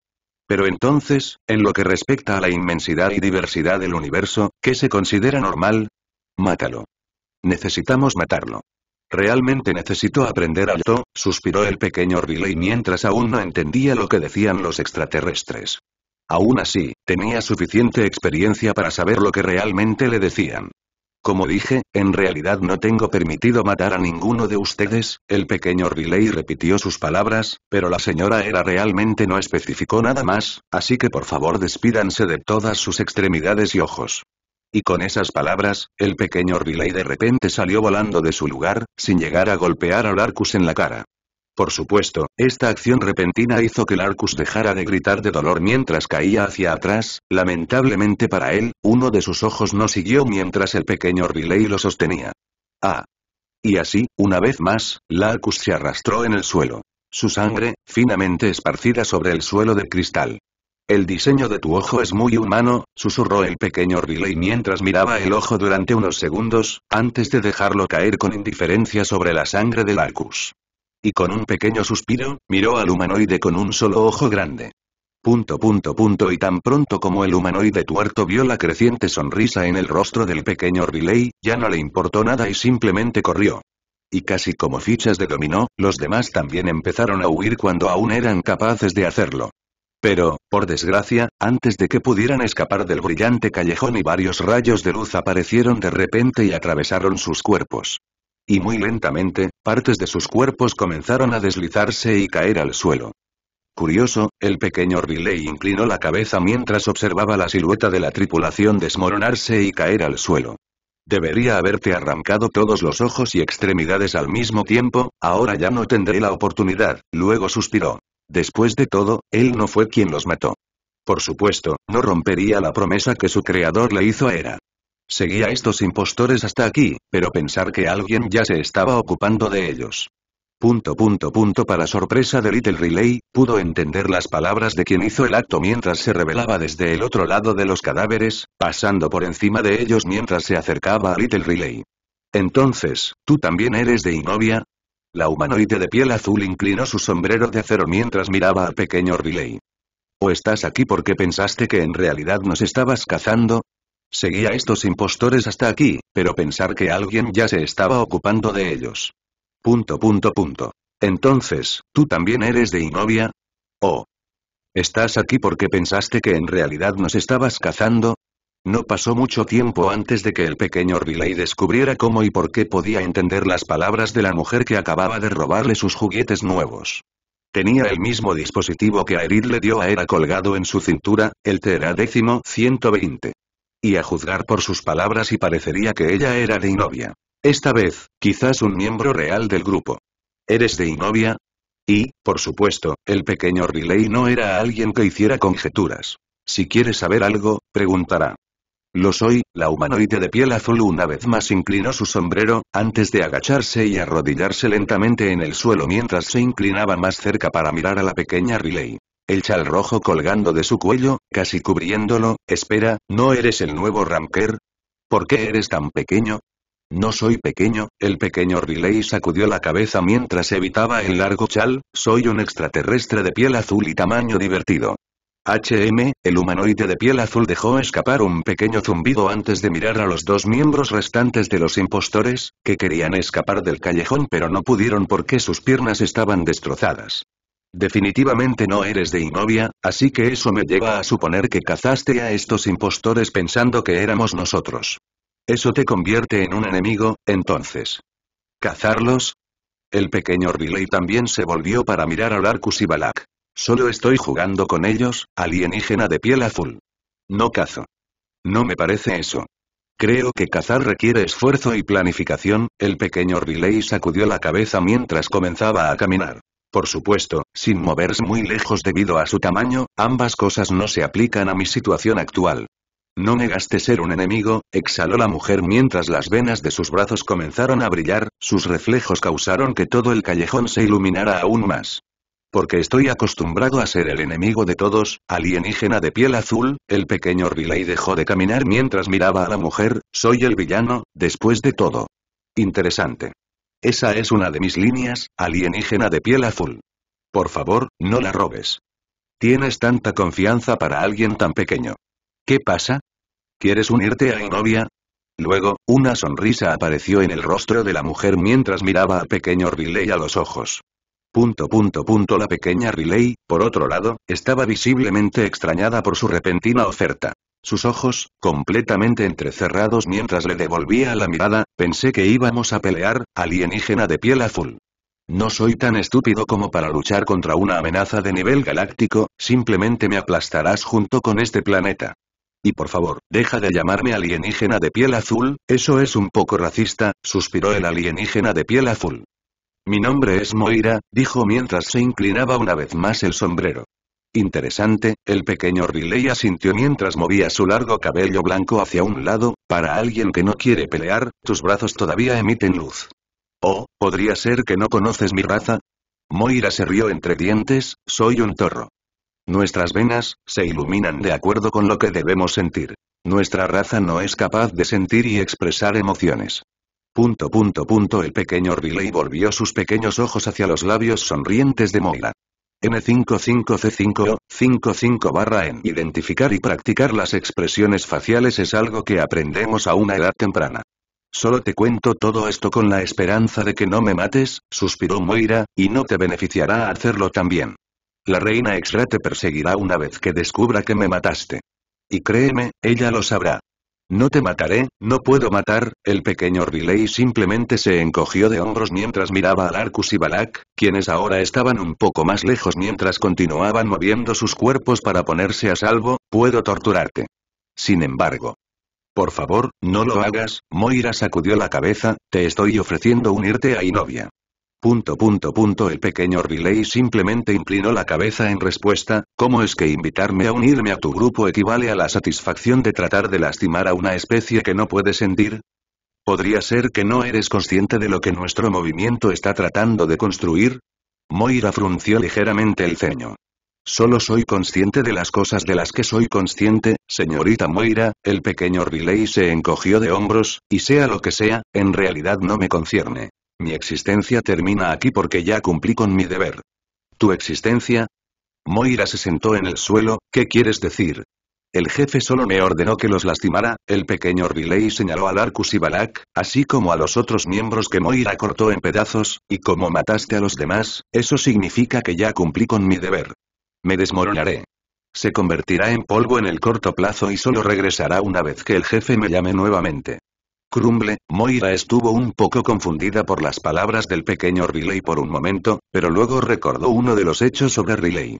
Pero entonces, en lo que respecta a la inmensidad y diversidad del universo, ¿qué se considera normal? Mátalo. Necesitamos matarlo. Realmente necesito aprender alto, suspiró el pequeño Riley mientras aún no entendía lo que decían los extraterrestres. Aún así, tenía suficiente experiencia para saber lo que realmente le decían. Como dije, en realidad no tengo permitido matar a ninguno de ustedes, el pequeño Riley repitió sus palabras, pero la señora era realmente no especificó nada más, así que por favor despídanse de todas sus extremidades y ojos. Y con esas palabras, el pequeño Riley de repente salió volando de su lugar, sin llegar a golpear a Arcus en la cara. Por supuesto, esta acción repentina hizo que Larkus dejara de gritar de dolor mientras caía hacia atrás, lamentablemente para él, uno de sus ojos no siguió mientras el pequeño Riley lo sostenía. Ah. Y así, una vez más, Larkus se arrastró en el suelo. Su sangre, finamente esparcida sobre el suelo de cristal. El diseño de tu ojo es muy humano, susurró el pequeño Riley mientras miraba el ojo durante unos segundos, antes de dejarlo caer con indiferencia sobre la sangre de Larkus. Y con un pequeño suspiro, miró al humanoide con un solo ojo grande. Punto punto punto y tan pronto como el humanoide tuerto vio la creciente sonrisa en el rostro del pequeño Riley, ya no le importó nada y simplemente corrió. Y casi como fichas de dominó, los demás también empezaron a huir cuando aún eran capaces de hacerlo. Pero, por desgracia, antes de que pudieran escapar del brillante callejón y varios rayos de luz aparecieron de repente y atravesaron sus cuerpos. Y muy lentamente, Partes de sus cuerpos comenzaron a deslizarse y caer al suelo. Curioso, el pequeño Riley inclinó la cabeza mientras observaba la silueta de la tripulación desmoronarse y caer al suelo. Debería haberte arrancado todos los ojos y extremidades al mismo tiempo, ahora ya no tendré la oportunidad, luego suspiró. Después de todo, él no fue quien los mató. Por supuesto, no rompería la promesa que su creador le hizo a Era. Seguía a estos impostores hasta aquí, pero pensar que alguien ya se estaba ocupando de ellos. Punto punto punto para sorpresa de Little Relay, pudo entender las palabras de quien hizo el acto mientras se revelaba desde el otro lado de los cadáveres, pasando por encima de ellos mientras se acercaba a Little Relay. Entonces, ¿tú también eres de Inovia? La humanoide de piel azul inclinó su sombrero de acero mientras miraba al pequeño Relay. ¿O estás aquí porque pensaste que en realidad nos estabas cazando? Seguía estos impostores hasta aquí, pero pensar que alguien ya se estaba ocupando de ellos. Punto punto punto. Entonces, ¿tú también eres de Inovia? ¿O estás aquí porque pensaste que en realidad nos estabas cazando? No pasó mucho tiempo antes de que el pequeño Riley descubriera cómo y por qué podía entender las palabras de la mujer que acababa de robarle sus juguetes nuevos. Tenía el mismo dispositivo que Aerid le dio a Era colgado en su cintura, el décimo 120. Y a juzgar por sus palabras y parecería que ella era de Inovia. Esta vez, quizás un miembro real del grupo. ¿Eres de Inovia? Y, por supuesto, el pequeño Riley no era alguien que hiciera conjeturas. Si quiere saber algo, preguntará. Lo soy, la humanoide de piel azul una vez más inclinó su sombrero, antes de agacharse y arrodillarse lentamente en el suelo mientras se inclinaba más cerca para mirar a la pequeña Riley el chal rojo colgando de su cuello, casi cubriéndolo, espera, ¿no eres el nuevo Ramker? ¿Por qué eres tan pequeño? No soy pequeño, el pequeño Riley sacudió la cabeza mientras evitaba el largo chal, soy un extraterrestre de piel azul y tamaño divertido. HM, el humanoide de piel azul dejó escapar un pequeño zumbido antes de mirar a los dos miembros restantes de los impostores, que querían escapar del callejón pero no pudieron porque sus piernas estaban destrozadas. Definitivamente no eres de Inovia, así que eso me lleva a suponer que cazaste a estos impostores pensando que éramos nosotros. Eso te convierte en un enemigo, entonces. ¿Cazarlos? El pequeño Riley también se volvió para mirar a Larkus y Balak. Solo estoy jugando con ellos, alienígena de piel azul. No cazo. No me parece eso. Creo que cazar requiere esfuerzo y planificación, el pequeño Riley sacudió la cabeza mientras comenzaba a caminar. Por supuesto, sin moverse muy lejos debido a su tamaño, ambas cosas no se aplican a mi situación actual. No negaste ser un enemigo, exhaló la mujer mientras las venas de sus brazos comenzaron a brillar, sus reflejos causaron que todo el callejón se iluminara aún más. Porque estoy acostumbrado a ser el enemigo de todos, alienígena de piel azul, el pequeño Riley dejó de caminar mientras miraba a la mujer, soy el villano, después de todo. Interesante. Esa es una de mis líneas, alienígena de piel azul. Por favor, no la robes. Tienes tanta confianza para alguien tan pequeño. ¿Qué pasa? ¿Quieres unirte a novia?» Luego, una sonrisa apareció en el rostro de la mujer mientras miraba al pequeño Riley a los ojos. Punto punto punto la pequeña Riley, por otro lado, estaba visiblemente extrañada por su repentina oferta. Sus ojos, completamente entrecerrados mientras le devolvía la mirada, pensé que íbamos a pelear, alienígena de piel azul. No soy tan estúpido como para luchar contra una amenaza de nivel galáctico, simplemente me aplastarás junto con este planeta. Y por favor, deja de llamarme alienígena de piel azul, eso es un poco racista, suspiró el alienígena de piel azul. Mi nombre es Moira, dijo mientras se inclinaba una vez más el sombrero. Interesante, el pequeño Riley asintió mientras movía su largo cabello blanco hacia un lado, para alguien que no quiere pelear, tus brazos todavía emiten luz. Oh, ¿podría ser que no conoces mi raza? Moira se rió entre dientes, soy un torro. Nuestras venas, se iluminan de acuerdo con lo que debemos sentir. Nuestra raza no es capaz de sentir y expresar emociones. Punto punto punto el pequeño Riley volvió sus pequeños ojos hacia los labios sonrientes de Moira. N55C5O, 55 barra en identificar y practicar las expresiones faciales es algo que aprendemos a una edad temprana. Solo te cuento todo esto con la esperanza de que no me mates, suspiró Moira, y no te beneficiará hacerlo también. La reina extra te perseguirá una vez que descubra que me mataste. Y créeme, ella lo sabrá. No te mataré, no puedo matar, el pequeño Riley simplemente se encogió de hombros mientras miraba a Arcus y Balak, quienes ahora estaban un poco más lejos mientras continuaban moviendo sus cuerpos para ponerse a salvo, puedo torturarte. Sin embargo. Por favor, no lo hagas, Moira sacudió la cabeza, te estoy ofreciendo unirte a Inovia. Punto punto punto el pequeño Riley simplemente inclinó la cabeza en respuesta, ¿cómo es que invitarme a unirme a tu grupo equivale a la satisfacción de tratar de lastimar a una especie que no puede sentir? ¿Podría ser que no eres consciente de lo que nuestro movimiento está tratando de construir? Moira frunció ligeramente el ceño. Solo soy consciente de las cosas de las que soy consciente, señorita Moira, el pequeño Riley se encogió de hombros, y sea lo que sea, en realidad no me concierne. Mi existencia termina aquí porque ya cumplí con mi deber. ¿Tu existencia? Moira se sentó en el suelo, ¿qué quieres decir? El jefe solo me ordenó que los lastimara, el pequeño Riley señaló a Arcus y Balak, así como a los otros miembros que Moira cortó en pedazos, y como mataste a los demás, eso significa que ya cumplí con mi deber. Me desmoronaré. Se convertirá en polvo en el corto plazo y solo regresará una vez que el jefe me llame nuevamente. Crumble, Moira estuvo un poco confundida por las palabras del pequeño Riley por un momento, pero luego recordó uno de los hechos sobre Riley.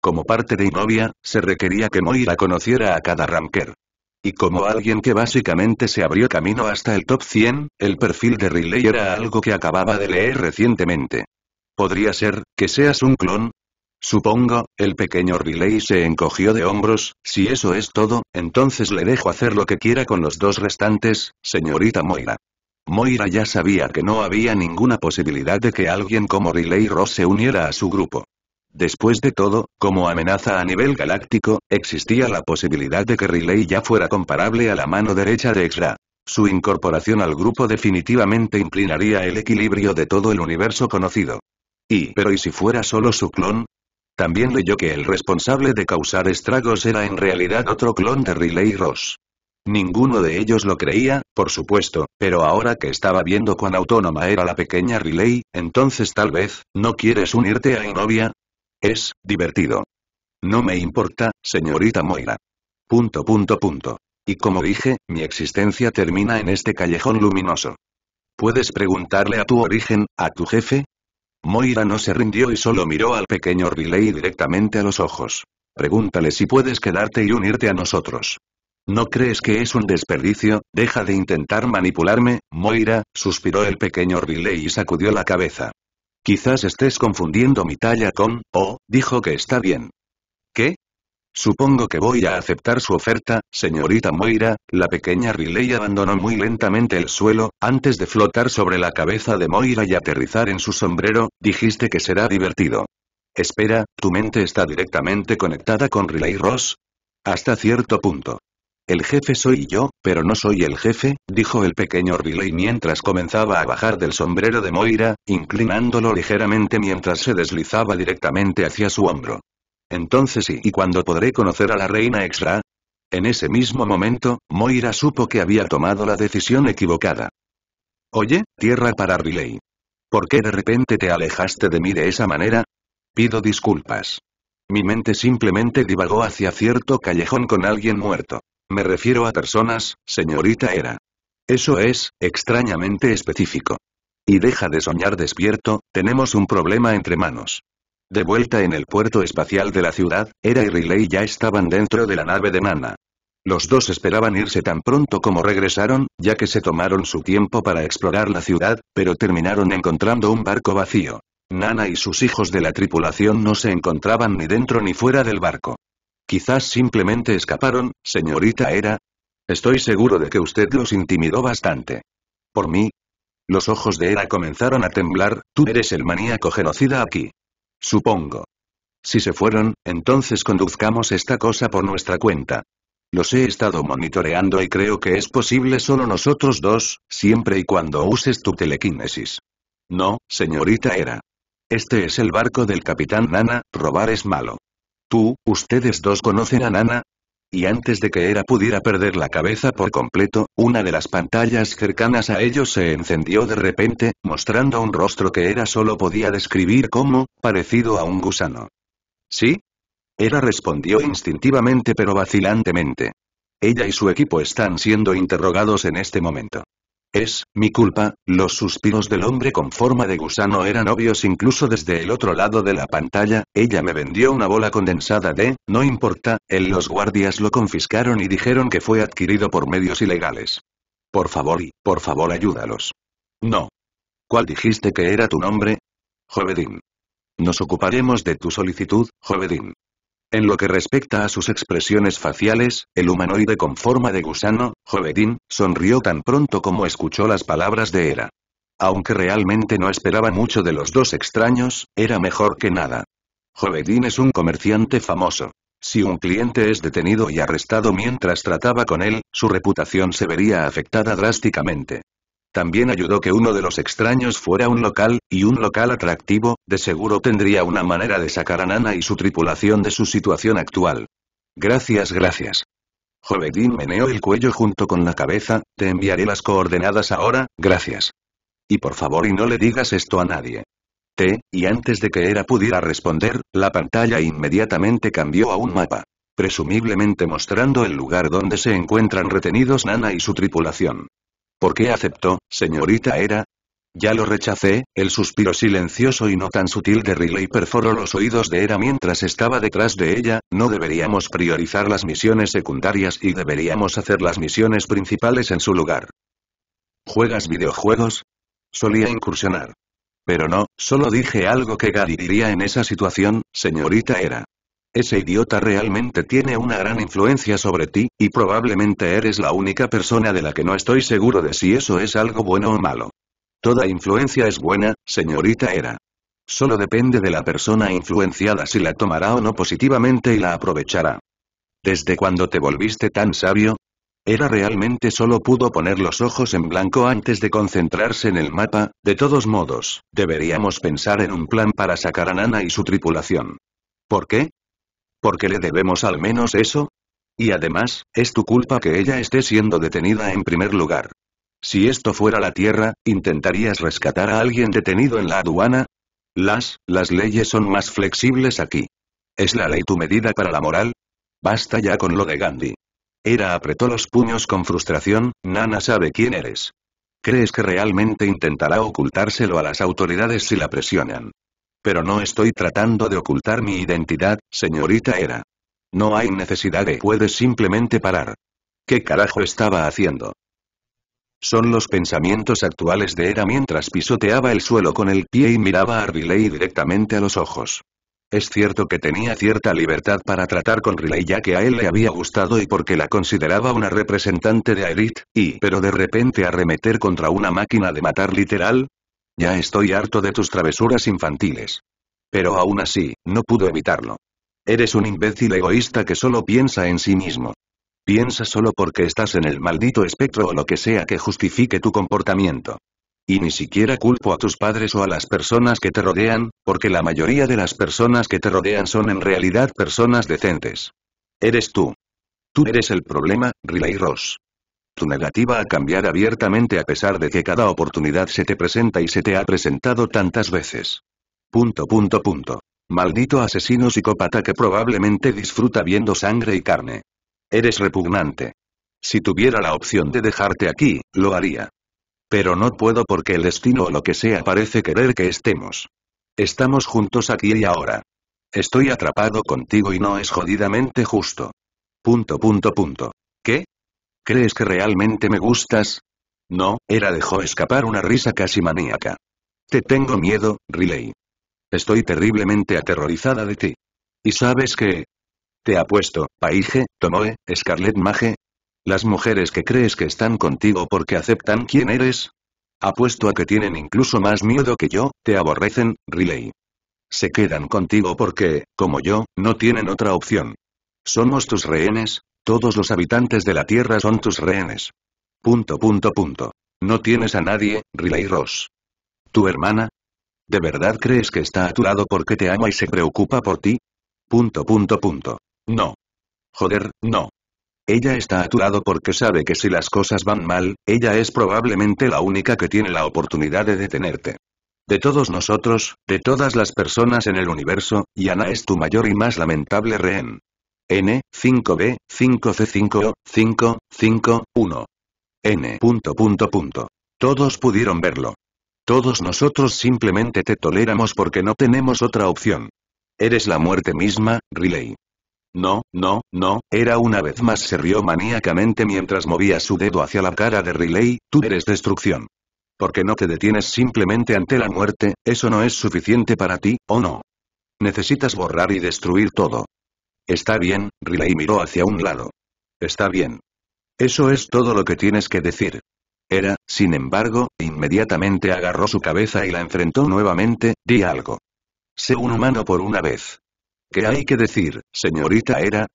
Como parte de Inovia, se requería que Moira conociera a cada Ranker. Y como alguien que básicamente se abrió camino hasta el top 100, el perfil de Riley era algo que acababa de leer recientemente. Podría ser, que seas un clon, Supongo, el pequeño Riley se encogió de hombros, si eso es todo, entonces le dejo hacer lo que quiera con los dos restantes, señorita Moira. Moira ya sabía que no había ninguna posibilidad de que alguien como Riley Ross se uniera a su grupo. Después de todo, como amenaza a nivel galáctico, existía la posibilidad de que Riley ya fuera comparable a la mano derecha de Exra. Su incorporación al grupo definitivamente inclinaría el equilibrio de todo el universo conocido. Y pero ¿y si fuera solo su clon? También leyó que el responsable de causar estragos era en realidad otro clon de Riley Ross. Ninguno de ellos lo creía, por supuesto, pero ahora que estaba viendo cuán autónoma era la pequeña Riley, entonces tal vez, ¿no quieres unirte a novia Es, divertido. No me importa, señorita Moira. Punto punto punto. Y como dije, mi existencia termina en este callejón luminoso. Puedes preguntarle a tu origen, a tu jefe, Moira no se rindió y solo miró al pequeño Riley directamente a los ojos. Pregúntale si puedes quedarte y unirte a nosotros. ¿No crees que es un desperdicio? Deja de intentar manipularme, Moira, suspiró el pequeño Riley y sacudió la cabeza. Quizás estés confundiendo mi talla con, oh, dijo que está bien. ¿Qué? Supongo que voy a aceptar su oferta, señorita Moira, la pequeña Riley abandonó muy lentamente el suelo, antes de flotar sobre la cabeza de Moira y aterrizar en su sombrero, dijiste que será divertido. Espera, ¿tu mente está directamente conectada con Riley Ross? Hasta cierto punto. El jefe soy yo, pero no soy el jefe, dijo el pequeño Riley mientras comenzaba a bajar del sombrero de Moira, inclinándolo ligeramente mientras se deslizaba directamente hacia su hombro. Entonces ¿y, y cuándo podré conocer a la reina extra En ese mismo momento, Moira supo que había tomado la decisión equivocada. Oye, tierra para Riley. ¿Por qué de repente te alejaste de mí de esa manera? Pido disculpas. Mi mente simplemente divagó hacia cierto callejón con alguien muerto. Me refiero a personas, señorita Era. Eso es, extrañamente específico. Y deja de soñar despierto, tenemos un problema entre manos. De vuelta en el puerto espacial de la ciudad, Era y Riley ya estaban dentro de la nave de Nana. Los dos esperaban irse tan pronto como regresaron, ya que se tomaron su tiempo para explorar la ciudad, pero terminaron encontrando un barco vacío. Nana y sus hijos de la tripulación no se encontraban ni dentro ni fuera del barco. Quizás simplemente escaparon, señorita Era. Estoy seguro de que usted los intimidó bastante. Por mí. Los ojos de Era comenzaron a temblar, tú eres el maníaco genocida aquí. Supongo. Si se fueron, entonces conduzcamos esta cosa por nuestra cuenta. Los he estado monitoreando y creo que es posible solo nosotros dos, siempre y cuando uses tu telequinesis. No, señorita Era. Este es el barco del capitán Nana, robar es malo. Tú, ustedes dos conocen a Nana, y antes de que Era pudiera perder la cabeza por completo, una de las pantallas cercanas a ellos se encendió de repente, mostrando un rostro que Era solo podía describir como, parecido a un gusano. ¿Sí? Era respondió instintivamente pero vacilantemente. Ella y su equipo están siendo interrogados en este momento. Es, mi culpa, los suspiros del hombre con forma de gusano eran obvios incluso desde el otro lado de la pantalla, ella me vendió una bola condensada de, no importa, el los guardias lo confiscaron y dijeron que fue adquirido por medios ilegales. Por favor y, por favor ayúdalos. No. ¿Cuál dijiste que era tu nombre? Jovedín. Nos ocuparemos de tu solicitud, Jovedín. En lo que respecta a sus expresiones faciales, el humanoide con forma de gusano, Jovedín, sonrió tan pronto como escuchó las palabras de Era. Aunque realmente no esperaba mucho de los dos extraños, era mejor que nada. Jovedín es un comerciante famoso. Si un cliente es detenido y arrestado mientras trataba con él, su reputación se vería afectada drásticamente. También ayudó que uno de los extraños fuera un local, y un local atractivo, de seguro tendría una manera de sacar a Nana y su tripulación de su situación actual. Gracias, gracias. Jovedín meneó el cuello junto con la cabeza, te enviaré las coordenadas ahora, gracias. Y por favor y no le digas esto a nadie. T, y antes de que Era pudiera responder, la pantalla inmediatamente cambió a un mapa. Presumiblemente mostrando el lugar donde se encuentran retenidos Nana y su tripulación. ¿Por qué aceptó, señorita Era? Ya lo rechacé, el suspiro silencioso y no tan sutil de Riley perforó los oídos de Era mientras estaba detrás de ella, no deberíamos priorizar las misiones secundarias y deberíamos hacer las misiones principales en su lugar. ¿Juegas videojuegos? Solía incursionar. Pero no, solo dije algo que Gary diría en esa situación, señorita Era. Ese idiota realmente tiene una gran influencia sobre ti, y probablemente eres la única persona de la que no estoy seguro de si eso es algo bueno o malo. Toda influencia es buena, señorita Era. Solo depende de la persona influenciada si la tomará o no positivamente y la aprovechará. ¿Desde cuando te volviste tan sabio? Era realmente solo pudo poner los ojos en blanco antes de concentrarse en el mapa, de todos modos, deberíamos pensar en un plan para sacar a Nana y su tripulación. ¿Por qué? qué le debemos al menos eso. Y además, es tu culpa que ella esté siendo detenida en primer lugar. Si esto fuera la Tierra, ¿intentarías rescatar a alguien detenido en la aduana? Las, las leyes son más flexibles aquí. ¿Es la ley tu medida para la moral? Basta ya con lo de Gandhi. Era apretó los puños con frustración, Nana sabe quién eres. ¿Crees que realmente intentará ocultárselo a las autoridades si la presionan? Pero no estoy tratando de ocultar mi identidad, señorita Era. No hay necesidad de... Puedes simplemente parar. ¿Qué carajo estaba haciendo? Son los pensamientos actuales de Era mientras pisoteaba el suelo con el pie y miraba a Riley directamente a los ojos. Es cierto que tenía cierta libertad para tratar con Riley ya que a él le había gustado y porque la consideraba una representante de Aerith, y pero de repente arremeter contra una máquina de matar literal, ya estoy harto de tus travesuras infantiles. Pero aún así, no pudo evitarlo. Eres un imbécil egoísta que solo piensa en sí mismo. Piensa solo porque estás en el maldito espectro o lo que sea que justifique tu comportamiento. Y ni siquiera culpo a tus padres o a las personas que te rodean, porque la mayoría de las personas que te rodean son en realidad personas decentes. Eres tú. Tú eres el problema, Riley Ross tu negativa a cambiar abiertamente a pesar de que cada oportunidad se te presenta y se te ha presentado tantas veces. Punto punto punto. Maldito asesino psicópata que probablemente disfruta viendo sangre y carne. Eres repugnante. Si tuviera la opción de dejarte aquí, lo haría. Pero no puedo porque el destino o lo que sea parece querer que estemos. Estamos juntos aquí y ahora. Estoy atrapado contigo y no es jodidamente justo. Punto punto punto. ¿Crees que realmente me gustas? No, era dejó escapar una risa casi maníaca. Te tengo miedo, Riley. Estoy terriblemente aterrorizada de ti. ¿Y sabes qué? Te apuesto, Paige, Tomoe, Scarlett Mage. Las mujeres que crees que están contigo porque aceptan quién eres. Apuesto a que tienen incluso más miedo que yo, te aborrecen, Riley. Se quedan contigo porque, como yo, no tienen otra opción. Somos tus rehenes, todos los habitantes de la Tierra son tus rehenes. Punto punto punto. No tienes a nadie, Riley Ross. ¿Tu hermana? ¿De verdad crees que está a tu lado porque te ama y se preocupa por ti? Punto punto punto. No. Joder, no. Ella está a tu lado porque sabe que si las cosas van mal, ella es probablemente la única que tiene la oportunidad de detenerte. De todos nosotros, de todas las personas en el universo, Yana es tu mayor y más lamentable rehén. N, 5B, 5C5O, 5, 5, 1. N. Todos pudieron verlo. Todos nosotros simplemente te toleramos porque no tenemos otra opción. Eres la muerte misma, Riley. No, no, no, era una vez más se rió maníacamente mientras movía su dedo hacia la cara de Riley, tú eres destrucción. Porque no te detienes simplemente ante la muerte, eso no es suficiente para ti, ¿o no? Necesitas borrar y destruir todo. Está bien, Riley miró hacia un lado. Está bien. Eso es todo lo que tienes que decir. Era, sin embargo, inmediatamente agarró su cabeza y la enfrentó nuevamente, di algo. Sé un humano por una vez. ¿Qué hay que decir, señorita Era?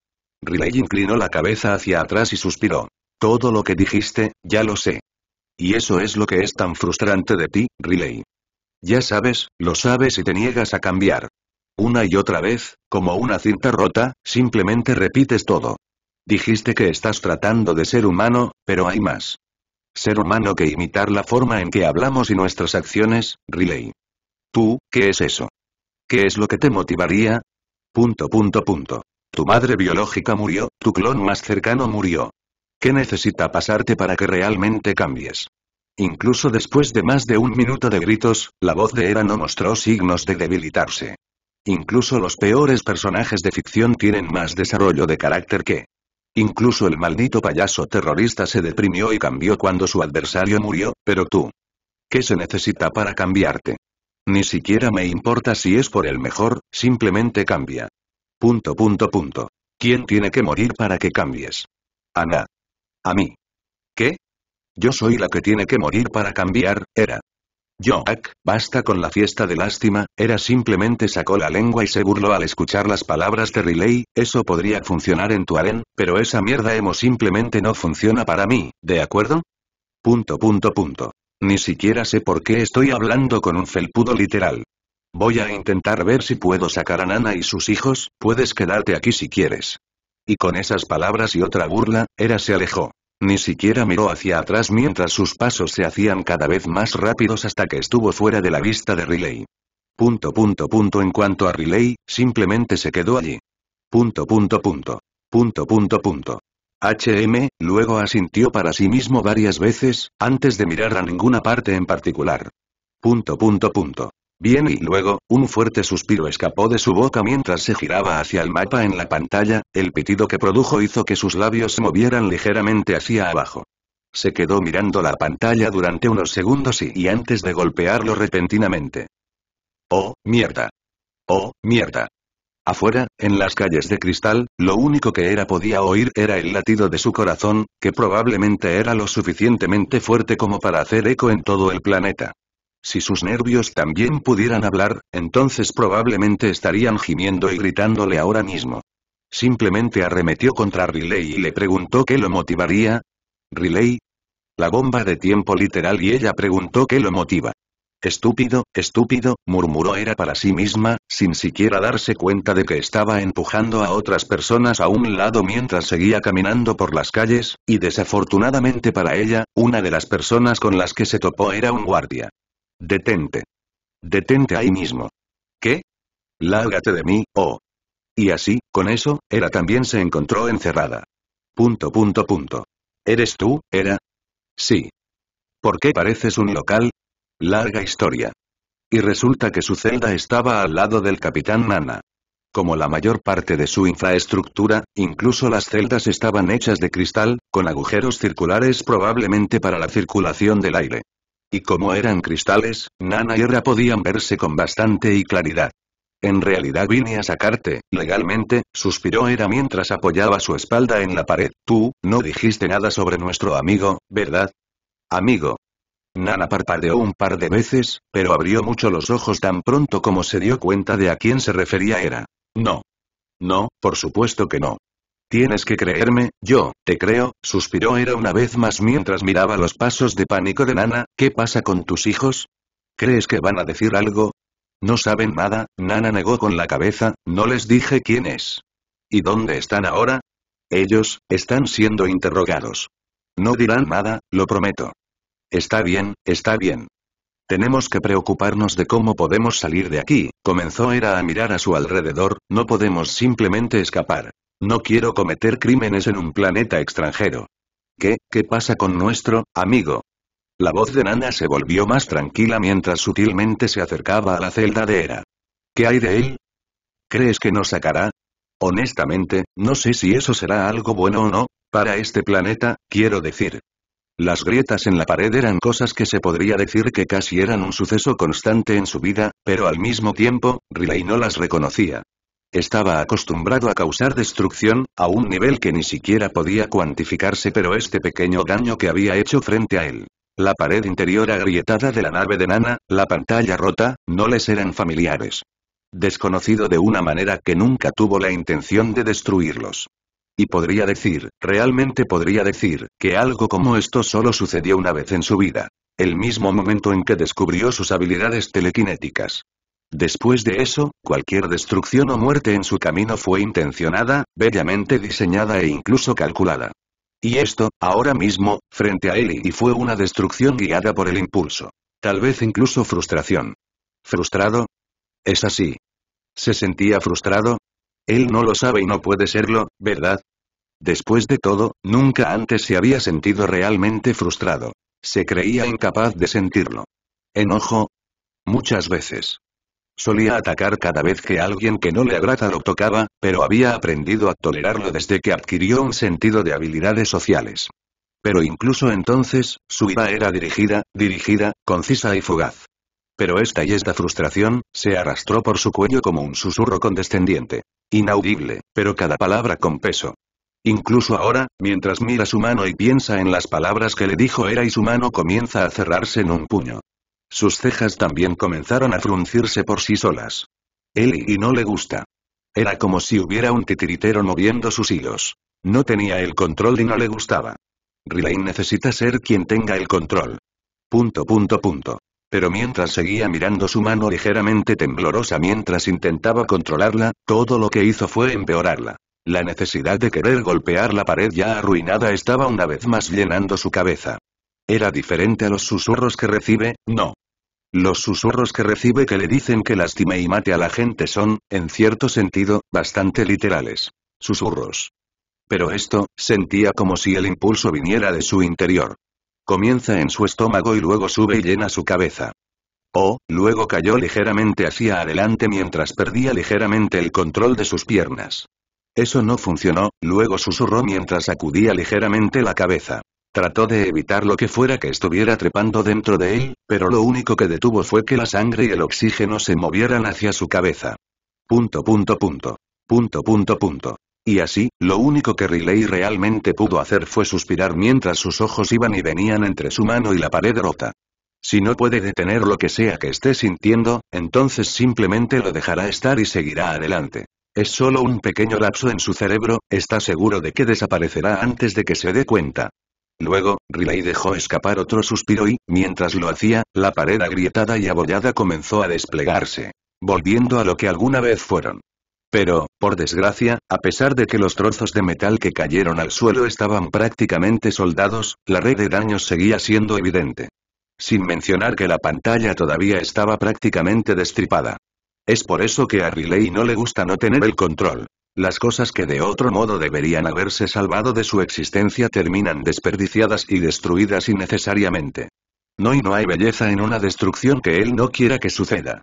Riley inclinó la cabeza hacia atrás y suspiró. Todo lo que dijiste, ya lo sé. Y eso es lo que es tan frustrante de ti, Riley. Ya sabes, lo sabes y te niegas a cambiar. Una y otra vez, como una cinta rota, simplemente repites todo. Dijiste que estás tratando de ser humano, pero hay más. Ser humano que imitar la forma en que hablamos y nuestras acciones, Riley. Tú, ¿qué es eso? ¿Qué es lo que te motivaría? Punto punto punto. Tu madre biológica murió, tu clon más cercano murió. ¿Qué necesita pasarte para que realmente cambies? Incluso después de más de un minuto de gritos, la voz de Era no mostró signos de debilitarse. Incluso los peores personajes de ficción tienen más desarrollo de carácter que... Incluso el maldito payaso terrorista se deprimió y cambió cuando su adversario murió, pero tú... ¿Qué se necesita para cambiarte? Ni siquiera me importa si es por el mejor, simplemente cambia. Punto punto punto. ¿Quién tiene que morir para que cambies? Ana. A mí. ¿Qué? Yo soy la que tiene que morir para cambiar, era. Joak, basta con la fiesta de lástima, era simplemente sacó la lengua y se burló al escuchar las palabras de Riley, eso podría funcionar en tu harén, pero esa mierda emo simplemente no funciona para mí, ¿de acuerdo? Punto punto punto. Ni siquiera sé por qué estoy hablando con un felpudo literal. Voy a intentar ver si puedo sacar a Nana y sus hijos, puedes quedarte aquí si quieres. Y con esas palabras y otra burla, Era se alejó. Ni siquiera miró hacia atrás mientras sus pasos se hacían cada vez más rápidos hasta que estuvo fuera de la vista de Riley. Punto punto punto en cuanto a Riley, simplemente se quedó allí. Punto punto punto. Punto punto punto. HM, luego asintió para sí mismo varias veces, antes de mirar a ninguna parte en particular. Punto punto punto. Bien y luego, un fuerte suspiro escapó de su boca mientras se giraba hacia el mapa en la pantalla, el pitido que produjo hizo que sus labios se movieran ligeramente hacia abajo. Se quedó mirando la pantalla durante unos segundos y, antes de golpearlo repentinamente. ¡Oh, mierda! ¡Oh, mierda! Afuera, en las calles de cristal, lo único que era podía oír era el latido de su corazón, que probablemente era lo suficientemente fuerte como para hacer eco en todo el planeta. Si sus nervios también pudieran hablar, entonces probablemente estarían gimiendo y gritándole ahora mismo. Simplemente arremetió contra Riley y le preguntó qué lo motivaría. ¿Riley? La bomba de tiempo literal y ella preguntó qué lo motiva. Estúpido, estúpido, murmuró era para sí misma, sin siquiera darse cuenta de que estaba empujando a otras personas a un lado mientras seguía caminando por las calles, y desafortunadamente para ella, una de las personas con las que se topó era un guardia. Detente. Detente ahí mismo. ¿Qué? Lárgate de mí, oh. Y así, con eso, Era también se encontró encerrada. Punto punto punto. ¿Eres tú, Era? Sí. ¿Por qué pareces un local? Larga historia. Y resulta que su celda estaba al lado del capitán Nana. Como la mayor parte de su infraestructura, incluso las celdas estaban hechas de cristal, con agujeros circulares probablemente para la circulación del aire. Y como eran cristales, Nana y Era podían verse con bastante y claridad. En realidad vine a sacarte, legalmente, suspiró Era mientras apoyaba su espalda en la pared. Tú, no dijiste nada sobre nuestro amigo, ¿verdad? Amigo. Nana parpadeó un par de veces, pero abrió mucho los ojos tan pronto como se dio cuenta de a quién se refería Era. No. No, por supuesto que no. Tienes que creerme, yo, te creo, suspiró era una vez más mientras miraba los pasos de pánico de Nana, ¿qué pasa con tus hijos? ¿Crees que van a decir algo? No saben nada, Nana negó con la cabeza, no les dije quién es. ¿Y dónde están ahora? Ellos, están siendo interrogados. No dirán nada, lo prometo. Está bien, está bien. Tenemos que preocuparnos de cómo podemos salir de aquí, comenzó Era a mirar a su alrededor, no podemos simplemente escapar. No quiero cometer crímenes en un planeta extranjero. ¿Qué, qué pasa con nuestro, amigo? La voz de Nana se volvió más tranquila mientras sutilmente se acercaba a la celda de Era. ¿Qué hay de él? ¿Crees que nos sacará? Honestamente, no sé si eso será algo bueno o no, para este planeta, quiero decir. Las grietas en la pared eran cosas que se podría decir que casi eran un suceso constante en su vida, pero al mismo tiempo, Riley no las reconocía. Estaba acostumbrado a causar destrucción, a un nivel que ni siquiera podía cuantificarse pero este pequeño daño que había hecho frente a él. La pared interior agrietada de la nave de Nana, la pantalla rota, no les eran familiares. Desconocido de una manera que nunca tuvo la intención de destruirlos. Y podría decir, realmente podría decir, que algo como esto solo sucedió una vez en su vida. El mismo momento en que descubrió sus habilidades telequinéticas. Después de eso, cualquier destrucción o muerte en su camino fue intencionada, bellamente diseñada e incluso calculada. Y esto, ahora mismo, frente a él y fue una destrucción guiada por el impulso. Tal vez incluso frustración. ¿Frustrado? Es así. ¿Se sentía frustrado? Él no lo sabe y no puede serlo, ¿verdad? Después de todo, nunca antes se había sentido realmente frustrado. Se creía incapaz de sentirlo. Enojo. Muchas veces. Solía atacar cada vez que alguien que no le agrada lo tocaba, pero había aprendido a tolerarlo desde que adquirió un sentido de habilidades sociales. Pero incluso entonces, su ira era dirigida, dirigida, concisa y fugaz. Pero esta y esta frustración, se arrastró por su cuello como un susurro condescendiente. Inaudible, pero cada palabra con peso. Incluso ahora, mientras mira su mano y piensa en las palabras que le dijo Era y su mano comienza a cerrarse en un puño. Sus cejas también comenzaron a fruncirse por sí solas. Él y no le gusta. Era como si hubiera un titiritero moviendo sus hilos. No tenía el control y no le gustaba. Rilain necesita ser quien tenga el control. Punto punto punto. Pero mientras seguía mirando su mano ligeramente temblorosa mientras intentaba controlarla, todo lo que hizo fue empeorarla. La necesidad de querer golpear la pared ya arruinada estaba una vez más llenando su cabeza. Era diferente a los susurros que recibe, no. Los susurros que recibe que le dicen que lastime y mate a la gente son, en cierto sentido, bastante literales. Susurros. Pero esto, sentía como si el impulso viniera de su interior. Comienza en su estómago y luego sube y llena su cabeza. O, luego cayó ligeramente hacia adelante mientras perdía ligeramente el control de sus piernas. Eso no funcionó, luego susurró mientras sacudía ligeramente la cabeza. Trató de evitar lo que fuera que estuviera trepando dentro de él, pero lo único que detuvo fue que la sangre y el oxígeno se movieran hacia su cabeza. Punto punto punto. Punto punto punto. Y así, lo único que Riley realmente pudo hacer fue suspirar mientras sus ojos iban y venían entre su mano y la pared rota. Si no puede detener lo que sea que esté sintiendo, entonces simplemente lo dejará estar y seguirá adelante. Es solo un pequeño lapso en su cerebro, está seguro de que desaparecerá antes de que se dé cuenta. Luego, Riley dejó escapar otro suspiro y, mientras lo hacía, la pared agrietada y abollada comenzó a desplegarse. Volviendo a lo que alguna vez fueron. Pero, por desgracia, a pesar de que los trozos de metal que cayeron al suelo estaban prácticamente soldados, la red de daños seguía siendo evidente. Sin mencionar que la pantalla todavía estaba prácticamente destripada. Es por eso que a Riley no le gusta no tener el control. Las cosas que de otro modo deberían haberse salvado de su existencia terminan desperdiciadas y destruidas innecesariamente. No y no hay belleza en una destrucción que él no quiera que suceda.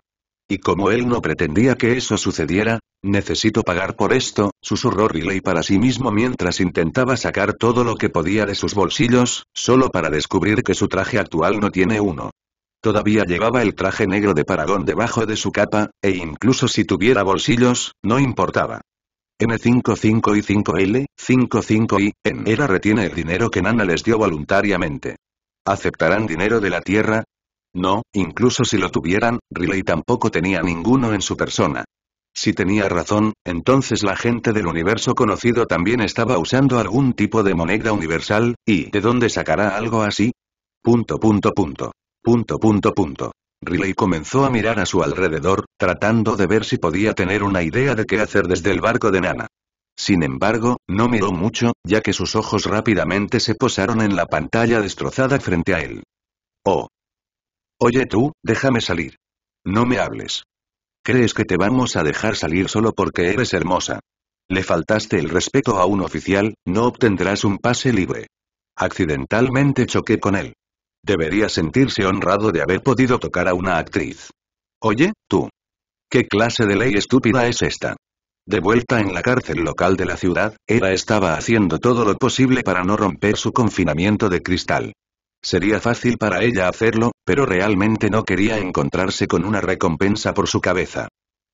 Y como él no pretendía que eso sucediera, necesito pagar por esto, susurró Riley para sí mismo mientras intentaba sacar todo lo que podía de sus bolsillos, solo para descubrir que su traje actual no tiene uno. Todavía llevaba el traje negro de Paragón debajo de su capa, e incluso si tuviera bolsillos, no importaba. M55 y 5L, 55 y, en Era retiene el dinero que Nana les dio voluntariamente. ¿Aceptarán dinero de la Tierra? No, incluso si lo tuvieran, Riley tampoco tenía ninguno en su persona. Si tenía razón, entonces la gente del universo conocido también estaba usando algún tipo de moneda universal, ¿y de dónde sacará algo así? Punto punto punto. Punto punto punto. Riley comenzó a mirar a su alrededor, tratando de ver si podía tener una idea de qué hacer desde el barco de Nana. Sin embargo, no miró mucho, ya que sus ojos rápidamente se posaron en la pantalla destrozada frente a él. Oh. Oye tú, déjame salir. No me hables. ¿Crees que te vamos a dejar salir solo porque eres hermosa? Le faltaste el respeto a un oficial, no obtendrás un pase libre. Accidentalmente choqué con él. Debería sentirse honrado de haber podido tocar a una actriz. Oye, tú. ¿Qué clase de ley estúpida es esta? De vuelta en la cárcel local de la ciudad, Era estaba haciendo todo lo posible para no romper su confinamiento de cristal. Sería fácil para ella hacerlo, pero realmente no quería encontrarse con una recompensa por su cabeza.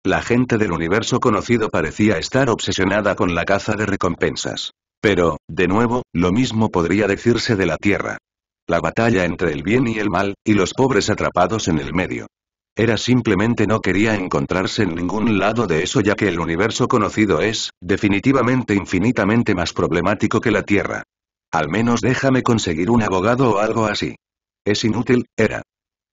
La gente del universo conocido parecía estar obsesionada con la caza de recompensas. Pero, de nuevo, lo mismo podría decirse de la Tierra la batalla entre el bien y el mal, y los pobres atrapados en el medio. Era simplemente no quería encontrarse en ningún lado de eso ya que el universo conocido es, definitivamente infinitamente más problemático que la Tierra. Al menos déjame conseguir un abogado o algo así. Es inútil, era.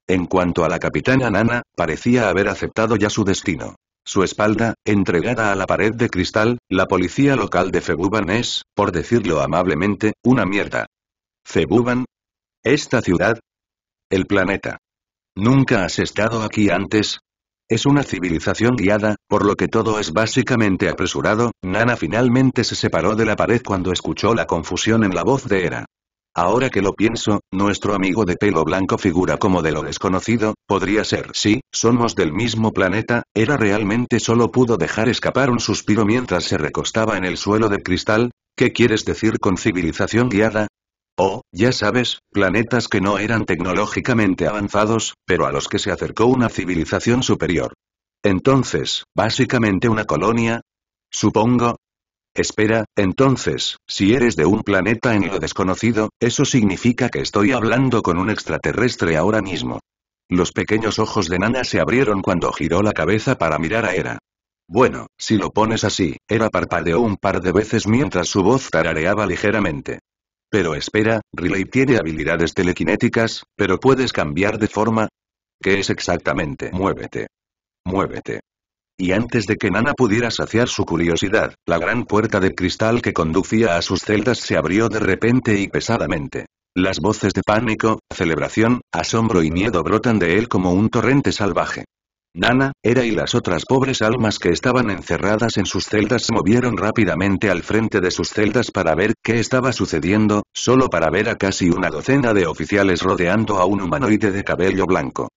En cuanto a la capitana Nana, parecía haber aceptado ya su destino. Su espalda, entregada a la pared de cristal, la policía local de Febuban es, por decirlo amablemente, una mierda. Febuban, esta ciudad. El planeta. ¿Nunca has estado aquí antes? Es una civilización guiada, por lo que todo es básicamente apresurado, Nana finalmente se separó de la pared cuando escuchó la confusión en la voz de Era. Ahora que lo pienso, nuestro amigo de pelo blanco figura como de lo desconocido, podría ser sí, somos del mismo planeta, era realmente solo pudo dejar escapar un suspiro mientras se recostaba en el suelo de cristal, ¿qué quieres decir con civilización guiada? O, oh, ya sabes, planetas que no eran tecnológicamente avanzados, pero a los que se acercó una civilización superior. Entonces, básicamente una colonia. Supongo. Espera, entonces, si eres de un planeta en lo desconocido, eso significa que estoy hablando con un extraterrestre ahora mismo. Los pequeños ojos de Nana se abrieron cuando giró la cabeza para mirar a Era. Bueno, si lo pones así, Era parpadeó un par de veces mientras su voz tarareaba ligeramente. Pero espera, Riley tiene habilidades telequinéticas, pero puedes cambiar de forma. ¿Qué es exactamente? Muévete. Muévete. Y antes de que Nana pudiera saciar su curiosidad, la gran puerta de cristal que conducía a sus celdas se abrió de repente y pesadamente. Las voces de pánico, celebración, asombro y miedo brotan de él como un torrente salvaje. Nana, Era y las otras pobres almas que estaban encerradas en sus celdas se movieron rápidamente al frente de sus celdas para ver qué estaba sucediendo, solo para ver a casi una docena de oficiales rodeando a un humanoide de cabello blanco.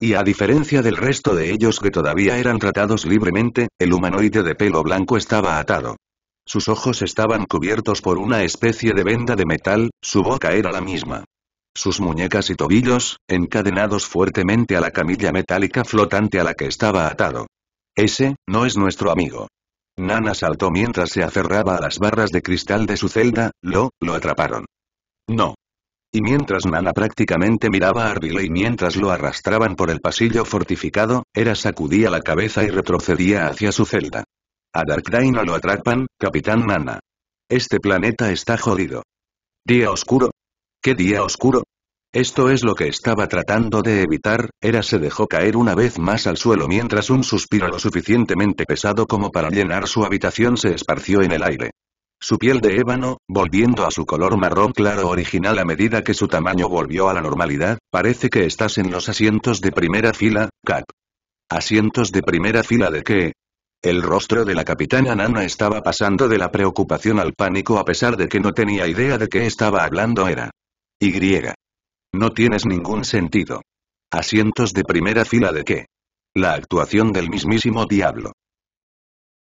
Y a diferencia del resto de ellos que todavía eran tratados libremente, el humanoide de pelo blanco estaba atado. Sus ojos estaban cubiertos por una especie de venda de metal, su boca era la misma sus muñecas y tobillos, encadenados fuertemente a la camilla metálica flotante a la que estaba atado. Ese, no es nuestro amigo. Nana saltó mientras se aferraba a las barras de cristal de su celda, lo, lo atraparon. No. Y mientras Nana prácticamente miraba a y mientras lo arrastraban por el pasillo fortificado, Era sacudía la cabeza y retrocedía hacia su celda. A Darkrai no lo atrapan, Capitán Nana. Este planeta está jodido. Día oscuro, ¡Qué día oscuro! Esto es lo que estaba tratando de evitar, Era se dejó caer una vez más al suelo mientras un suspiro lo suficientemente pesado como para llenar su habitación se esparció en el aire. Su piel de ébano, volviendo a su color marrón claro original a medida que su tamaño volvió a la normalidad, parece que estás en los asientos de primera fila, Cap. ¿Asientos de primera fila de qué? El rostro de la capitana Nana estaba pasando de la preocupación al pánico a pesar de que no tenía idea de qué estaba hablando era. Y. No tienes ningún sentido. Asientos de primera fila de qué. La actuación del mismísimo diablo.